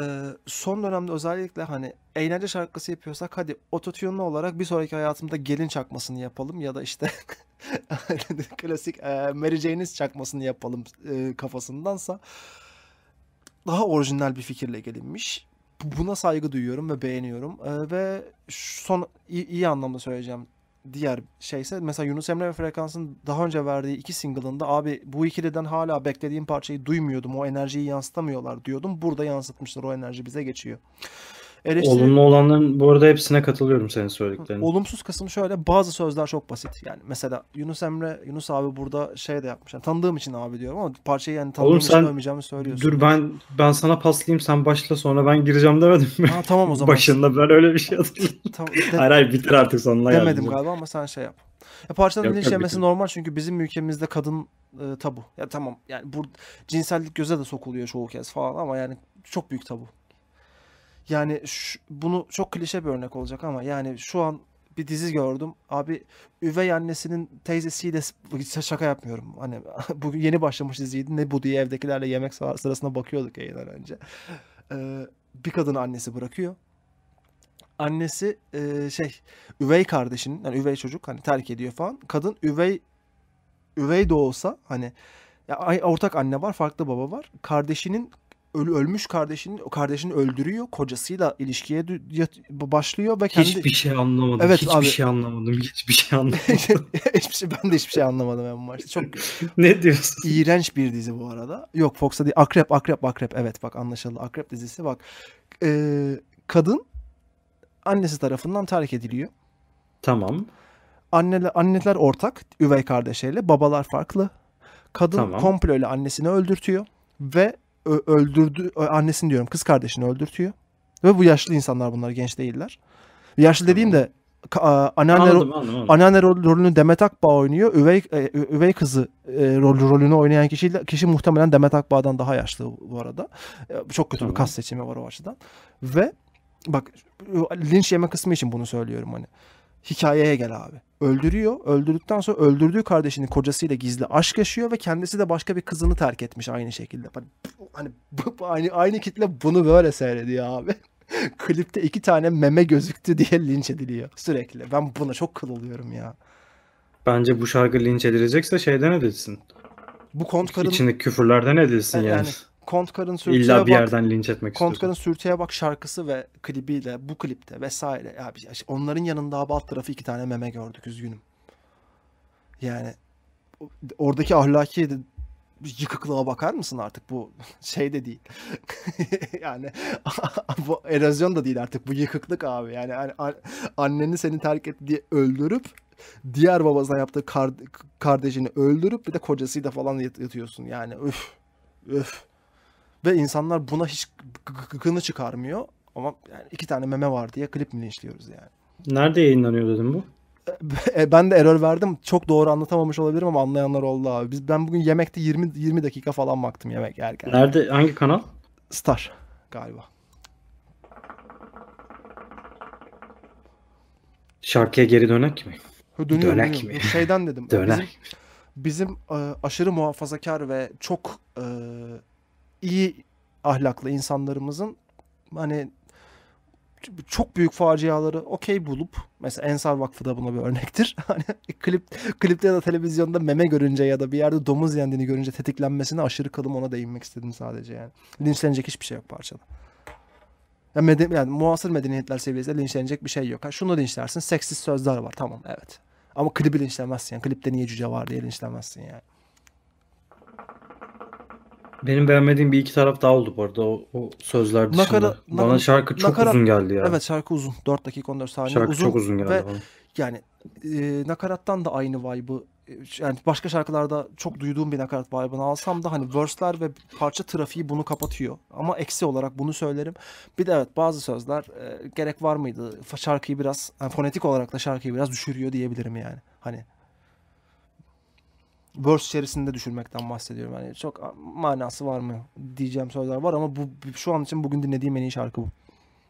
son dönemde özellikle hani eğlence şarkısı yapıyorsak hadi ototune'lu olarak bir sonraki hayatımda gelin çakmasını yapalım ya da işte klasik e, Mary Jane'in çakmasını yapalım e, kafasındansa daha orijinal bir fikirle gelinmiş. Buna saygı duyuyorum ve beğeniyorum. E, ve son iyi, iyi anlamda söyleyeceğim diğer şeyse mesela Yunus Emre ve Frekans'ın daha önce verdiği iki single'ında abi bu ikiliden hala beklediğim parçayı duymuyordum. O enerjiyi yansıtamıyorlar diyordum. Burada yansıtmışlar o enerji bize geçiyor. Eleştiri... Olumlu olanların bu arada hepsine katılıyorum senin söylediklerine. Olumsuz kısım şöyle bazı sözler çok basit. Yani mesela Yunus Emre, Yunus abi burada şey de yapmış. Yani tanıdığım için abi diyorum ama parçayı yani tanıdığım Oğlum için sen, söylüyorsun. Dur ben ben sana paslayayım sen başla sonra ben gireceğim demedim mi? Ha, tamam o zaman. Başında ben öyle bir şey hatırladım. tamam, de... hayır hayır bitir artık sonuna Demedim galiba ama sen şey yap. Ya parçanın yok, normal çünkü bizim ülkemizde kadın e, tabu. Ya tamam yani bu cinsellik göze de sokuluyor çoğu kez falan ama yani çok büyük tabu. Yani şu, bunu çok klişe bir örnek olacak ama yani şu an bir dizi gördüm. Abi üvey annesinin teyzesiyle şaka yapmıyorum. Hani bu yeni başlamış diziydi. Ne bu diye evdekilerle yemek sırasında bakıyorduk yayından önce. Ee, bir kadın annesi bırakıyor. Annesi e, şey üvey kardeşinin yani üvey çocuk hani terk ediyor falan. Kadın üvey üvey de olsa hani ya ortak anne var, farklı baba var. Kardeşinin ölü ölmüş kardeşini kardeşini öldürüyor. Kocasıyla ilişkiye başlıyor ve kendi Hiçbir şey anlamadım. Evet, hiçbir abi. şey anlamadım. Hiçbir şey anlamadım. hiçbir şey, ben de hiçbir şey anlamadım en başta. Çok Ne diyorsun? İğrenç bir dizi bu arada. Yok Fox'ta değil. Akrep, Akrep, Akrep. Evet bak anlaşıldı. Akrep dizisi bak. Ee, kadın annesi tarafından terk ediliyor. Tamam. Anneler, anneler ortak, üvey kardeşiyle, babalar farklı. Kadın tamam. komployla annesini öldürtüyor ve öldürdü annesini diyorum kız kardeşini öldürtüyor. Ve bu yaşlı insanlar bunlar genç değiller. Yaşlı dediğim de anneanne, anneanne rolünü Demet Akbağ oynuyor. Üvey e, üvey kızı e, rol, rolünü oynayan kişi kişi muhtemelen Demet Akbağ'dan daha yaşlı bu arada. E, çok kötü bir kas seçimi var o açıdan. Ve bak linç yeme kısmı için bunu söylüyorum hani hikayeye gel abi. Öldürüyor. Öldürdükten sonra öldürdüğü kardeşinin kocasıyla gizli aşk yaşıyor ve kendisi de başka bir kızını terk etmiş aynı şekilde. Hani, hani aynı, aynı kitle bunu böyle seyrediyor abi. Klipte iki tane meme gözüktü diye linç ediliyor sürekli. Ben buna çok kıl ya. Bence bu şarkı linç edilecekse şeyden edilsin. Bu kontkarın... İçindeki küfürlerden edilsin yani. yani. Kontkar'ın sürtüye İlla bak, bir yerden linç etmek Kontkar'ın sürtüye bak şarkısı ve klibiyle bu klipte vesaire. Abi onların yanında abi alt tarafı iki tane meme gördük üzgünüm. Yani oradaki ahlaki yıkıklığa bakar mısın artık bu şey de değil. yani bu erozyon da değil artık bu yıkıklık abi. Yani anneni seni terk etti diye öldürüp diğer babasına yaptığı kardeşini öldürüp bir de kocasıyla falan yatıyorsun. Yani öf öf. Ve insanlar buna hiç gıkını çıkarmıyor. Ama yani iki tane meme var diye klip mi linçliyoruz yani. Nerede yayınlanıyor dedim bu? E, e, ben de error verdim. Çok doğru anlatamamış olabilirim ama anlayanlar oldu abi. Biz ben bugün yemekte 20 20 dakika falan baktım yemek yerken. Nerede hangi kanal? Star galiba. Şarkıya geri dönek mi? dönüyor, dönek dönüyor. mi? Şeyden dedim. dönek. Bizim, bizim e, aşırı muhafazakar ve çok iyi ahlaklı insanlarımızın hani çok büyük faciaları okey bulup mesela Ensar Vakfı da buna bir örnektir. Hani klip klipte ya da televizyonda meme görünce ya da bir yerde domuz yendiğini görünce tetiklenmesine aşırı kalım ona değinmek istedim sadece yani. Linçlenecek hiçbir şey yok parçada. Yani, meden, yani muasır medeniyetler seviyesinde linçlenecek bir şey yok. Ha, şunu linçlersin seksist sözler var tamam evet. Ama klibi linçlemezsin yani. Klipte niye cüce var diye linçlemezsin yani. Benim beğenmediğim bir iki taraf daha oldu bu arada o, o sözler dışında. Nakara, Bana nakara, şarkı çok nakara, uzun geldi ya. Evet şarkı uzun. 4 dakika 14 saniye şarkı uzun. çok uzun geldi ve bana. Yani e, nakarattan da aynı vibe'ı yani başka şarkılarda çok duyduğum bir nakarat vibe'ını alsam da hani verse'ler ve parça trafiği bunu kapatıyor. Ama eksi olarak bunu söylerim. Bir de evet bazı sözler e, gerek var mıydı? Şarkıyı biraz yani fonetik olarak da şarkıyı biraz düşürüyor diyebilirim yani. Hani Worst içerisinde düşürmekten bahsediyorum. Yani çok manası var mı diyeceğim sözler var ama bu şu an için bugün dinlediğim en iyi şarkı bu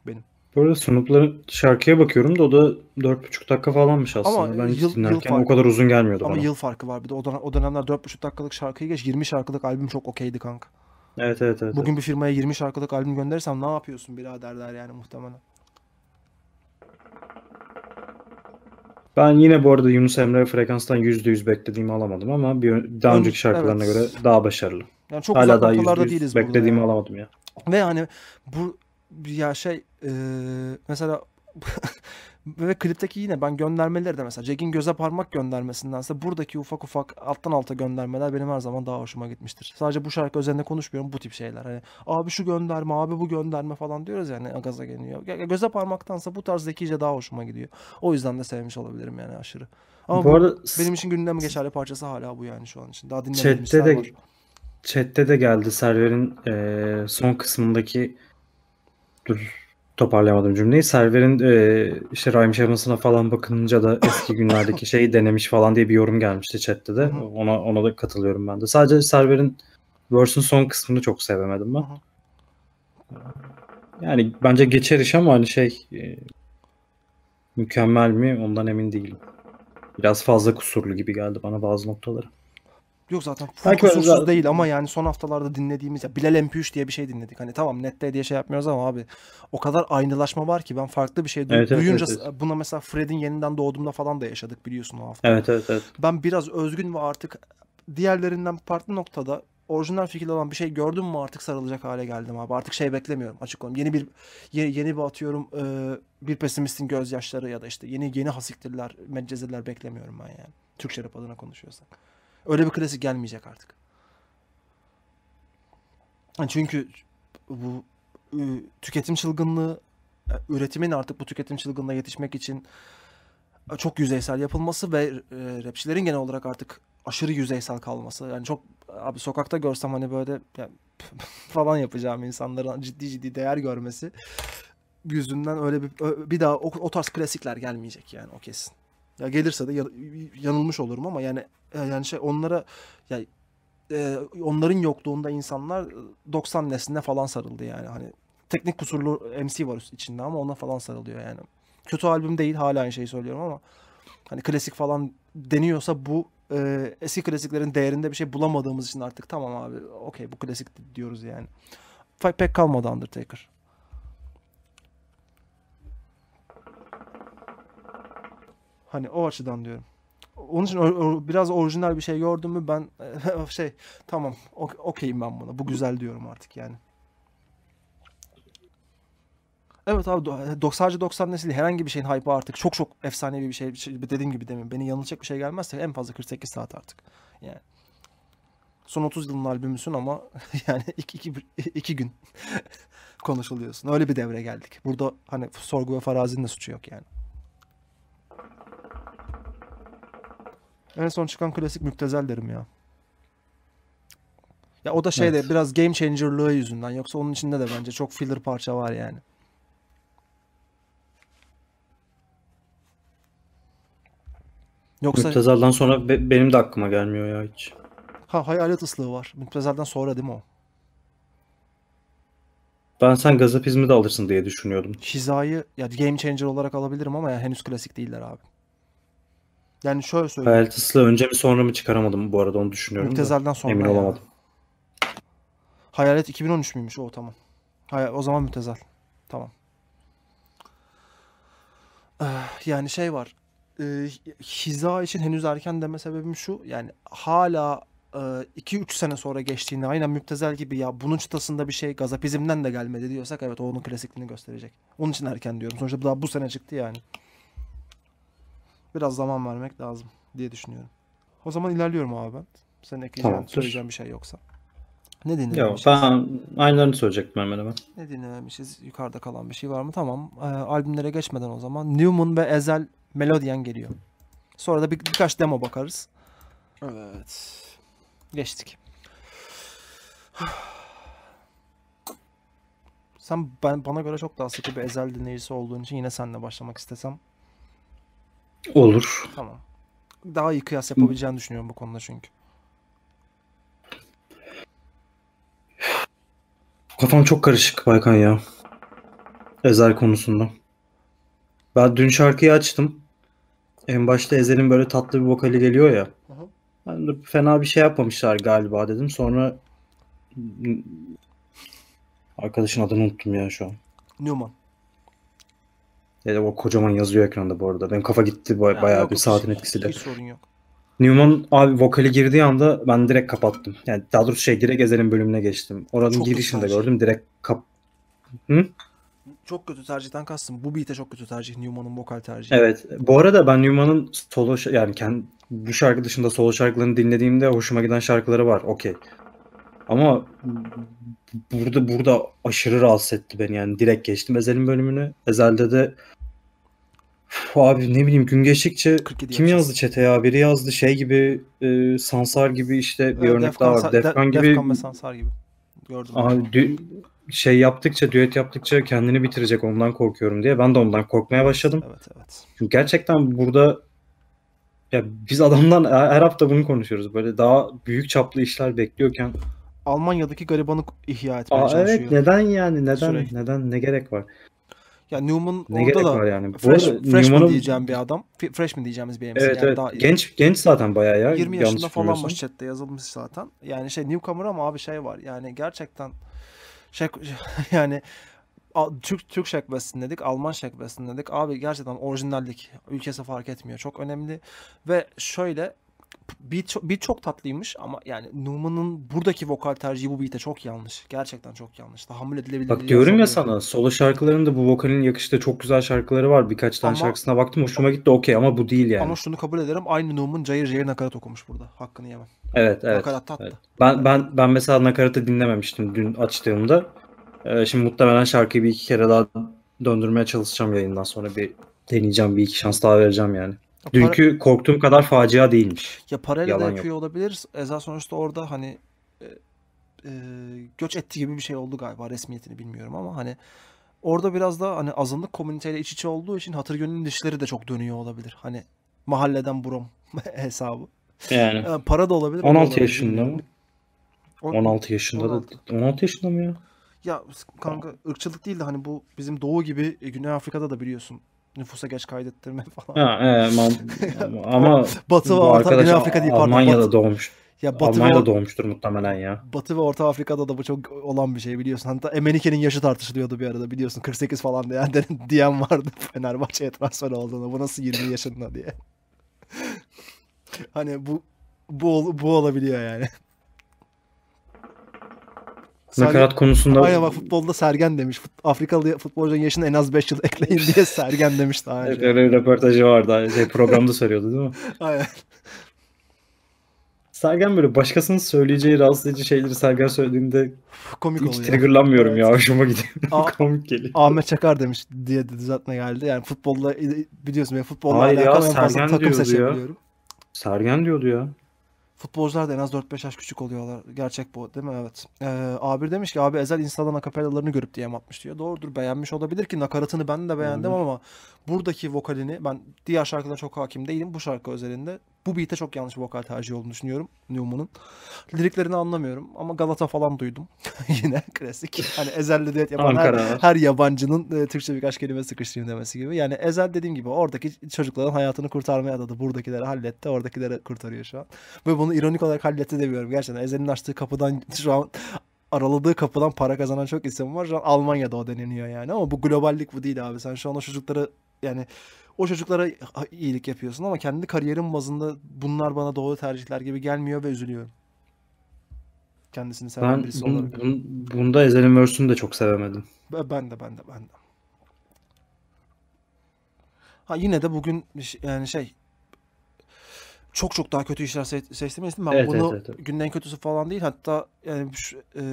benim. Bu arada Snoop'ların şarkıya bakıyorum da o da 4,5 dakika falanmış aslında. Ama ben yıl, dinlerken yıl o kadar uzun gelmiyordu ama bana. yıl farkı var bir de o, dönem, o dönemler 4,5 dakikalık şarkıyı geç 20 şarkılık albüm çok okeydi kanka. Evet evet evet. Bugün evet. bir firmaya 20 şarkılık albüm gönderirsem ne yapıyorsun birader der yani muhtemelen. Ben yine bu arada Yunus Emre frekanstan %100 beklediğimi alamadım ama bir, daha önceki şarkılarına evet. göre daha başarılı. Yani çok Hala daha %100 değiliz beklediğimi yani. alamadım ya. Ve hani bu ya şey e, mesela ve klipteki yine ben göndermeleri de mesela Jack'in göze parmak göndermesindense buradaki ufak ufak alttan alta göndermeler benim her zaman daha hoşuma gitmiştir. Sadece bu şarkı üzerinde konuşmuyorum bu tip şeyler. Hani abi şu gönderme abi bu gönderme falan diyoruz yani ya, hani, gaza geliyor. Göze parmaktansa bu tarz zekice daha hoşuma gidiyor. O yüzden de sevmiş olabilirim yani aşırı. Ama bu, bu arada, benim için gündeme geçerli parçası hala bu yani şu an için. Daha dinlememişler de, var. Chat'te de geldi serverin e, son kısmındaki dur toparlayamadım cümleyi. Server'in e, işte rhyme şemasına falan bakınca da eski günlerdeki şeyi denemiş falan diye bir yorum gelmişti chatte de. Ona ona da katılıyorum ben de. Sadece server'in verse'ün son kısmını çok sevemedim ben. Yani bence geçer iş ama hani şey e, mükemmel mi ondan emin değilim. Biraz fazla kusurlu gibi geldi bana bazı noktaları. Yok zaten full kusursuz değil ama yani son haftalarda dinlediğimiz ya Bilal MP3 diye bir şey dinledik. Hani tamam nette diye şey yapmıyoruz ama abi o kadar aynılaşma var ki ben farklı bir şey du- evet, duyunca evet, evet. buna mesela Fred'in yeniden doğduğumda falan da yaşadık biliyorsun o hafta. Evet evet evet. Ben biraz özgün ve artık diğerlerinden farklı noktada orijinal fikirli olan bir şey gördüm mü artık sarılacak hale geldim abi. Artık şey beklemiyorum açık olayım. Yeni bir yeni, yeni bir atıyorum bir pesimistin gözyaşları ya da işte yeni yeni hasiktirler, meccezirler beklemiyorum ben yani. Türk rap adına konuşuyorsak. Öyle bir klasik gelmeyecek artık. Çünkü bu tüketim çılgınlığı, e, üretimin artık bu tüketim çılgınlığına yetişmek için e, çok yüzeysel yapılması ve e, rapçilerin genel olarak artık aşırı yüzeysel kalması. Yani çok abi sokakta görsem hani böyle yani, falan yapacağım insanların ciddi ciddi değer görmesi yüzünden öyle bir bir daha o, o tarz klasikler gelmeyecek yani o kesin. Ya gelirse de yanılmış olurum ama yani e, yani şey onlara ya e, onların yokluğunda insanlar 90 e, nesline falan sarıldı yani. Hani teknik kusurlu MC var içinde ama ona falan sarılıyor yani. Kötü albüm değil hala aynı şeyi söylüyorum ama hani klasik falan deniyorsa bu e, eski klasiklerin değerinde bir şey bulamadığımız için artık tamam abi okey bu klasik diyoruz yani. Pek kalmadı Undertaker. Hani o açıdan diyorum. Onun için o, o, biraz orijinal bir şey gördüm mü ben şey tamam okeyim ben buna. Bu güzel diyorum artık yani. Evet abi 90'cı sadece 90 nesil herhangi bir şeyin hype'ı artık çok çok efsanevi şey, bir şey. Dediğim gibi demin beni yanılacak bir şey gelmezse en fazla 48 saat artık. Yani son 30 yılın albümüsün ama yani iki, iki, iki gün konuşuluyorsun. Öyle bir devre geldik. Burada hani sorgu ve farazinin de suçu yok yani. En son çıkan klasik müptezel derim ya. Ya o da şey evet. biraz game changer'lığı yüzünden. Yoksa onun içinde de bence çok filler parça var yani. Yoksa... Müptezel'den sonra be- benim de aklıma gelmiyor ya hiç. Ha hayalet ıslığı var. Müptezel'den sonra değil mi o? Ben sen gazapizmi de alırsın diye düşünüyordum. Hizayı ya game changer olarak alabilirim ama ya henüz klasik değiller abi. Yani şöyle söyleyeyim. Peltis'le önce mi sonra mı çıkaramadım bu arada onu düşünüyorum. Mütezelden sonra. Emin ya. olamadım. Hayalet 2013 müymüş o tamam. Hayal, o zaman Mütezel. Tamam. Ee, yani şey var. E, hiza için henüz erken deme sebebim şu. Yani hala 2-3 eh, sene sonra geçtiğinde aynen müptezel gibi ya bunun çıtasında bir şey gazapizmden de gelmedi diyorsak evet o onun klasikliğini gösterecek. Onun için erken diyorum. Sonuçta daha bu sene çıktı yani biraz zaman vermek lazım diye düşünüyorum. O zaman ilerliyorum abi ben. Sen ekleyeceğin, Tamamdır. söyleyeceğin bir şey yoksa. Ne dinlemişiz? Yok ben aynılarını söyleyecektim hemen hemen. Ne dinlemişiz? Yukarıda kalan bir şey var mı? Tamam. E, albümlere geçmeden o zaman Newman ve Ezel Melodian geliyor. Sonra da bir, birkaç demo bakarız. Evet. Geçtik. Sen ben, bana göre çok daha sıkı bir Ezel dinleyicisi olduğun için yine seninle başlamak istesem Olur. Tamam. Daha iyi kıyas yapabileceğini düşünüyorum bu konuda çünkü. Kafam çok karışık Baykan ya. Ezel konusunda. Ben dün şarkıyı açtım. En başta Ezel'in böyle tatlı bir vokali geliyor ya. Hı hı. Ben de fena bir şey yapmamışlar galiba dedim. Sonra arkadaşın adını unuttum ya şu an. Newman. E, o kocaman yazıyor ekranda bu arada. Benim kafa gitti baya, yani bayağı bir saatin etkisiyle. Hiç sorun yok. Newman abi vokali girdiği anda ben direkt kapattım. Yani daha doğrusu şey direkt Ezel'in bölümüne geçtim. Oranın çok girişinde gördüm direkt kap... Hı? Çok kötü tercihten kastım. Bu beat'e çok kötü tercih Newman'ın vokal tercihi. Evet. Bu arada ben Newman'ın solo yani kendi, bu şarkı dışında solo şarkılarını dinlediğimde hoşuma giden şarkıları var. Okey. Ama burada burada aşırı rahatsız etti beni yani direkt geçtim Ezel'in bölümünü. Ezel'de de abi ne bileyim gün geçtikçe kim yazdı çete ya? Biri yazdı şey gibi e, Sansar gibi işte bir Evet, örnek daha var. De- Defkan gibi Defkan ve Sansar gibi. Gördüm. Aha, dü- şey yaptıkça düet yaptıkça kendini bitirecek ondan korkuyorum diye. Ben de ondan korkmaya başladım. Evet evet. Çünkü gerçekten burada ya biz adamdan her her hafta bunu konuşuyoruz. Böyle daha büyük çaplı işler bekliyorken Almanya'daki garibanı ihya etmeye Aa, evet neden yani neden Sürekli. neden ne gerek var? Ya Newman ne orada da var yani? Bu fresh, arada, diyeceğim bir adam. Fresh mi diyeceğimiz bir MC. Evet, yani evet. Daha genç genç zaten bayağı ya. 20 yaşında falan falanmış chatte yazılmış zaten. Yani şey newcomer ama abi şey var. Yani gerçekten şey yani Türk Türk şekbesin dedik, Alman şekbesin dedik. Abi gerçekten orijinallik ülkesi fark etmiyor. Çok önemli. Ve şöyle Beat, beat çok tatlıymış ama yani Numan'ın buradaki vokal tercihi bu beat'e çok yanlış. Gerçekten çok yanlış. Tahammül edilebilir. Bak diyorum ya sana solo şarkılarında bu vokalin yakıştığı çok güzel şarkıları var. Birkaç tane ama, şarkısına baktım hoşuma gitti okey ama bu değil yani. Ama şunu kabul ederim aynı Numan cayır cayır nakarat okumuş burada. Hakkını yemem. Evet evet. Nakarat tatlı. Evet. Ben, ben, ben mesela nakaratı dinlememiştim dün açtığımda. Ee, şimdi muhtemelen şarkıyı bir iki kere daha döndürmeye çalışacağım yayından sonra bir deneyeceğim bir iki şans daha vereceğim yani. Dünkü para... korktuğum kadar facia değilmiş. Ya parayla Yalan yapıyor yok. olabilir. Eza sonuçta orada hani e, e, göç etti gibi bir şey oldu galiba. Resmiyetini bilmiyorum ama hani orada biraz da hani azınlık komüniteyle iç içe olduğu için hatır gönül dişleri de çok dönüyor olabilir. Hani mahalleden buram hesabı. Yani. E, para da olabilir. 16 olabilir, yaşında mı? 16 yaşında 16. da 16 yaşında mı ya? Ya kanka ırkçılık değil de hani bu bizim doğu gibi e, Güney Afrika'da da biliyorsun nüfusa geç kaydettirme falan. Ha, e, man, ama Batı ve Orta arkadaş, Afrika değil pardon. Almanya'da Batı. doğmuş. Ya Batı Almanya'da ve, doğmuştur muhtemelen ya. Batı ve Orta Afrika'da da bu çok olan bir şey biliyorsun. Hatta Emenike'nin yaşı tartışılıyordu bir arada biliyorsun. 48 falan diyen, diyen vardı Fenerbahçe'ye transfer olduğunda. Bu nasıl 20 yaşında diye. hani bu bu, bu olabiliyor yani. Nakarat konusunda... Aynen bak futbolda Sergen demiş. Fut, Afrikalı futbolcunun yaşını en az 5 yıl ekleyin diye Sergen demiş daha önce. evet, bir röportajı vardı. Şey, programda söylüyordu değil mi? Aynen. Sergen böyle başkasının söyleyeceği rahatsız edici şeyleri Sergen söylediğinde komik hiç oluyor. triggerlanmıyorum evet. ya hoşuma gidiyor. komik geliyor. Ahmet Çakar demiş diye de düzeltme geldi. Yani futbolda biliyorsun ben futbolla Hayır alakalı ya, en fazla takım seçebiliyorum. Ya. Sergen diyordu ya. Futbolcular da en az 4-5 yaş küçük oluyorlar. Gerçek bu değil mi? Evet. Ee, a demiş ki abi Ezel Insta'dan akapellalarını görüp DM atmış diyor. Doğrudur beğenmiş olabilir ki nakaratını ben de beğendim Hı-hı. ama buradaki vokalini ben diğer şarkıda çok hakim değilim. Bu şarkı özelinde bu beat'e çok yanlış bir vokal tercihi olduğunu düşünüyorum Newman'ın. Liriklerini anlamıyorum ama Galata falan duydum. Yine klasik. Hani Ezel'le düet yapan her, her yabancının e, Türkçe birkaç kelime sıkıştırayım demesi gibi. Yani Ezel dediğim gibi oradaki çocukların hayatını kurtarmaya adadı. Buradakileri halletti, oradakileri kurtarıyor şu an. Ve bunu ironik olarak halletti demiyorum. Gerçekten Ezel'in açtığı kapıdan şu an araladığı kapıdan para kazanan çok isim var. Şu an Almanya'da o deneniyor yani. Ama bu globallik bu değil abi. Sen şu an o çocukları yani o çocuklara iyilik yapıyorsun ama kendi kariyerin bazında bunlar bana doğru tercihler gibi gelmiyor ve üzülüyorum. Kendisini seven ben birisi bunu olarak. Bun, bunda Ezel Mersin'i de çok sevemedim. Ben de ben de ben de. Ha yine de bugün yani şey çok çok daha kötü işler se seçtirmeyesin. Ben evet, bunu evet, evet. günden kötüsü falan değil. Hatta yani şu, e,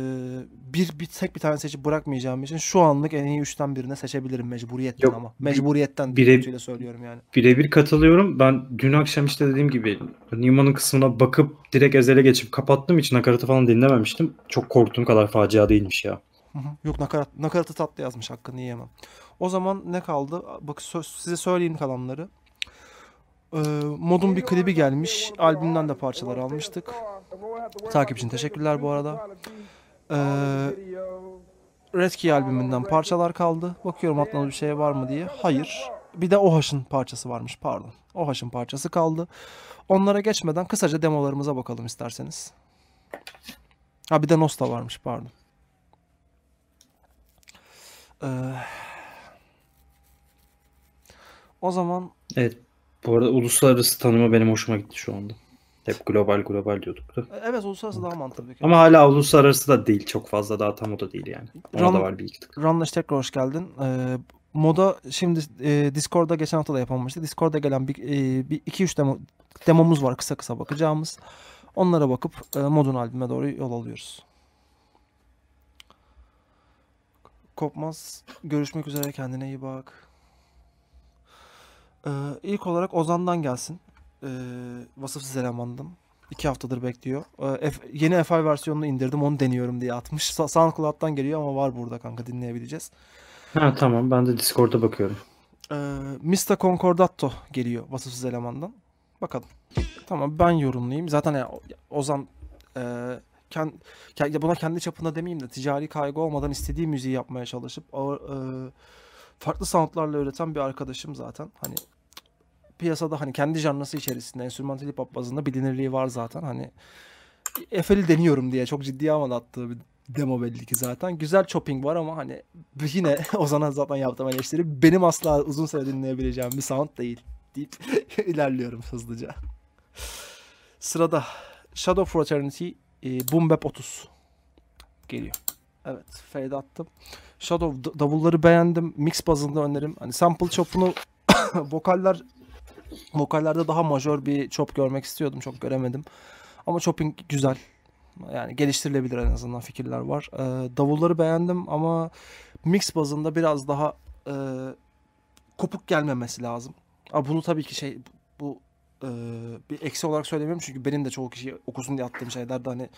bir, bir tek bir tane seçip bırakmayacağım için şu anlık en iyi üçten birine seçebilirim mecburiyetten Yok, ama. Mecburiyetten bire, söylüyorum yani. Birebir katılıyorum. Ben dün akşam işte dediğim gibi Newman'ın kısmına bakıp direkt ezele geçip kapattığım için nakaratı falan dinlememiştim. Çok korktuğum kadar facia değilmiş ya. Yok nakarat, nakaratı tatlı yazmış hakkını yiyemem. O zaman ne kaldı? Bak söz, size söyleyeyim kalanları. Ee, modun bir klibi gelmiş. Albümden de parçalar almıştık. Takip için teşekkürler bu arada. Ee, Red Key albümünden parçalar kaldı. Bakıyorum atlanan bir şey var mı diye. Hayır. Bir de OHAŞ'ın parçası varmış pardon. OHAŞ'ın parçası kaldı. Onlara geçmeden kısaca demolarımıza bakalım isterseniz. Ha bir de Nosta varmış pardon. Ee, o zaman... Evet bu arada uluslararası tanıma benim hoşuma gitti şu anda. Hep global global diyorduk da. E, evet uluslararası daha mantıklı. Bir Ama hala uluslararası da değil çok fazla daha tam o da değil yani. Ona Run, da var bir iki Runlaş tekrar hoş geldin. Ee, moda şimdi e, Discord'da geçen hafta da yapamamıştı. Discord'da gelen bir, e, bir iki üç demo, demomuz var kısa kısa bakacağımız. Onlara bakıp e, modun albüme doğru yol alıyoruz. Kopmaz. Görüşmek üzere kendine iyi bak. Ee, ilk olarak Ozan'dan gelsin. Ee, vasıfsız elemandım. İki haftadır bekliyor. Ee, F, yeni FI versiyonunu indirdim onu deniyorum diye atmış. Sa- SoundCloud'dan geliyor ama var burada kanka dinleyebileceğiz. Ha tamam ben de Discord'a bakıyorum. Ee, Mista Concordato geliyor vasıfsız elemandan. Bakalım. Tamam ben yorumlayayım. Zaten ya Ozan e, kend, kend, buna kendi çapında demeyeyim de ticari kaygı olmadan istediği müziği yapmaya çalışıp ağır, e, farklı soundlarla üreten bir arkadaşım zaten. Hani piyasada hani kendi janrası içerisinde enstrümantal hip hop bazında bilinirliği var zaten. Hani Efe'li deniyorum diye çok ciddi ama attığı bir demo belli ki zaten. Güzel chopping var ama hani yine Ozan'a zaten yaptığım eleştiri benim asla uzun süre dinleyebileceğim bir sound değil deyip ilerliyorum hızlıca. Sırada Shadow Fraternity e, Boom Bap 30 geliyor. Evet fade attım. Shadow davulları beğendim. Mix bazında önerim. Hani sample chop'unu vokaller Vokallerde daha majör bir chop görmek istiyordum. Çok göremedim. Ama chopping güzel. Yani geliştirilebilir en azından fikirler var. E, davulları beğendim ama mix bazında biraz daha e, kopuk gelmemesi lazım. A bunu tabii ki şey ee, bir eksi olarak söylemiyorum çünkü benim de çoğu kişi okusun diye attığım şeyler de hani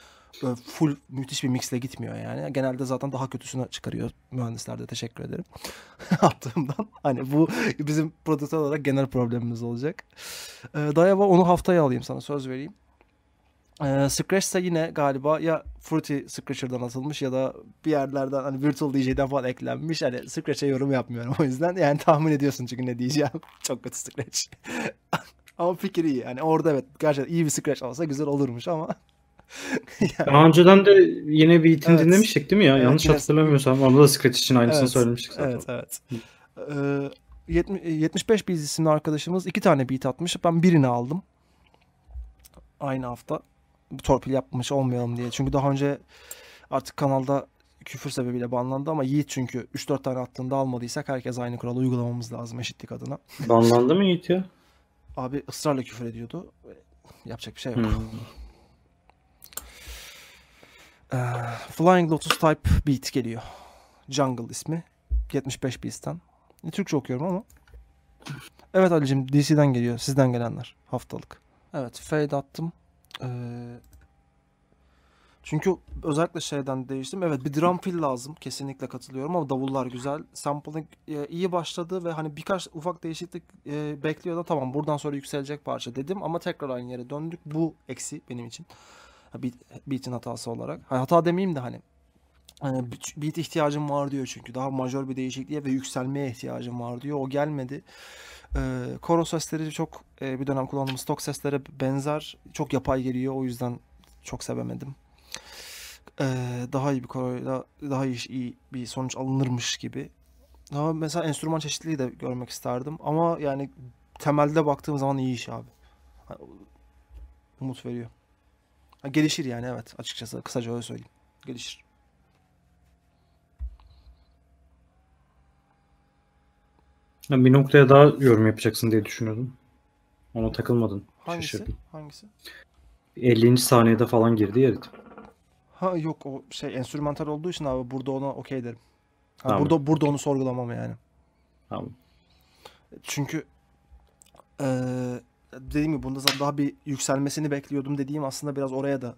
e, full müthiş bir mixle gitmiyor yani. Genelde zaten daha kötüsünü çıkarıyor mühendisler de teşekkür ederim attığımdan. Hani bu bizim prodüktör olarak genel problemimiz olacak. E, Dayava onu haftaya alayım sana söz vereyim. E, Scratch ise yine galiba ya Fruity Scratcher'dan atılmış ya da bir yerlerden hani Virtual DJ'den falan eklenmiş. Hani Scratch'e yorum yapmıyorum o yüzden. Yani tahmin ediyorsun çünkü ne diyeceğim. Çok kötü Scratch. Ama fikir iyi. Yani orada evet gerçekten iyi bir scratch alsa güzel olurmuş ama. yani... Daha önceden de yine bir itin evet. dinlemiştik değil mi ya? Evet, Yanlış yine... hatırlamıyorsam. Orada da scratch için aynısını evet. söylemiştik zaten. Evet evet. ee, 75 e, Beats isimli arkadaşımız iki tane beat atmış. Ben birini aldım. Aynı hafta. Torpil yapmış olmayalım diye. Çünkü daha önce artık kanalda küfür sebebiyle banlandı ama Yiğit çünkü 3-4 tane attığında almadıysak herkes aynı kuralı uygulamamız lazım eşitlik adına. Banlandı mı Yiğit ya? Abi ısrarla küfür ediyordu. Yapacak bir şey yok. Hmm. Ee, Flying Lotus Type Beat geliyor. Jungle ismi. 75 Beats'ten. E, Türkçe okuyorum ama. Evet Ali'cim DC'den geliyor. Sizden gelenler. Haftalık. Evet fade attım. Ee, çünkü özellikle şeyden değiştim. Evet bir drum fill lazım. Kesinlikle katılıyorum ama davullar güzel. Sampling e, iyi başladı ve hani birkaç ufak değişiklik e, bekliyordu. Tamam buradan sonra yükselecek parça dedim ama tekrar aynı yere döndük. Bu eksi benim için. Beat, beat'in hatası olarak. Hani hata demeyeyim de hani yani e, beat ihtiyacım var diyor çünkü. Daha majör bir değişikliğe ve yükselmeye ihtiyacım var diyor. O gelmedi. Ee, koro sesleri çok e, bir dönem kullandığımız stok seslere benzer. Çok yapay geliyor. O yüzden çok sevemedim daha iyi bir koroyla daha iyi, iyi bir sonuç alınırmış gibi. Ama mesela enstrüman çeşitliliği de görmek isterdim. Ama yani temelde baktığım zaman iyi iş abi. umut veriyor. gelişir yani evet açıkçası kısaca öyle söyleyeyim. Gelişir. bir noktaya daha yorum yapacaksın diye düşünüyordum. Ona takılmadın. Hangisi? Şaşırdım. Hangisi? 50. saniyede falan girdi ya ritim. Ha yok o şey enstrümantal olduğu için abi burada ona okey derim. Ha, tamam. Burada burada onu sorgulamam yani. Tamam. Çünkü e, dediğim gibi bunda daha bir yükselmesini bekliyordum dediğim aslında biraz oraya da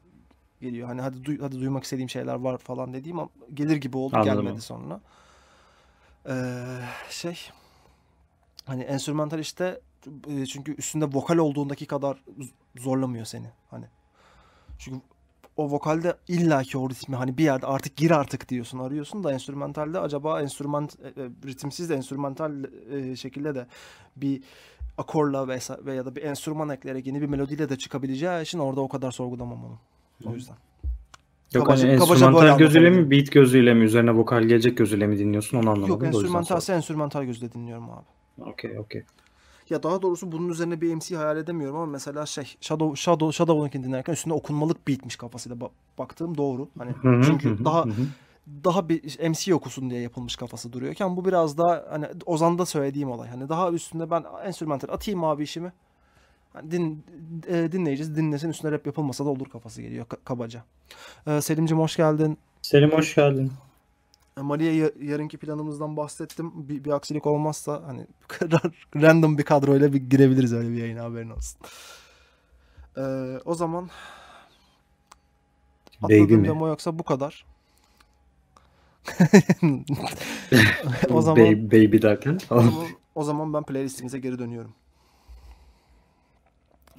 geliyor. Hani hadi duy, hadi duymak istediğim şeyler var falan dediğim ama gelir gibi oldu Anladım. gelmedi sonra. Ee, şey hani enstrümantal işte çünkü üstünde vokal olduğundaki kadar zorlamıyor seni hani. Çünkü o vokalde illaki o ritmi hani bir yerde artık gir artık diyorsun arıyorsun da enstrümantalde acaba enstrüman e, e, ritimsiz de enstrümantal e, şekilde de bir akorla veya ya da bir enstrüman ekleyerek yeni bir melodiyle de çıkabileceği için orada o kadar sorgulamam onu. O yüzden. Yok kabaca, hani enstrümantal gözüyle mi, beat gözüyle mi, üzerine vokal gelecek gözüyle mi dinliyorsun onu anlamadım. Yok enstrümantalse enstrümantal gözle dinliyorum abi. Okey okey. Ya daha doğrusu bunun üzerine bir MC hayal edemiyorum ama mesela şey Shadow Shadow Shadow Shadow'unkini dinlerken üstünde okunmalık beatmiş kafasıyla ba- baktığım doğru. Hani çünkü daha daha bir MC okusun diye yapılmış kafası duruyorken bu biraz daha hani Ozan'da söylediğim olay. Hani daha üstünde ben enstrümantal atayım abi işimi. Hani din, e, dinleyeceğiz. Dinlesin üstüne rap yapılmasa da olur kafası geliyor kabaca. E, Selim'cim hoş geldin. Selim hoş geldin. Maria yarınki planımızdan bahsettim. Bir, bir aksilik olmazsa hani kadar random bir kadroyla bir girebiliriz öyle bir yayına haberin olsun. Ee, o zaman Baby atladığım demo yoksa bu kadar. o zaman baby, baby derken o, o zaman ben playlistimize geri dönüyorum.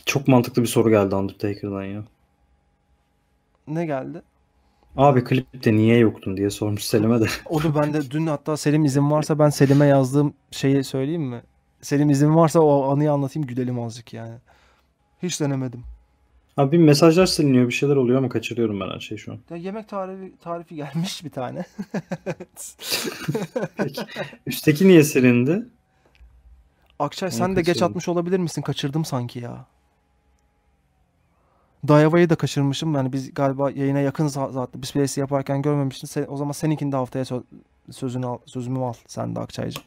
Çok mantıklı bir soru geldi Undertaker'dan ya. Ne geldi? Abi klipte niye yoktun diye sormuş Selim'e de. Onu ben de dün hatta Selim izin varsa ben Selim'e yazdığım şeyi söyleyeyim mi? Selim izin varsa o anıyı anlatayım gülelim azıcık yani. Hiç denemedim. Abi mesajlar siliniyor bir şeyler oluyor ama kaçırıyorum ben her şeyi şu an. Ya yemek tarifi, tarifi gelmiş bir tane. Peki. Üstteki niye silindi? Akçay sen de geç atmış olabilir misin? Kaçırdım sanki ya. Dayava'yı da kaçırmışım. Yani biz galiba yayına yakın zaten biz playlist yaparken görmemiştim. Sen, o zaman seninkini de haftaya sö- sözünü al, sözümü al sen de Akçaycı.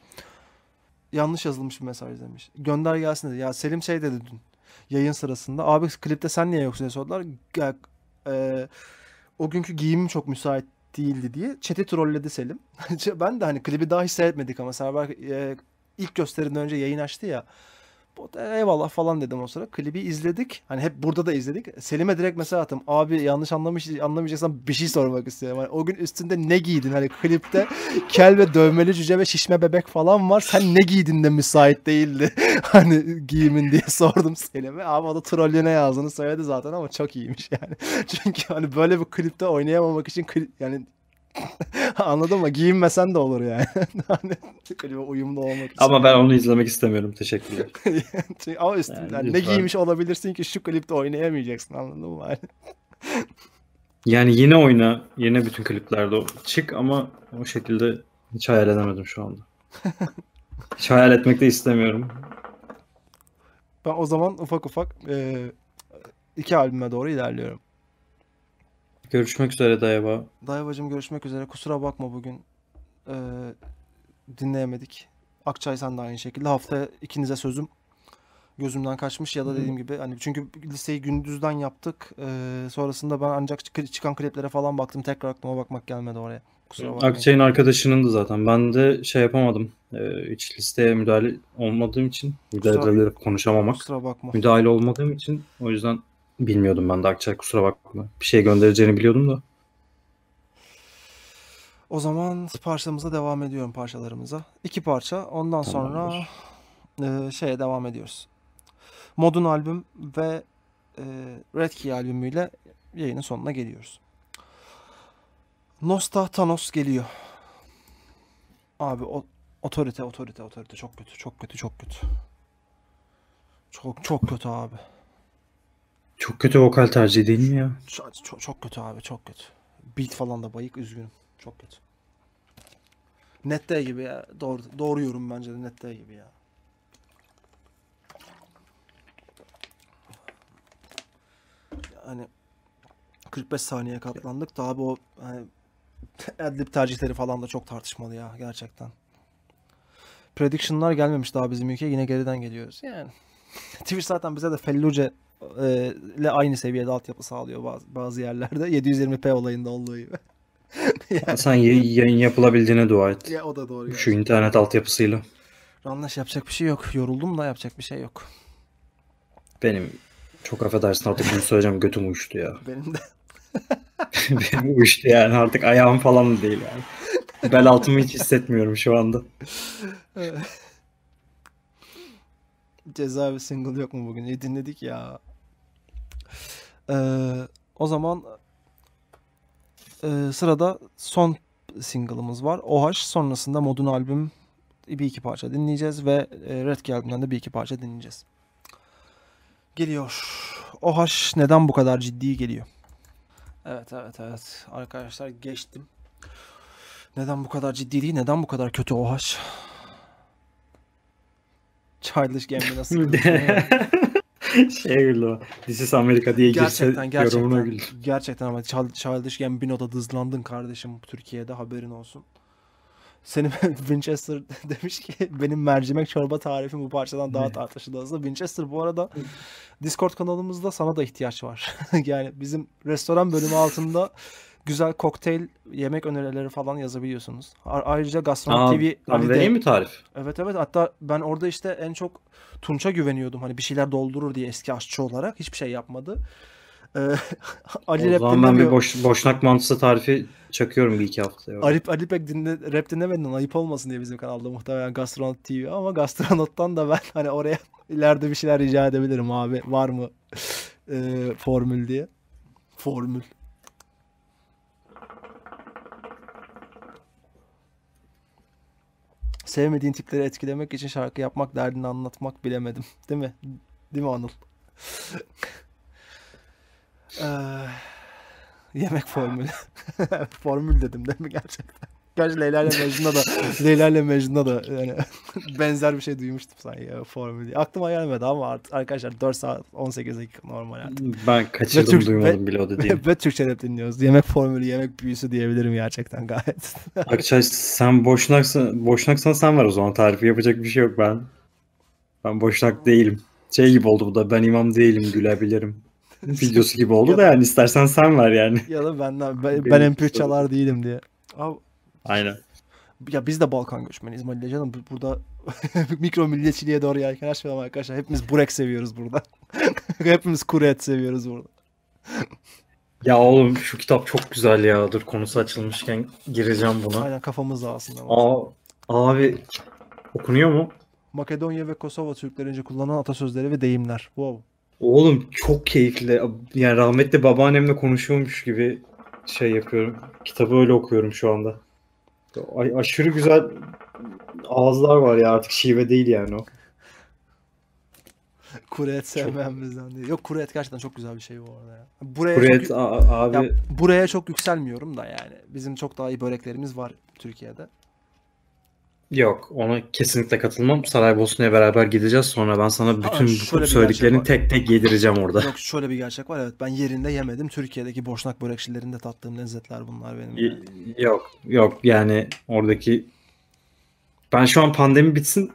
Yanlış yazılmış bir mesaj demiş. Gönder gelsin dedi. Ya Selim şey dedi dün yayın sırasında. Abi klipte sen niye yoksun diye sordular. Ya, e, o günkü giyimim çok müsait değildi diye. Çete trolledi Selim. ben de hani klibi daha hiç seyretmedik ama Serber e, ilk gösterimden önce yayın açtı ya. E, eyvallah falan dedim o sıra. Klibi izledik. Hani hep burada da izledik. Selim'e direkt mesela attım. Abi yanlış anlamış anlamayacaksan bir şey sormak istiyorum. Hani o gün üstünde ne giydin? Hani klipte kel ve dövmeli cüce ve şişme bebek falan var. Sen ne giydin de müsait değildi. hani giyimin diye sordum Selim'e. Abi o da trollüne yazdığını söyledi zaten ama çok iyiymiş yani. Çünkü hani böyle bir klipte oynayamamak için klip, yani Anladın mı? Giyinmesen de olur yani. hani klime uyumlu olmak için. Ama ben onu izlemek istemiyorum. Teşekkürler. Ama üstüne yani, yani ne giymiş olabilirsin ki şu klipte oynayamayacaksın anladın mı? Yani, yani yine oyna. Yine bütün kliplerde çık ama o şekilde hiç hayal edemedim şu anda. hiç hayal etmek de istemiyorum. Ben o zaman ufak ufak e, iki albüme doğru ilerliyorum. Görüşmek üzere Dayaba. Dayabacım görüşmek üzere. Kusura bakma bugün e, dinleyemedik. Akçay sen de aynı şekilde. Haftaya ikinize sözüm gözümden kaçmış ya da dediğim gibi hani çünkü liseyi gündüzden yaptık. E, sonrasında ben ancak çıkan kliplere falan baktım. Tekrar aklıma bakmak gelmedi oraya. Kusura bakmayın. Akçay'ın arkadaşının da zaten. Ben de şey yapamadım. E, hiç listeye müdahale olmadığım için müdahale konuşamamak. Kusura bakma. Müdahale olmadığım için o yüzden Bilmiyordum ben de Akçay kusura bakma. Bir şey göndereceğini biliyordum da. O zaman parçamıza devam ediyorum parçalarımıza. İki parça. Ondan Tamamdır. sonra e, şeye devam ediyoruz. Modun albüm ve e, Red Key albümüyle yayının sonuna geliyoruz. Nosta Thanos geliyor. Abi o, otorite otorite otorite çok kötü çok kötü çok kötü. Çok çok kötü abi. Çok kötü vokal tercihi değil mi ya? Çok, çok, çok kötü abi çok kötü. Beat falan da bayık üzgünüm. Çok kötü. Nette gibi ya. Doğru, doğru yorum bence de Nette gibi ya. Hani 45 saniye katlandık daha bu o hani, adlib tercihleri falan da çok tartışmalı ya gerçekten. Prediction'lar gelmemiş daha bizim ülkeye yine geriden geliyoruz. Yani Twitch zaten bize de felluce e, ile aynı seviyede altyapı sağlıyor bazı, bazı yerlerde. 720p olayında olduğu gibi. yani... Sen yayın yapılabildiğine dua et. Ya, o da doğru. Şu yani. internet altyapısıyla. Ranlaş yapacak bir şey yok. Yoruldum da yapacak bir şey yok. Benim çok affedersin artık bunu söyleyeceğim götüm uçtu ya. Benim de. Benim uçtu yani artık ayağım falan da değil yani. Bel altımı hiç hissetmiyorum şu anda. Cezaevi single yok mu bugün? İyi dinledik ya. Ee, o zaman e, sırada son single'ımız var. OH sonrasında modun albüm bir iki parça dinleyeceğiz ve e, albümünden de bir iki parça dinleyeceğiz. Geliyor. OH neden bu kadar ciddi geliyor? Evet evet evet arkadaşlar geçtim. Neden bu kadar ciddi değil? Neden bu kadar kötü OH? Childish Gambino sıkıntı. şey güldü o. This is America diye gerçekten, girse gerçekten, yorumuna güldü. Gerçekten ama Childish Gambino'da dızlandın kardeşim Türkiye'de haberin olsun. Senin Winchester demiş ki benim mercimek çorba tarifim bu parçadan daha tartışıldı aslında. Winchester bu arada Discord kanalımızda sana da ihtiyaç var. yani bizim restoran bölümü altında güzel kokteyl yemek önerileri falan yazabiliyorsunuz. Ayrıca Gastronom TV Ali'de. mi tarif? Evet evet hatta ben orada işte en çok Tunç'a güveniyordum. Hani bir şeyler doldurur diye eski aşçı olarak hiçbir şey yapmadı. Ee, Ali o zaman ben bir boş, boşnak mantısı tarifi çakıyorum bir iki haftaya. Ali Ali pek dinle, rap dinlemedin ayıp olmasın diye bizim kanalda muhtemelen Gastronot TV ama Gastronot'tan da ben hani oraya ileride bir şeyler rica edebilirim abi var mı e, formül diye. Formül. sevmediğin tipleri etkilemek için şarkı yapmak derdini anlatmak bilemedim. Değil mi? Değil mi Anıl? ee, yemek formülü. formül dedim değil mi gerçekten? Gerçi Leyla ile Mecnun'da da Leyla ile Mecnun'da da yani benzer bir şey duymuştum sanki ya, formülü. Aklıma gelmedi ama artık arkadaşlar 4 saat 18 dakika normal artık. Ben kaçırdım Türk, duymadım ve, bile o dediğimi. Ve, ve Türkçe rap dinliyoruz. Yemek formülü, yemek büyüsü diyebilirim gerçekten gayet. Akçay sen boşnaksan, boşnaksan sen var o zaman tarifi yapacak bir şey yok ben. Ben boşnak değilim. Şey gibi oldu bu da ben imam değilim gülebilirim videosu gibi oldu ya da, da yani istersen sen var yani. Ya da benden ben, ben MP çalar değilim diye. Abi Aynen. Ya biz de Balkan göçmeniyiz Mali'de canım. Burada mikro milliyetçiliğe doğru yelken açmayalım arkadaşlar. Hepimiz burek seviyoruz burada. Hepimiz kuru et seviyoruz burada. ya oğlum şu kitap çok güzel ya. Dur konusu açılmışken gireceğim buna. Aynen kafamız aslında. Aa, abi okunuyor mu? Makedonya ve Kosova Türklerince kullanılan atasözleri ve deyimler. Wow. Oğlum çok keyifli. Yani rahmetli babaannemle konuşuyormuş gibi şey yapıyorum. Kitabı öyle okuyorum şu anda. A- aşırı güzel ağızlar var ya artık şive değil yani o. kuru et sevmem bizden diye. Yok kuru et gerçekten çok güzel bir şey bu arada ya. Buraya kuru et çok, a- abi. Ya, buraya çok yükselmiyorum da yani. Bizim çok daha iyi böreklerimiz var Türkiye'de. Yok ona kesinlikle katılmam. Saraybosna'ya beraber gideceğiz. Sonra ben sana bütün Aa, bu söylediklerini tek tek yedireceğim orada. Yok şöyle bir gerçek var. Evet ben yerinde yemedim. Türkiye'deki boşnak börekçilerinde tattığım lezzetler bunlar benim. yani. Yok yok yani oradaki ben şu an pandemi bitsin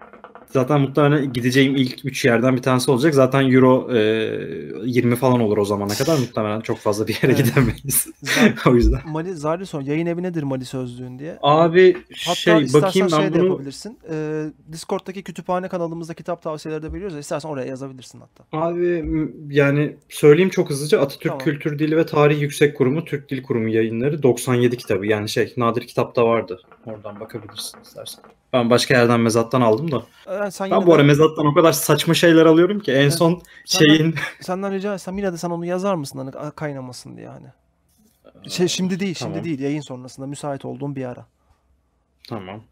Zaten muhtemelen gideceğim ilk 3 yerden bir tanesi olacak. Zaten Euro e, 20 falan olur o zamana kadar. Muhtemelen çok fazla bir yere gidemeyiz. o yüzden. Mali Zari son Yayın evi nedir Mali Sözlüğün diye. Abi Hatta şey bakayım ben şey bunu... yapabilirsin. Ee, Discord'daki kütüphane kanalımızda kitap tavsiyeleri de biliyoruz. İstersen oraya yazabilirsin hatta. Abi yani söyleyeyim çok hızlıca. Atatürk tamam. Kültür Dili ve Tarihi Yüksek Kurumu Türk Dil Kurumu yayınları 97 kitabı. Yani şey nadir kitap da vardı. Oradan bakabilirsin istersen. Ben başka yerden mezattan aldım da. Ee, sen ben bu de... ara mezattan o kadar saçma şeyler alıyorum ki en evet. son şeyin... Senden, senden rica etsem yine de sen onu yazar mısın hani kaynamasın diye hani. Şey, ee, şimdi değil tamam. şimdi değil yayın sonrasında müsait olduğum bir ara. Tamam.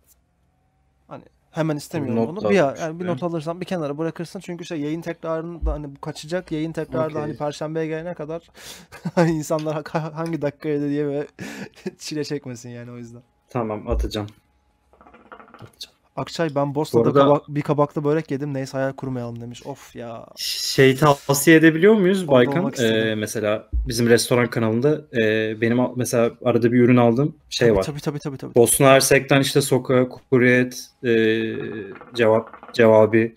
Hani hemen istemiyorum not onu. Bir, yani bir not alırsan bir kenara bırakırsın. Çünkü şey yayın tekrarını hani bu kaçacak. Yayın tekrarı okay. hani perşembeye gelene kadar insanlar hangi dakikaya diye ve çile çekmesin yani o yüzden. Tamam atacağım. Akçay ben Bosna'da arada... kabak, bir kabaklı börek yedim neyse hayal kurmayalım demiş. Of ya. Şey tavsiye edebiliyor muyuz Orada Baykan? Ee, mesela bizim restoran kanalında e, benim mesela arada bir ürün aldım şey tabii, var. Tabii tabii tabii. tabii. Bosna Hersek'ten işte soka, kuriyet, e, cevap, cevabı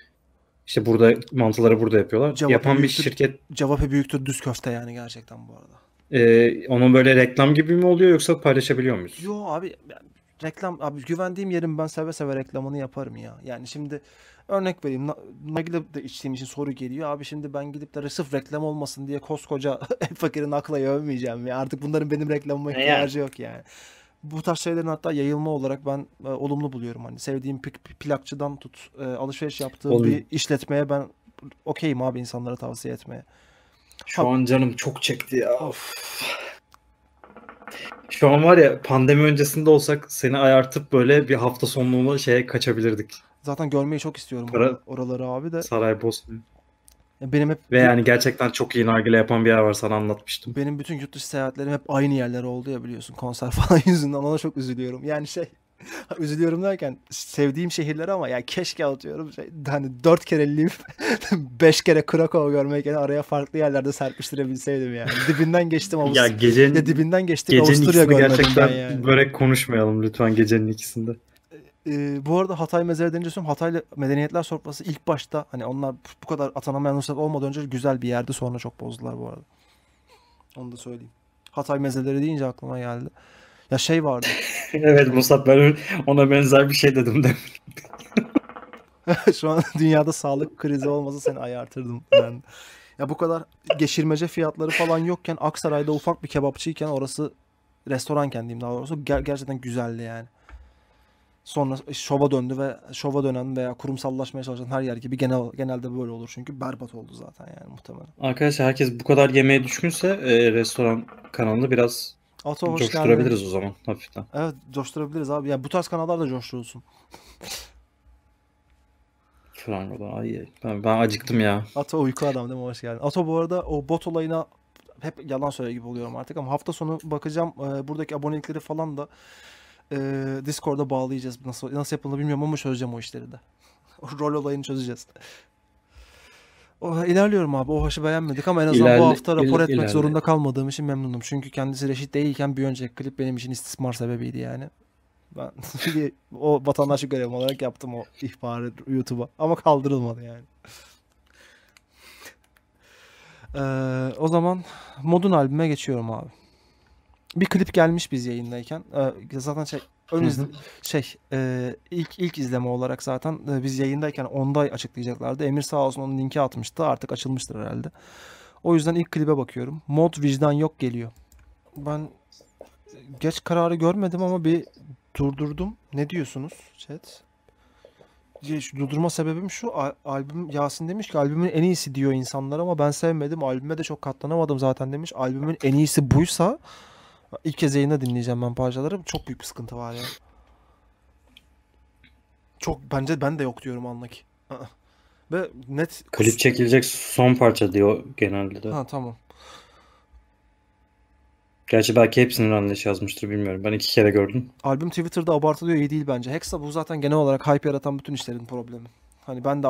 işte burada mantıları burada yapıyorlar. Cevap Yapan büyüktür, bir şirket. Cevap büyüktür düz köfte yani gerçekten bu arada. Ee, onun böyle reklam gibi mi oluyor yoksa paylaşabiliyor muyuz? Yo abi reklam abi güvendiğim yerim ben seve seve reklamını yaparım ya. Yani şimdi örnek vereyim. Nagil'e de içtiğim için soru geliyor. Abi şimdi ben gidip de sırf reklam olmasın diye koskoca fakirin akla övmeyeceğim ya. Artık bunların benim reklamıma e ihtiyacı yok yani. Bu tarz şeylerin hatta yayılma olarak ben e, olumlu buluyorum. Hani sevdiğim plakçıdan tut e, alışveriş yaptığı Olur. bir işletmeye ben okeyim abi insanlara tavsiye etmeye. Şu ha, an canım çok çekti ya. Of. Şu an var ya pandemi öncesinde olsak seni ayartıp böyle bir hafta sonluğuna şeye kaçabilirdik. Zaten görmeyi çok istiyorum Para, oraları abi de. saray, Saraybosna. E, benim hep ve yani gerçekten çok iyi nargile yapan bir yer var sana anlatmıştım. Benim bütün yurt dışı seyahatlerim hep aynı yerler oldu ya biliyorsun konser falan yüzünden ona çok üzülüyorum. Yani şey üzülüyorum derken sevdiğim şehirler ama ya keşke atıyorum şey, hani dört kere Lviv beş kere Krakow görmek yani araya farklı yerlerde serpiştirebilseydim yani. Dibinden geçtim Avusturya. ya gecenin, ya dibinden geçtik gecenin Avusturya gerçekten yani. börek konuşmayalım lütfen gecenin ikisinde. Ee, e, bu arada Hatay mezarı denince söylüyorum. Hatay Medeniyetler Sofrası ilk başta hani onlar bu kadar atanamayan ruhsat olmadan önce güzel bir yerdi. Sonra çok bozdular bu arada. Onu da söyleyeyim. Hatay mezeleri deyince aklıma geldi. Ya şey vardı. evet Mustafa ben ona benzer bir şey dedim demin. Şu an dünyada sağlık krizi olmasa seni ayartırdım ben. Ya bu kadar geçirmece fiyatları falan yokken Aksaray'da ufak bir kebapçıyken orası restoran kendim daha doğrusu ger- gerçekten güzeldi yani. Sonra şova döndü ve şova dönen veya kurumsallaşmaya çalışan her yer gibi genel genelde böyle olur çünkü berbat oldu zaten yani muhtemelen. Arkadaşlar herkes bu kadar yemeğe düşkünse e, restoran kanalını biraz Ato hoş Coşturabiliriz o zaman hafiften. Evet coşturabiliriz abi. Yani bu tarz kanallar da coşturulsun. Frango'da ay ben, ben acıktım ya. Ato uyku adam değil mi? Hoş geldin. Ato bu arada o bot olayına hep yalan söyle gibi oluyorum artık ama hafta sonu bakacağım e, buradaki abonelikleri falan da e, Discord'a bağlayacağız. Nasıl nasıl yapıldığını bilmiyorum ama çözeceğim o işleri de. rol olayını çözeceğiz. Oh, ilerliyorum abi. O haşı beğenmedik ama en azından İlerle, bu hafta rapor etmek ilerle. zorunda kalmadığım için memnunum. Çünkü kendisi reşit değilken bir önceki klip benim için istismar sebebiydi yani. Ben o vatandaşlık görevim olarak yaptım o ihbarı YouTube'a ama kaldırılmadı yani. Ee, o zaman modun albüme geçiyorum abi bir klip gelmiş biz yayındayken. Ee, zaten şey ön iz- şey e, ilk ilk izleme olarak zaten e, biz yayındayken onda açıklayacaklardı. Emir sağ olsun onun linki atmıştı. Artık açılmıştır herhalde. O yüzden ilk klibe bakıyorum. Mod vicdan yok geliyor. Ben geç kararı görmedim ama bir durdurdum. Ne diyorsunuz chat? Şey, durdurma sebebim şu. Albüm Yasin demiş ki albümün en iyisi diyor insanlar ama ben sevmedim. Albüme de çok katlanamadım zaten demiş. Albümün en iyisi buysa İlk kez yayında dinleyeceğim ben parçaları. Çok büyük bir sıkıntı var ya. Çok bence ben de yok diyorum anlaki. Ve net... Klip çekilecek son parça diyor genelde de. Ha tamam. Gerçi belki hepsini Randeş yazmıştır bilmiyorum. Ben iki kere gördüm. Albüm Twitter'da abartılıyor iyi değil bence. Hexa bu zaten genel olarak hype yaratan bütün işlerin problemi. Hani ben de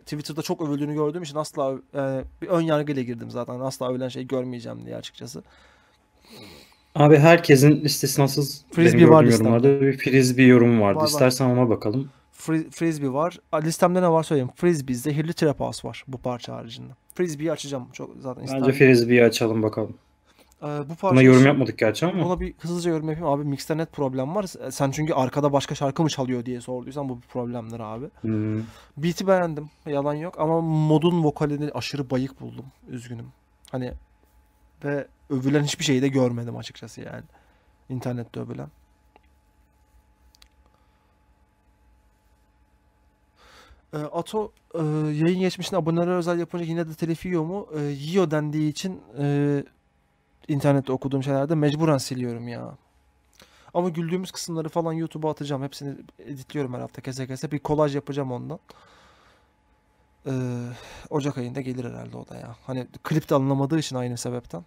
Twitter'da çok övüldüğünü gördüğüm için asla e, bir ön yargıyla girdim zaten. Asla övülen şeyi görmeyeceğim diye açıkçası. Abi herkesin istisnasız frisbee benim var gördüğüm listem. yorumlarda bir frisbee yorumu vardı. Var, var. İstersen ona bakalım. Fri- frisbee var. listemde ne var söyleyeyim. Frisbee, zehirli trap house var bu parça haricinde. Frisbee'yi açacağım. Çok zaten Bence isterim. frisbee'yi açalım bakalım. Ee, bu parça Buna yorum yapmadık gerçi ama. Buna bir hızlıca yorum yapayım. Abi mixte net problem var. Sen çünkü arkada başka şarkı mı çalıyor diye sorduysan bu bir problemdir abi. Hmm. Beat'i beğendim. Yalan yok. Ama modun vokalini aşırı bayık buldum. Üzgünüm. Hani ve övülen hiçbir şeyi de görmedim açıkçası yani. İnternette övülen. E, Ato e, yayın geçmişine abonelere özel yapınca yine de telif yiyor mu? E, yiyor dendiği için e, internette okuduğum şeylerde mecburen siliyorum ya. Ama güldüğümüz kısımları falan YouTube'a atacağım. Hepsini editliyorum her hafta kese kese. Bir kolaj yapacağım ondan. Ee, Ocak ayında gelir herhalde o da ya. Hani klip de alınamadığı için aynı sebepten.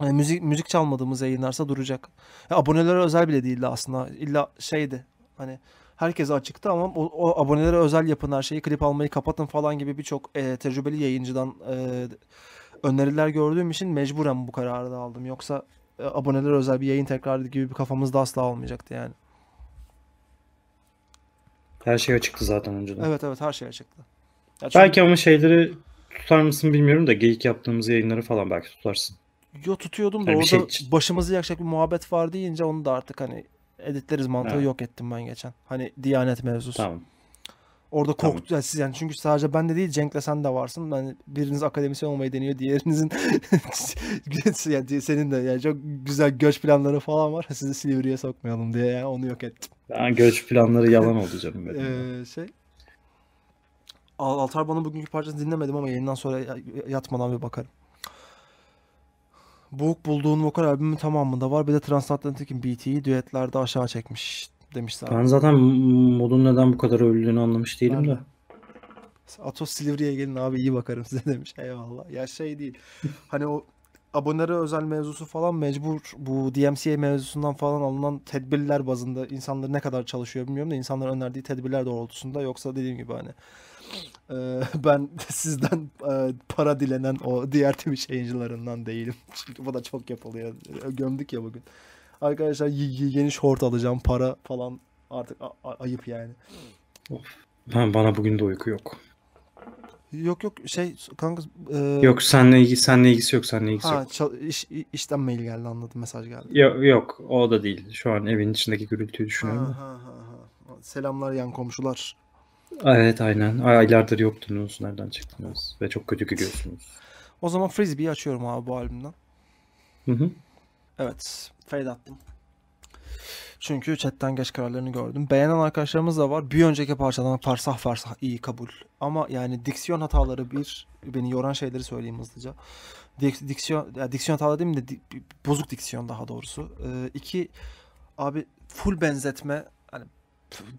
Yani müzik müzik çalmadığımız yayınlarsa duracak. Ya abonelere özel bile değildi aslında. İlla şeydi. Hani herkes açıktı ama o, o abonelere özel yapın her şeyi, klip almayı kapatın falan gibi birçok e, tecrübeli yayıncıdan e, öneriler gördüğüm için mecburen bu kararı da aldım. Yoksa e, abonelere özel bir yayın tekrar gibi bir kafamızda asla olmayacaktı yani. Her şey açıktı zaten önceden. Evet evet her şey açıktı. Ya çünkü... Belki ama şeyleri tutar mısın bilmiyorum da geyik yaptığımız yayınları falan belki tutarsın. Yo tutuyordum da yani orada şey... başımızı yakacak bir muhabbet var deyince onu da artık hani editleriz mantığı evet. yok ettim ben geçen. Hani Diyanet mevzusu. Tamam. Orada korktu tamam. siz yani çünkü sadece ben de değil Cenk'le sen de varsın. Hani biriniz akademisyen olmayı deniyor, diğerinizin yani senin de yani çok güzel göç planları falan var. Sizi Silivri'ye sokmayalım diye yani onu yok ettim. Ben göç planları yalan oldu canım benim. ee, şey Altar bana bugünkü parçasını dinlemedim ama yayından sonra yatmadan bir bakarım. Boğuk bulduğun vokal albümün tamamında var. Bir de Transatlantic'in BT'yi düetlerde aşağı çekmiş demişler. Ben zaten modun neden bu kadar öldüğünü anlamış değilim ben... de. Atos Silivri'ye gelin abi iyi bakarım size demiş. Eyvallah. Ya şey değil. hani o abonelere özel mevzusu falan mecbur bu DMCA mevzusundan falan alınan tedbirler bazında insanlar ne kadar çalışıyor bilmiyorum da insanların önerdiği tedbirler doğrultusunda yoksa dediğim gibi hani ee, ben sizden e, para dilenen o diğer Twitch yayıncılarından değilim. Çünkü bu da çok yapılıyor. Gömdük ya bugün. Arkadaşlar yeni short alacağım. Para falan artık ayıp yani. Ben, bana bugün de uyku yok. Yok yok şey kanka e... Yok senle ilgi senle ilgisi yok senle ilgisi ha, yok. Çal- iş, işten mail geldi anladım mesaj geldi. Yok yok o da değil. Şu an evin içindeki gürültüyü düşünüyorum. Ha, ha, ha, ha. Selamlar yan komşular. Evet aynen. Aylardır yoktunuz. Nereden çıktınız? Ve çok kötü gülüyorsunuz. O zaman Frisbee'yi açıyorum abi bu albümden. Hı hı. Evet. Fade attım. Çünkü chatten geç kararlarını gördüm. Beğenen arkadaşlarımız da var. Bir önceki parçadan farsah farsah iyi kabul. Ama yani diksiyon hataları bir beni yoran şeyleri söyleyeyim hızlıca. Dik, diksiyon, yani diksiyon hataları değil mi de bozuk diksiyon daha doğrusu. Ee, iki abi full benzetme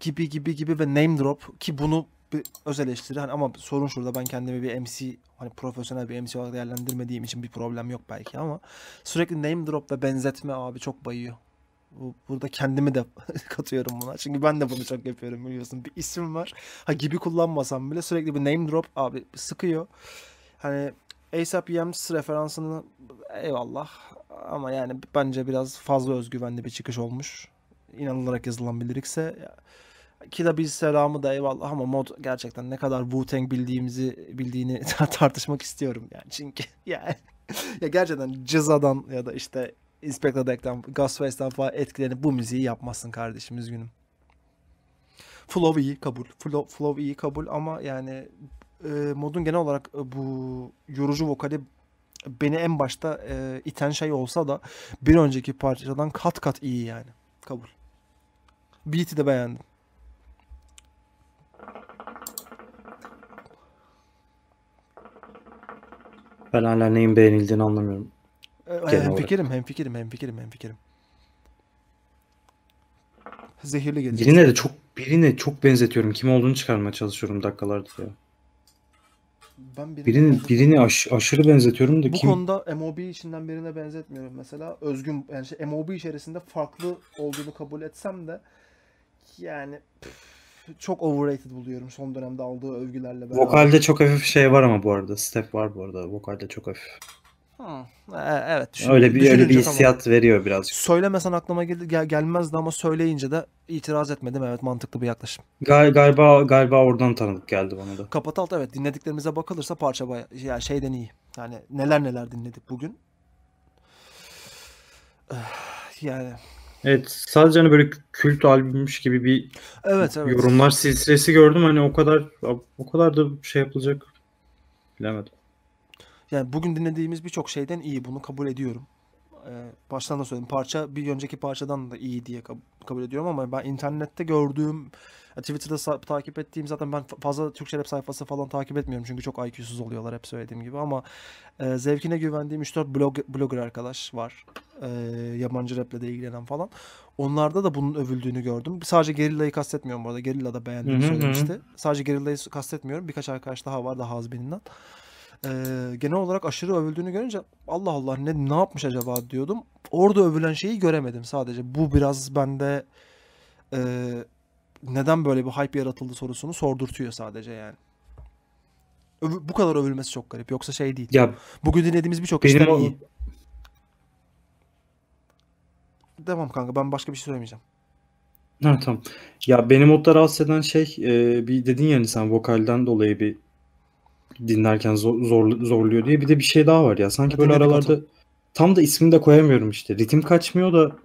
gibi gibi gibi ve name drop ki bunu bir öz eleştiri hani ama sorun şurada ben kendimi bir MC hani profesyonel bir MC olarak değerlendirmediğim için bir problem yok belki ama sürekli name drop ve benzetme abi çok bayıyor. Bu, burada kendimi de katıyorum buna. Çünkü ben de bunu çok yapıyorum biliyorsun. Bir isim var. Ha gibi kullanmasam bile sürekli bir name drop abi sıkıyor. Hani ASAP Yams referansını eyvallah ama yani bence biraz fazla özgüvenli bir çıkış olmuş inanılarak yazılan bir lirikse Killa Bill selamı da eyvallah ama mod gerçekten ne kadar Wu-Tang bildiğimizi bildiğini tartışmak istiyorum yani çünkü yani ya gerçekten Cıza'dan ya da işte Inspector Deck'ten, Ghostface'den falan etkilenip bu müziği yapmasın kardeşim üzgünüm. Flow iyi kabul. Flow, flow iyi kabul ama yani e, modun genel olarak e, bu yorucu vokali beni en başta e, iten şey olsa da bir önceki parçadan kat kat iyi yani. Kabul. Beat'i de beğendim. Ben hala neyin beğenildiğini anlamıyorum. Ee, hem fikirim, hem fikirim, hem fikirim, hem fikirim. Zehirli gelecek. Birine de çok birine çok benzetiyorum. Kim olduğunu çıkarmaya çalışıyorum dakikalarda ya. Ben birine birini birini aş, aşırı benzetiyorum da Bu kim? Bu konuda MOB içinden birine benzetmiyorum mesela. Özgün yani şey, MOB içerisinde farklı olduğunu kabul etsem de yani püf, çok overrated buluyorum son dönemde aldığı övgülerle beraber. Vokalde çok hafif şey var ama bu arada. Step var bu arada. Vokalde çok hafif. Hmm. evet. Şimdi öyle bir öyle bir hissiyat ama, veriyor birazcık. Söylemesen aklıma gel, gel, gelmezdi ama söyleyince de itiraz etmedim. Evet mantıklı bir yaklaşım. Gal, galiba galiba oradan tanıdık geldi bana da. Kapatalt evet dinlediklerimize bakılırsa parça bayağı yani şeyden iyi. Yani neler neler dinledik bugün. Eh, yani Evet sadece hani böyle kült albümmüş gibi bir evet, evet. yorumlar silsilesi gördüm. Hani o kadar o kadar da şey yapılacak bilemedim. Yani bugün dinlediğimiz birçok şeyden iyi bunu kabul ediyorum e, baştan da söyledim parça bir önceki parçadan da iyi diye kabul ediyorum ama ben internette gördüğüm Twitter'da takip ettiğim zaten ben fazla Türkçe rap sayfası falan takip etmiyorum çünkü çok IQ'suz oluyorlar hep söylediğim gibi ama e, zevkine güvendiğim 3-4 blog, blogger arkadaş var. E, yabancı raple de ilgilenen falan. Onlarda da bunun övüldüğünü gördüm. Sadece Gerilla'yı kastetmiyorum bu arada. Gerilla da beğendiğini söylemişti. Sadece Gerilla'yı kastetmiyorum. Birkaç arkadaş daha var daha az benimden e, genel olarak aşırı övüldüğünü görünce Allah Allah ne ne yapmış acaba diyordum. Orada övülen şeyi göremedim sadece. Bu biraz bende e, neden böyle bir hype yaratıldı sorusunu sordurtuyor sadece yani. Öv- bu kadar övülmesi çok garip. Yoksa şey değil. Ya, Bugün dinlediğimiz birçok işler iyi. Devam kanka ben başka bir şey söylemeyeceğim. Ha, tamam. Ya beni modda rahatsız eden şey e, bir dedin yani sen vokalden dolayı bir dinlerken zor, zor, zorluyor diye. Bir de bir şey daha var ya. Sanki böyle aralarda tam da ismini de koyamıyorum işte. Ritim kaçmıyor da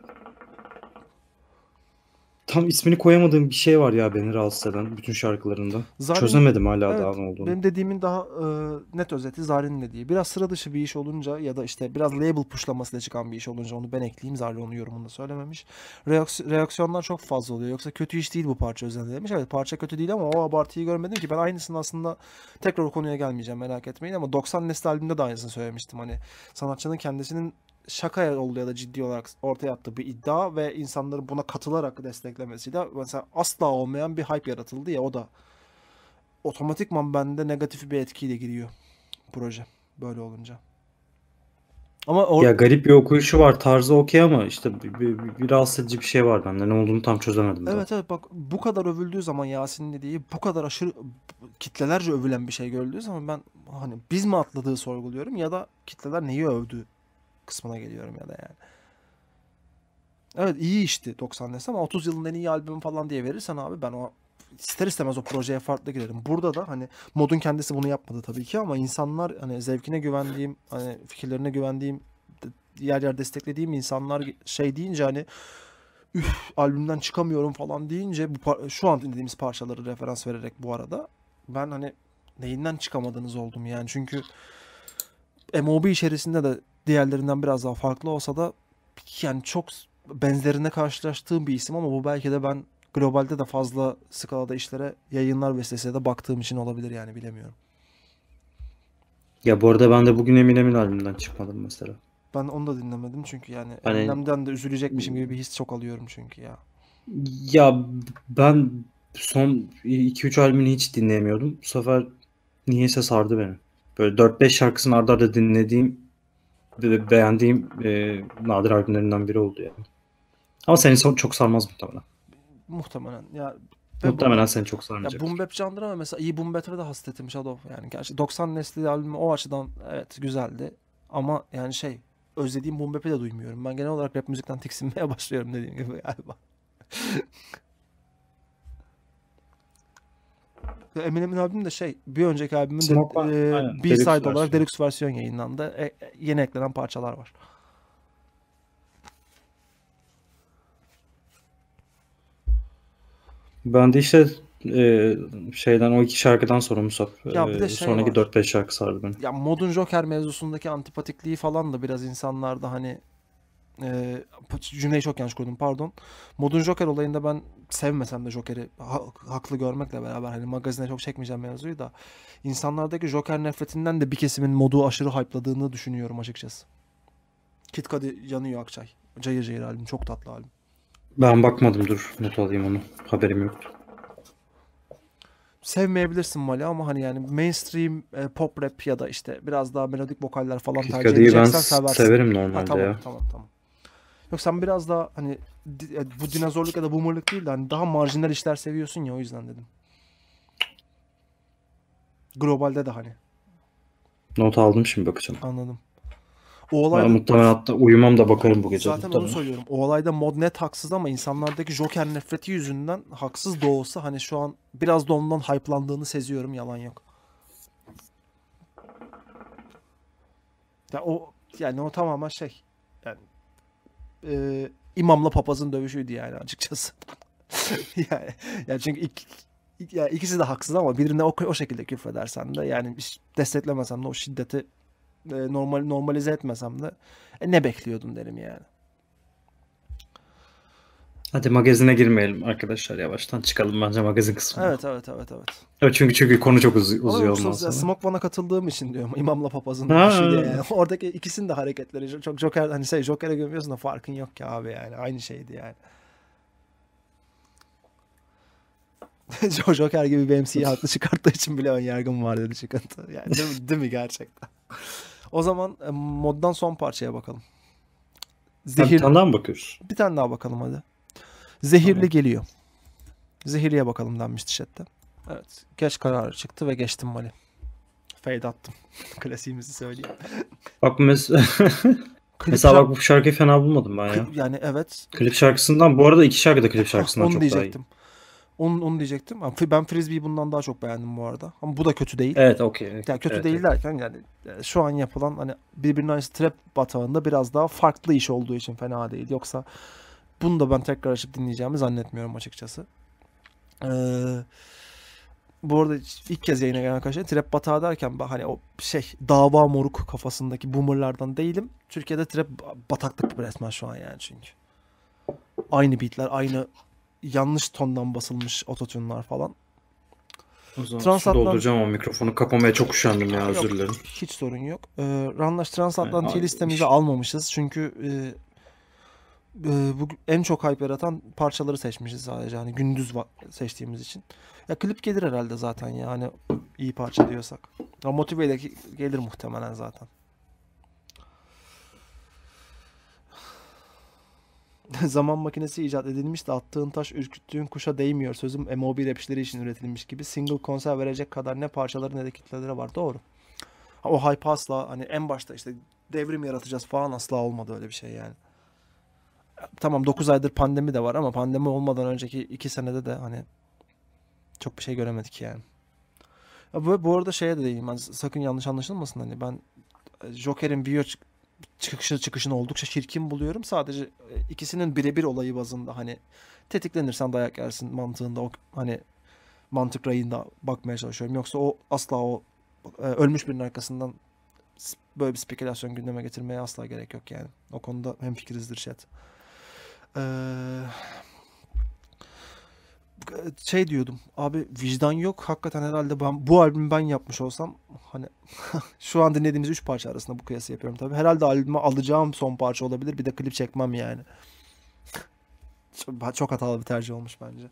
tam ismini koyamadığım bir şey var ya beni rahatsız eden bütün şarkılarında. Zarin, Çözemedim hala evet, daha ne olduğunu. Benim dediğimin daha e, net özeti Zarin'in dediği. Biraz sıra dışı bir iş olunca ya da işte biraz label puşlamasıyla çıkan bir iş olunca onu ben ekleyeyim. Zarin onu yorumunda söylememiş. Reaks- reaksiyonlar çok fazla oluyor. Yoksa kötü iş değil bu parça özelinde demiş. Evet parça kötü değil ama o abartıyı görmedim ki. Ben aynısını aslında tekrar o konuya gelmeyeceğim merak etmeyin ama 90 nesli albümde de aynısını söylemiştim. Hani sanatçının kendisinin şaka oldu ya da ciddi olarak ortaya attığı bir iddia ve insanların buna katılarak desteklemesiyle mesela asla olmayan bir hype yaratıldı ya o da otomatikman bende negatif bir etkiyle giriyor proje böyle olunca. Ama or- ya garip bir okuyuşu var. Tarzı okey ama işte bir, bir, bir, bir rahatsız edici bir şey var bende. Ne olduğunu tam çözemedim. Evet daha. evet bak bu kadar övüldüğü zaman Yasin'in dediği bu kadar aşırı kitlelerce övülen bir şey görüldüğü zaman ben hani biz mi atladığı sorguluyorum ya da kitleler neyi övdü kısmına geliyorum ya da yani. Evet iyi işti 90 Nesi ama 30 yılın en iyi albümü falan diye verirsen abi ben o ister istemez o projeye farklı girerim. Burada da hani modun kendisi bunu yapmadı tabii ki ama insanlar hani zevkine güvendiğim, hani fikirlerine güvendiğim, yer yer desteklediğim insanlar şey deyince hani üf albümden çıkamıyorum falan deyince bu şu an dinlediğimiz parçaları referans vererek bu arada ben hani neyinden çıkamadığınız oldum yani çünkü MOB içerisinde de diğerlerinden biraz daha farklı olsa da yani çok benzerine karşılaştığım bir isim ama bu belki de ben globalde de fazla skalada işlere yayınlar vesilesiyle de baktığım için olabilir yani bilemiyorum. Ya bu arada ben de bugün Eminem'in albümünden çıkmadım mesela. Ben onu da dinlemedim çünkü yani hani... Eminem'den de üzülecekmişim gibi bir his çok alıyorum çünkü ya. Ya ben son 2-3 albümünü hiç dinleyemiyordum. Bu sefer niyeyse sardı beni. Böyle 4-5 şarkısını arda arda dinlediğim beğendiğim e, nadir albümlerinden biri oldu yani. Ama senin son çok sarmaz muhtemelen. Muhtemelen. Ya Muhtemelen bu, seni çok sarmayacak. Boom Bap candır ama mesela iyi Boom de hasret etmiş Shadow. Yani gerçi 90 nesli albümü o açıdan evet güzeldi. Ama yani şey özlediğim Boom de duymuyorum. Ben genel olarak rap müzikten tiksinmeye başlıyorum dediğim gibi galiba. Ee, Eminem'in albümü de şey bir önceki albümün de, var. e, B-side olarak deluxe versiyon yayınlandı. E, e, yeni eklenen parçalar var. Ben de işte e, şeyden o iki şarkıdan sonra Musab. Ya bir e, de şey Sonraki var. 4-5 şarkı sardı beni. Ya modun Joker mevzusundaki antipatikliği falan da biraz insanlarda hani e, cümleyi çok yanlış kurdum pardon. Modun Joker olayında ben sevmesem de Joker'i ha, haklı görmekle beraber hani magazine çok çekmeyeceğim mevzuyu da insanlardaki Joker nefretinden de bir kesimin modu aşırı hype'ladığını düşünüyorum açıkçası. Kit Kadı yanıyor Akçay. Cayır cayır albüm. Çok tatlı albüm. Ben bakmadım dur. Not alayım onu. Haberim yok. Sevmeyebilirsin Mali ama hani yani mainstream e, pop rap ya da işte biraz daha melodik vokaller falan Kit tercih edeceksen ben severim normalde ha, tamam, ya. Tamam tamam. Yok sen biraz daha hani e, bu dinozorluk ya da boomerlık değil de hani daha marjinal işler seviyorsun ya o yüzden dedim. Globalde de hani. Not aldım şimdi bakacağım. Anladım. O olayda... Ben muhtemelen hatta uyumam da bakarım bu gece. Zaten muhtemelen. onu söylüyorum. O olayda mod net haksız ama insanlardaki Joker nefreti yüzünden haksız da olsa hani şu an biraz da ondan hype'landığını seziyorum yalan yok. Ya o yani o tamamen şey e, imamla papazın dövüşüydü yani açıkçası. yani, yani çünkü ilk, ilk, yani ikisi de haksız ama birine o, o şekilde küfredersen de yani desteklemesem de o şiddeti e, normal normalize etmesem de e, ne bekliyordun derim yani. Hadi magazine girmeyelim arkadaşlar yavaştan çıkalım bence magazin kısmına. Evet evet evet evet. Evet çünkü çünkü konu çok uz uzuyor ondan sonra. Smoke One'a katıldığım için diyorum imamla papazın ha, şey diye. Yani oradaki ikisinin de hareketleri çok Joker hani şey Joker'e gömüyorsun da farkın yok ki abi yani aynı şeydi yani. Joker gibi bir MC'yi haklı çıkarttığı için bile ön yargım var dedi çıkıntı. Yani değil, mi, değil mi gerçekten? o zaman e, moddan son parçaya bakalım. Zehir... Bir tane daha mı bakıyoruz? Bir tane daha bakalım hadi. Zehirli tamam. geliyor. Zehirliye bakalım denmişti chatte. Evet. Geç kararı çıktı ve geçtim Mali. Fade attım. Klasiğimizi söyleyeyim. Bak mesela... Mesela bak bu şarkıyı fena bulmadım ben ya. Yani evet. Klip şarkısından bu arada iki şarkı da klip şarkısından onu çok diyecektim. daha iyi. Onu, onu diyecektim. Ben Frisbee'yi bundan daha çok beğendim bu arada. Ama bu da kötü değil. Evet okey. Yani kötü evet, değil evet. derken yani e, şu an yapılan hani birbirinden aynısı trap batağında biraz daha farklı iş olduğu için fena değil. Yoksa bunu da ben tekrar açıp dinleyeceğimi zannetmiyorum açıkçası. Ee, bu arada ilk kez yayına gelen arkadaşlar trap batağı derken hani o şey dava moruk kafasındaki boomerlardan değilim. Türkiye'de trap bataklık resmen şu an yani çünkü. Aynı beatler, aynı yanlış tondan basılmış ototunlar falan. O zaman dolduracağım o mikrofonu kapamaya çok üşendim ya özür dilerim. Hiç sorun yok. Ee, Ranlaş Transatlant'i yani, listemize almamışız çünkü e, e, bu en çok hype yaratan parçaları seçmişiz sadece hani gündüz seçtiğimiz için. Ya klip gelir herhalde zaten yani iyi parça diyorsak. Ya motive ile gelir muhtemelen zaten. Zaman makinesi icat edilmiş de attığın taş ürküttüğün kuşa değmiyor. Sözüm MOB rapçileri için üretilmiş gibi single konser verecek kadar ne parçaları ne de kitleleri var. Doğru. O hype asla hani en başta işte devrim yaratacağız falan asla olmadı öyle bir şey yani tamam 9 aydır pandemi de var ama pandemi olmadan önceki 2 senede de hani çok bir şey göremedik yani. Ya bu, bu arada şeye de değineyim. Hani sakın yanlış anlaşılmasın. Hani ben e, Joker'in biyo çıkışı çıkışını oldukça çirkin buluyorum. Sadece e, ikisinin birebir olayı bazında hani tetiklenirsen dayak yersin mantığında o hani mantık rayında bakmaya çalışıyorum. Yoksa o asla o e, ölmüş birinin arkasından böyle bir spekülasyon gündeme getirmeye asla gerek yok yani. O konuda hemfikirizdir chat. Şey. Ee, şey diyordum. Abi vicdan yok. Hakikaten herhalde ben bu albümü ben yapmış olsam hani şu an dinlediğimiz 3 parça arasında bu kıyası yapıyorum tabii. Herhalde albümü alacağım son parça olabilir. Bir de klip çekmem yani. Çok, çok hatalı bir tercih olmuş bence.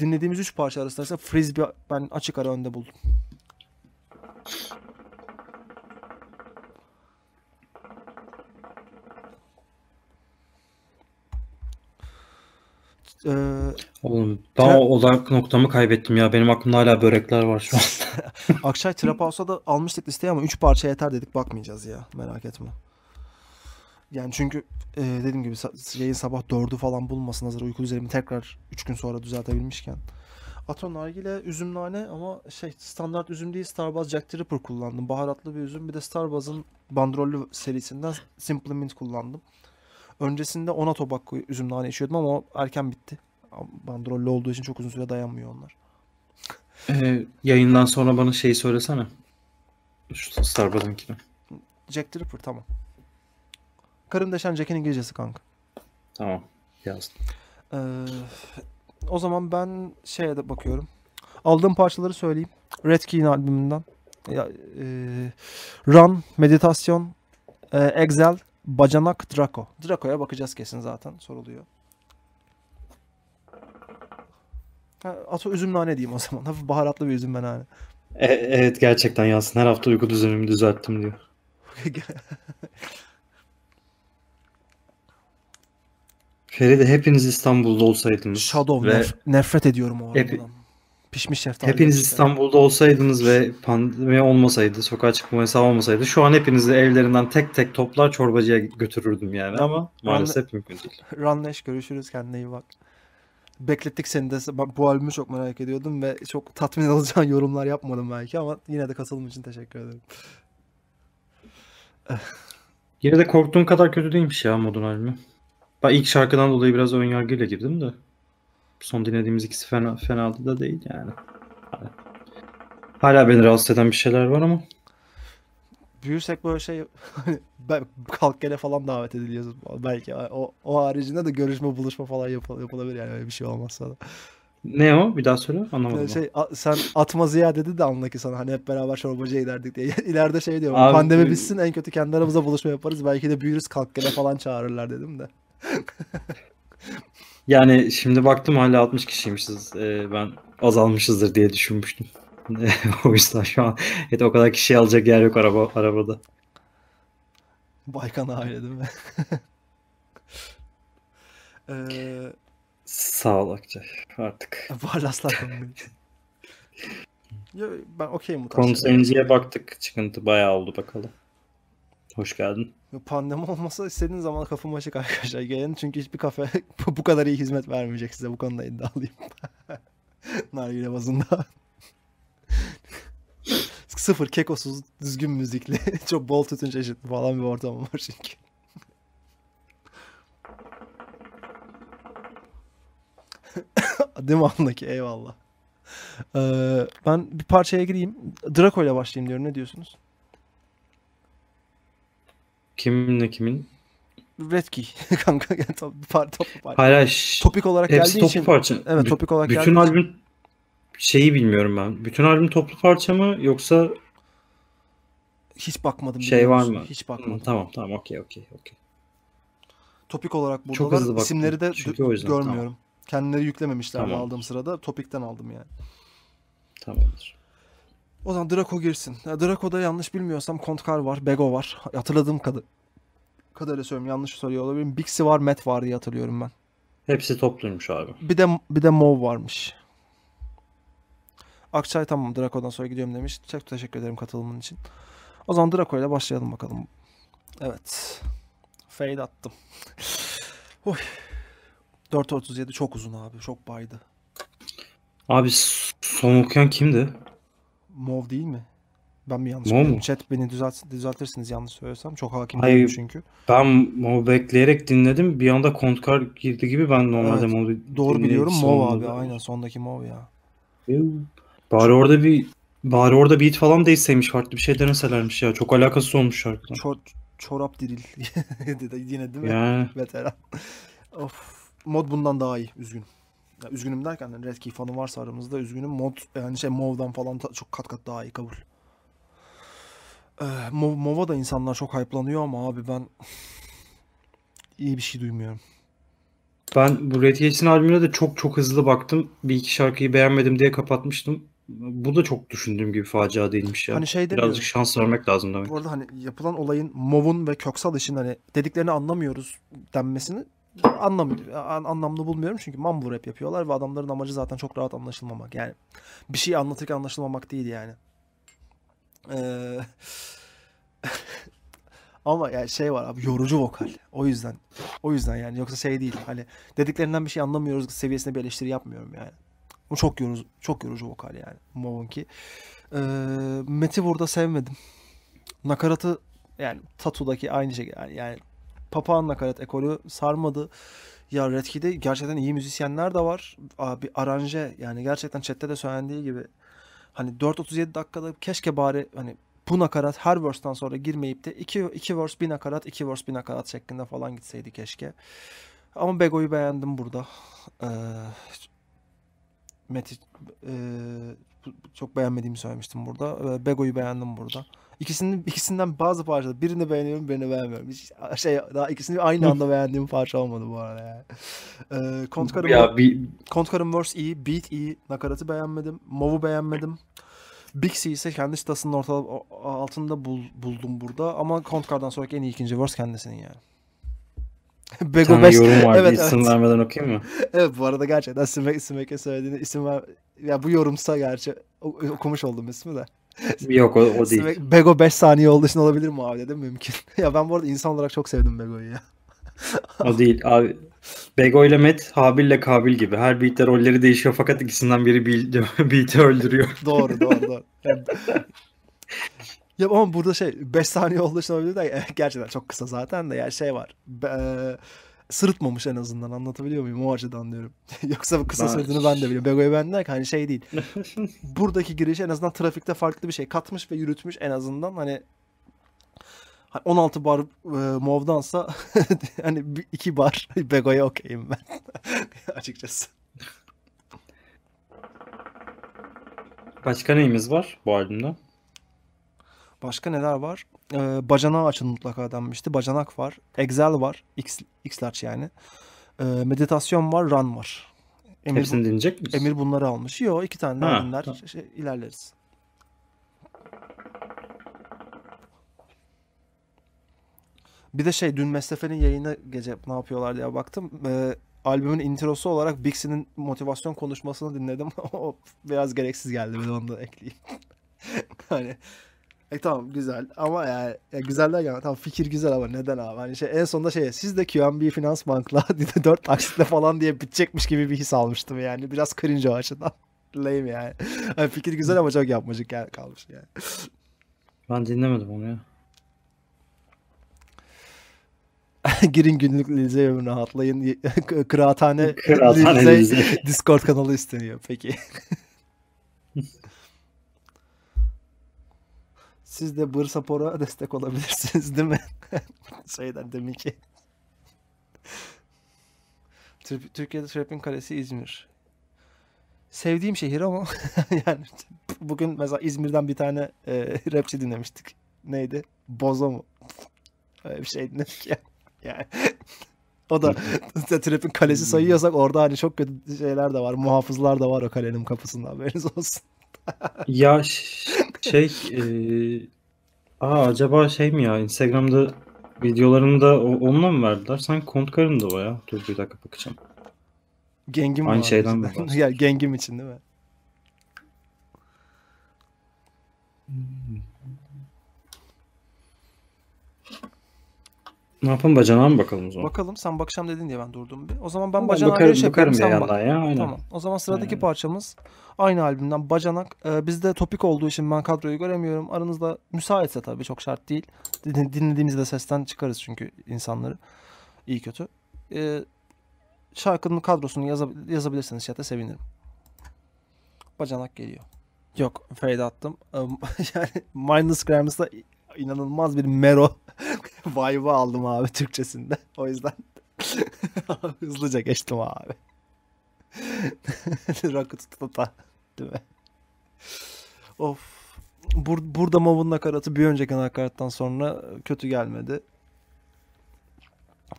Dinlediğimiz 3 parça arasında ise Frisbee ben açık ara önde buldum. Ee, Oğlum daha tra- odak noktamı kaybettim ya. Benim aklımda hala börekler var şu an. Akşay Trap House'a da almıştık listeye ama 3 parça yeter dedik bakmayacağız ya. Merak etme. Yani çünkü e, dediğim gibi yayın sabah 4'ü falan bulmasın hazır uyku düzenimi tekrar 3 gün sonra düzeltebilmişken. Aton nargile üzüm nane ama şey standart üzüm değil Starbucks Jack the kullandım. Baharatlı bir üzüm bir de Starbucks'ın bandrollü serisinden Simple Mint kullandım. Öncesinde ona tobakko üzüm nane içiyordum ama o erken bitti. Bandrollü olduğu için çok uzun süre dayanmıyor onlar. Ee, yayından sonra bana şeyi söylesene. Şu Starbucks'ınkini. Jack the Ripper tamam. Karın deşen Jack'in İngilizcesi kanka. Tamam yazdım. Ee, o zaman ben şeye de bakıyorum. Aldığım parçaları söyleyeyim. Red Key'in albümünden. Ya, e, Run, Meditasyon, e, Excel, Bacanak Draco. Draco'ya bakacağız kesin zaten soruluyor. Ha, ato üzüm nane diyeyim o zaman. Hafif baharatlı bir üzüm ben hani. E, evet gerçekten yansın. Her hafta uyku düzenimi düzelttim diyor. Feride hepiniz İstanbul'da olsaydınız. Shadow ve... nef- nefret ediyorum o hep, Pişmiş şeftali. Hepiniz işte. İstanbul'da olsaydınız ve pandemi olmasaydı, sokağa çıkma yasağı olmasaydı şu an hepinizi evlerinden tek tek toplar çorbacıya götürürdüm yani ama maalesef Ran... mümkün değil. Runleş görüşürüz kendine iyi bak. Beklettik seni de bu albümü çok merak ediyordum ve çok tatmin olacağın yorumlar yapmadım belki ama yine de katılım için teşekkür ederim. yine de korktuğum kadar kötü değilmiş ya modun albümü. Ben ilk şarkıdan dolayı biraz önyargıyla girdim de son dinlediğimiz ikisi fena, fena da değil yani. Hala, beni rahatsız eden bir şeyler var ama. Büyürsek böyle şey ben kalk gele falan davet ediliyoruz belki o, o haricinde de görüşme buluşma falan yapıl yapılabilir yani bir şey olmazsa da. Ne o? Bir daha söyle. Anlamadım. Şey, a, sen atma ziya dedi de anla ki sana hani hep beraber çorbacıya giderdik diye. İleride şey diyor. Abi, pandemi e, bitsin en kötü kendi aramızda buluşma yaparız. Belki de büyürüz kalk gele falan çağırırlar dedim de. Yani şimdi baktım hala 60 kişiymişiz. Ee, ben azalmışızdır diye düşünmüştüm. o yüzden şu an evet, o kadar kişi alacak yer yok araba arabada. Baykan aile değil mi? ee... Sağ ol Akçay artık. Varlaslar ben okeyim bu tarz. Konseyince baktık çıkıntı bayağı oldu bakalım. Hoş geldin. Pandemi olmasa istediğin zaman kafam açık arkadaşlar gelin. Çünkü hiçbir kafe bu kadar iyi hizmet vermeyecek size. Bu konuda iddialıyım. Nargile bazında. Sıfır kekosuz, düzgün müzikli, çok bol tütün çeşitli falan bir ortam var çünkü. Değil mi andaki? Eyvallah. Ee, ben bir parçaya gireyim. Draco ile başlayayım diyorum. Ne diyorsunuz? Kiminle kimin? Red kanka yani top, par, top, Hayır, hayır. Topik olarak hepsi geldiği toplu için. parça. Evet B topik olarak Bütün albüm şeyi bilmiyorum ben. Bütün albüm toplu parça mı yoksa hiç bakmadım. Şey var mı? Hiç bakmadım. Hı, tamam tamam okey okey okey. Topik olarak burada Çok hızlı isimleri de Çünkü o yüzden, görmüyorum. Tamam. Kendileri yüklememişler tamam. aldığım sırada. Topikten aldım yani. Tamamdır. O zaman Draco girsin. Draco'da yanlış bilmiyorsam Kontkar var, Bego var. Hatırladığım kadı kadarıyla söylüyorum. Yanlış söylüyor olabilirim. Bixi var, Met var diye hatırlıyorum ben. Hepsi topluymuş abi. Bir de bir de Mov varmış. Akçay tamam Draco'dan sonra gidiyorum demiş. Çok teşekkür ederim katılımın için. O zaman Draco ile başlayalım bakalım. Evet. Fade attım. Oy. 4.37 çok uzun abi. Çok baydı. Abi son okuyan kimdi? Mov değil mi? Ben bir yanlış Mov Chat beni düzelt, düzeltirsiniz yanlış söylesem. Çok hakim Hayır, değilim çünkü. Ben Mov bekleyerek dinledim. Bir anda Kontkar girdi gibi ben normalde evet, Mov'u Doğru biliyorum Mov abi da. aynen sondaki Mov ya. Bari orada bir bari orada beat falan değişseymiş farklı bir şey deneselermiş ya. Çok alakasız olmuş şarkıdan. Çor, çorap diril. Yine değil mi? Yani. Veteran. of. Mod bundan daha iyi. Üzgünüm. Ya üzgünüm derken de Red Key fanı varsa aramızda üzgünüm. Mod yani şey Mov'dan falan çok kat kat daha iyi kabul. Ee, Mov, Mov'a da insanlar çok hype'lanıyor ama abi ben iyi bir şey duymuyorum. Ben bu Red Key'sin albümüne de çok çok hızlı baktım. Bir iki şarkıyı beğenmedim diye kapatmıştım. Bu da çok düşündüğüm gibi facia değilmiş ya. Hani şey Birazcık şans vermek lazım demek. Bu arada hani yapılan olayın Mov'un ve Köksal işin hani dediklerini anlamıyoruz denmesini anlam, an, anlamlı bulmuyorum. Çünkü mambur rap yapıyorlar ve adamların amacı zaten çok rahat anlaşılmamak. Yani bir şey anlatırken anlaşılmamak değil yani. Ee, ama yani şey var abi yorucu vokal. O yüzden. O yüzden yani yoksa şey değil. Hani dediklerinden bir şey anlamıyoruz seviyesinde bir eleştiri yapmıyorum yani. Bu çok yorucu çok yorucu vokal yani Mov'unki. Ee, Meti burada sevmedim. Nakaratı yani Tatu'daki aynı şey yani, yani papağan nakarat ekolü sarmadı. Ya Redkey'de gerçekten iyi müzisyenler de var. Abi aranje yani gerçekten chatte de söylendiği gibi hani 4.37 dakikada keşke bari hani bu nakarat her verse'dan sonra girmeyip de 2 2 verse bir nakarat 2 verse bir nakarat şeklinde falan gitseydi keşke. Ama Bego'yu beğendim burada. Ee, Meti e, çok beğenmediğimi söylemiştim burada. Ee, Bego'yu beğendim burada ikisinin ikisinden bazı parçalar birini beğeniyorum birini beğenmiyorum. Hiç şey daha ikisini aynı anda beğendiğim parça olmadı bu arada yani. Ee, Kont Karim, bir... Kont Verse iyi, Beat iyi, Nakarat'ı beğenmedim, Mov'u beğenmedim. Big C ise kendi stasının orta altında bul, buldum burada ama Kontkar'dan sonraki en iyi ikinci verse kendisinin yani. Bego Sana yorum var evet, isim evet. vermeden okuyayım mı? evet bu arada gerçekten Simek, Simek'e söylediğini isim ver... Ya bu yorumsa gerçi okumuş oldum ismi de. Yok o, o değil. Bego 5 saniye olduğu için olabilir mi abi dedim mümkün. ya ben bu arada insan olarak çok sevdim Bego'yu ya. o değil abi. Bego ile Met, Habil ile Kabil gibi. Her beatte rolleri değişiyor fakat ikisinden biri beat'i öldürüyor. doğru doğru doğru. ya ama burada şey 5 saniye olduğu için olabilir de gerçekten çok kısa zaten de yani şey var. Be, e, sırıtmamış en azından anlatabiliyor muyum? O açıdan diyorum. Yoksa bu kısa ben... sırtını ben de biliyorum. Bego'yu ben de hani şey değil. Buradaki girişi en azından trafikte farklı bir şey katmış ve yürütmüş en azından hani 16 hani bar e, Mov'dansa hani 2 bar Bego'ya okeyim ben açıkçası. Başka neyimiz var bu albümde? Başka neler var? E, bacanağı açın mutlaka denmişti. Bacanak var. Excel var. X, Xlarge yani. E, meditasyon var. Run var. Emir, Hepsini dinleyecek miyiz? Emir bunları almış. Yo iki tane daha dinler. Şey, ilerleriz. Bir de şey dün Mestefe'nin yayını gece ne yapıyorlar diye baktım. E, albümün introsu olarak Bixi'nin motivasyon konuşmasını dinledim. o biraz gereksiz geldi. Ben onu da ekleyeyim. hani e tamam güzel ama yani ya güzel derken tamam fikir güzel ama neden abi? Hani şey, en sonunda şey siz de QNB Finans Bank'la 4 taksitle falan diye bitecekmiş gibi bir his almıştım yani. Biraz cringe o açıdan. Lame yani. yani. fikir güzel ama çok yapmacık yani kalmış yani. Ben dinlemedim onu ya. Girin günlük Lize ömrüne atlayın. Kıraathane, Kıraathane Lize Discord kanalı isteniyor. Peki siz de Bırsapor'a destek olabilirsiniz değil mi? Şeyden demin ki. Türkiye'de Trap'in kalesi İzmir. Sevdiğim şehir ama yani bugün mesela İzmir'den bir tane e, rapçi dinlemiştik. Neydi? Bozo mu? Öyle bir şey dinledik ya. Yani. o da Trap'in kalesi sayıyorsak orada hani çok kötü şeyler de var. Muhafızlar da var o kalenin kapısında haberiniz olsun. ya şey, e, aa acaba şey mi ya Instagram'da videolarında o- onunla mı verdiler? Sanki kont karın da o ya. Dur bir dakika bakacağım. Gengim Aynı var şeyden mi bizden. gengim için değil mi? Hmm. Ne yapalım bacana mı bakalım o zaman? Bakalım sen bakacağım dedin diye ben durdum bir. O zaman ben bacana bakarım, şey bakarım yaparım, sen bak. ya aynen. Tamam. O zaman sıradaki aynen. parçamız aynı albümden Bacanak. Ee, bizde topik olduğu için ben kadroyu göremiyorum. Aranızda müsaitse tabii çok şart değil. dinlediğimizde sesten çıkarız çünkü insanları. İyi kötü. Ee, şarkının kadrosunu yazab- yazabilirseniz da sevinirim. Bacanak geliyor. Yok fade attım. Ee, yani Mindless Gramms'da inanılmaz bir mero vibe'ı aldım abi Türkçesinde. O yüzden hızlıca geçtim abi. Rakı tutata. Değil mi? Of. Bur burada Mav'un nakaratı bir önceki nakarattan sonra kötü gelmedi.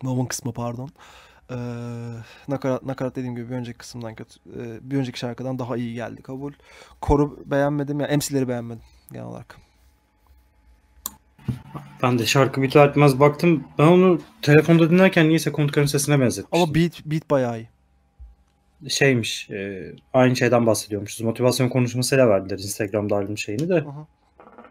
Mav'un kısmı pardon. Ee, nakarat, nakarat dediğim gibi bir önceki kısımdan kötü, e, bir önceki şarkıdan daha iyi geldi kabul. Koru beğenmedim ya, yani, MC'leri beğenmedim genel olarak. Ben de şarkı biter etmez baktım. Ben onu telefonda dinlerken niyeyse Kontkarın sesine benzetmiştim. Ama beat, beat bayağı iyi. Şeymiş, e, aynı şeyden bahsediyormuşuz. Motivasyon konuşmasıyla verdiler Instagram'da albüm şeyini de. Aha.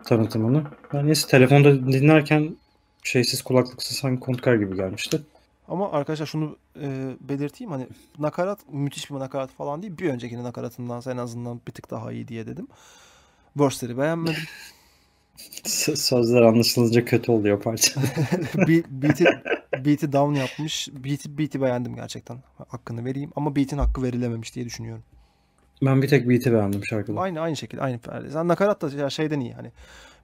Tanıtımını. Ben neyse telefonda dinlerken şeysiz kulaklıksız sanki Kontkar gibi gelmişti. Ama arkadaşlar şunu e, belirteyim hani nakarat müthiş bir nakarat falan değil. Bir öncekinin nakaratından en azından bir tık daha iyi diye dedim. Verse'leri beğenmedim. Sözler anlaşılınca kötü oluyor parça. beat'i, beat'i down yapmış. Beat'i, beat'i beğendim gerçekten. Hakkını vereyim. Ama beat'in hakkı verilememiş diye düşünüyorum. Ben bir tek beat'i beğendim şarkıda. Aynı aynı şekilde. Aynı Sen nakarat da şeyden iyi. Hani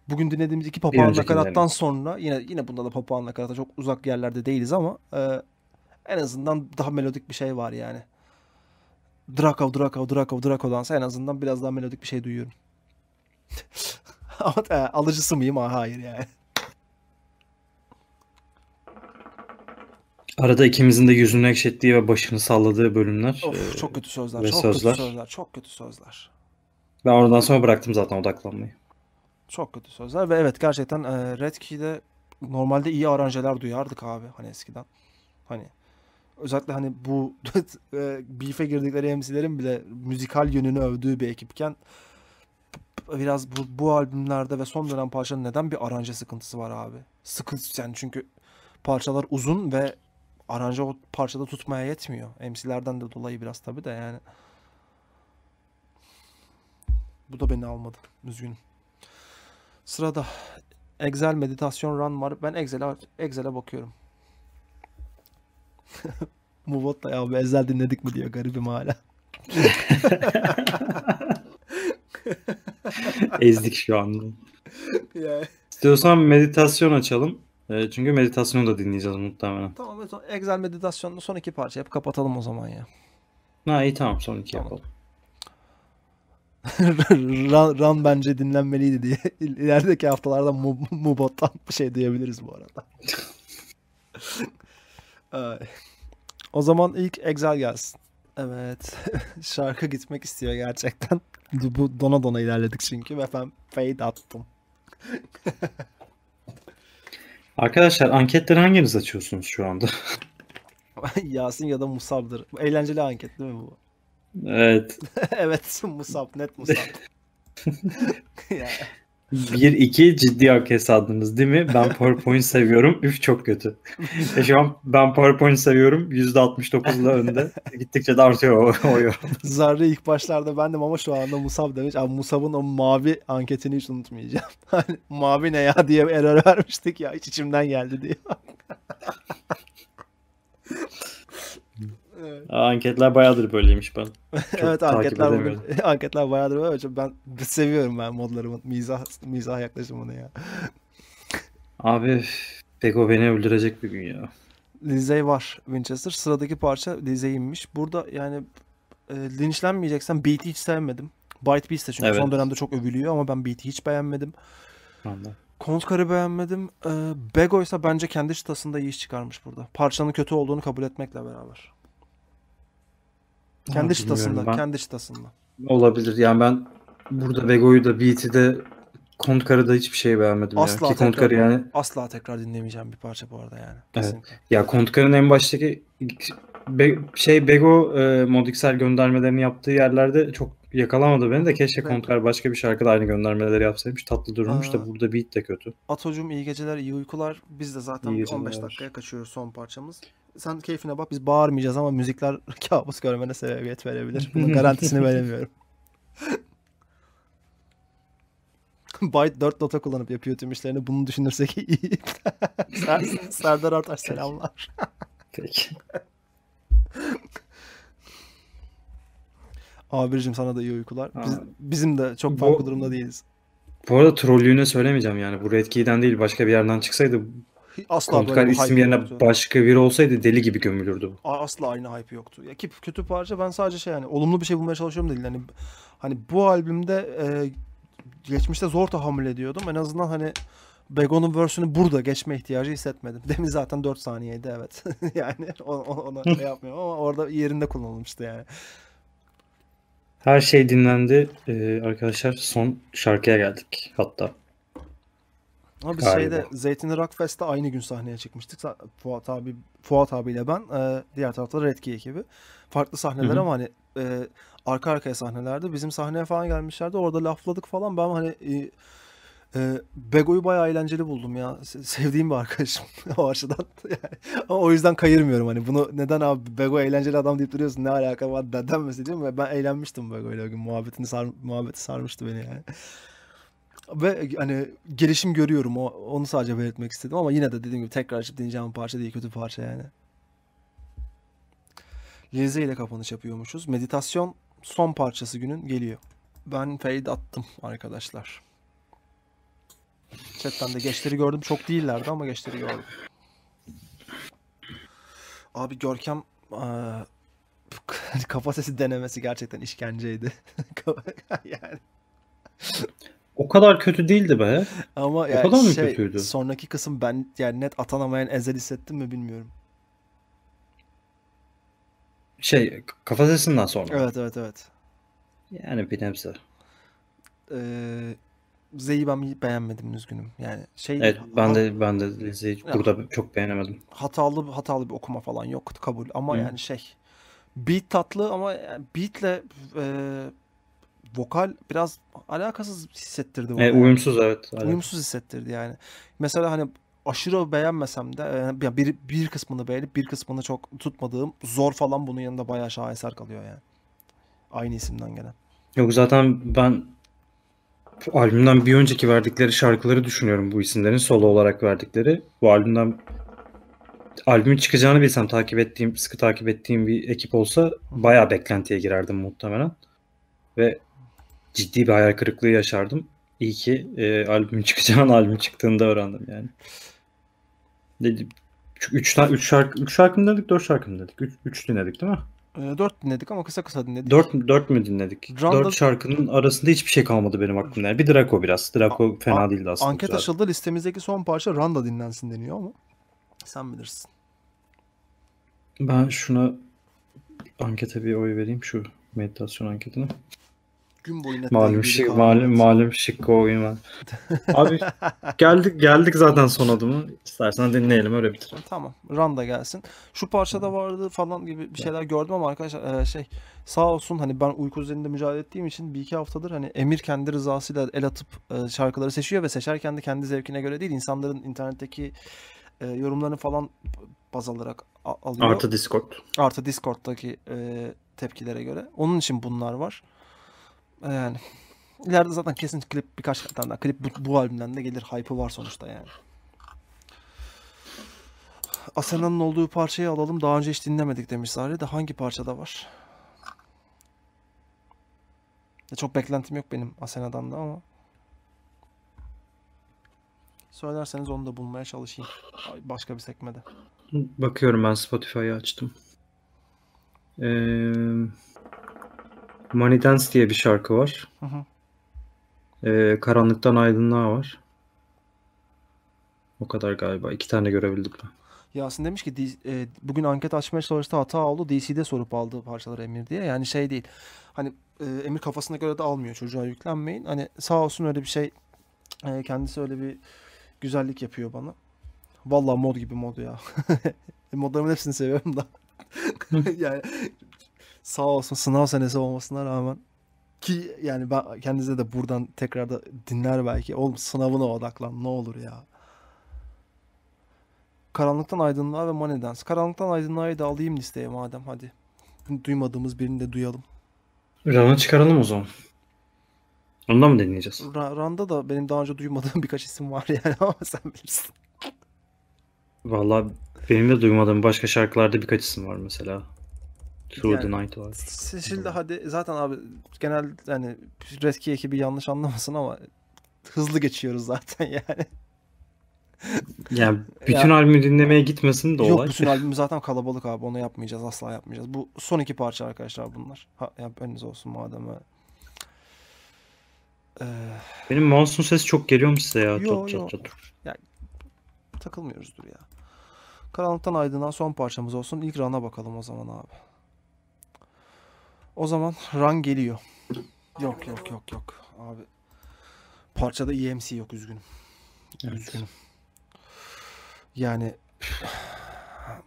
bugün dinlediğimiz iki papağan nakarattan sonra yine yine bunda da papağan nakarata çok uzak yerlerde değiliz ama e, en azından daha melodik bir şey var yani. Drakov, Drakov, Drakov, Drakov'dansa en azından biraz daha melodik bir şey duyuyorum. Alıcısı mıyım? Aa, hayır yani. Arada ikimizin de yüzünü ekşettiği ve başını salladığı bölümler. Of e, çok kötü sözler. Ve çok sözler. kötü sözler. Çok kötü sözler. Ben oradan sonra bıraktım zaten odaklanmayı. Çok kötü sözler ve evet gerçekten e, Red Key'de normalde iyi aranjeler duyardık abi hani eskiden. Hani özellikle hani bu e, beef'e girdikleri MC'lerin bile müzikal yönünü övdüğü bir ekipken biraz bu, bu albümlerde ve son dönem parçanın neden bir aranje sıkıntısı var abi? Sıkıntı yani çünkü parçalar uzun ve aranje o parçada tutmaya yetmiyor. MC'lerden de dolayı biraz tabi de yani. Bu da beni almadı. Üzgünüm. Sırada Excel meditasyon run var. Ben Excel'e Excel'e bakıyorum. Mubot'la ya abi Excel dinledik mi diyor garibim hala. Ezdik şu anda. Yani. İstiyorsan meditasyon açalım. Ee, çünkü meditasyonu da dinleyeceğiz muhtemelen. Tamam o zaman Excel meditasyonunu son iki parça yap kapatalım o zaman ya. Ha iyi tamam son iki tamam. yapalım. Ran, Ran bence dinlenmeliydi diye ilerideki haftalarda Mubot'tan bir şey duyabiliriz bu arada. o zaman ilk Excel gelsin. Evet. Şarkı gitmek istiyor gerçekten. Bu dona dona ilerledik çünkü ve ben fade attım. Arkadaşlar anketleri hanginiz açıyorsunuz şu anda? Yasin ya da Musab'dır. Eğlenceli anket değil mi bu? Evet. evet Musab net Musab. yani. Bir iki ciddi AK sandınız değil mi? Ben PowerPoint seviyorum. Üf çok kötü. e şu an ben PowerPoint seviyorum. %69'la önde. Gittikçe de artıyor o, o yorum. ilk başlarda ben de ama şu anda Musab demiş. Abi Musab'ın o mavi anketini hiç unutmayacağım. Hani mavi ne ya diye error vermiştik ya. Hiç içimden geldi diye. Evet. anketler bayağıdır böyleymiş ben. evet anketler bugün, anketler bayağıdır böyle. Ben seviyorum ben modlarımın mizah mizah yaklaşımını ya. Abi Peko beni öldürecek bir gün ya. Lizey var Winchester. Sıradaki parça Lizey'inmiş. Burada yani e, linçlenmeyeceksen beat'i hiç sevmedim. Byte Beast de çünkü evet. son dönemde çok övülüyor ama ben beat'i hiç beğenmedim. Anladım. Konkar'ı beğenmedim. E, Bego ise bence kendi çıtasında iyi iş çıkarmış burada. Parçanın kötü olduğunu kabul etmekle beraber. Kendi çıtasında, ben. kendi çıtasında. Olabilir. Yani ben burada Vego'yu da Beat'i de Kontkar'ı da hiçbir şey beğenmedim asla ya. tekrar, yani asla tekrar dinlemeyeceğim bir parça bu arada yani. Kesinlikle. Evet. Ya Kontkar'ın en baştaki Be şey Bego e, modiksel göndermelerini yaptığı yerlerde çok yakalamadı beni de keşke evet. Kontkar başka bir şarkıda aynı göndermeleri yapsaymış. Tatlı durmuş da burada beat de kötü. Atocuğum iyi geceler, iyi uykular. Biz de zaten 15 dakikaya kaçıyoruz son parçamız sen keyfine bak biz bağırmayacağız ama müzikler kabus görmene sebebiyet verebilir. Bunun garantisini veremiyorum. Byte 4 data kullanıp yapıyor tüm işlerini. Bunu düşünürsek iyi. Ser, Serdar Artaş selamlar. Peki. Abicim sana da iyi uykular. Biz, bizim de çok farklı bu, durumda değiliz. Bu arada trollüğüne söylemeyeceğim yani. Bu Red Key'den değil başka bir yerden çıksaydı asla Kontkar böyle bir isim yerine yoktu. başka biri olsaydı deli gibi gömülürdü Asla aynı hype yoktu. Ya ki kötü parça ben sadece şey yani olumlu bir şey bulmaya çalışıyorum değil. Hani hani bu albümde e, geçmişte zor tahammül ediyordum. En azından hani Begon'un versiyonu burada geçme ihtiyacı hissetmedim. Demin zaten 4 saniyeydi evet. yani ona şey yapmıyorum ama orada yerinde kullanılmıştı yani. Her şey dinlendi. Ee, arkadaşlar son şarkıya geldik hatta. Ama biz Galiba. şeyde Zeytinli Rockfest'te aynı gün sahneye çıkmıştık. Fuat abi Fuat abiyle ben e, diğer tarafta Redkey ekibi. Farklı sahneler Hı-hı. ama hani e, arka arkaya sahnelerde bizim sahneye falan gelmişlerdi. Orada lafladık falan. Ben hani e, Bego'yu bayağı eğlenceli buldum ya. Sevdiğim bir arkadaşım o açıdan. ama o yüzden kayırmıyorum hani. Bunu neden abi Bego eğlenceli adam deyip duruyorsun ne alaka var denmesi değil mi? Ben eğlenmiştim Bego'yla o gün. Muhabbetini sar, muhabbeti sarmıştı beni yani. Ve e, hani gelişim görüyorum. O, onu sadece belirtmek istedim ama yine de dediğim gibi tekrar açıp dinleyeceğim parça değil. Kötü parça yani. Leze ile kapanış yapıyormuşuz. Meditasyon son parçası günün geliyor. Ben fade attım arkadaşlar. Chatten de geçleri gördüm. Çok değillerdi ama geçleri gördüm. Abi Görkem aa, kafa sesi denemesi gerçekten işkenceydi. yani o kadar kötü değildi be. Ama yani kadar mı şey, kötüydü? Sonraki kısım ben yani net atanamayan ezel hissettim mi bilmiyorum. Şey kafa sesinden sonra. Evet evet evet. Yani bir nebze. Ee, Lize'yi ben beğenmedim üzgünüm. Yani şey Evet ben de ben de Lize'yi yani, burada çok beğenemedim. Hatalı hatalı bir okuma falan yok kabul ama Hı. yani şey beat tatlı ama yani beatle e, vokal biraz alakasız hissettirdi. E, uyumsuz evet. evet. Uyumsuz hissettirdi yani. Mesela hani aşırı beğenmesem de e, yani bir, bir kısmını beğenip bir kısmını çok tutmadığım zor falan bunun yanında bayağı şaheser kalıyor yani. Aynı isimden gelen. Yok zaten ben albümden bir önceki verdikleri şarkıları düşünüyorum bu isimlerin solo olarak verdikleri. Bu albümden albümün çıkacağını bilsem takip ettiğim, sıkı takip ettiğim bir ekip olsa bayağı beklentiye girerdim muhtemelen. Ve ciddi bir hayal kırıklığı yaşardım. İyi ki e, albüm çıkacağını albüm çıktığında öğrendim yani. Dedi, üç, tane, üç, şarkı, üç şarkı mı dedik, dört şarkı mı dedik? Üç, üç dinledik değil mi? E, dört dinledik ama kısa kısa dinledik. Dört, dört mü dinledik? Drum'da... Dört şarkının arasında hiçbir şey kalmadı benim aklımda. Yani bir Draco biraz. Draco A- fena an- değildi aslında. Anket açıldı. Listemizdeki son parça Randa dinlensin deniyor ama sen bilirsin. Ben şuna ankete bir oy vereyim şu meditasyon anketine gün boyunca malum şık malum malum şık oyun Abi geldik geldik zaten son adımı. İstersen dinleyelim öyle bitirelim. Tamam. Ram da gelsin. Şu parçada vardı falan gibi bir şeyler gördüm ama arkadaşlar e, şey sağ olsun hani ben uyku üzerinde mücadele ettiğim için bir iki haftadır hani Emir kendi rızasıyla el atıp e, şarkıları seçiyor ve seçerken de kendi zevkine göre değil insanların internetteki e, yorumlarını falan baz alarak alıyor. Artı Discord. Artı Discord'daki e, tepkilere göre. Onun için bunlar var. E, yani ileride zaten kesin klip birkaç tane daha klip bu, bu albümden de gelir. Hype'ı var sonuçta yani. Asena'nın olduğu parçayı alalım. Daha önce hiç dinlemedik demiş Zahri de hangi parçada var? Çok beklentim yok benim Asena'dan da ama. Söylerseniz onu da bulmaya çalışayım. Başka bir sekmede. Bakıyorum ben Spotify'ı açtım. Eee... Money Dance diye bir şarkı var. Hı hı. Ee, Karanlıktan Aydınlığa var. O kadar galiba. İki tane görebildik ben. Yasin demiş ki e, bugün anket açmaya çalıştı hata oldu. DC'de sorup aldı parçaları Emir diye. Yani şey değil. Hani e, Emir kafasına göre de almıyor. Çocuğa yüklenmeyin. Hani sağ olsun öyle bir şey. E, kendisi öyle bir güzellik yapıyor bana. Vallahi mod gibi mod ya. E, Modlarımın hepsini seviyorum da. yani sağ olsun sınav senesi olmasına rağmen ki yani ben kendinize de buradan tekrar da dinler belki. Oğlum sınavına odaklan ne olur ya. Karanlıktan aydınlığa ve Money Dance. Karanlıktan aydınlığa da alayım listeye madem hadi. Duymadığımız birini de duyalım. Rana çıkaralım o zaman. Ondan mı dinleyeceğiz Ra- Randa da benim daha önce duymadığım birkaç isim var yani ama sen bilirsin. Valla benim de duymadığım başka şarkılarda birkaç isim var mesela. Through yani, the Night var. Şimdi hadi zaten abi genel yani Reski ekibi yanlış anlamasın ama hızlı geçiyoruz zaten yani. yani bütün yani, albümü dinlemeye gitmesin de olay. Yok bütün albüm zaten kalabalık abi onu yapmayacağız asla yapmayacağız. Bu son iki parça arkadaşlar bunlar. Ha, ya, önünüz olsun madem. Ee... Benim monsun sesi çok geliyor mu size ya? Yok yok. Takılmıyoruz dur ya. Karanlıktan aydınlan son parçamız olsun. İlk rana bakalım o zaman abi. O zaman run geliyor. Yok yok yok yok. Abi parçada EMC yok üzgünüm. Evet. Üzgünüm. Yani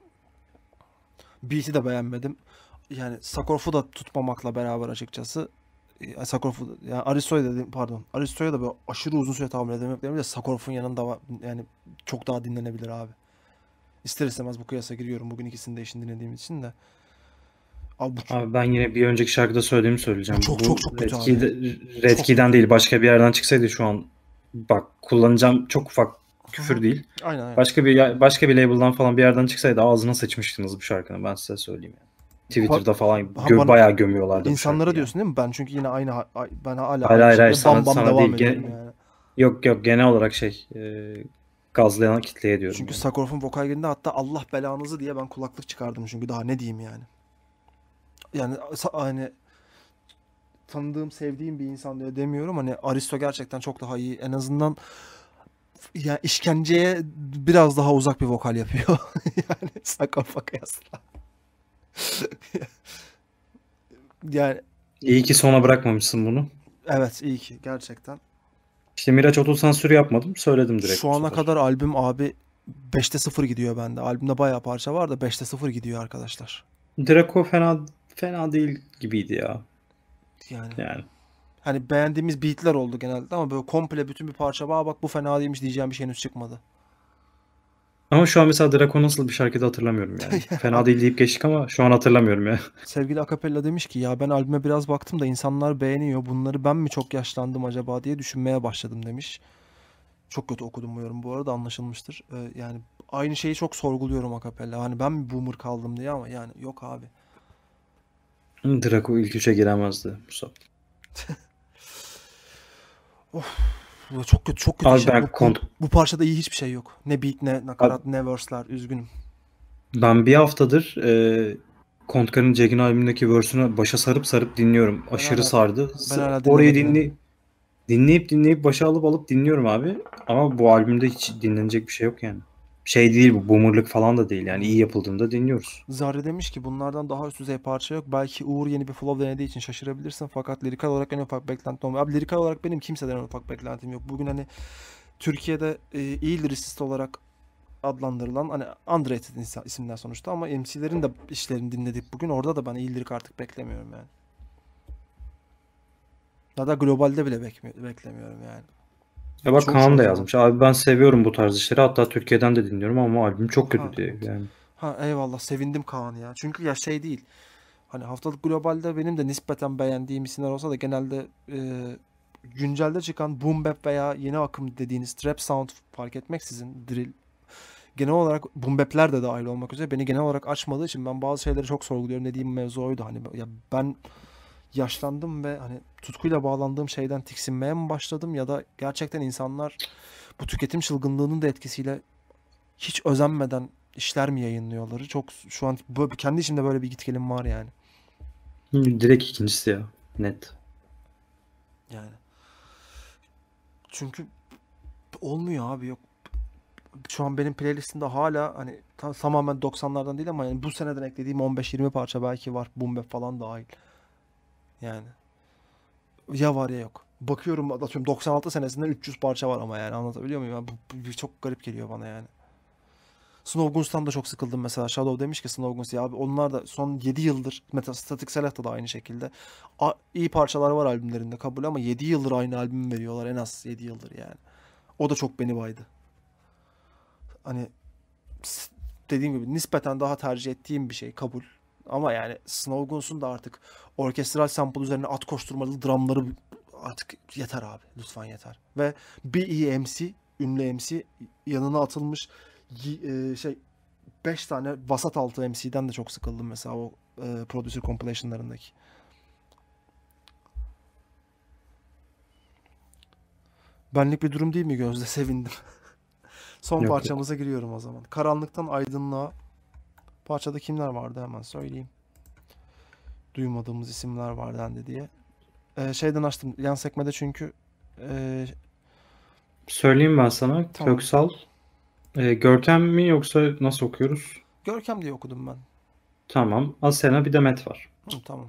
beat'i de beğenmedim. Yani Sakorf'u da tutmamakla beraber açıkçası e, Sakorf'u yani Aristo'ya dedim pardon. Aristo'ya da böyle aşırı uzun süre tahammül edememeklerim de Sakorf'un yanında var, yani çok daha dinlenebilir abi. İster istemez bu kıyasa giriyorum bugün ikisini de işin dinlediğim için de. Abi, bu çok... abi ben yine bir önceki şarkıda söylediğimi söyleyeceğim. Bu çok bu çok çok kötü Red abi. Red Key'den değil başka bir yerden çıksaydı şu an bak kullanacağım çok ufak küfür değil. Aynen, aynen. Başka bir başka bir label'dan falan bir yerden çıksaydı ağzına sıçmıştınız bu şarkını ben size söyleyeyim yani. Twitter'da falan ha, gö- bana, bayağı gömüyorlardı. İnsanlara diyorsun yani. değil mi? Ben çünkü yine aynı ben hala hayır, hayır, hayır, sana, bam bam sana devam değil. Gene, yani. Yok yok genel olarak şey e, gazlayan kitleye diyorum. Çünkü yani. Sakorov'un vokal gelinde hatta Allah belanızı diye ben kulaklık çıkardım çünkü daha ne diyeyim yani yani hani tanıdığım, sevdiğim bir insan diye demiyorum. Hani Aristo gerçekten çok daha iyi. En azından yani işkenceye biraz daha uzak bir vokal yapıyor. yani Sakofa kıyasla. yani iyi ki sona bırakmamışsın bunu. Evet iyi ki gerçekten. İşte Miraç otosansür yapmadım. Söyledim direkt. Şu ana kadar albüm abi 5'te 0 gidiyor bende. Albümde bayağı parça var da 5'te 0 gidiyor arkadaşlar. Draco fena fena değil gibiydi ya. Yani. Yani. Hani beğendiğimiz beatler oldu genelde ama böyle komple bütün bir parça Aa bak bu fena değilmiş diyeceğim bir şey henüz çıkmadı. Ama şu an mesela Draco nasıl bir şarkıda hatırlamıyorum yani. Fena değil deyip geçtik ama şu an hatırlamıyorum ya. Sevgili Akapella demiş ki ya ben albüme biraz baktım da insanlar beğeniyor. Bunları ben mi çok yaşlandım acaba diye düşünmeye başladım demiş. Çok kötü okudum bu yorum bu arada anlaşılmıştır. Ee, yani aynı şeyi çok sorguluyorum Akapella. Hani ben mi boomer kaldım diye ama yani yok abi. Draco ilk üçe giremezdi Musab. of. Bu çok kötü, çok kötü. Abi şey. ben bu, kont- bu parçada iyi hiçbir şey yok. Ne beat, ne nakarat, Abi, ne verse'ler. Üzgünüm. Ben bir haftadır e, Kontkar'ın Cegin albümündeki verse'ünü başa sarıp sarıp dinliyorum. Ben Aşırı hala, sardı. Ben Orayı dinli dinleyip dinleyip başa alıp alıp dinliyorum abi. Ama bu albümde hiç dinlenecek bir şey yok yani şey değil bu bumurluk falan da değil yani iyi yapıldığında dinliyoruz. Zerre demiş ki bunlardan daha üst düzey parça yok. Belki Uğur yeni bir flow denediği için şaşırabilirsin fakat lirikal olarak en ufak beklentim yok. Abi lirikal olarak benim kimseden en ufak beklentim yok. Bugün hani Türkiye'de e, iyi lirist olarak adlandırılan hani underrated insan, isimler sonuçta ama MC'lerin de işlerini dinledik bugün. Orada da ben iyi lirik artık beklemiyorum yani. Ya da globalde bile bekmi- beklemiyorum yani. Ya bak çok Kaan da yazmış. Abi ben seviyorum bu tarz işleri. Hatta Türkiye'den de dinliyorum ama albüm çok kötü ha, diye yani. Ha eyvallah sevindim Kaan ya. Çünkü ya şey değil. Hani haftalık globalde benim de nispeten beğendiğim isimler olsa da genelde e, güncelde çıkan boom bap veya yeni akım dediğiniz trap sound fark etmek sizin drill genel olarak boom bap'ler de dahil olmak üzere beni genel olarak açmadığı için ben bazı şeyleri çok sorguluyorum dediğim mevzu oydu. Hani ya ben yaşlandım ve hani tutkuyla bağlandığım şeyden tiksinmeye mi başladım ya da gerçekten insanlar bu tüketim çılgınlığının da etkisiyle hiç özenmeden işler mi yayınlıyorları? Çok şu an böyle, kendi içimde böyle bir git var yani. Direkt ikincisi ya. Net. Yani. Çünkü olmuyor abi yok. Şu an benim playlistimde hala hani tamamen 90'lardan değil ama yani bu seneden eklediğim 15-20 parça belki var. Bumbe falan dahil. Yani ya var ya yok. Bakıyorum atıyorum 96 senesinde 300 parça var ama yani anlatabiliyor muyum? Yani bu, bu, çok garip geliyor bana yani. Snowguns'tan da çok sıkıldım mesela. Shadow demiş ki Snowguns ya abi onlar da son 7 yıldır Metastatic Select'ta da aynı şekilde. A, iyi parçalar var albümlerinde kabul ama 7 yıldır aynı albüm veriyorlar en az 7 yıldır yani. O da çok beni baydı. Hani dediğim gibi nispeten daha tercih ettiğim bir şey kabul. Ama yani Snow Guns'un da artık orkestral sample üzerine at koşturmalı dramları artık yeter abi. Lütfen yeter. Ve BEMC, ünlü MC yanına atılmış e, şey 5 tane vasat altı MC'den de çok sıkıldım mesela o e, producer compilation'larındaki. Benlik bir durum değil mi Gözde? Sevindim. Son yok, parçamıza giriyorum o zaman. Karanlıktan aydınlığa Parçada kimler vardı hemen söyleyeyim. Duymadığımız isimler vardı dendi diye. Ee, şeyden açtım yan sekmede çünkü e... Söyleyeyim ben sana. Tamam. Köksal. E, Görkem mi yoksa nasıl okuyoruz? Görkem diye okudum ben. Tamam. Asena bir de Met var. Hı, tamam.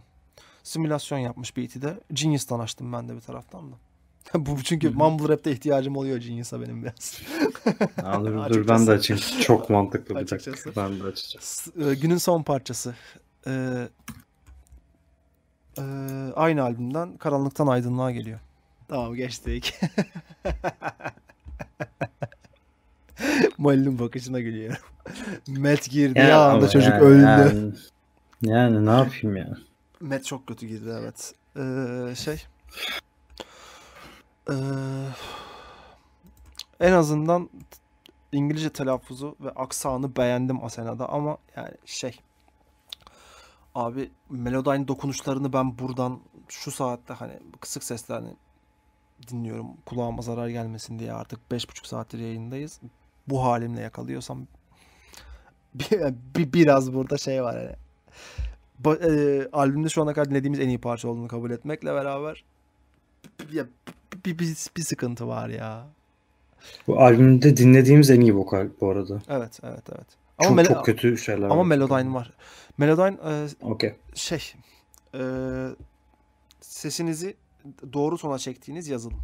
Simülasyon yapmış BT'de. Genius'tan açtım ben de bir taraftan da. Bu çünkü Hı-hı. mumble rap'te ihtiyacım oluyor Genius'a benim biraz. ya, dur, dur ben de açayım. Çok mantıklı bir dakika. Ben de açacağım. E, günün son parçası. Ee, e, aynı albümden Karanlıktan Aydınlığa geliyor. Tamam geçtik. Malin bakışına gülüyorum. Met girdi yani, anda çocuk yani, öldü. Yani, yani ne yapayım ya. Met çok kötü girdi evet. Ee, şey ee, en azından İngilizce telaffuzu ve aksanı beğendim Asena'da ama yani şey abi Melodyne dokunuşlarını ben buradan şu saatte hani kısık seslerini hani dinliyorum kulağıma zarar gelmesin diye artık 5,5 saattir yayındayız. Bu halimle yakalıyorsam bir, bir, biraz burada şey var hani. Ba, e, albümde şu ana kadar dinlediğimiz en iyi parça olduğunu kabul etmekle beraber ya, bir, bir, bir sıkıntı var ya. Bu albümde dinlediğimiz en iyi vokal bu arada. Evet evet evet. Ama çok, melo- çok kötü şeyler ama var. Melodyne var. Melodyne e, okay. şey e, sesinizi doğru tona çektiğiniz yazılım.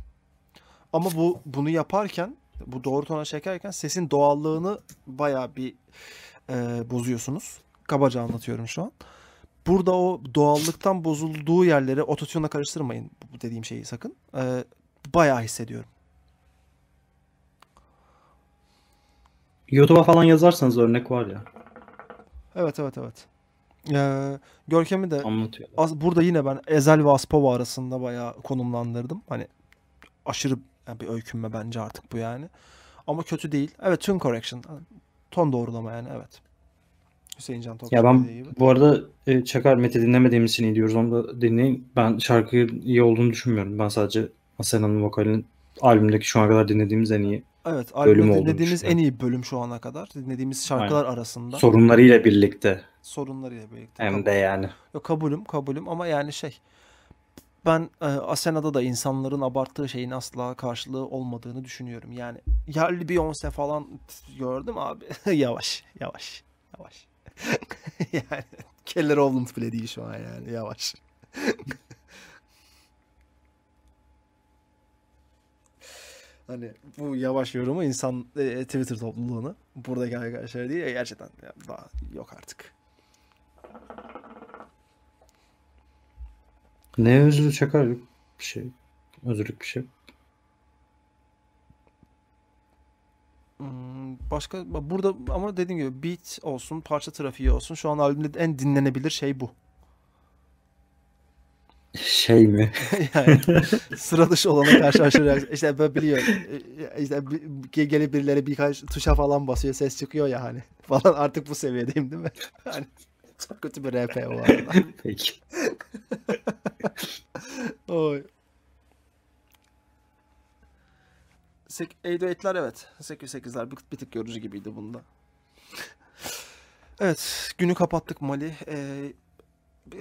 Ama bu bunu yaparken bu doğru tona çekerken sesin doğallığını baya bir e, bozuyorsunuz. Kabaca anlatıyorum şu an. Burada o doğallıktan bozulduğu yerleri ototune'a karıştırmayın dediğim şeyi sakın. E, bayağı hissediyorum. YouTube'a falan yazarsanız örnek var ya. Evet evet evet. Ee, Görkem'i de Anlatıyor. az, burada yine ben Ezel ve Aspava arasında bayağı konumlandırdım. Hani aşırı yani bir öykünme bence artık bu yani. Ama kötü değil. Evet tune correction. Ton doğrulama yani evet. Hüseyin Can Ya ben bu arada e, Çakar Mete dinlemediğimiz için iyi diyoruz. Onu da dinleyin. Ben şarkı iyi olduğunu düşünmüyorum. Ben sadece Asena'nın Hanım vokalin albümdeki şu ana kadar dinlediğimiz en iyi evet, bölüm olduğunu dinlediğimiz en iyi bölüm şu ana kadar. Dinlediğimiz şarkılar Aynen. arasında. Sorunlarıyla birlikte. Sorunlarıyla birlikte. Hem de yani. Yok, kabulüm kabulüm ama yani şey ben e, Asena'da da insanların abarttığı şeyin asla karşılığı olmadığını düşünüyorum. Yani yerli Beyoncé falan gördüm abi. yavaş, yavaş, yavaş. yani Keller oldum bile değil şu an yani yavaş. Hani bu yavaş yorumu insan e, Twitter topluluğunu buradaki arkadaşlar değil gerçekten ya, daha yok artık. Ne özür çakar bir şey. Özürlük bir şey. Hmm, başka burada ama dediğim gibi beat olsun, parça trafiği olsun. Şu an albümde en dinlenebilir şey bu şey mi? yani sıra dışı olana karşılaşarak işte böyle biliyor. E, işte gelip birileri birkaç tuşa falan basıyor ses çıkıyor ya hani. Falan artık bu seviyedeyim değil mi? Hani çok kötü bir RP o arada. Peki. Oy. Sek Edo evet. 808'ler bir, bir tık yorucu gibiydi bunda. Evet günü kapattık Mali. Ee,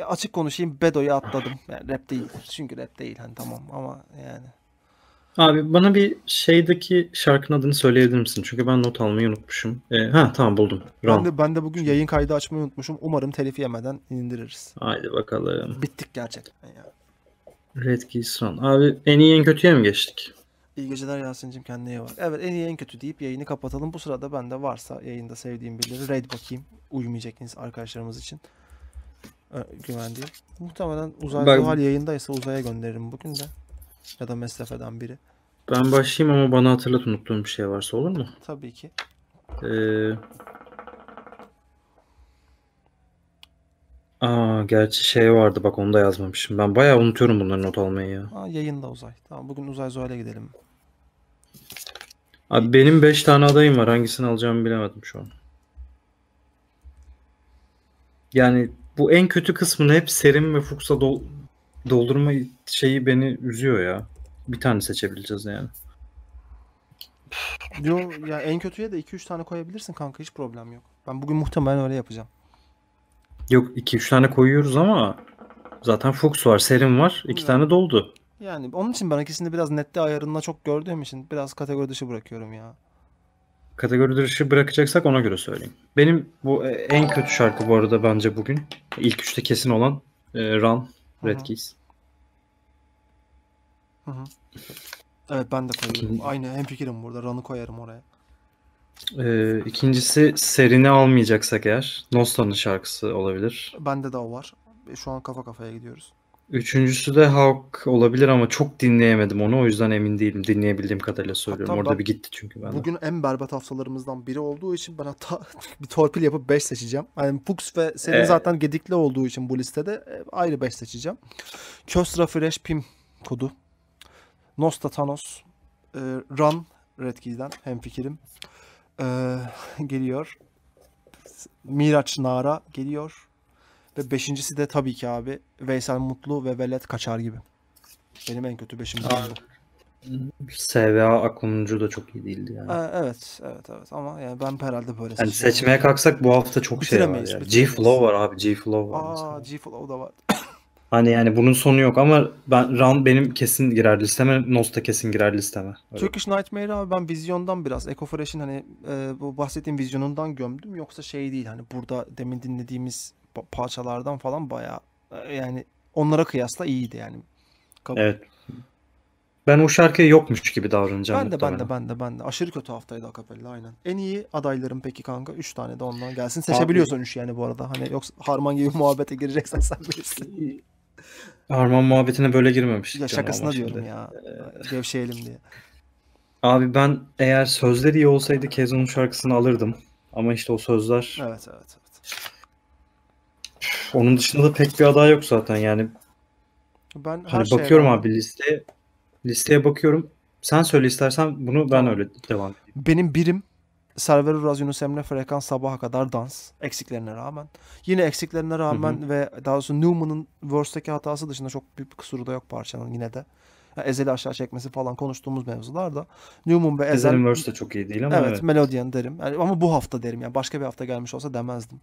açık konuşayım Bedo'yu atladım. Yani rap değil. Çünkü rap değil hani tamam ama yani. Abi bana bir şeydeki şarkının adını söyleyebilir misin? Çünkü ben not almayı unutmuşum. E, ha tamam buldum. Run. Ben de, ben de bugün yayın kaydı açmayı unutmuşum. Umarım telif yemeden indiririz. Haydi bakalım. Bittik gerçekten ya. Red Keys Run. Abi en iyi en kötüye mi geçtik? İyi geceler Yasin'cim kendine iyi bak. Evet en iyi en kötü deyip yayını kapatalım. Bu sırada ben de varsa yayında sevdiğim birileri raid bakayım. Uyumayacak arkadaşlarımız için güvendiğim. Muhtemelen uzay ben... hal yayındaysa uzaya gönderirim bugün de. Ya da mesafeden biri. Ben başlayayım ama bana hatırlat unuttuğum bir şey varsa olur mu? Tabii ki. Ee... Aa, gerçi şey vardı bak onu da yazmamışım. Ben bayağı unutuyorum bunları not almayı ya. Aa, yayında uzay. Tamam bugün uzay zoyla gidelim. Abi benim 5 tane adayım var. Hangisini alacağımı bilemedim şu an. Yani bu en kötü kısmını hep serim ve fuksa dol doldurma şeyi beni üzüyor ya. Bir tane seçebileceğiz yani. Yo, ya en kötüye de 2-3 tane koyabilirsin kanka hiç problem yok. Ben bugün muhtemelen öyle yapacağım. Yok 2-3 tane koyuyoruz ama zaten Fox var, Serin var. 2 evet. tane doldu. Yani onun için ben ikisini biraz nette ayarında çok gördüğüm için biraz kategori dışı bırakıyorum ya kategori dışı bırakacaksak ona göre söyleyeyim. Benim bu e, en kötü şarkı bu arada bence bugün. İlk üçte kesin olan e, Run, Red Keys. Hı hı. Evet ben de koyuyorum. İkin... Aynı hemfikirim burada. Run'ı koyarım oraya. Ee, ikincisi Serini almayacaksak eğer Nosta'nın şarkısı olabilir. Bende de o var. Şu an kafa kafaya gidiyoruz. Üçüncüsü de Hawk olabilir ama çok dinleyemedim onu. O yüzden emin değilim. Dinleyebildiğim kadarıyla söylüyorum. Hatta Orada bir gitti çünkü ben. Bugün en berbat haftalarımızdan biri olduğu için bana hatta bir torpil yapıp 5 seçeceğim. Yani Pux ve senin ee... zaten gedikli olduğu için bu listede e, ayrı 5 seçeceğim. Köstra Fresh Pim kodu. Nosta Thanos. E, Run Red Key'den hemfikirim. E, geliyor. Miraç Nara geliyor. Ve beşincisi de tabii ki abi Veysel Mutlu ve Velet Kaçar gibi. Benim en kötü beşim bu. SVA aklımcı da çok iyi değildi yani. Ee, evet, evet, evet ama yani ben herhalde böyle yani seçmeye kalksak bu hafta çok şey var yani. G-Flow var abi, G-Flow var. Aa, G-Flow da var. hani yani bunun sonu yok ama ben round benim kesin girer listeme, Nosta kesin girer listeme. Öyle. Turkish Nightmare abi ben vizyondan biraz Fresh'in hani e, bu bahsettiğim vizyonundan gömdüm yoksa şey değil hani burada demin dinlediğimiz parçalardan falan baya e, yani onlara kıyasla iyiydi yani. Kabul. Evet. Ben o şarkıya yokmuş gibi davranacağım. Ben de ben de ben de ben de. Aşırı kötü haftaydı akapella aynen. En iyi adayların peki kanka 3 tane de ondan gelsin. Seçebiliyorsun 3 yani bu arada. Hani yoksa harman gibi muhabbete gireceksen sen bilirsin. Harman muhabbetine böyle girmemiş. Ya şakasına diyorum ya. Ee, Gevşeyelim diye. Abi ben eğer sözleri iyi olsaydı Kezon'un şarkısını alırdım. Ama işte o sözler evet, evet. Onun dışında da pek bir aday yok zaten yani. Ben hani her hani bakıyorum rağmen- abi listeye. Listeye bakıyorum. Sen söyle istersen bunu ben öyle devam edeyim. Benim birim Server Uraz Yunus Emre Frekans Sabaha Kadar Dans eksiklerine rağmen. Yine eksiklerine rağmen ve daha doğrusu Newman'ın Worst'teki hatası dışında çok büyük bir kusuru da yok parçanın yine de. Ya Ezel'i aşağı çekmesi falan konuştuğumuz mevzular da Newman ve Ezel Ezel'in verse de çok iyi değil ama evet, evet. Melodian derim. Yani ama bu hafta derim yani başka bir hafta gelmiş olsa demezdim.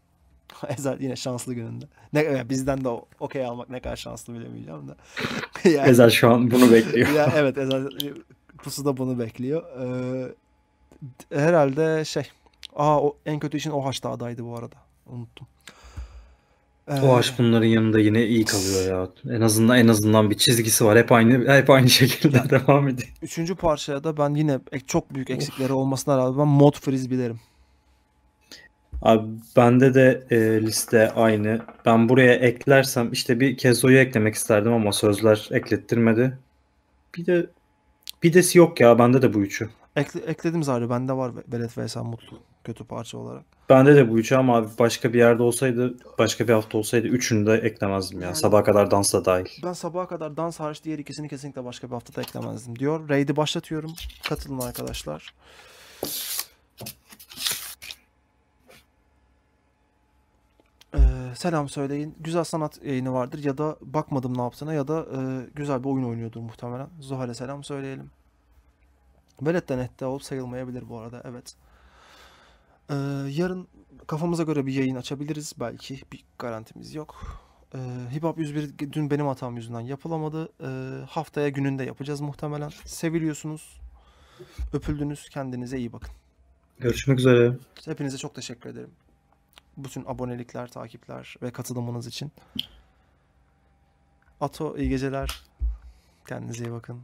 Ezat yine şanslı gününde. Ne, yani e, bizden de okey almak ne kadar şanslı bilemiyorum da. yani, Ezat şu an bunu bekliyor. ya, evet Ezat e, pusu da bunu bekliyor. Ee, herhalde şey. Aa o, en kötü için OH da adaydı bu arada. Unuttum. Ee, OH bunların yanında yine iyi kalıyor ya. En azından en azından bir çizgisi var. Hep aynı hep aynı şekilde devam ediyor. Üçüncü parçaya da ben yine çok büyük eksikleri of. olmasına rağmen mod freeze bilirim. Abi bende de e, liste aynı. Ben buraya eklersem işte bir Kezo'yu eklemek isterdim ama sözler eklettirmedi. Bir de bir desi yok ya bende de bu üçü. Ekle, ekledim zaten bende var Velet ve Esen Mutlu kötü parça olarak. Bende de bu üçü ama abi başka bir yerde olsaydı başka bir hafta olsaydı üçünü de eklemezdim ya. Yani, sabaha kadar dans da dahil. Ben sabaha kadar dans hariç diğer ikisini kesinlikle başka bir hafta da eklemezdim diyor. Raid'i başlatıyorum. Katılın arkadaşlar. selam söyleyin. Güzel sanat yayını vardır ya da bakmadım ne yaptığına ya da e, güzel bir oyun oynuyordur muhtemelen. Zuhal'e selam söyleyelim. Velet'ten ette olup sayılmayabilir bu arada evet. Ee, yarın kafamıza göre bir yayın açabiliriz belki. Bir garantimiz yok. Ee, Hip Hop 101 dün benim hatam yüzünden yapılamadı. Ee, haftaya gününde yapacağız muhtemelen. Seviliyorsunuz. Öpüldünüz. Kendinize iyi bakın. Görüşmek üzere. Hepinize çok teşekkür ederim bütün abonelikler, takipler ve katılımınız için. Ato iyi geceler. Kendinize iyi bakın.